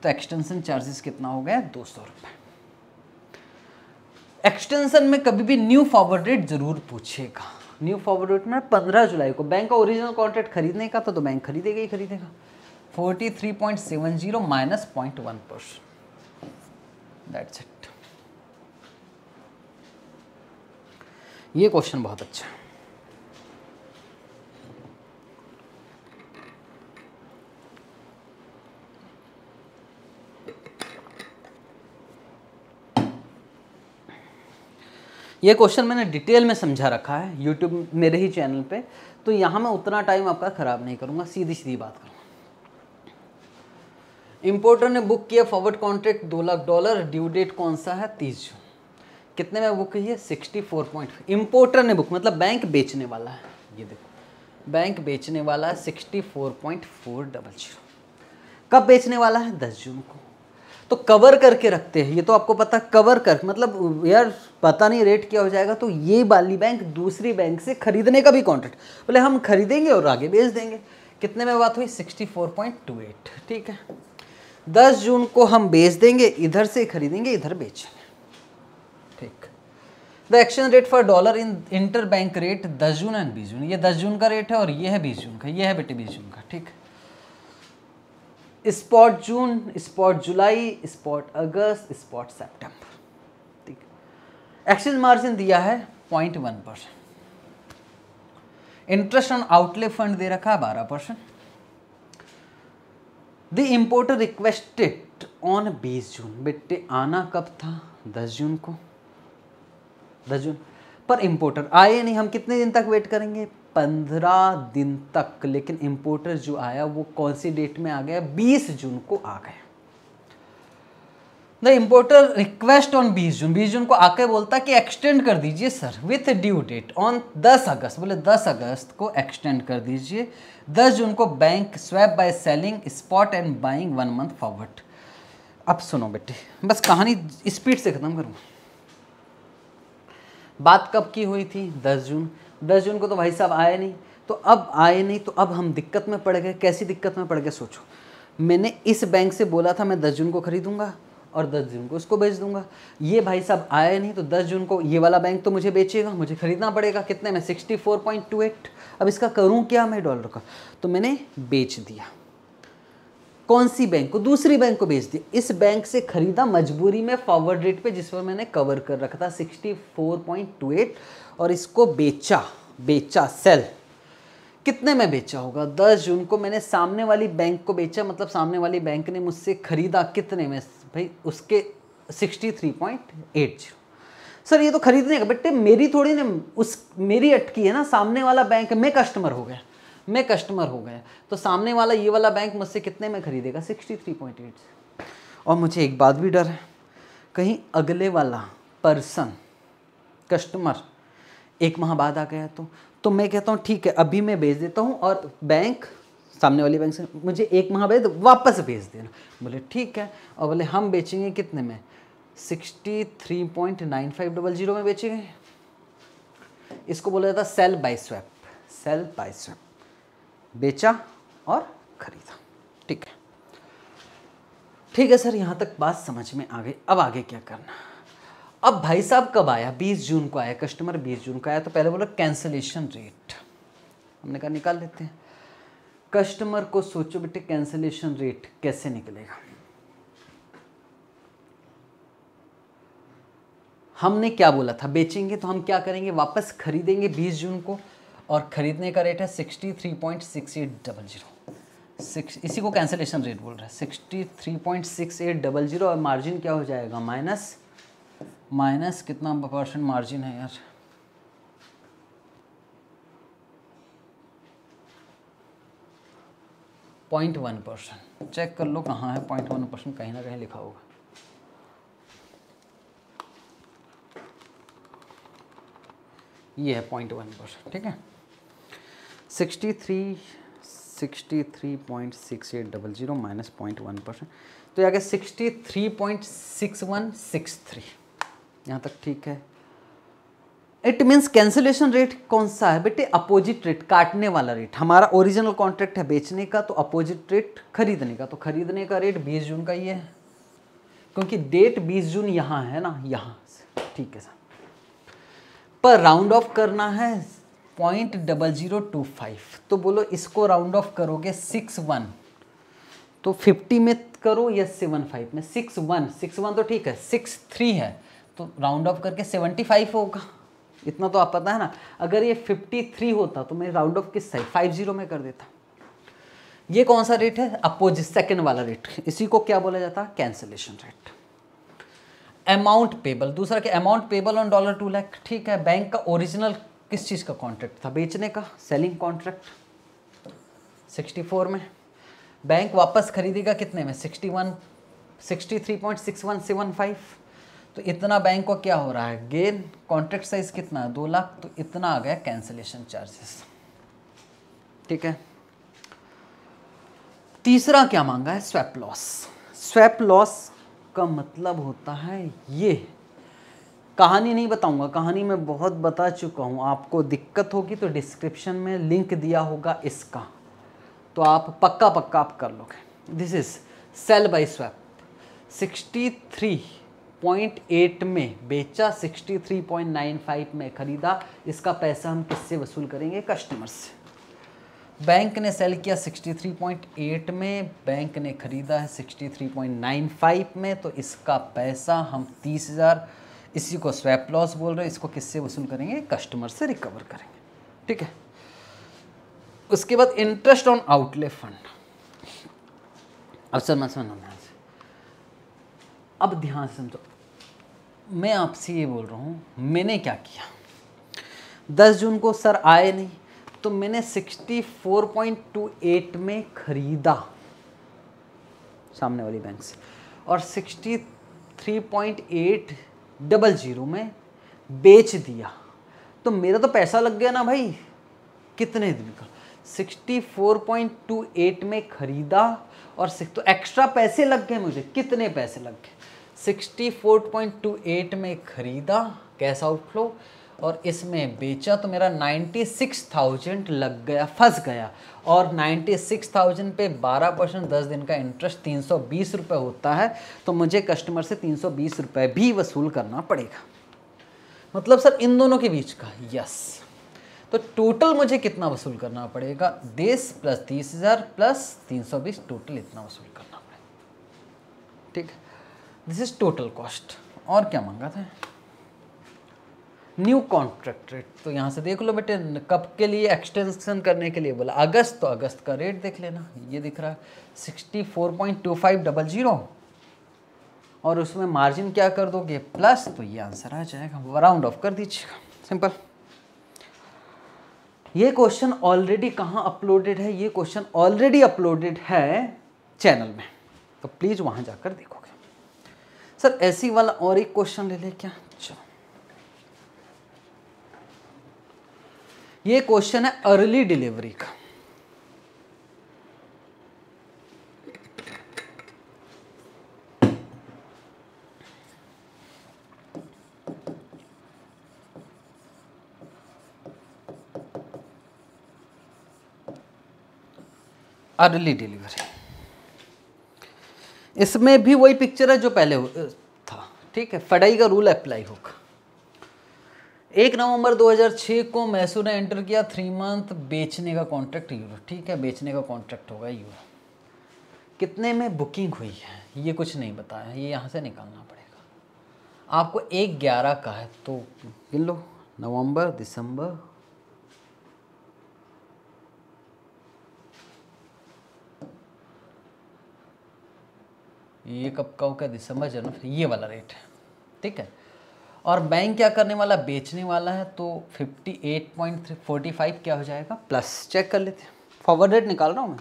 तो एक्सटेंशन चार्जेस कितना हो गया दो सौ रुपये एक्सटेंशन में कभी भी न्यू फॉरवर्ड रेट जरूर पूछेगा न्यू फॉरवर्ड रेट में पंद्रह जुलाई को बैंक का ओरिजिनल कॉन्ट्रैक्ट खरीदने का था तो बैंक खरीदेगा ही खरीदेगा forty three point seven zero minus point one percent that's it ये क्वेश्चन बहुत अच्छा है ये क्वेश्चन मैंने डिटेल में समझा रखा है यूट्यूब मेरे ही चैनल पे तो यहाँ मैं उतना टाइम आपका ख़राब नहीं करूँगा सीधी सीधी बात करूँगा इम्पोर्टर ने बुक किया फॉरवर्ड कॉन्ट्रैक्ट दो लाख डॉलर ड्यू डेट कौन सा है तीस जून कितने में बुक की है सिक्सटी फोर पॉइंट इम्पोर्टर ने बुक मतलब बैंक बेचने वाला है ये देखो बैंक बेचने वाला है sixty four point four double zero कब बेचने वाला है दस जून को तो कवर करके रखते हैं ये तो आपको पता कवर कर मतलब यार पता नहीं रेट क्या हो जाएगा तो ये वाली बैंक दूसरी बैंक से खरीदने का भी कॉन्ट्रैक्ट बोले हम खरीदेंगे और आगे बेच देंगे कितने में बात हुई 64.28 ठीक है 10 जून को हम बेच देंगे इधर से खरीदेंगे इधर बेचेंगे ठीक the exchange rate for dollar in inter bank rate दस जून एंड बीस जून ये दस जून का रेट है और ये है बीस जून का ये है बेटे बीस जून का ठीक spot June spot July spot August spot September exchange margin दिया है point one percent interest on outlay fund दे रखा है बारह percent the importer requested on बीस जून बेटे आना कब था दस जून को दस जून पर इम्पोर्टर आए नहीं हम कितने दिन तक वेट करेंगे पंद्रह दिन तक लेकिन इम्पोर्टर जो आया वो कौन सी डेट में आ गया बीस जून को आ गया द इम्पोर्टर रिक्वेस्ट ऑन बीस जून बीस जून को आके बोलता कि एक्सटेंड कर दीजिए sir with due date on दस अगस्त बोले दस अगस्त को एक्सटेंड कर दीजिए दस जून को bank swap by selling spot and buying one month forward अब सुनो बेटे बस कहानी स्पीड से ख़त्म करूँ बात कब की हुई थी दस जून दस जून को तो भाई साहब आए नहीं तो अब आए नहीं तो अब हम दिक्कत में पड़ गए कैसी दिक्कत में पड़ गए सोचो मैंने इस बैंक से बोला था मैं दस जून को खरीदूंगा और 10 जून को उसको बेच दूंगा ये भाई साहब आया नहीं तो 10 जून को ये वाला बैंक तो मुझे बेचेगा मुझे ख़रीदना पड़ेगा कितने में 64.28 अब इसका करूँ क्या मैं डॉलर का तो मैंने बेच दिया कौन सी बैंक को दूसरी बैंक को बेच दिया इस बैंक से ख़रीदा मजबूरी में फॉरवर्ड रेट पर जिस पर मैंने कवर कर रखा था सिक्सटी और इसको बेचा बेचा सेल कितने में बेचा होगा 10 जून को मैंने सामने वाली बैंक को बेचा मतलब सामने वाली बैंक ने मुझसे ख़रीदा कितने में भाई उसके sixty three point eight zero sir ये तो खरीदने का बेटे मेरी थोड़ी ना उस मेरी अटकी है ना सामने वाला बैंक मैं कस्टमर हो गया मैं कस्टमर हो गया तो सामने वाला ये वाला बैंक मुझसे कितने में खरीदेगा सिक्सटी थ्री पॉइंट एट और मुझे एक बात भी डर है कहीं अगले वाला पर्सन कस्टमर एक माह बाद आ गया तो तो मैं कहता हूँ ठीक है अभी मैं भेज देता हूँ और बैंक सामने वाली बैंक से मुझे एक माह बाद वापस भेज देना बोले ठीक है और बोले हम बेचेंगे कितने में sixty three point nine five double zero में बेचेंगे इसको बोला जाता sell buy swap sell buy swap बेचा और खरीदा ठीक है ठीक है सर यहाँ तक बात समझ में आ गई अब आगे क्या करना अब भाई साहब कब आया 20 जून को आया कस्टमर 20 जून को आया तो पहले बोला कैंसलेशन रेट हमने कहा निकाल लेते हैं कस्टमर को सोचो बेटे कैंसिलेशन रेट कैसे निकलेगा हमने क्या बोला था बेचेंगे तो हम क्या करेंगे वापस खरीदेंगे 20 जून को और ख़रीदने का रेट है sixty three point six eight double zero इसी को कैंसिलेशन रेट बोल रहा है जीरो और मार्जिन क्या हो जाएगा माइनस माइनस कितना परसेंट मार्जिन है यार पॉइंट वन परसेंट चेक कर लो कहाँ है पॉइंट वन परसेंट कहीं ना कहीं लिखा होगा ये है पॉइंट वन परसेंट ठीक है sixty three sixty three point six eight double zero minus point one percent तो यहाँ sixty three point six one six three यहाँ तक ठीक है इट मीन्स कैंसिलेशन रेट कौन सा है बेटे अपोजिट रेट काटने वाला रेट हमारा ओरिजिनल कॉन्ट्रैक्ट है बेचने का तो अपोजिट रेट खरीदने का तो खरीदने का रेट 20 जून का ये है क्योंकि डेट 20 जून यहाँ है ना यहाँ से ठीक है सर पर राउंड ऑफ करना है point double zero two five तो बोलो इसको राउंड ऑफ करोगे सिक्स वन तो फिफ्टी में करो या सेवन फाइव में सिक्स वन सिक्स वन तो ठीक है सिक्स थ्री है तो राउंड ऑफ करके सेवेंटी फाइव होगा इतना तो आप पता है ना अगर ये 53 होता तो मैं राउंड ऑफ किस साइड फाइव जीरो में कर देता ये कौन सा रेट है अपोजिट सेकेंड वाला रेट इसी को क्या बोला जाता है कैंसिलेशन रेट अमाउंट पेबल दूसरा क्या amount payable on dollar two lakh ठीक है बैंक का ओरिजिनल किस चीज़ का कॉन्ट्रैक्ट था बेचने का सेलिंग कॉन्ट्रैक्ट 64 में बैंक वापस खरीदेगा कितने में 61 63.61715 तो इतना बैंक को क्या हो रहा है गेन कॉन्ट्रैक्ट साइज कितना है दो लाख तो इतना आ गया कैंसिलेशन चार्जेस ठीक है तीसरा क्या मांगा है स्वैप लॉस स्वैप लॉस का मतलब होता है ये कहानी नहीं बताऊंगा कहानी मैं बहुत बता चुका हूं आपको दिक्कत होगी तो डिस्क्रिप्शन में लिंक दिया होगा इसका तो आप पक्का पक्का आप कर लोगे this is sell buy swap 63 0.8 में बेचा 63.95 में ख़रीदा इसका पैसा हम किससे वसूल करेंगे कस्टमर से बैंक ने सेल किया 63.8 में बैंक ने ख़रीदा है 63.95 में तो इसका पैसा हम 30,000 इसी को स्वैप लॉस बोल रहे हैं इसको किससे वसूल करेंगे कस्टमर से रिकवर करेंगे ठीक है उसके बाद इंटरेस्ट ऑन आउटले फंड अब सर मैं समझ अब ध्यान से समझो मैं आपसे ये बोल रहा हूँ मैंने क्या किया दस जून को सर आए नहीं तो मैंने sixty four point two eight में ख़रीदा सामने वाली बैंक से और sixty three point eight double zero में बेच दिया तो मेरा तो पैसा लग गया ना भाई कितने दिन का sixty four point two eight में ख़रीदा और तो एक्स्ट्रा पैसे लग गए मुझे कितने पैसे लग गए 64.28 में ख़रीदा कैश आउटफ्लो और इसमें बेचा तो मेरा 96,000 लग गया फंस गया और 96,000 पे 12 परसेंट दस दिन का इंटरेस्ट तीन सौ होता है तो मुझे कस्टमर से तीन सौ भी वसूल करना पड़ेगा मतलब सर इन दोनों के बीच का यस तो टोटल मुझे कितना वसूल करना पड़ेगा देश प्लस तीस हज़ार प्लस तीन सौ बीस टोटल इतना वसूल करना पड़ेगा ठीक है दिस इज टोटल कॉस्ट और क्या मांगा था न्यू कॉन्ट्रैक्ट रेट तो यहाँ से देख लो बेटे कब के लिए एक्सटेंशन करने के लिए बोला अगस्त तो अगस्त का रेट देख लेना ये दिख रहा है sixty four point two five double zero और उसमें मार्जिन क्या कर दोगे प्लस तो ये आंसर आ जाएगा राउंड ऑफ कर दीजिएगा सिंपल ये क्वेश्चन ऑलरेडी कहाँ अपलोडेड है ये क्वेश्चन ऑलरेडी अपलोडेड है चैनल में तो प्लीज़ वहाँ जाकर देखो सर ऐसी वाला और एक क्वेश्चन ले ले क्या चलो ये क्वेश्चन है अर्ली डिलीवरी का अर्ली डिलीवरी इसमें भी वही पिक्चर है जो पहले था ठीक है फडाई का रूल अप्लाई होगा एक नवंबर 2006 को मैसूर ने एंटर किया थ्री मंथ बेचने का कॉन्ट्रैक्ट यूरो ठीक है बेचने का कॉन्ट्रैक्ट होगा यूरो कितने में बुकिंग हुई है ये कुछ नहीं बताया ये यहाँ से निकालना पड़ेगा आपको एक ग्यारह का है तो गिन लो नवंबर दिसंबर ये कब का हो क्या दिसंबर जनवरी ये वाला रेट है ठीक है और बैंक क्या करने वाला बेचने वाला है तो 58.45 क्या हो जाएगा प्लस चेक कर लेते हैं फॉरवर्ड रेट निकाल रहा हूँ मैं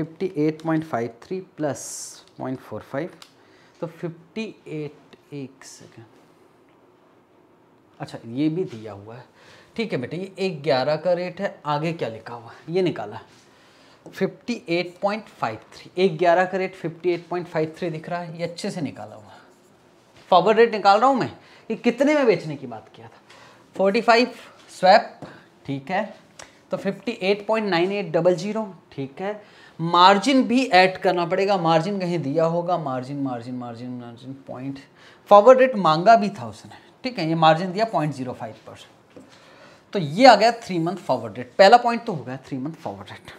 58.53 प्लस 0.45 तो 58 एक सेकेंड अच्छा ये भी दिया हुआ है ठीक है बेटे ये एक ग्यारह का रेट है आगे क्या लिखा हुआ है ये निकाला है 58.53 एक ग्यारह का रेट 58.53 दिख रहा है ये अच्छे से निकाला हुआ फॉरवर्ड रेट निकाल रहा हूँ मैं ये कितने में बेचने की बात किया था 45 स्वैप ठीक है तो 58.98 डबल जीरो ठीक है मार्जिन भी ऐड करना पड़ेगा मार्जिन कहीं दिया होगा margin margin margin margin point forward rate मांगा भी था उसने ठीक है ये मार्जिन दिया पॉइंट जीरो फाइव परसेंट तो ये आ गया थ्री मंथ फॉरवर्ड रेट पहला पॉइंट तो हो गया थ्री मंथ फॉरवर्ड रेट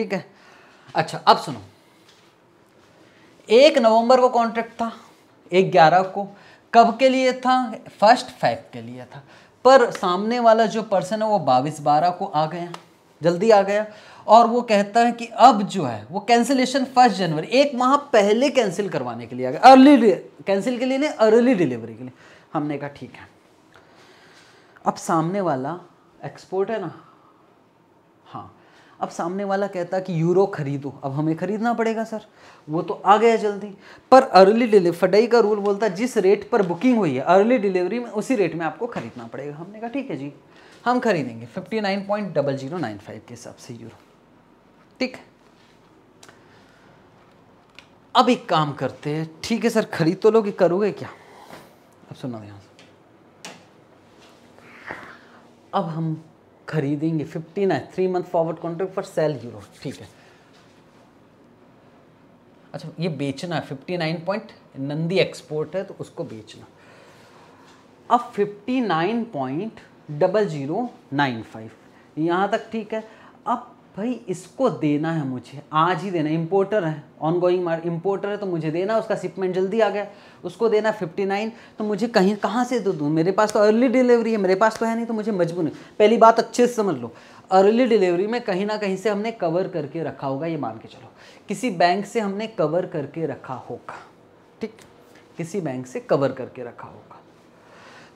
ठीक है अच्छा अब सुनो एक नवंबर को कॉन्ट्रैक्ट था एक ग्यारह को कब के लिए था फर्स्ट फाइव के लिए था पर सामने वाला जो पर्सन है वो बाईस बारह को आ गया जल्दी आ गया और वो कहता है कि अब जो है वो कैंसिलेशन फर्स्ट जनवरी एक माह पहले कैंसिल करवाने के लिए आ गया अर्ली कैंसिल के लिए नहीं अर्ली डिलीवरी के लिए हमने कहा ठीक है अब सामने वाला एक्सपोर्ट है ना अब सामने वाला कहता कि यूरो खरीदो अब हमें खरीदना पड़ेगा सर वो तो आ गया जल्दी पर अर्ली डिलीवरी फडाई का रूल बोलता है जिस रेट पर बुकिंग हुई है अर्ली डिलीवरी में उसी रेट में आपको खरीदना पड़ेगा हमने कहा ठीक है जी हम खरीदेंगे fifty nine point double zero nine five के हिसाब से यूरो ठीक अब एक काम करते हैं ठीक है सर खरीद तो लोगे करोगे क्या अब सुना यहां अब हम खरीदेंगे fifty nine three month forward contract for sale euro ठीक है अच्छा ये बेचना है फिफ्टी नाइन पॉइंट नंदी एक्सपोर्ट है तो उसको बेचना अब fifty nine point double zero nine five यहाँ तक ठीक है भाई इसको देना है मुझे आज ही देना इम्पोर्टर है ऑन गोइंग इम्पोर्टर है तो मुझे देना उसका शिपमेंट जल्दी आ गया उसको देना फिफ्टी नाइन तो मुझे कहीं कहाँ से दो दूँ मेरे पास तो अर्ली डिलीवरी है मेरे पास तो है नहीं तो मुझे मजबूर नहीं पहली बात अच्छे से समझ लो अर्ली डिलीवरी में कहीं ना कहीं से हमने कवर करके रखा होगा ये मान के चलो किसी बैंक से हमने कवर करके रखा होगा ठीक किसी बैंक से कवर करके रखा होगा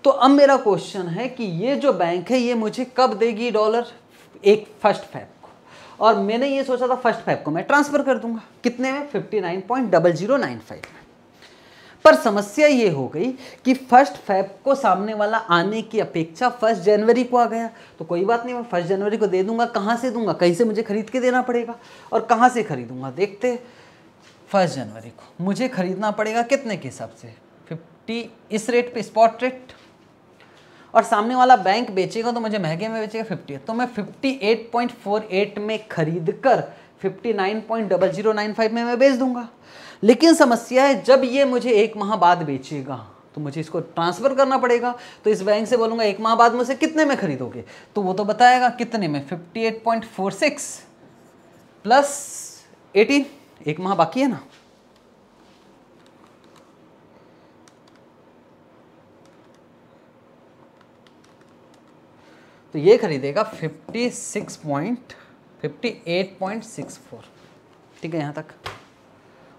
तो अब मेरा क्वेश्चन है कि ये जो बैंक है ये मुझे कब देगी डॉलर एक फर्स्ट फैब और मैंने ये सोचा था फर्स्ट फाइव को मैं ट्रांसफ़र कर दूंगा कितने में fifty nine point double zero nine five में पर समस्या ये हो गई कि फर्स्ट फेब को सामने वाला आने की अपेक्षा फर्स्ट जनवरी को आ गया तो कोई बात नहीं मैं फर्स्ट जनवरी को दे दूंगा कहाँ से दूंगा कहीं से मुझे खरीद के देना पड़ेगा और कहाँ से खरीदूंगा देखते फर्स्ट जनवरी को मुझे खरीदना पड़ेगा कितने के हिसाब से फिफ्टी इस रेट पे स्पॉट रेट और सामने वाला बैंक बेचेगा तो मुझे महंगे में बेचेगा फिफ्टी तो मैं fifty eight point four eight में खरीद कर fifty nine point double zero nine five में मैं बेच दूंगा लेकिन समस्या है जब ये मुझे एक माह बाद बेचेगा तो मुझे इसको ट्रांसफ़र करना पड़ेगा तो इस बैंक से बोलूँगा एक माह बाद मुझसे कितने में खरीदोगे तो वो तो बताएगा कितने में fifty eight point four six plus eighteen एक माह बाकी है ना तो ये खरीदेगा fifty six point fifty eight point six four ठीक है यहाँ तक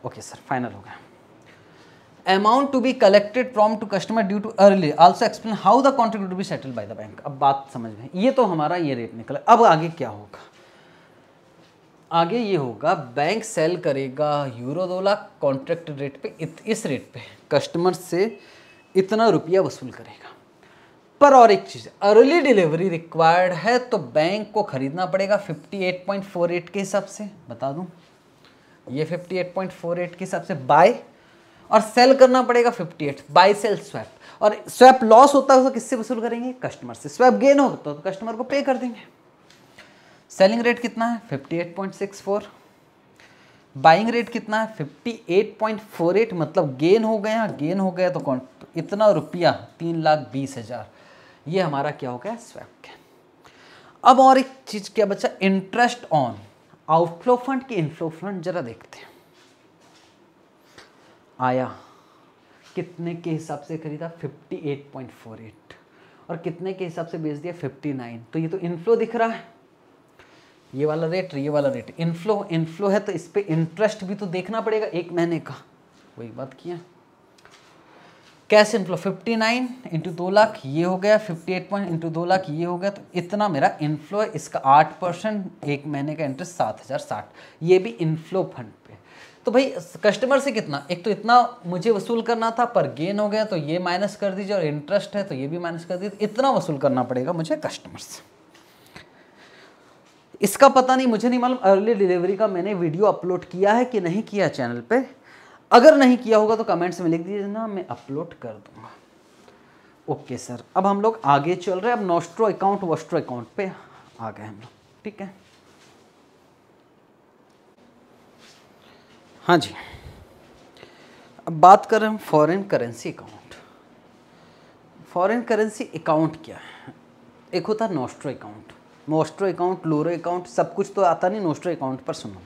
ओके सर फाइनल हो गया amount to be collected from to customer due to early also explain how the contribute be settled by the bank अब बात समझ में ये तो हमारा ये रेट निकला अब आगे क्या होगा आगे ये होगा बैंक सेल करेगा यूरो दो लाख कॉन्ट्रैक्ट रेट पे इत, इस रेट पे कस्टमर से इतना रुपया वसूल करेगा पर और एक चीज़ अर्ली डिलीवरी रिक्वायर्ड है तो बैंक को ख़रीदना पड़ेगा 58.48 के हिसाब से बता दूं ये 58.48 के हिसाब से बाय और सेल करना पड़ेगा 58 बाय सेल स्वैप और स्वैप लॉस होता है तो किससे वसूल करेंगे कस्टमर से स्वैप गेन होता तो, तो कस्टमर को पे कर देंगे सेलिंग रेट कितना है 58.64 बाइंग रेट कितना है 58.48 मतलब गेन हो गया गेन हो गया तो कौन इतना रुपया तीन लाख बीस हज़ार ये हमारा क्या हो गया स्वैप अब और एक चीज़ क्या बच्चा इंटरेस्ट ऑन आउटफ्लो फंड की इनफ्लो फंड जरा देखते हैं आया कितने के हिसाब से खरीदा 58.48 और कितने के हिसाब से बेच दिया 59 तो ये तो इनफ्लो दिख रहा है ये वाला रेट ये वाला रेट इनफ्लो इनफ्लो है तो इस पर इंटरेस्ट भी तो देखना पड़ेगा एक महीने का वही बात किया कैश इनफ्लो 59 नाइन इंटू दो लाख ये हो गया 58 एट पॉइंट इंटू दो लाख ये हो गया तो इतना मेरा इनफ्लो है इसका 8 परसेंट एक महीने का इंटरेस्ट सात हज़ार साठ ये भी इनफ्लो फंड पे तो भाई कस्टमर से कितना एक तो इतना मुझे वसूल करना था पर गेन हो गया तो ये माइनस कर दीजिए और इंटरेस्ट है तो ये भी माइनस कर दीजिए इतना वसूल करना पड़ेगा मुझे कस्टमर से इसका पता नहीं मुझे नहीं मालूम अर्ली डिलीवरी का मैंने वीडियो अपलोड किया है कि नहीं किया चैनल पर अगर नहीं किया होगा तो कमेंट्स में लिख दीजिए ना मैं अपलोड कर दूंगा ओके सर अब हम लोग आगे चल रहे हैं अब नोस्ट्रो अकाउंट वोस्ट्रो अकाउंट पे आ गए हम लोग ठीक है हाँ जी अब बात कर रहे हैं foreign currency account foreign currency account क्या है एक होता है nostro account mostro account loro account सब कुछ तो आता नहीं नोस्ट्रो अकाउंट पर सुनो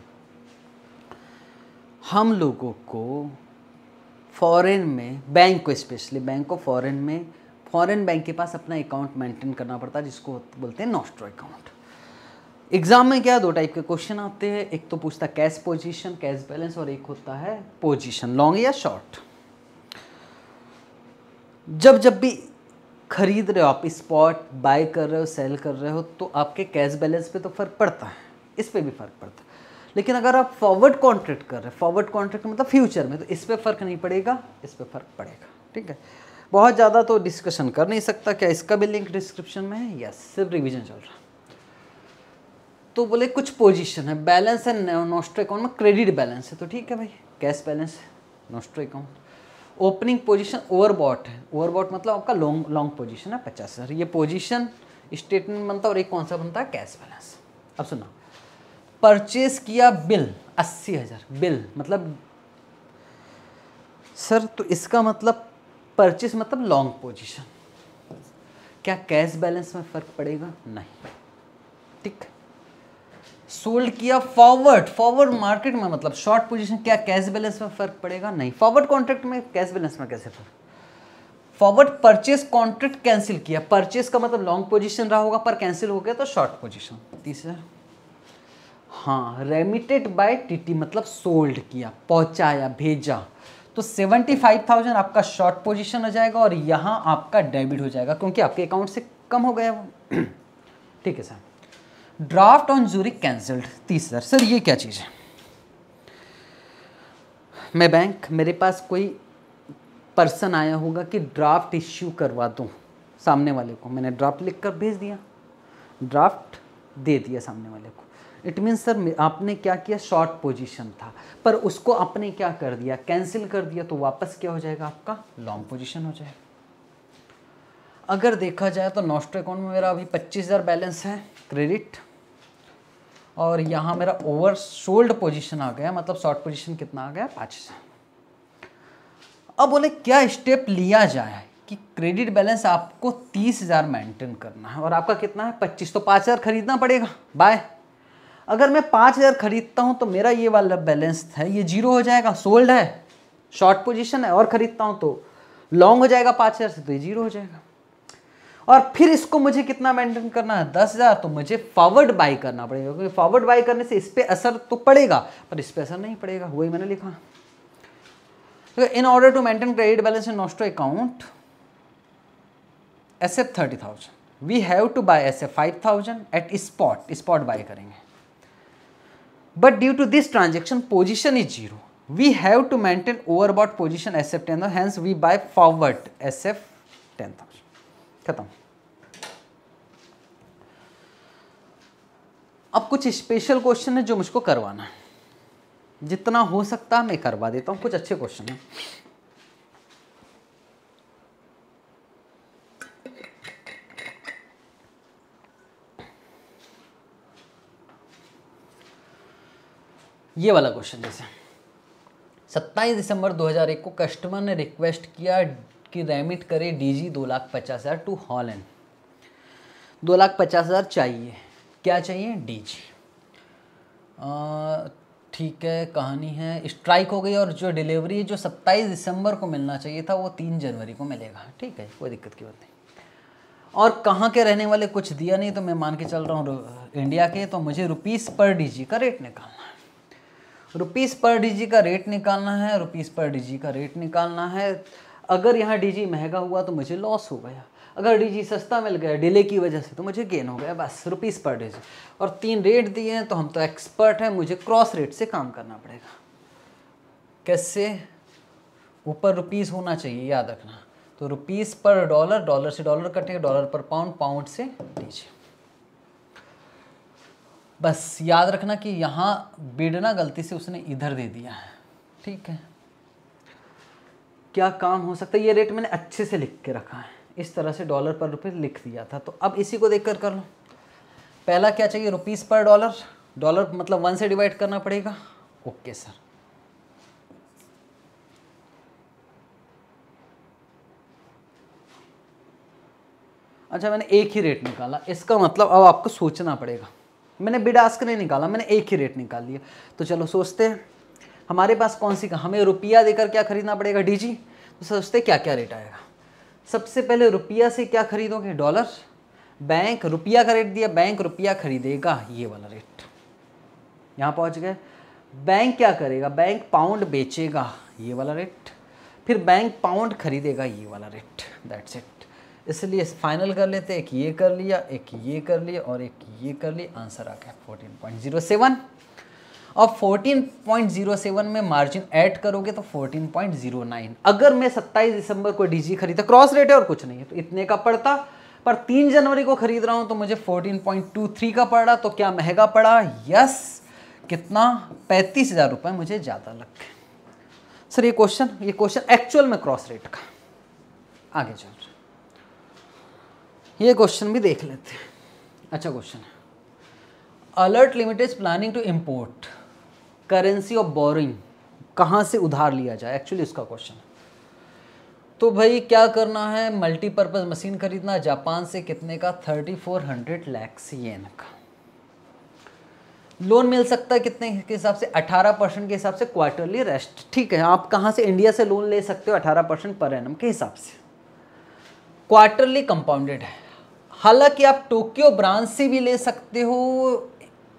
हम लोगों को फॉरेन में बैंक को स्पेशली बैंक को फॉरेन में फॉरेन बैंक के पास अपना अकाउंट मेंटेन करना पड़ता है जिसको बोलते हैं नॉस्ट्रो अकाउंट एग्जाम में क्या दो टाइप के क्वेश्चन आते हैं एक तो पूछता है कैश पोजीशन कैश बैलेंस और एक होता है पोजीशन लॉन्ग या शॉर्ट जब जब भी खरीद रहे हो आप स्पॉट बाय कर रहे हो सेल कर रहे हो तो आपके कैश बैलेंस पे तो फर्क पड़ता है इस पर भी फर्क पड़ता है लेकिन अगर आप फॉरवर्ड कॉन्ट्रैक्ट कर रहे हैं फॉरवर्ड कॉन्ट्रैक्ट मतलब फ्यूचर में तो इस पर फ़र्क नहीं पड़ेगा इस पर फ़र्क पड़ेगा ठीक है बहुत ज़्यादा तो डिस्कशन कर नहीं सकता क्या इसका भी लिंक डिस्क्रिप्शन में है या सिर्फ रिविजन चल रहा है तो बोले कुछ पोजिशन है बैलेंस है नोस्ट्रो अकाउंट में क्रेडिट बैलेंस है तो ठीक है भाई कैश बैलेंस है nostro account opening position overbought है ओवरबॉट मतलब आपका लॉन्ग लॉन्ग पोजिशन है पचास हज़ार ये पोजिशन स्टेटमेंट बनता है और एक कौन सा बनता है कैश बैलेंस अब सुना परचेज किया बिल अस्सी हज़ार बिल मतलब सर तो इसका मतलब परचेस मतलब लॉन्ग पोजीशन क्या कैश बैलेंस में फ़र्क पड़ेगा नहीं ठीक सोल्ड किया फॉरवर्ड फॉरवर्ड मार्केट में मतलब शॉर्ट पोजीशन क्या कैश बैलेंस में फ़र्क पड़ेगा नहीं फॉरवर्ड कॉन्ट्रैक्ट में कैश बैलेंस में कैसे फ़र्क फॉरवर्ड परचेस कॉन्ट्रैक्ट कैंसिल किया परचेस का मतलब लॉन्ग पोजीशन रहा होगा पर कैंसिल हो गया तो शॉर्ट पोजीशन तीसरा हाँ रेमिटेड बाय टीटी मतलब सोल्ड किया पहुंचाया भेजा तो 75,000 आपका शॉर्ट पोजीशन हो जाएगा और यहाँ आपका डेबिट हो जाएगा क्योंकि आपके अकाउंट से कम हो गया वो ठीक है सर ड्राफ्ट ऑन जूरी कैंसल्ड तीस हज़ार सर ये क्या चीज़ है मैं बैंक मेरे पास कोई पर्सन आया होगा कि ड्राफ्ट इश्यू करवा दूँ सामने वाले को मैंने ड्राफ्ट लिख कर भेज दिया ड्राफ्ट दे दिया सामने वाले को इट मीन्स सर आपने क्या किया शॉर्ट पोजीशन था पर उसको आपने क्या कर दिया कैंसिल कर दिया तो वापस क्या हो जाएगा आपका लॉन्ग पोजीशन हो जाएगा अगर देखा जाए तो नॉस्ट्रो अकाउंट में मेरा अभी पच्चीस हज़ार बैलेंस है क्रेडिट और यहाँ मेरा ओवर सोल्ड पोजिशन आ गया मतलब शॉर्ट पोजिशन कितना आ गया पाँच हज़ार अब बोले क्या स्टेप लिया जाए कि क्रेडिट बैलेंस आपको तीस हज़ार मेंटेन करना है और आपका कितना है पच्चीस तो पाँच हज़ार खरीदना पड़ेगा बाय अगर मैं पाँच हज़ार खरीदता हूँ तो मेरा ये वाला बैलेंस है ये जीरो हो जाएगा सोल्ड है शॉर्ट पोजीशन है और ख़रीदता हूँ तो लॉन्ग हो जाएगा पाँच हज़ार से तो ये जीरो हो जाएगा और फिर इसको मुझे कितना मेंटेन करना है दस हज़ार तो मुझे फॉरवर्ड बाई करना पड़ेगा क्योंकि फॉरवर्ड बाई करने से इस पर असर तो पड़ेगा पर इस पर असर नहीं पड़ेगा वही मैंने लिखा in order to maintain credit balance in nostro account S F thirty thousand we have to buy S F five thousand at spot spot buy करेंगे but due to this transaction position is zero we have to maintain overbought position sf 10000 hence we buy forward sf 10000 khatam अब कुछ special question है जो मुझको करवाना है जितना हो सकता मैं करवा देता हूँ कुछ अच्छे क्वेश्चन है ये वाला क्वेश्चन जैसे सत्ताईस दिसंबर 2001 को कस्टमर ने रिक्वेस्ट किया कि रेमिट करे डीजी दो लाख पचास हज़ार टू हॉलैंड दो लाख पचास हज़ार चाहिए क्या चाहिए डीजी ठीक है कहानी है स्ट्राइक हो गई और जो डिलीवरी जो 27 दिसंबर को मिलना चाहिए था वो 3 जनवरी को मिलेगा ठीक है कोई दिक्कत की बात नहीं और कहाँ के रहने वाले कुछ दिया नहीं तो मैं मान के चल रहा हूँ इंडिया के तो मुझे रुपीस पर डीजी का रेट निकालना रुपीज़ पर डीजी का रेट निकालना है रुपीज़ पर डीजी का रेट निकालना है अगर यहाँ डीजी महंगा हुआ तो मुझे लॉस हो गया अगर डीजी सस्ता मिल गया डिले की वजह से तो मुझे गेन हो गया बस रुपीज़ पर डीजी और तीन रेट दिए हैं तो हम तो एक्सपर्ट हैं मुझे क्रॉस रेट से काम करना पड़ेगा कैसे ऊपर रुपीज़ होना चाहिए याद रखना तो रुपीज़ पर डॉलर डॉलर से डॉलर कटेगा डॉलर पर पाउंड पाउंड से डीजी बस याद रखना कि यहाँ बिड़ना गलती से उसने इधर दे दिया है ठीक है क्या काम हो सकता है ये रेट मैंने अच्छे से लिख के रखा है इस तरह से डॉलर पर रुपये लिख दिया था तो अब इसी को देख कर कर लो पहला क्या चाहिए रुपीज़ पर डॉलर डॉलर मतलब वन से डिवाइड करना पड़ेगा ओके सर अच्छा मैंने एक ही रेट निकाला इसका मतलब अब आपको सोचना पड़ेगा मैंने बिड आस्क नहीं निकाला मैंने एक ही रेट निकाल लिया तो चलो सोचते हैं हमारे पास कौन सी का हमें रुपया देकर क्या खरीदना पड़ेगा डी जी तो सोचते क्या क्या रेट आएगा सबसे पहले रुपया से क्या खरीदोगे डॉलर बैंक रुपया का रेट दिया बैंक रुपया खरीदेगा ये वाला रेट यहाँ पहुँच गए बैंक क्या करेगा बैंक पाउंड बेचेगा ये वाला रेट फिर बैंक पाउंड खरीदेगा ये वाला रेट दैट्स इट इसलिए फाइनल कर लेते एक ये कर लिया एक ये कर लिया और एक ये कर लिया आंसर आ गया फोर्टीन पॉइंट जीरो सेवन और फोर्टीन पॉइंट जीरो सेवन में मार्जिन ऐड करोगे तो फोर्टीन पॉइंट जीरो नाइन अगर मैं सत्ताईस दिसंबर को डीजी खरीदा क्रॉस रेट है और कुछ नहीं है तो इतने का पड़ता पर तीन जनवरी को खरीद रहा हूँ तो मुझे फोर्टीन पॉइंट टू थ्री का पड़ा तो क्या महंगा पड़ा यस कितना पैंतीस हज़ार रुपये मुझे ज़्यादा लग गए सर ये क्वेश्चन ये क्वेश्चन एक्चुअल में क्रॉस रेट का आगे चलो ये क्वेश्चन भी देख लेते हैं अच्छा क्वेश्चन है Alert Limited planning to import currency of borrowing कहाँ से उधार लिया जाए एक्चुअली उसका क्वेश्चन है तो भाई क्या करना है मल्टीपर्पज़ मशीन खरीदना जापान से कितने का thirty four hundred lakhs yen का लोन मिल सकता है कितने के हिसाब से अठारह परसेंट के हिसाब से क्वार्टरली रेस्ट ठीक है आप कहाँ से इंडिया से लोन ले सकते हो अठारह परसेंट पर एनम के हिसाब से क्वार्टरली कंपाउंडेड है हालांकि आप टोक्यो ब्रांच से भी ले सकते हो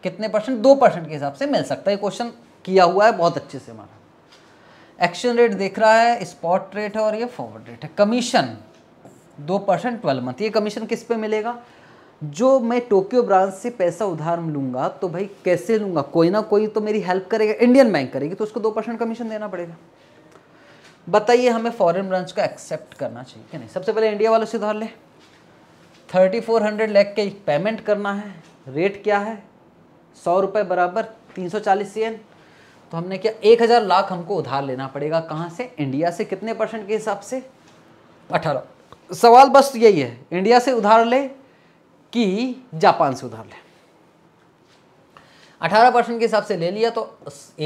कितने परसेंट दो परसेंट के हिसाब से मिल सकता है क्वेश्चन किया हुआ है बहुत अच्छे से हमारा एक्शन रेट देख रहा है स्पॉट रेट है और ये फॉरवर्ड रेट है कमीशन दो परसेंट ट्वेल्व मंथ ये कमीशन किस पे मिलेगा जो मैं टोक्यो ब्रांच से पैसा उधार लूँगा तो भाई कैसे लूँगा कोई ना कोई तो मेरी हेल्प करेगा इंडियन बैंक करेगी तो उसको दो परसेंट कमीशन देना पड़ेगा बताइए हमें फॉरेन ब्रांच का एक्सेप्ट करना चाहिए क्या नहीं सबसे पहले इंडिया वालों से उधार ले थर्टी फोर हंड्रेड लैख के पेमेंट करना है रेट क्या है सौ रुपये बराबर तीन सौ चालीस सी एन तो हमने क्या एक हज़ार लाख हमको उधार लेना पड़ेगा कहाँ से इंडिया से कितने परसेंट के हिसाब से अठारह सवाल बस यही है इंडिया से उधार ले कि जापान से उधार ले अठारह परसेंट के हिसाब से ले लिया तो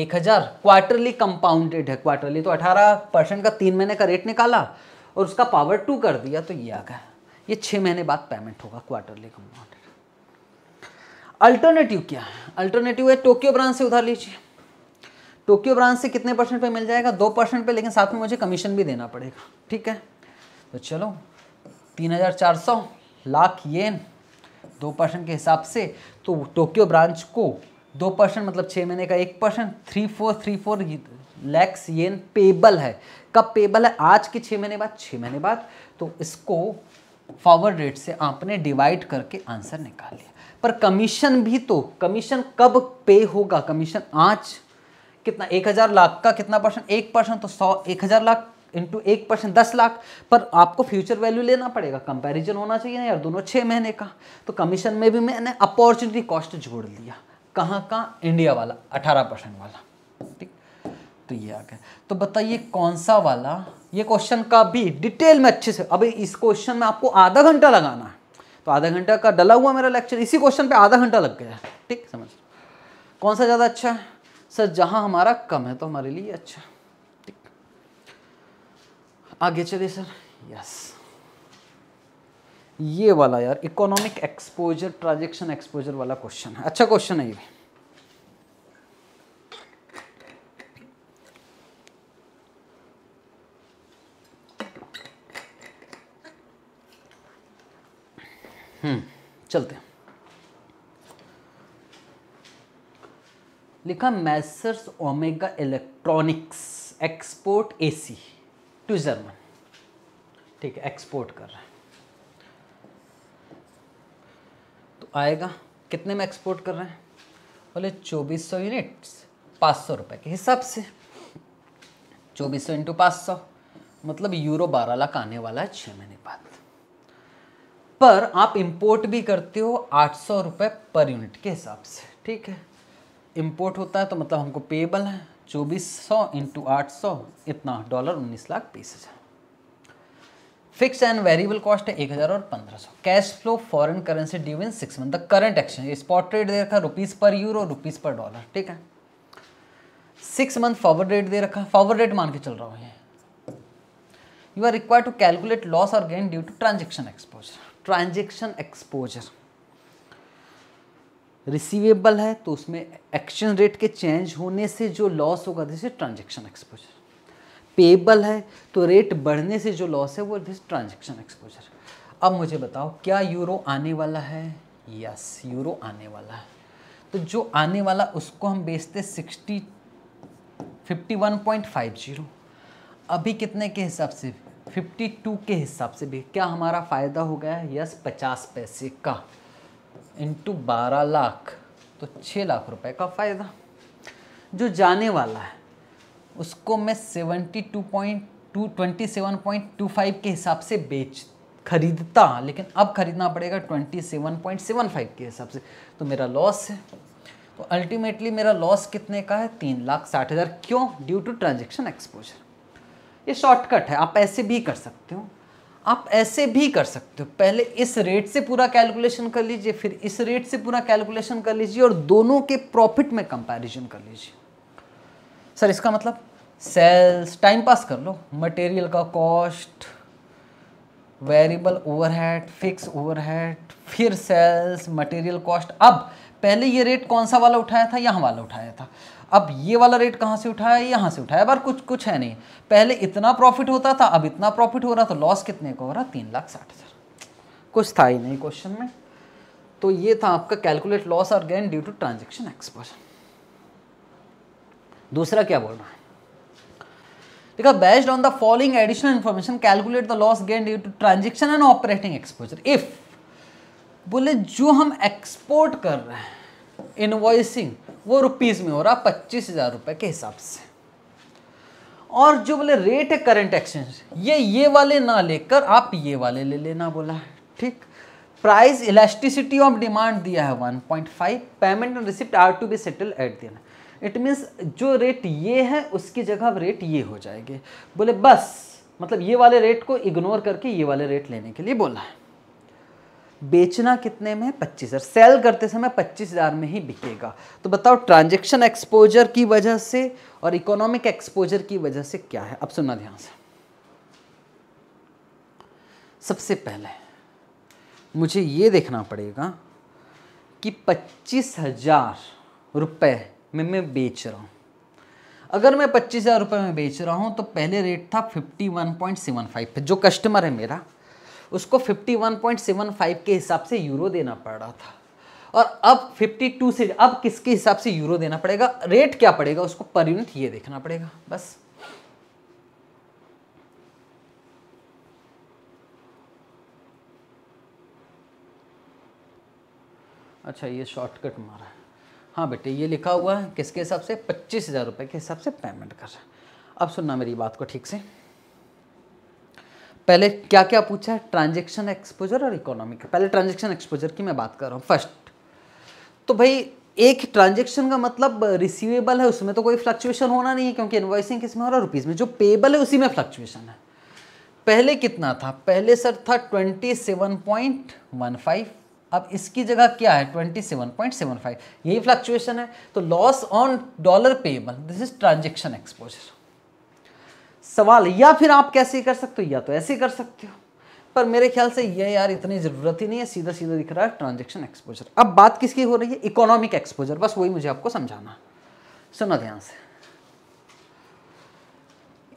एक हज़ार क्वार्टरली कंपाउंडेड है क्वार्टरली तो अठारह परसेंट का तीन महीने का रेट निकाला और उसका पावर टू कर दिया तो ये आ गया ये छः महीने बाद पेमेंट होगा क्वार्टरली कंपाउंड अल्टरनेटिव क्या है अल्टरनेटिव है टोक्यो ब्रांच से उधार लीजिए टोक्यो ब्रांच से कितने परसेंट पे मिल जाएगा दो परसेंट पे लेकिन साथ में मुझे कमीशन भी देना पड़ेगा ठीक है तो चलो तीन हज़ार चार सौ लाख ये दो परसेंट के हिसाब से तो टोक्यो ब्रांच को दो परसेंट मतलब छः महीने का एक percent three four three four lakhs yen payable है कब पेबल है आज के छः महीने बाद छः महीने बाद तो इसको फॉरवर्ड रेट से आपने डिवाइड करके आंसर निकाल लिया पर कमीशन भी तो कमीशन कब पे होगा कमीशन आज कितना एक हज़ार लाख का कितना परसेंट एक परसेंट तो सौ एक हज़ार लाख इंटू एक परसेंट दस लाख पर आपको फ्यूचर वैल्यू लेना पड़ेगा कंपैरिजन होना चाहिए ना यार दोनों छः महीने का तो कमीशन में भी मैंने अपॉर्चुनिटी कॉस्ट जोड़ लिया कहाँ कहाँ इंडिया वाला अठारह परसेंट वाला ठीक तो ये आ गया तो बताइए कौन सा वाला ये क्वेश्चन का भी डिटेल में अच्छे से अभी इस क्वेश्चन में आपको आधा घंटा लगाना है तो आधा घंटा का डला हुआ मेरा लेक्चर इसी क्वेश्चन पे आधा घंटा लग गया ठीक समझ कौन सा ज़्यादा अच्छा है सर जहाँ हमारा कम है तो हमारे लिए अच्छा ठीक आगे चलिए सर यस ये वाला यार इकोनॉमिक एक्सपोजर ट्रांजेक्शन एक्सपोजर वाला क्वेश्चन है अच्छा क्वेश्चन है ये भी हम्म, चलते हैं लिखा messrs omega electronics export AC to German ठीक है एक्सपोर्ट कर रहा है तो आएगा कितने में एक्सपोर्ट कर रहे हैं बोले चौबीस सौ यूनिट्स पाँच सौ रुपये के हिसाब से चौबीस सौ इंटू पाँच सौ मतलब यूरो बारह लाख आने वाला है छः महीने बाद पर आप इंपोर्ट भी करते हो आठ सौ रुपये पर यूनिट के हिसाब से ठीक है इंपोर्ट होता है तो मतलब हमको पेबल है चौबीस सौ इंटू आठ सौ इतना डॉलर उन्नीस लाख बीस हज़ार फिक्स एंड वेरिएबल कॉस्ट है एक हज़ार और पंद्रह सौ cash flow foreign currency due in six month the current exchange spot rate दे रखा रुपीज़ पर यूरो रुपीज़ पर डॉलर ठीक है सिक्स मंथ फॉरवर्ड रेट दे रखा फॉरवर्ड रेट मान के चल रहा हूँ ये you are require to calculate loss और gain due to transaction exposure transaction exposure receivable है तो उसमें एक्शन रेट के चेंज होने से जो लॉस होगा दिस ट्रांजेक्शन एक्सपोजर पेबल है तो रेट बढ़ने से जो लॉस है वो दिस ट्रांजेक्शन एक्सपोजर अब मुझे बताओ क्या यूरो आने वाला है यस यूरो आने वाला है तो जो आने वाला उसको हम बेचते sixty fifty one point five zero अभी कितने के हिसाब से 52 के हिसाब से भी क्या हमारा फ़ायदा हो गया है यस पचास पैसे का इंटू बारह लाख तो छः लाख रुपए का फ़ायदा जो जाने वाला है उसको मैं seventy two point two twenty seven point two five के हिसाब से बेच खरीदता लेकिन अब खरीदना पड़ेगा twenty seven point seven five के हिसाब से तो मेरा लॉस है तो अल्टीमेटली मेरा लॉस कितने का है तीन लाख साठ हज़ार क्यों ड्यू टू ट्रांजेक्शन एक्सपोजर ये शॉर्टकट है आप ऐसे भी कर सकते हो आप ऐसे भी कर सकते हो पहले इस रेट से पूरा कैलकुलेशन कर लीजिए फिर इस रेट से पूरा कैलकुलेशन कर लीजिए और दोनों के प्रॉफिट में कंपैरिजन कर लीजिए सर इसका मतलब सेल्स टाइम पास कर लो मटेरियल का cost variable overhead fix overhead फिर सेल्स मटेरियल कॉस्ट अब पहले ये रेट कौन सा वाला उठाया था यहाँ वाला उठाया था अब ये वाला रेट कहाँ से उठाया यहाँ से उठाया बार कुछ कुछ है नहीं पहले इतना प्रॉफिट होता था अब इतना प्रॉफिट हो रहा तो लॉस कितने का हो रहा तीन लाख साठ हज़ार कुछ था ही नहीं क्वेश्चन में तो ये था आपका कैलकुलेट लॉस और gain due to transaction exposure दूसरा क्या बोल रहा है देखा based on the following additional information calculate the loss gain due to transaction and operating exposure if बोले जो हम एक्सपोर्ट कर रहे हैं इनवॉइसिंग वो रुपीज़ में हो रहा पच्चीस हज़ार रुपये के हिसाब से और जो बोले रेट है करंट एक्सचेंज ये ये वाले ना लेकर आप ये वाले ले लेना बोला है ठीक प्राइस इलास्टिसिटी ऑफ डिमांड दिया है 1.5 payment and receipt are to be settle at दिन इट मीन्स जो रेट ये है उसकी जगह अब रेट ये हो जाएंगे बोले बस मतलब ये वाले रेट को इग्नोर करके ये वाले रेट लेने के लिए बोला है बेचना कितने में पच्चीस हज़ार सेल करते समय पच्चीस हज़ार में ही बिकेगा तो बताओ ट्रांजेक्शन एक्सपोजर की वजह से और इकोनॉमिक एक्सपोजर की वजह से क्या है अब सुनना ध्यान से सबसे पहले मुझे ये देखना पड़ेगा कि पच्चीस हज़ार रुपये में मैं बेच रहा हूँ अगर मैं पच्चीस हज़ार रुपये में बेच रहा हूँ तो पहले रेट था fifty one point seven five जो कस्टमर है मेरा उसको 51.75 के हिसाब से यूरो देना पड़ रहा था और अब 52 से अब किसके हिसाब से यूरो देना पड़ेगा रेट क्या पड़ेगा उसको पर यूनिट ये देखना पड़ेगा बस अच्छा ये शॉर्टकट मारा है हाँ बेटे ये लिखा हुआ है किसके हिसाब से पच्चीस हज़ार रुपये के हिसाब से पेमेंट कर रहा है अब सुनना मेरी बात को ठीक से पहले क्या क्या पूछा है ट्रांजेक्शन एक्सपोजर और इकोनॉमिक पहले ट्रांजेक्शन एक्सपोजर की मैं बात कर रहा हूँ फर्स्ट तो भाई एक ट्रांजेक्शन का मतलब रिसीवेबल है उसमें तो कोई फ्लक्चुएशन होना नहीं है क्योंकि इन्वॉइसिंग किस में हो रहा है रुपीज़ में जो पेबल है उसी में फ्लक्चुएशन है पहले कितना था पहले सर था 27.15 अब इसकी जगह क्या है 27.75 यही फ्लक्चुएशन है तो loss on dollar payable this is transaction exposure सवाल या फिर आप कैसे कर सकते हो या तो ऐसे कर सकते हो पर मेरे ख्याल से ये यार इतनी ज़रूरत ही नहीं है सीधा सीधा दिख रहा है ट्रांजेक्शन एक्सपोजर अब बात किसकी हो रही है इकोनॉमिक एक्सपोजर बस वही मुझे आपको समझाना सुना ध्यान से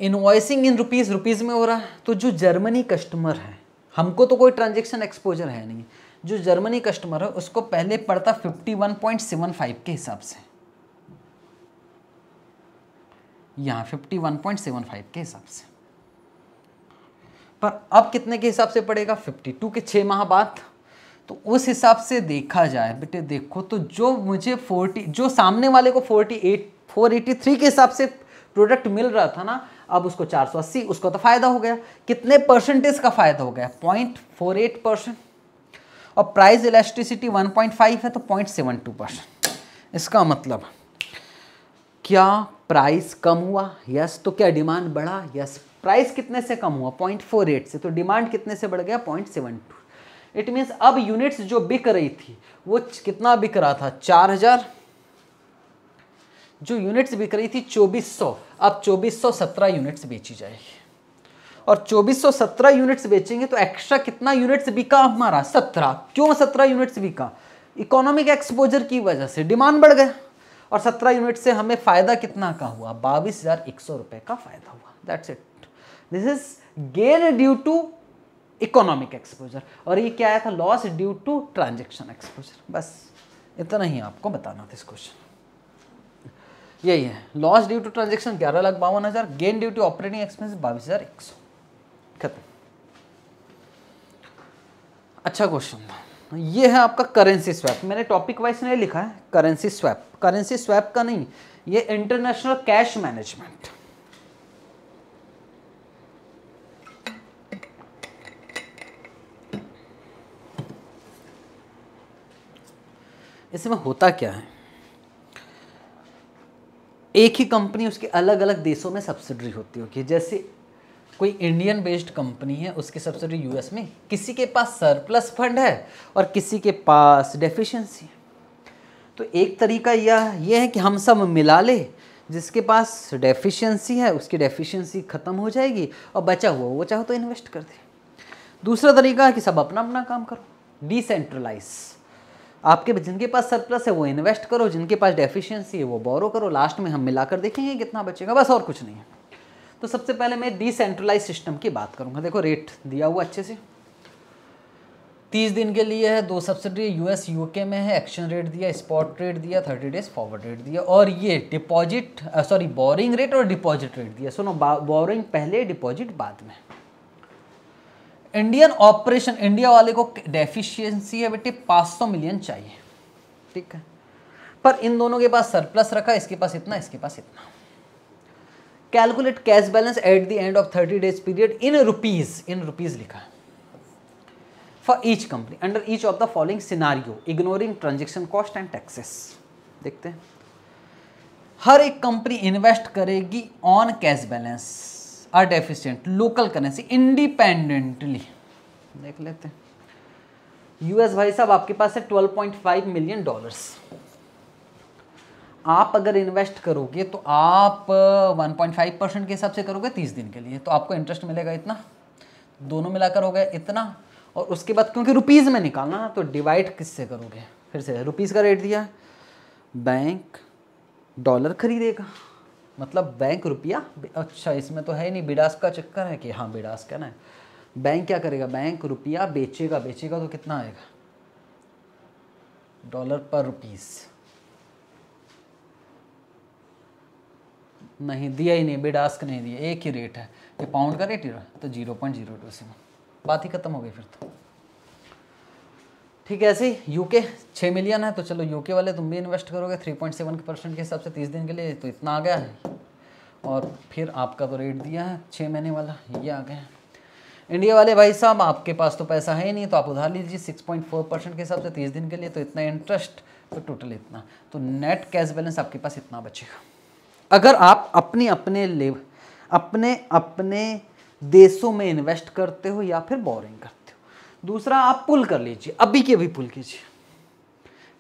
इनवॉइसिंग इन रुपीज़ रुपीज़ में हो रहा है तो जो जर्मनी कस्टमर है हमको तो कोई ट्रांजेक्शन एक्सपोजर है नहीं जो जर्मनी कस्टमर है उसको पहले पड़ता 51.75 के हिसाब से यहाँ fifty one point seven five के हिसाब से पर अब कितने के हिसाब से पड़ेगा फिफ्टी टू के छः माह बाद तो उस हिसाब से देखा जाए बेटे देखो तो जो मुझे फोर्टी जो सामने वाले को forty eight four eighty three के हिसाब से प्रोडक्ट मिल रहा था ना अब उसको चार सौ अस्सी उसको तो फ़ायदा हो गया कितने परसेंटेज का फ़ायदा हो गया पॉइंट फोर एट परसेंट और price electricity one point five है तो पॉइंट सेवन टू परसेंट इसका मतलब क्या प्राइस कम हुआ यस तो क्या डिमांड बढ़ा यस प्राइस कितने से कम हुआ पॉइंट फोर एट से तो डिमांड कितने से बढ़ गया point seven two it means अब यूनिट्स जो बिक रही थी वो कितना बिक रहा था चार हजार जो यूनिट्स बिक रही थी चौबीस सौ अब चौबीस सौ सत्रह यूनिट्स बेची जाएगी और चौबीस सौ सत्रह यूनिट्स बेचेंगे तो एक्स्ट्रा कितना यूनिट्स बिका हमारा सत्रह क्यों सत्रह यूनिट्स बिका इकोनॉमिक एक्सपोजर की वजह से डिमांड बढ़ गया और 17 यूनिट से हमें फ़ायदा कितना का हुआ बाईस हज़ार एक सौ रुपए का फ़ायदा हुआ that's it this is gain due to economic exposure और ये क्या आया था loss due to transaction exposure बस इतना ही आपको बताना था इस क्वेश्चन यही है लॉस ड्यू टू ट्रांजेक्शन ग्यारह लाख बावन हज़ार gain due to operating expense बाईस हज़ार एक सौ खत्म अच्छा क्वेश्चन था ये है आपका करेंसी स्वैप मैंने टॉपिक वाइज नहीं लिखा है करेंसी स्वैप करेंसी स्वैप का नहीं ये इंटरनेशनल कैश मैनेजमेंट इसमें होता क्या है एक ही कंपनी उसके अलग अलग देशों में सब्सिडरी होती होगी जैसे कोई इंडियन बेस्ड कंपनी है उसकी सब्सिडी यूएस में किसी के पास सरप्लस फंड है और किसी के पास डेफिशिएंसी है तो एक तरीका यह यह है कि हम सब मिला ले जिसके पास डेफिशिएंसी है उसकी डेफिशिएंसी ख़त्म हो जाएगी और बचा हुआ वो चाहो तो इन्वेस्ट कर दे दूसरा तरीका है कि सब अपना अपना काम करो डिसेंट्रलाइज आपके जिनके पास सरप्लस है वो इन्वेस्ट करो जिनके पास डेफिशिएंसी है वो बोरो करो लास्ट में हम मिलाकर देखेंगे कितना बचेगा बस और कुछ नहीं है तो सबसे पहले मैं डिसेंट्रलाइज सिस्टम की बात करूँगा देखो रेट दिया हुआ अच्छे से तीस दिन के लिए है दो सब्सिडी यूएस यूके में है एक्शन रेट दिया स्पॉट रेट दिया थर्टी डेज फॉरवर्ड रेट दिया और ये डिपॉजिट सॉरी बोरिंग रेट और डिपॉजिट रेट दिया सुनो बोरिंग पहले डिपॉजिट बाद में इंडियन ऑपरेशन इंडिया वाले को डेफिशिएंसी है बेटे 500 मिलियन चाहिए ठीक है पर इन दोनों के पास सरप्लस रखा इसके पास इतना इसके पास इतना calculate cash balance at the end of thirty days period in rupees in rupees लिखा है for each company under each of the following scenario ignoring transaction cost and taxes देखते हैं हर एक कंपनी इन्वेस्ट करेगी on cash balance are deficient local currency independently देख लेते हैं यूएस भाई साहब आपके पास है 12.5 मिलियन डॉलर्स आप अगर इन्वेस्ट करोगे तो आप 1.5 परसेंट के हिसाब से करोगे 30 दिन के लिए तो आपको इंटरेस्ट मिलेगा इतना दोनों मिलाकर हो गए इतना और उसके बाद क्योंकि रुपीज़ में निकालना तो डिवाइड किससे करोगे फिर से रुपीज़ का रेट दिया बैंक डॉलर खरीदेगा मतलब बैंक रुपया अच्छा इसमें तो है नहीं बिडास का चक्कर है कि हाँ बिडास का ना बैंक क्या करेगा बैंक रुपया बेचेगा बेचेगा तो कितना आएगा डॉलर पर रुपीज़ नहीं दिया ही नहीं बेडास्क नहीं दिया एक ही रेट है ये पाउंड का रेट ही रहा तो zero point zero two seven बात ही खत्म हो गई फिर तो ठीक है ऐसे ही यूके छः मिलियन है तो चलो यूके वाले तुम भी इन्वेस्ट करोगे थ्री पॉइंट सेवन परसेंट के हिसाब से तीस दिन के लिए तो इतना आ गया है और फिर आपका तो रेट दिया है छः महीने वाला ये आ गया है इंडिया वाले भाई साहब आपके पास तो पैसा है ही नहीं तो आप उधार लीजिए सिक्स पॉइंट फोर परसेंट के हिसाब से तीस दिन के लिए तो इतना इंटरेस्ट तो टोटल इतना तो नेट कैश बैलेंस आपके पास इतना बचेगा अगर आप अपने अपने लेव अपने अपने देशों में इन्वेस्ट करते हो या फिर बोरिंग करते हो दूसरा आप पुल कर लीजिए अभी के अभी पुल कीजिए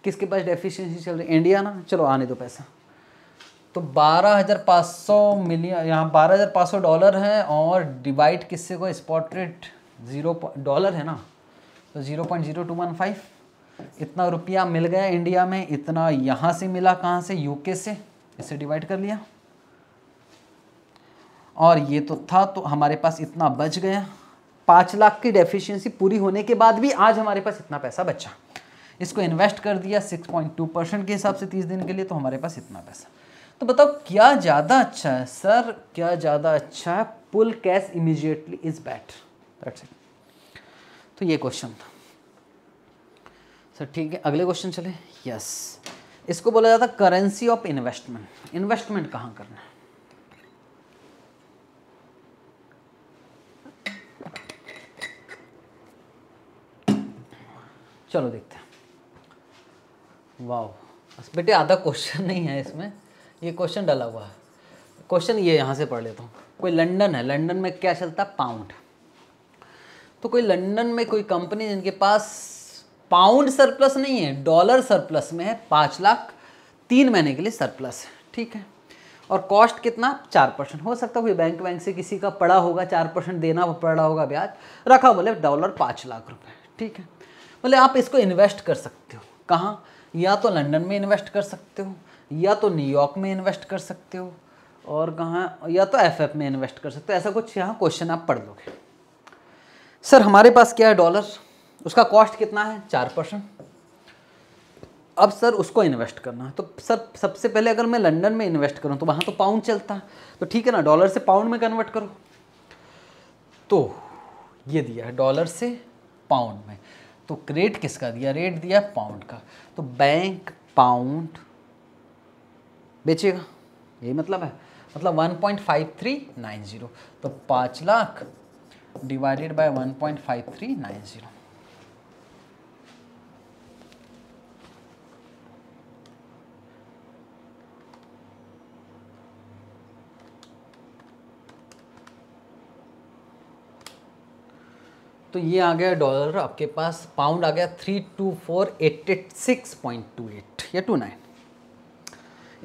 किसके पास डेफिशिएंसी चल रही है इंडिया ना चलो आने दो पैसा तो 12,500 मिलियन यहाँ 12,500 डॉलर है और डिवाइड किससे को स्पॉट रेट जीरो डॉलर है ना तो zero point zero two one five इतना रुपया मिल गया इंडिया में इतना यहाँ से मिला कहाँ से यूके से इसे डिवाइड कर लिया और ये तो था तो हमारे पास इतना बच गया पाँच लाख की डेफिशिएंसी पूरी होने के बाद भी आज हमारे पास इतना पैसा बचा इसको इन्वेस्ट कर दिया 6.2 परसेंट के हिसाब से 30 दिन के लिए तो हमारे पास इतना पैसा तो बताओ क्या ज़्यादा अच्छा है सर क्या ज़्यादा अच्छा है pull cash immediately is better that's it तो ये क्वेश्चन था सर ठीक है अगले क्वेश्चन चले यस yes. इसको बोला जाता है करेंसी ऑफ इन्वेस्टमेंट इन्वेस्टमेंट कहां करना है चलो देखते हैं वाह बेटे आधा क्वेश्चन नहीं है इसमें ये क्वेश्चन डाला हुआ है क्वेश्चन ये यहां से पढ़ लेता हूँ कोई लंदन है लंदन में क्या चलता है पाउंड तो कोई लंदन में कोई कंपनी जिनके पास पाउंड सरप्लस नहीं है डॉलर सरप्लस में है पाँच लाख तीन महीने के लिए सरप्लस है ठीक है और कॉस्ट कितना चार परसेंट हो सकता है कोई बैंक बैंक से किसी का पड़ा होगा चार परसेंट देना पड़ा होगा ब्याज रखा बोले डॉलर पाँच लाख रुपए ठीक है बोले आप इसको इन्वेस्ट कर सकते हो कहाँ या तो लंदन में इन्वेस्ट कर सकते हो या तो न्यूयॉर्क में इन्वेस्ट कर सकते हो और कहाँ या तो एफ में इन्वेस्ट कर सकते हो ऐसा कुछ यहाँ क्वेश्चन आप पढ़ लोगे सर हमारे पास क्या है डॉलर उसका कॉस्ट कितना है चार परसेंट अब सर उसको इन्वेस्ट करना है तो सर सबसे पहले अगर मैं लंदन में इन्वेस्ट करूँ तो वहाँ तो पाउंड चलता है तो ठीक है ना डॉलर से पाउंड में कन्वर्ट करो तो ये दिया है डॉलर से पाउंड में तो रेट किसका दिया रेट दिया पाउंड का तो बैंक पाउंड बेचेगा यही मतलब है मतलब 1.5390 तो पाँच लाख डिवाइडेड बाय 1.5390 तो ये आ गया डॉलर आपके पास पाउंड आ गया three two four eight eight six point two eight या टू नाइन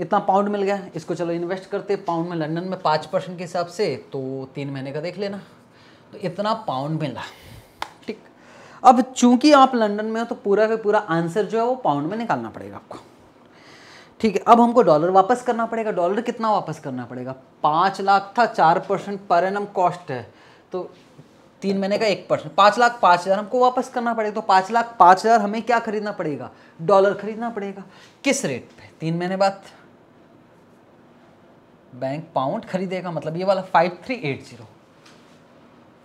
इतना पाउंड मिल गया इसको चलो इन्वेस्ट करते पाउंड में लंदन में पाँच परसेंट के हिसाब से तो तीन महीने का देख लेना तो इतना पाउंड मिला ठीक अब चूंकि आप लंदन में हो तो पूरा का पूरा आंसर जो है वो पाउंड में निकालना पड़ेगा आपको ठीक है अब हमको डॉलर वापस करना पड़ेगा डॉलर कितना वापस करना पड़ेगा पाँच लाख था चार परसेंट पर एन कॉस्ट है तो तीन महीने का एक परसेंट पाँच लाख पाँच हज़ार हमको वापस करना पड़ेगा तो पाँच लाख पाँच हज़ार हमें क्या खरीदना पड़ेगा डॉलर खरीदना पड़ेगा किस रेट पे तीन महीने बाद बैंक पाउंड खरीदेगा मतलब ये वाला five three eight zero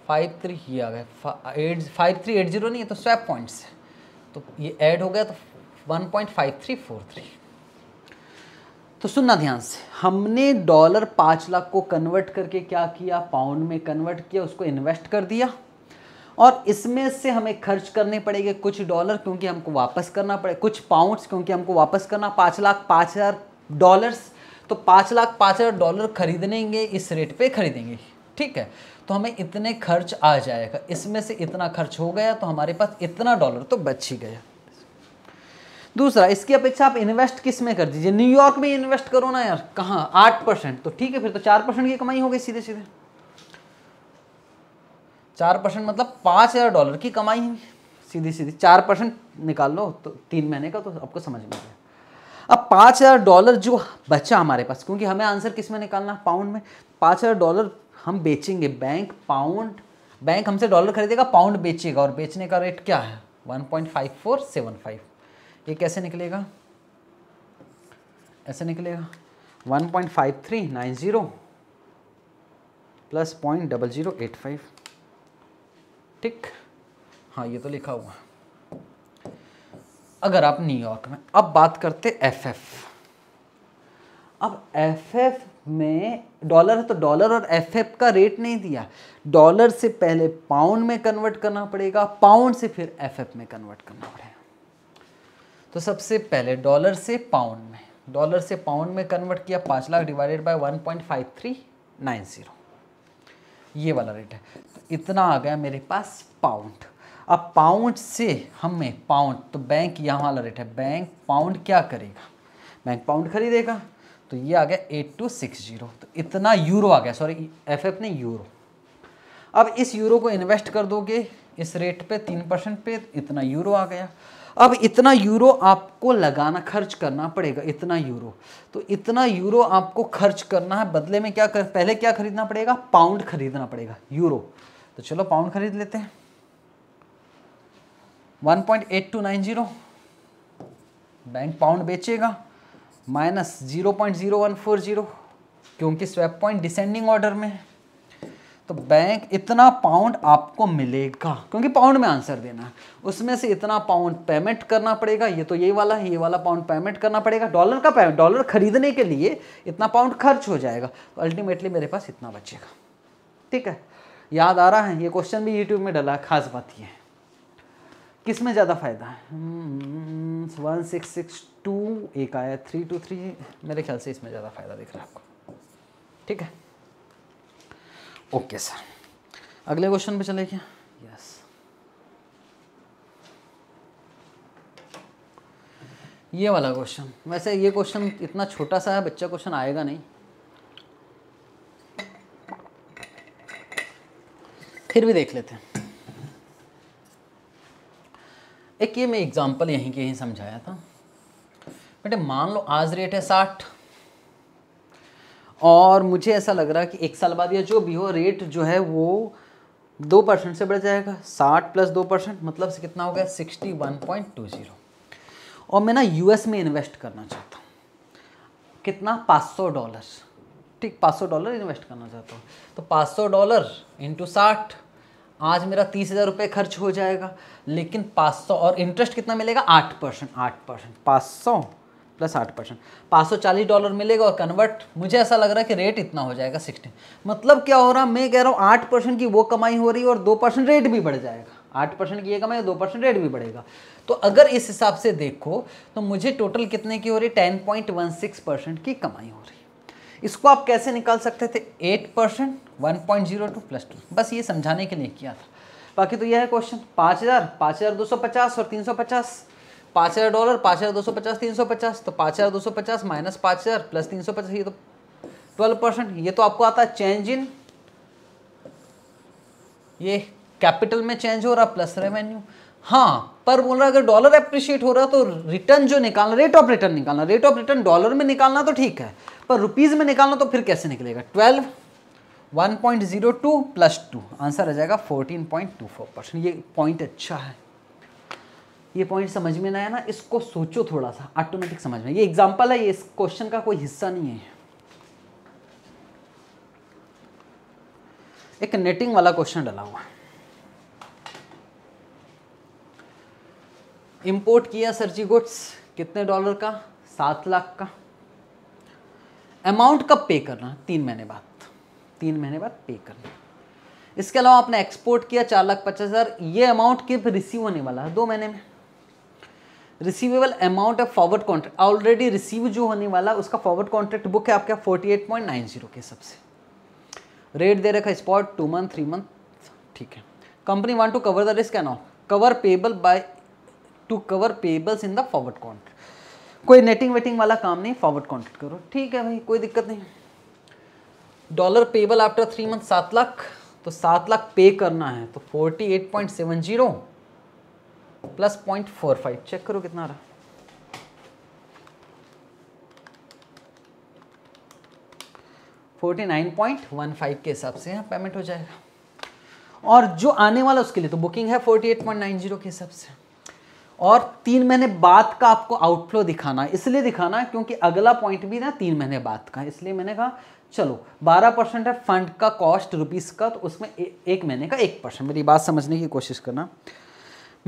five three ही आ गया eight five three eight zero नहीं है तो स्वैप पॉइंट्स है तो ये ऐड हो गया तो one point five three four three तो सुनना ध्यान से हमने डॉलर पाँच लाख को कन्वर्ट करके क्या किया पाउंड में कन्वर्ट किया उसको इन्वेस्ट कर दिया और इसमें से हमें खर्च करने पड़ेंगे कुछ डॉलर क्योंकि हमको वापस करना पड़े कुछ पाउंड्स क्योंकि हमको वापस करना पाँच लाख पाँच हज़ार डॉलर्स तो पाँच लाख पाँच हज़ार डॉलर खरीदनेंगे इस रेट पे खरीदेंगे ठीक है तो हमें इतने खर्च आ जाएगा इसमें से इतना खर्च हो गया तो हमारे पास इतना डॉलर तो बच ही गया दूसरा इसकी अपेक्षा आप इन्वेस्ट किस में कर दीजिए न्यूयॉर्क में इन्वेस्ट करो ना यार कहाँ आठ परसेंट तो ठीक है फिर तो चार परसेंट की कमाई हो गई सीधे सीधे चार परसेंट मतलब पाँच हज़ार डॉलर की कमाई है सीधी सीधी चार परसेंट निकाल लो तो तीन महीने का तो आपको समझ में आया अब पाँच हज़ार डॉलर जो बचा हमारे पास क्योंकि हमें आंसर किस में निकालना पाउंड में पाँच हज़ार डॉलर हम बेचेंगे बैंक पाउंड बैंक हमसे डॉलर खरीदेगा पाउंड बेचेगा और बेचने का रेट क्या है one point five four seven five ये कैसे निकलेगा ऐसे निकलेगा 1.5390 plus point double zero eight five ठीक हाँ ये तो लिखा हुआ अगर आप न्यूयॉर्क में अब बात करते एफ एफ अब एफ एफ में डॉलर है तो डॉलर और एफ एफ का रेट नहीं दिया डॉलर से पहले पाउंड में कन्वर्ट करना पड़ेगा पाउंड से फिर एफ एफ में कन्वर्ट करना पड़ेगा तो सबसे पहले डॉलर से पाउंड में डॉलर से पाउंड में कन्वर्ट किया पाँच lakh divided by one point five three nine zero ये वाला रेट है तो इतना आ गया मेरे पास पाउंड अब पाउंड से हमें पाउंड तो बैंक यहाँ वाला रेट है बैंक पाउंड क्या करेगा बैंक पाउंड खरीदेगा तो ये आ गया एट टू सिक्स जीरो तो इतना यूरो आ गया सॉरी एफ एफ ने यूरो अब इस यूरो को इन्वेस्ट कर दोगे इस रेट पे तीन परसेंट पे इतना यूरो आ गया अब इतना यूरो आपको लगाना खर्च करना पड़ेगा इतना यूरो तो इतना यूरो आपको खर्च करना है बदले में क्या कर पहले क्या खरीदना पड़ेगा पाउंड खरीदना पड़ेगा यूरो तो चलो पाउंड खरीद लेते हैं 1.8290 बैंक पाउंड बेचेगा माइनस जीरो क्योंकि स्वेप पॉइंट डिसेंडिंग ऑर्डर में है तो बैंक इतना पाउंड आपको मिलेगा क्योंकि पाउंड में आंसर देना है उसमें से इतना पाउंड पेमेंट करना पड़ेगा ये तो ये वाला है ये वाला पाउंड पेमेंट करना पड़ेगा डॉलर का पेमेंट डॉलर खरीदने के लिए इतना पाउंड खर्च हो जाएगा तो अल्टीमेटली मेरे पास इतना बचेगा ठीक है याद आ रहा है ये क्वेश्चन भी यूट्यूब में डला है खास बात यह है किस में ज़्यादा फ़ायदा है वन सिक्स सिक्स टू एक आया थ्री टू थ्री मेरे ख्याल से इसमें ज़्यादा फ़ायदा दिख रहा है आपको ठीक है ओके सर अगले क्वेश्चन पे चले क्या यस ये वाला क्वेश्चन वैसे ये क्वेश्चन इतना छोटा सा है बच्चा क्वेश्चन आएगा नहीं फिर भी देख लेते हैं एक ये मैं एग्जांपल यहीं के यहीं समझाया था बेटे मान लो आज रेट है साठ और मुझे ऐसा लग रहा है कि एक साल बाद या जो भी हो रेट जो है वो दो परसेंट से बढ़ जाएगा साठ प्लस दो परसेंट मतलब से कितना हो गया sixty one point two zero और मैं ना यूएस में इन्वेस्ट करना चाहता हूँ कितना पाँच सौ डॉलर ठीक पाँच सौ डॉलर इन्वेस्ट करना चाहता हूँ तो पाँच सौ डॉलर इंटू साठ आज मेरा तीस हज़ार रुपये खर्च हो जाएगा लेकिन पाँच सौ और इंटरेस्ट कितना मिलेगा आठ परसेंट आठ परसेंट पाँच सौ प्लस आठ परसेंट पाँच सौ चालीस डॉलर मिलेगा और कन्वर्ट मुझे ऐसा लग रहा है कि रेट इतना हो जाएगा सिक्सटीन मतलब क्या हो रहा मैं कह रहा हूँ आठ परसेंट की वो कमाई हो रही है और दो परसेंट रेट भी बढ़ जाएगा आठ परसेंट की ये कमाई दो परसेंट रेट भी बढ़ेगा तो अगर इस हिसाब से देखो तो मुझे टोटल कितने की हो रही है ten point one six percent की कमाई हो रही है इसको आप कैसे निकाल सकते थे eight percent one point zero two plus two बस ये समझाने के लिए किया था बाकी तो यह है क्वेश्चन पाँच हज़ार पाँच हज़ार दो सौ पचास और तीन सौ पचास पाँच हज़ार डॉलर पाँच हज़ार दो सौ पचास तीन सौ पचास तो पाँच हज़ार दो सौ पचास माइनस पाँच हज़ार प्लस तीन सौ पचास ये तो ट्वेल्व परसेंट ये तो आपको आता है चेंज इन ये कैपिटल में चेंज हो रहा प्लस रेवेन्यू हाँ पर बोल रहा अगर डॉलर अप्रिशिएट हो रहा तो रिटर्न जो निकालना रेट ऑफ रिटर्न निकालना रेट ऑफ रिटर्न डॉलर में निकालना तो ठीक है पर रुपीज़ में निकालना तो फिर कैसे निकलेगा twelve one point zero two plus two answer आ जाएगा fourteen point two four percent ये पॉइंट अच्छा है ये पॉइंट समझ में ना आया ना इसको सोचो थोड़ा सा ऑटोमेटिक समझ में ये एग्जांपल है ये इस क्वेश्चन का कोई हिस्सा नहीं है एक नेटिंग वाला क्वेश्चन डाला हुआ इंपोर्ट किया सर जी गुड्स कितने डॉलर का सात लाख का अमाउंट कब पे करना तीन महीने बाद तीन महीने बाद पे करना इसके अलावा आपने एक्सपोर्ट किया चार लाख पचास हज़ार ये अमाउंट किप रिसीव होने वाला है दो महीने में receivable amount of forward contract already receive जो होने वाला उसका फॉरवर्ड कॉन्ट्रैक्ट बुक है आपका 48.90 के सबसे रेट दे रखा spot two month three month ठीक है company want to cover the risk an of cover payable by to cover payables in the forward contract कोई नेटिंग वेटिंग वाला काम नहीं फॉरवर्ड कॉन्ट्रैक्ट करो ठीक है भाई कोई दिक्कत नहीं dollar payable after three month सात लाख तो सात लाख पे करना है तो forty eight point seven zero plus point four five check करो कितना आ रहा forty nine point one five के हिसाब से यहाँ पेमेंट हो जाएगा और जो आने वाला उसके लिए तो बुकिंग है forty eight point nine zero के हिसाब से और तीन महीने बाद का आपको आउटफ्लो दिखाना इसलिए दिखाना क्योंकि अगला पॉइंट भी ना तीन महीने बाद का इसलिए मैंने कहा चलो 12 परसेंट है फंड का कॉस्ट रुपीस का तो उसमें ए, एक महीने का एक परसेंट मेरी बात समझने की कोशिश करना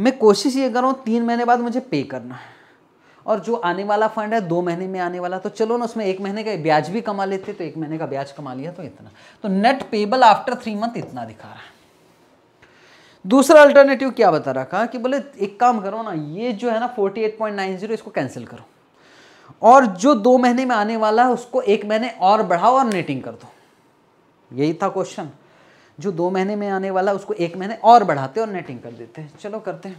मैं कोशिश ये कर रहा हूँ तीन महीने बाद मुझे पे करना है और जो आने वाला फंड है दो महीने में आने वाला तो चलो ना उसमें एक महीने का ब्याज भी कमा लेते तो एक महीने का ब्याज कमा लिया तो इतना तो net payable after three month इतना दिखा रहा है दूसरा अल्टरनेटिव क्या बता रहा था कि बोले एक काम करो ना ये जो है ना फोर्टी इसको कैंसिल करो और जो दो महीने में आने वाला है उसको एक महीने और बढ़ाओ और नेटिंग कर दो यही था क्वेश्चन जो दो महीने में आने वाला उसको एक महीने और बढ़ाते और नेटिंग कर देते हैं चलो करते हैं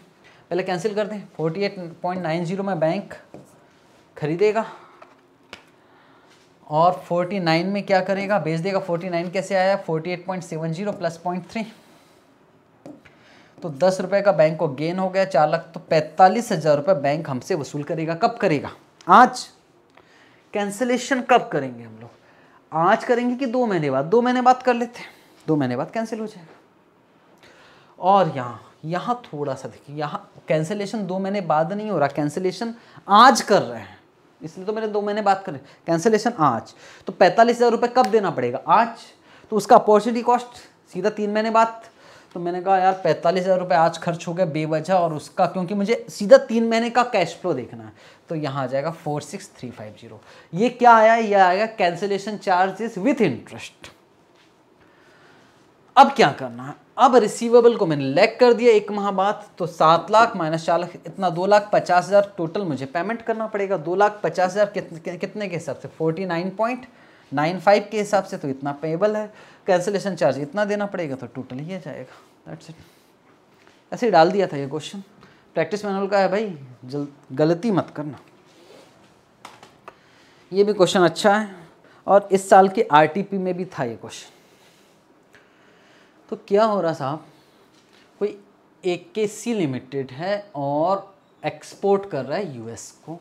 पहले कैंसिल कर दें forty eight point nine zero में बैंक खरीदेगा और फोर्टी नाइन में क्या करेगा बेच देगा फोर्टी नाइन कैसे आया forty eight point seven zero plus point three तो दस रुपए का बैंक को गेन हो गया चार लाख तो पैंतालीस हज़ार रुपये बैंक हमसे वसूल करेगा कब करेगा आज कैंसिलेशन कब करेंगे हम लोग आज करेंगे कि दो महीने बाद दो महीने बाद कर लेते हैं दो महीने बाद कैंसिल हो जाएगा और यहाँ यहाँ थोड़ा सा देखिए यहाँ कैंसिलेशन दो महीने बाद नहीं हो रहा कैंसिलेशन आज कर रहे हैं इसलिए तो मैंने दो महीने बात करें कैंसिलेशन आज तो पैंतालीस हज़ार रुपये कब देना पड़ेगा आज तो उसका अपॉर्चुनिटी कॉस्ट सीधा तीन महीने बाद तो मैंने कहा यार पैंतालीस हज़ार रुपये आज खर्च हो गया बेवजह और उसका क्योंकि मुझे सीधा तीन महीने का कैश फ्लो देखना है तो यहाँ आ जाएगा four six three five zero ये क्या आया ये आएगा कैंसिलेशन चार्जेस विथ इंटरेस्ट अब क्या करना है अब रिसीवेबल को मैंने लेक कर दिया एक माह बाद तो सात लाख माइनस चार लाख इतना दो लाख पचास हज़ार टोटल मुझे पेमेंट करना पड़ेगा दो लाख पचास हज़ार कितने कितने के हिसाब से forty nine point nine five के हिसाब से तो इतना पेबल है कैंसिलेशन चार्ज इतना देना पड़ेगा तो टोटल ही आ जाएगा दैट्स इट ऐसे ही डाल दिया था ये क्वेश्चन प्रैक्टिस मैनुअल का है भाई जल गलती मत करना ये भी क्वेश्चन अच्छा है और इस साल के आरटीपी में भी था ये क्वेश्चन तो क्या हो रहा साहब कोई ए के सी लिमिटेड है और एक्सपोर्ट कर रहा है यूएस को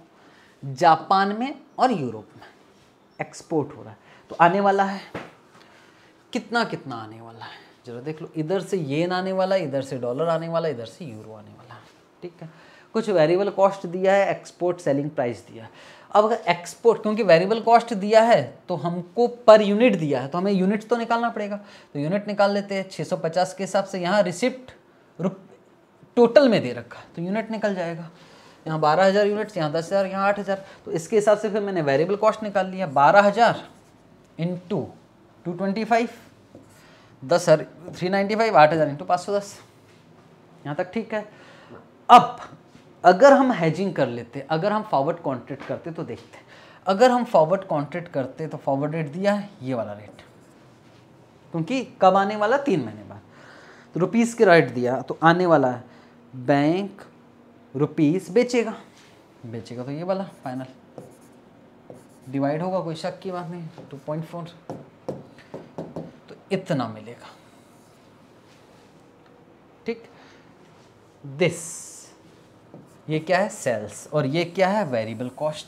जापान में और यूरोप में एक्सपोर्ट हो रहा है तो आने वाला है कितना कितना आने वाला है जरा देख लो इधर से येन आने वाला है इधर से डॉलर आने वाला है इधर से यूरो आने वाला है ठीक है कुछ वेरिएबल कॉस्ट दिया है एक्सपोर्ट सेलिंग प्राइस दिया है अब अगर एक्सपोर्ट क्योंकि वेरिएबल कॉस्ट दिया है तो हमको पर यूनिट दिया है तो हमें यूनिट तो निकालना पड़ेगा तो यूनिट निकाल लेते हैं 650 के हिसाब से यहाँ रिसिप्ट टोटल में दे रखा तो यूनिट निकल जाएगा यहाँ बारह हज़ार यूनिट्स यहाँ दस हज़ार यहाँ आठ हज़ार तो इसके हिसाब से फिर मैंने वेरिएबल कॉस्ट निकाल लिया बारह हज़ार into two twenty five दस हजार थ्री नाइन्टी फाइव आठ हज़ार इंटू पाँच सौ दस यहाँ तक ठीक है अब अगर हम हैजिंग कर लेते अगर हम फॉरवर्ड कॉन्ट्रैक्ट करते तो देखते अगर हम फॉरवर्ड कॉन्ट्रैक्ट करते तो फॉरवर्ड रेट दिया है ये वाला रेट क्योंकि कब आने वाला तीन महीने बाद तो रुपीज़ के राइट दिया तो आने वाला है बैंक रुपीस बेचेगा बेचेगा तो ये वाला फाइनल डिवाइड होगा कोई शक की बात नहीं टू पॉइंट फोर तो इतना मिलेगा ठीक दिस ये क्या है सेल्स और ये क्या है वेरिएबल कॉस्ट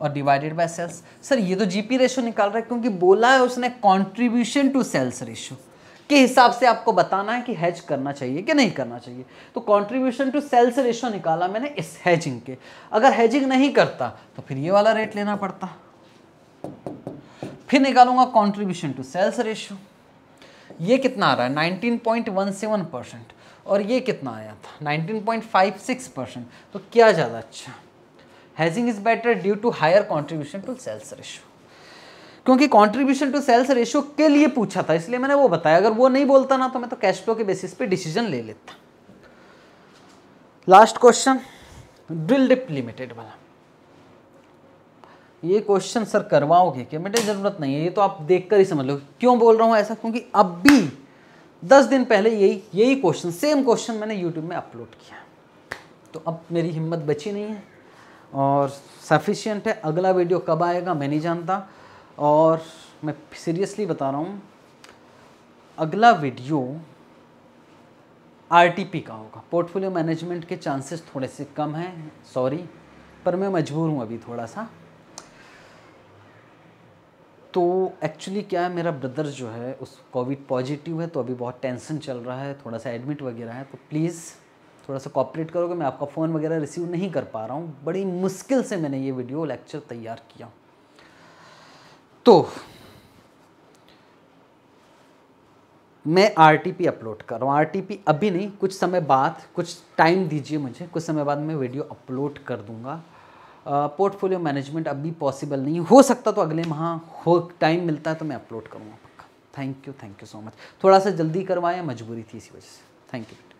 और डिवाइडेड बाय सेल्स सर ये तो जीपी रेशो निकाल रहा है क्योंकि बोला है उसने कंट्रीब्यूशन टू सेल्स रेशो के हिसाब से आपको बताना है कि हैज करना चाहिए कि नहीं करना चाहिए तो कंट्रीब्यूशन टू सेल्स रेशो निकाला मैंने इस हैजिंग के अगर हैजिंग नहीं करता तो फिर ये वाला रेट लेना पड़ता फिर निकालूंगा कॉन्ट्रीब्यूशन टू सेल्स रेशो ये कितना आ रहा है 19.17 परसेंट और ये कितना आया था 19.56 परसेंट तो क्या ज़्यादा अच्छा hedging is better due to higher contribution to sales ratio क्योंकि कॉन्ट्रीब्यूशन टू सेल्स रेशो के लिए पूछा था इसलिए मैंने वो बताया अगर वो नहीं बोलता ना तो मैं तो कैश फ्लो के बेसिस पे डिसीजन ले लेता last question drill dip limited वाला ये क्वेश्चन सर करवाओगे क्या मेरे जरूरत नहीं है ये तो आप देखकर ही समझ लो क्यों बोल रहा हूँ ऐसा क्योंकि अब भी दस दिन पहले यही यही क्वेश्चन सेम क्वेश्चन मैंने यूट्यूब में अपलोड किया तो अब मेरी हिम्मत बची नहीं है और सफिशियंट है अगला वीडियो कब आएगा मैं नहीं जानता और मैं सीरियसली बता रहा हूँ अगला वीडियो आर का होगा पोर्टफोलियो मैनेजमेंट के चांसेस थोड़े से कम हैं सॉरी पर मैं मजबूर हूँ अभी थोड़ा सा तो एक्चुअली क्या है मेरा ब्रदर जो है उस कोविड पॉजिटिव है तो अभी बहुत टेंशन चल रहा है थोड़ा सा एडमिट वगैरह है तो प्लीज़ थोड़ा सा कॉपरेट करोगे मैं आपका फ़ोन वगैरह रिसीव नहीं कर पा रहा हूँ बड़ी मुश्किल से मैंने ये वीडियो लेक्चर तैयार किया तो मैं आर अपलोड कर रहा हूँ आर अभी नहीं कुछ समय बाद कुछ टाइम दीजिए मुझे कुछ समय बाद मैं वीडियो अपलोड कर दूँगा पोर्टफोलियो मैनेजमेंट अभी पॉसिबल नहीं हो सकता तो अगले माह हो टाइम मिलता है तो मैं अपलोड करूँगा पक्का thank you thank you so much थोड़ा सा जल्दी करवाएं मजबूरी थी इसी वजह से थैंक यू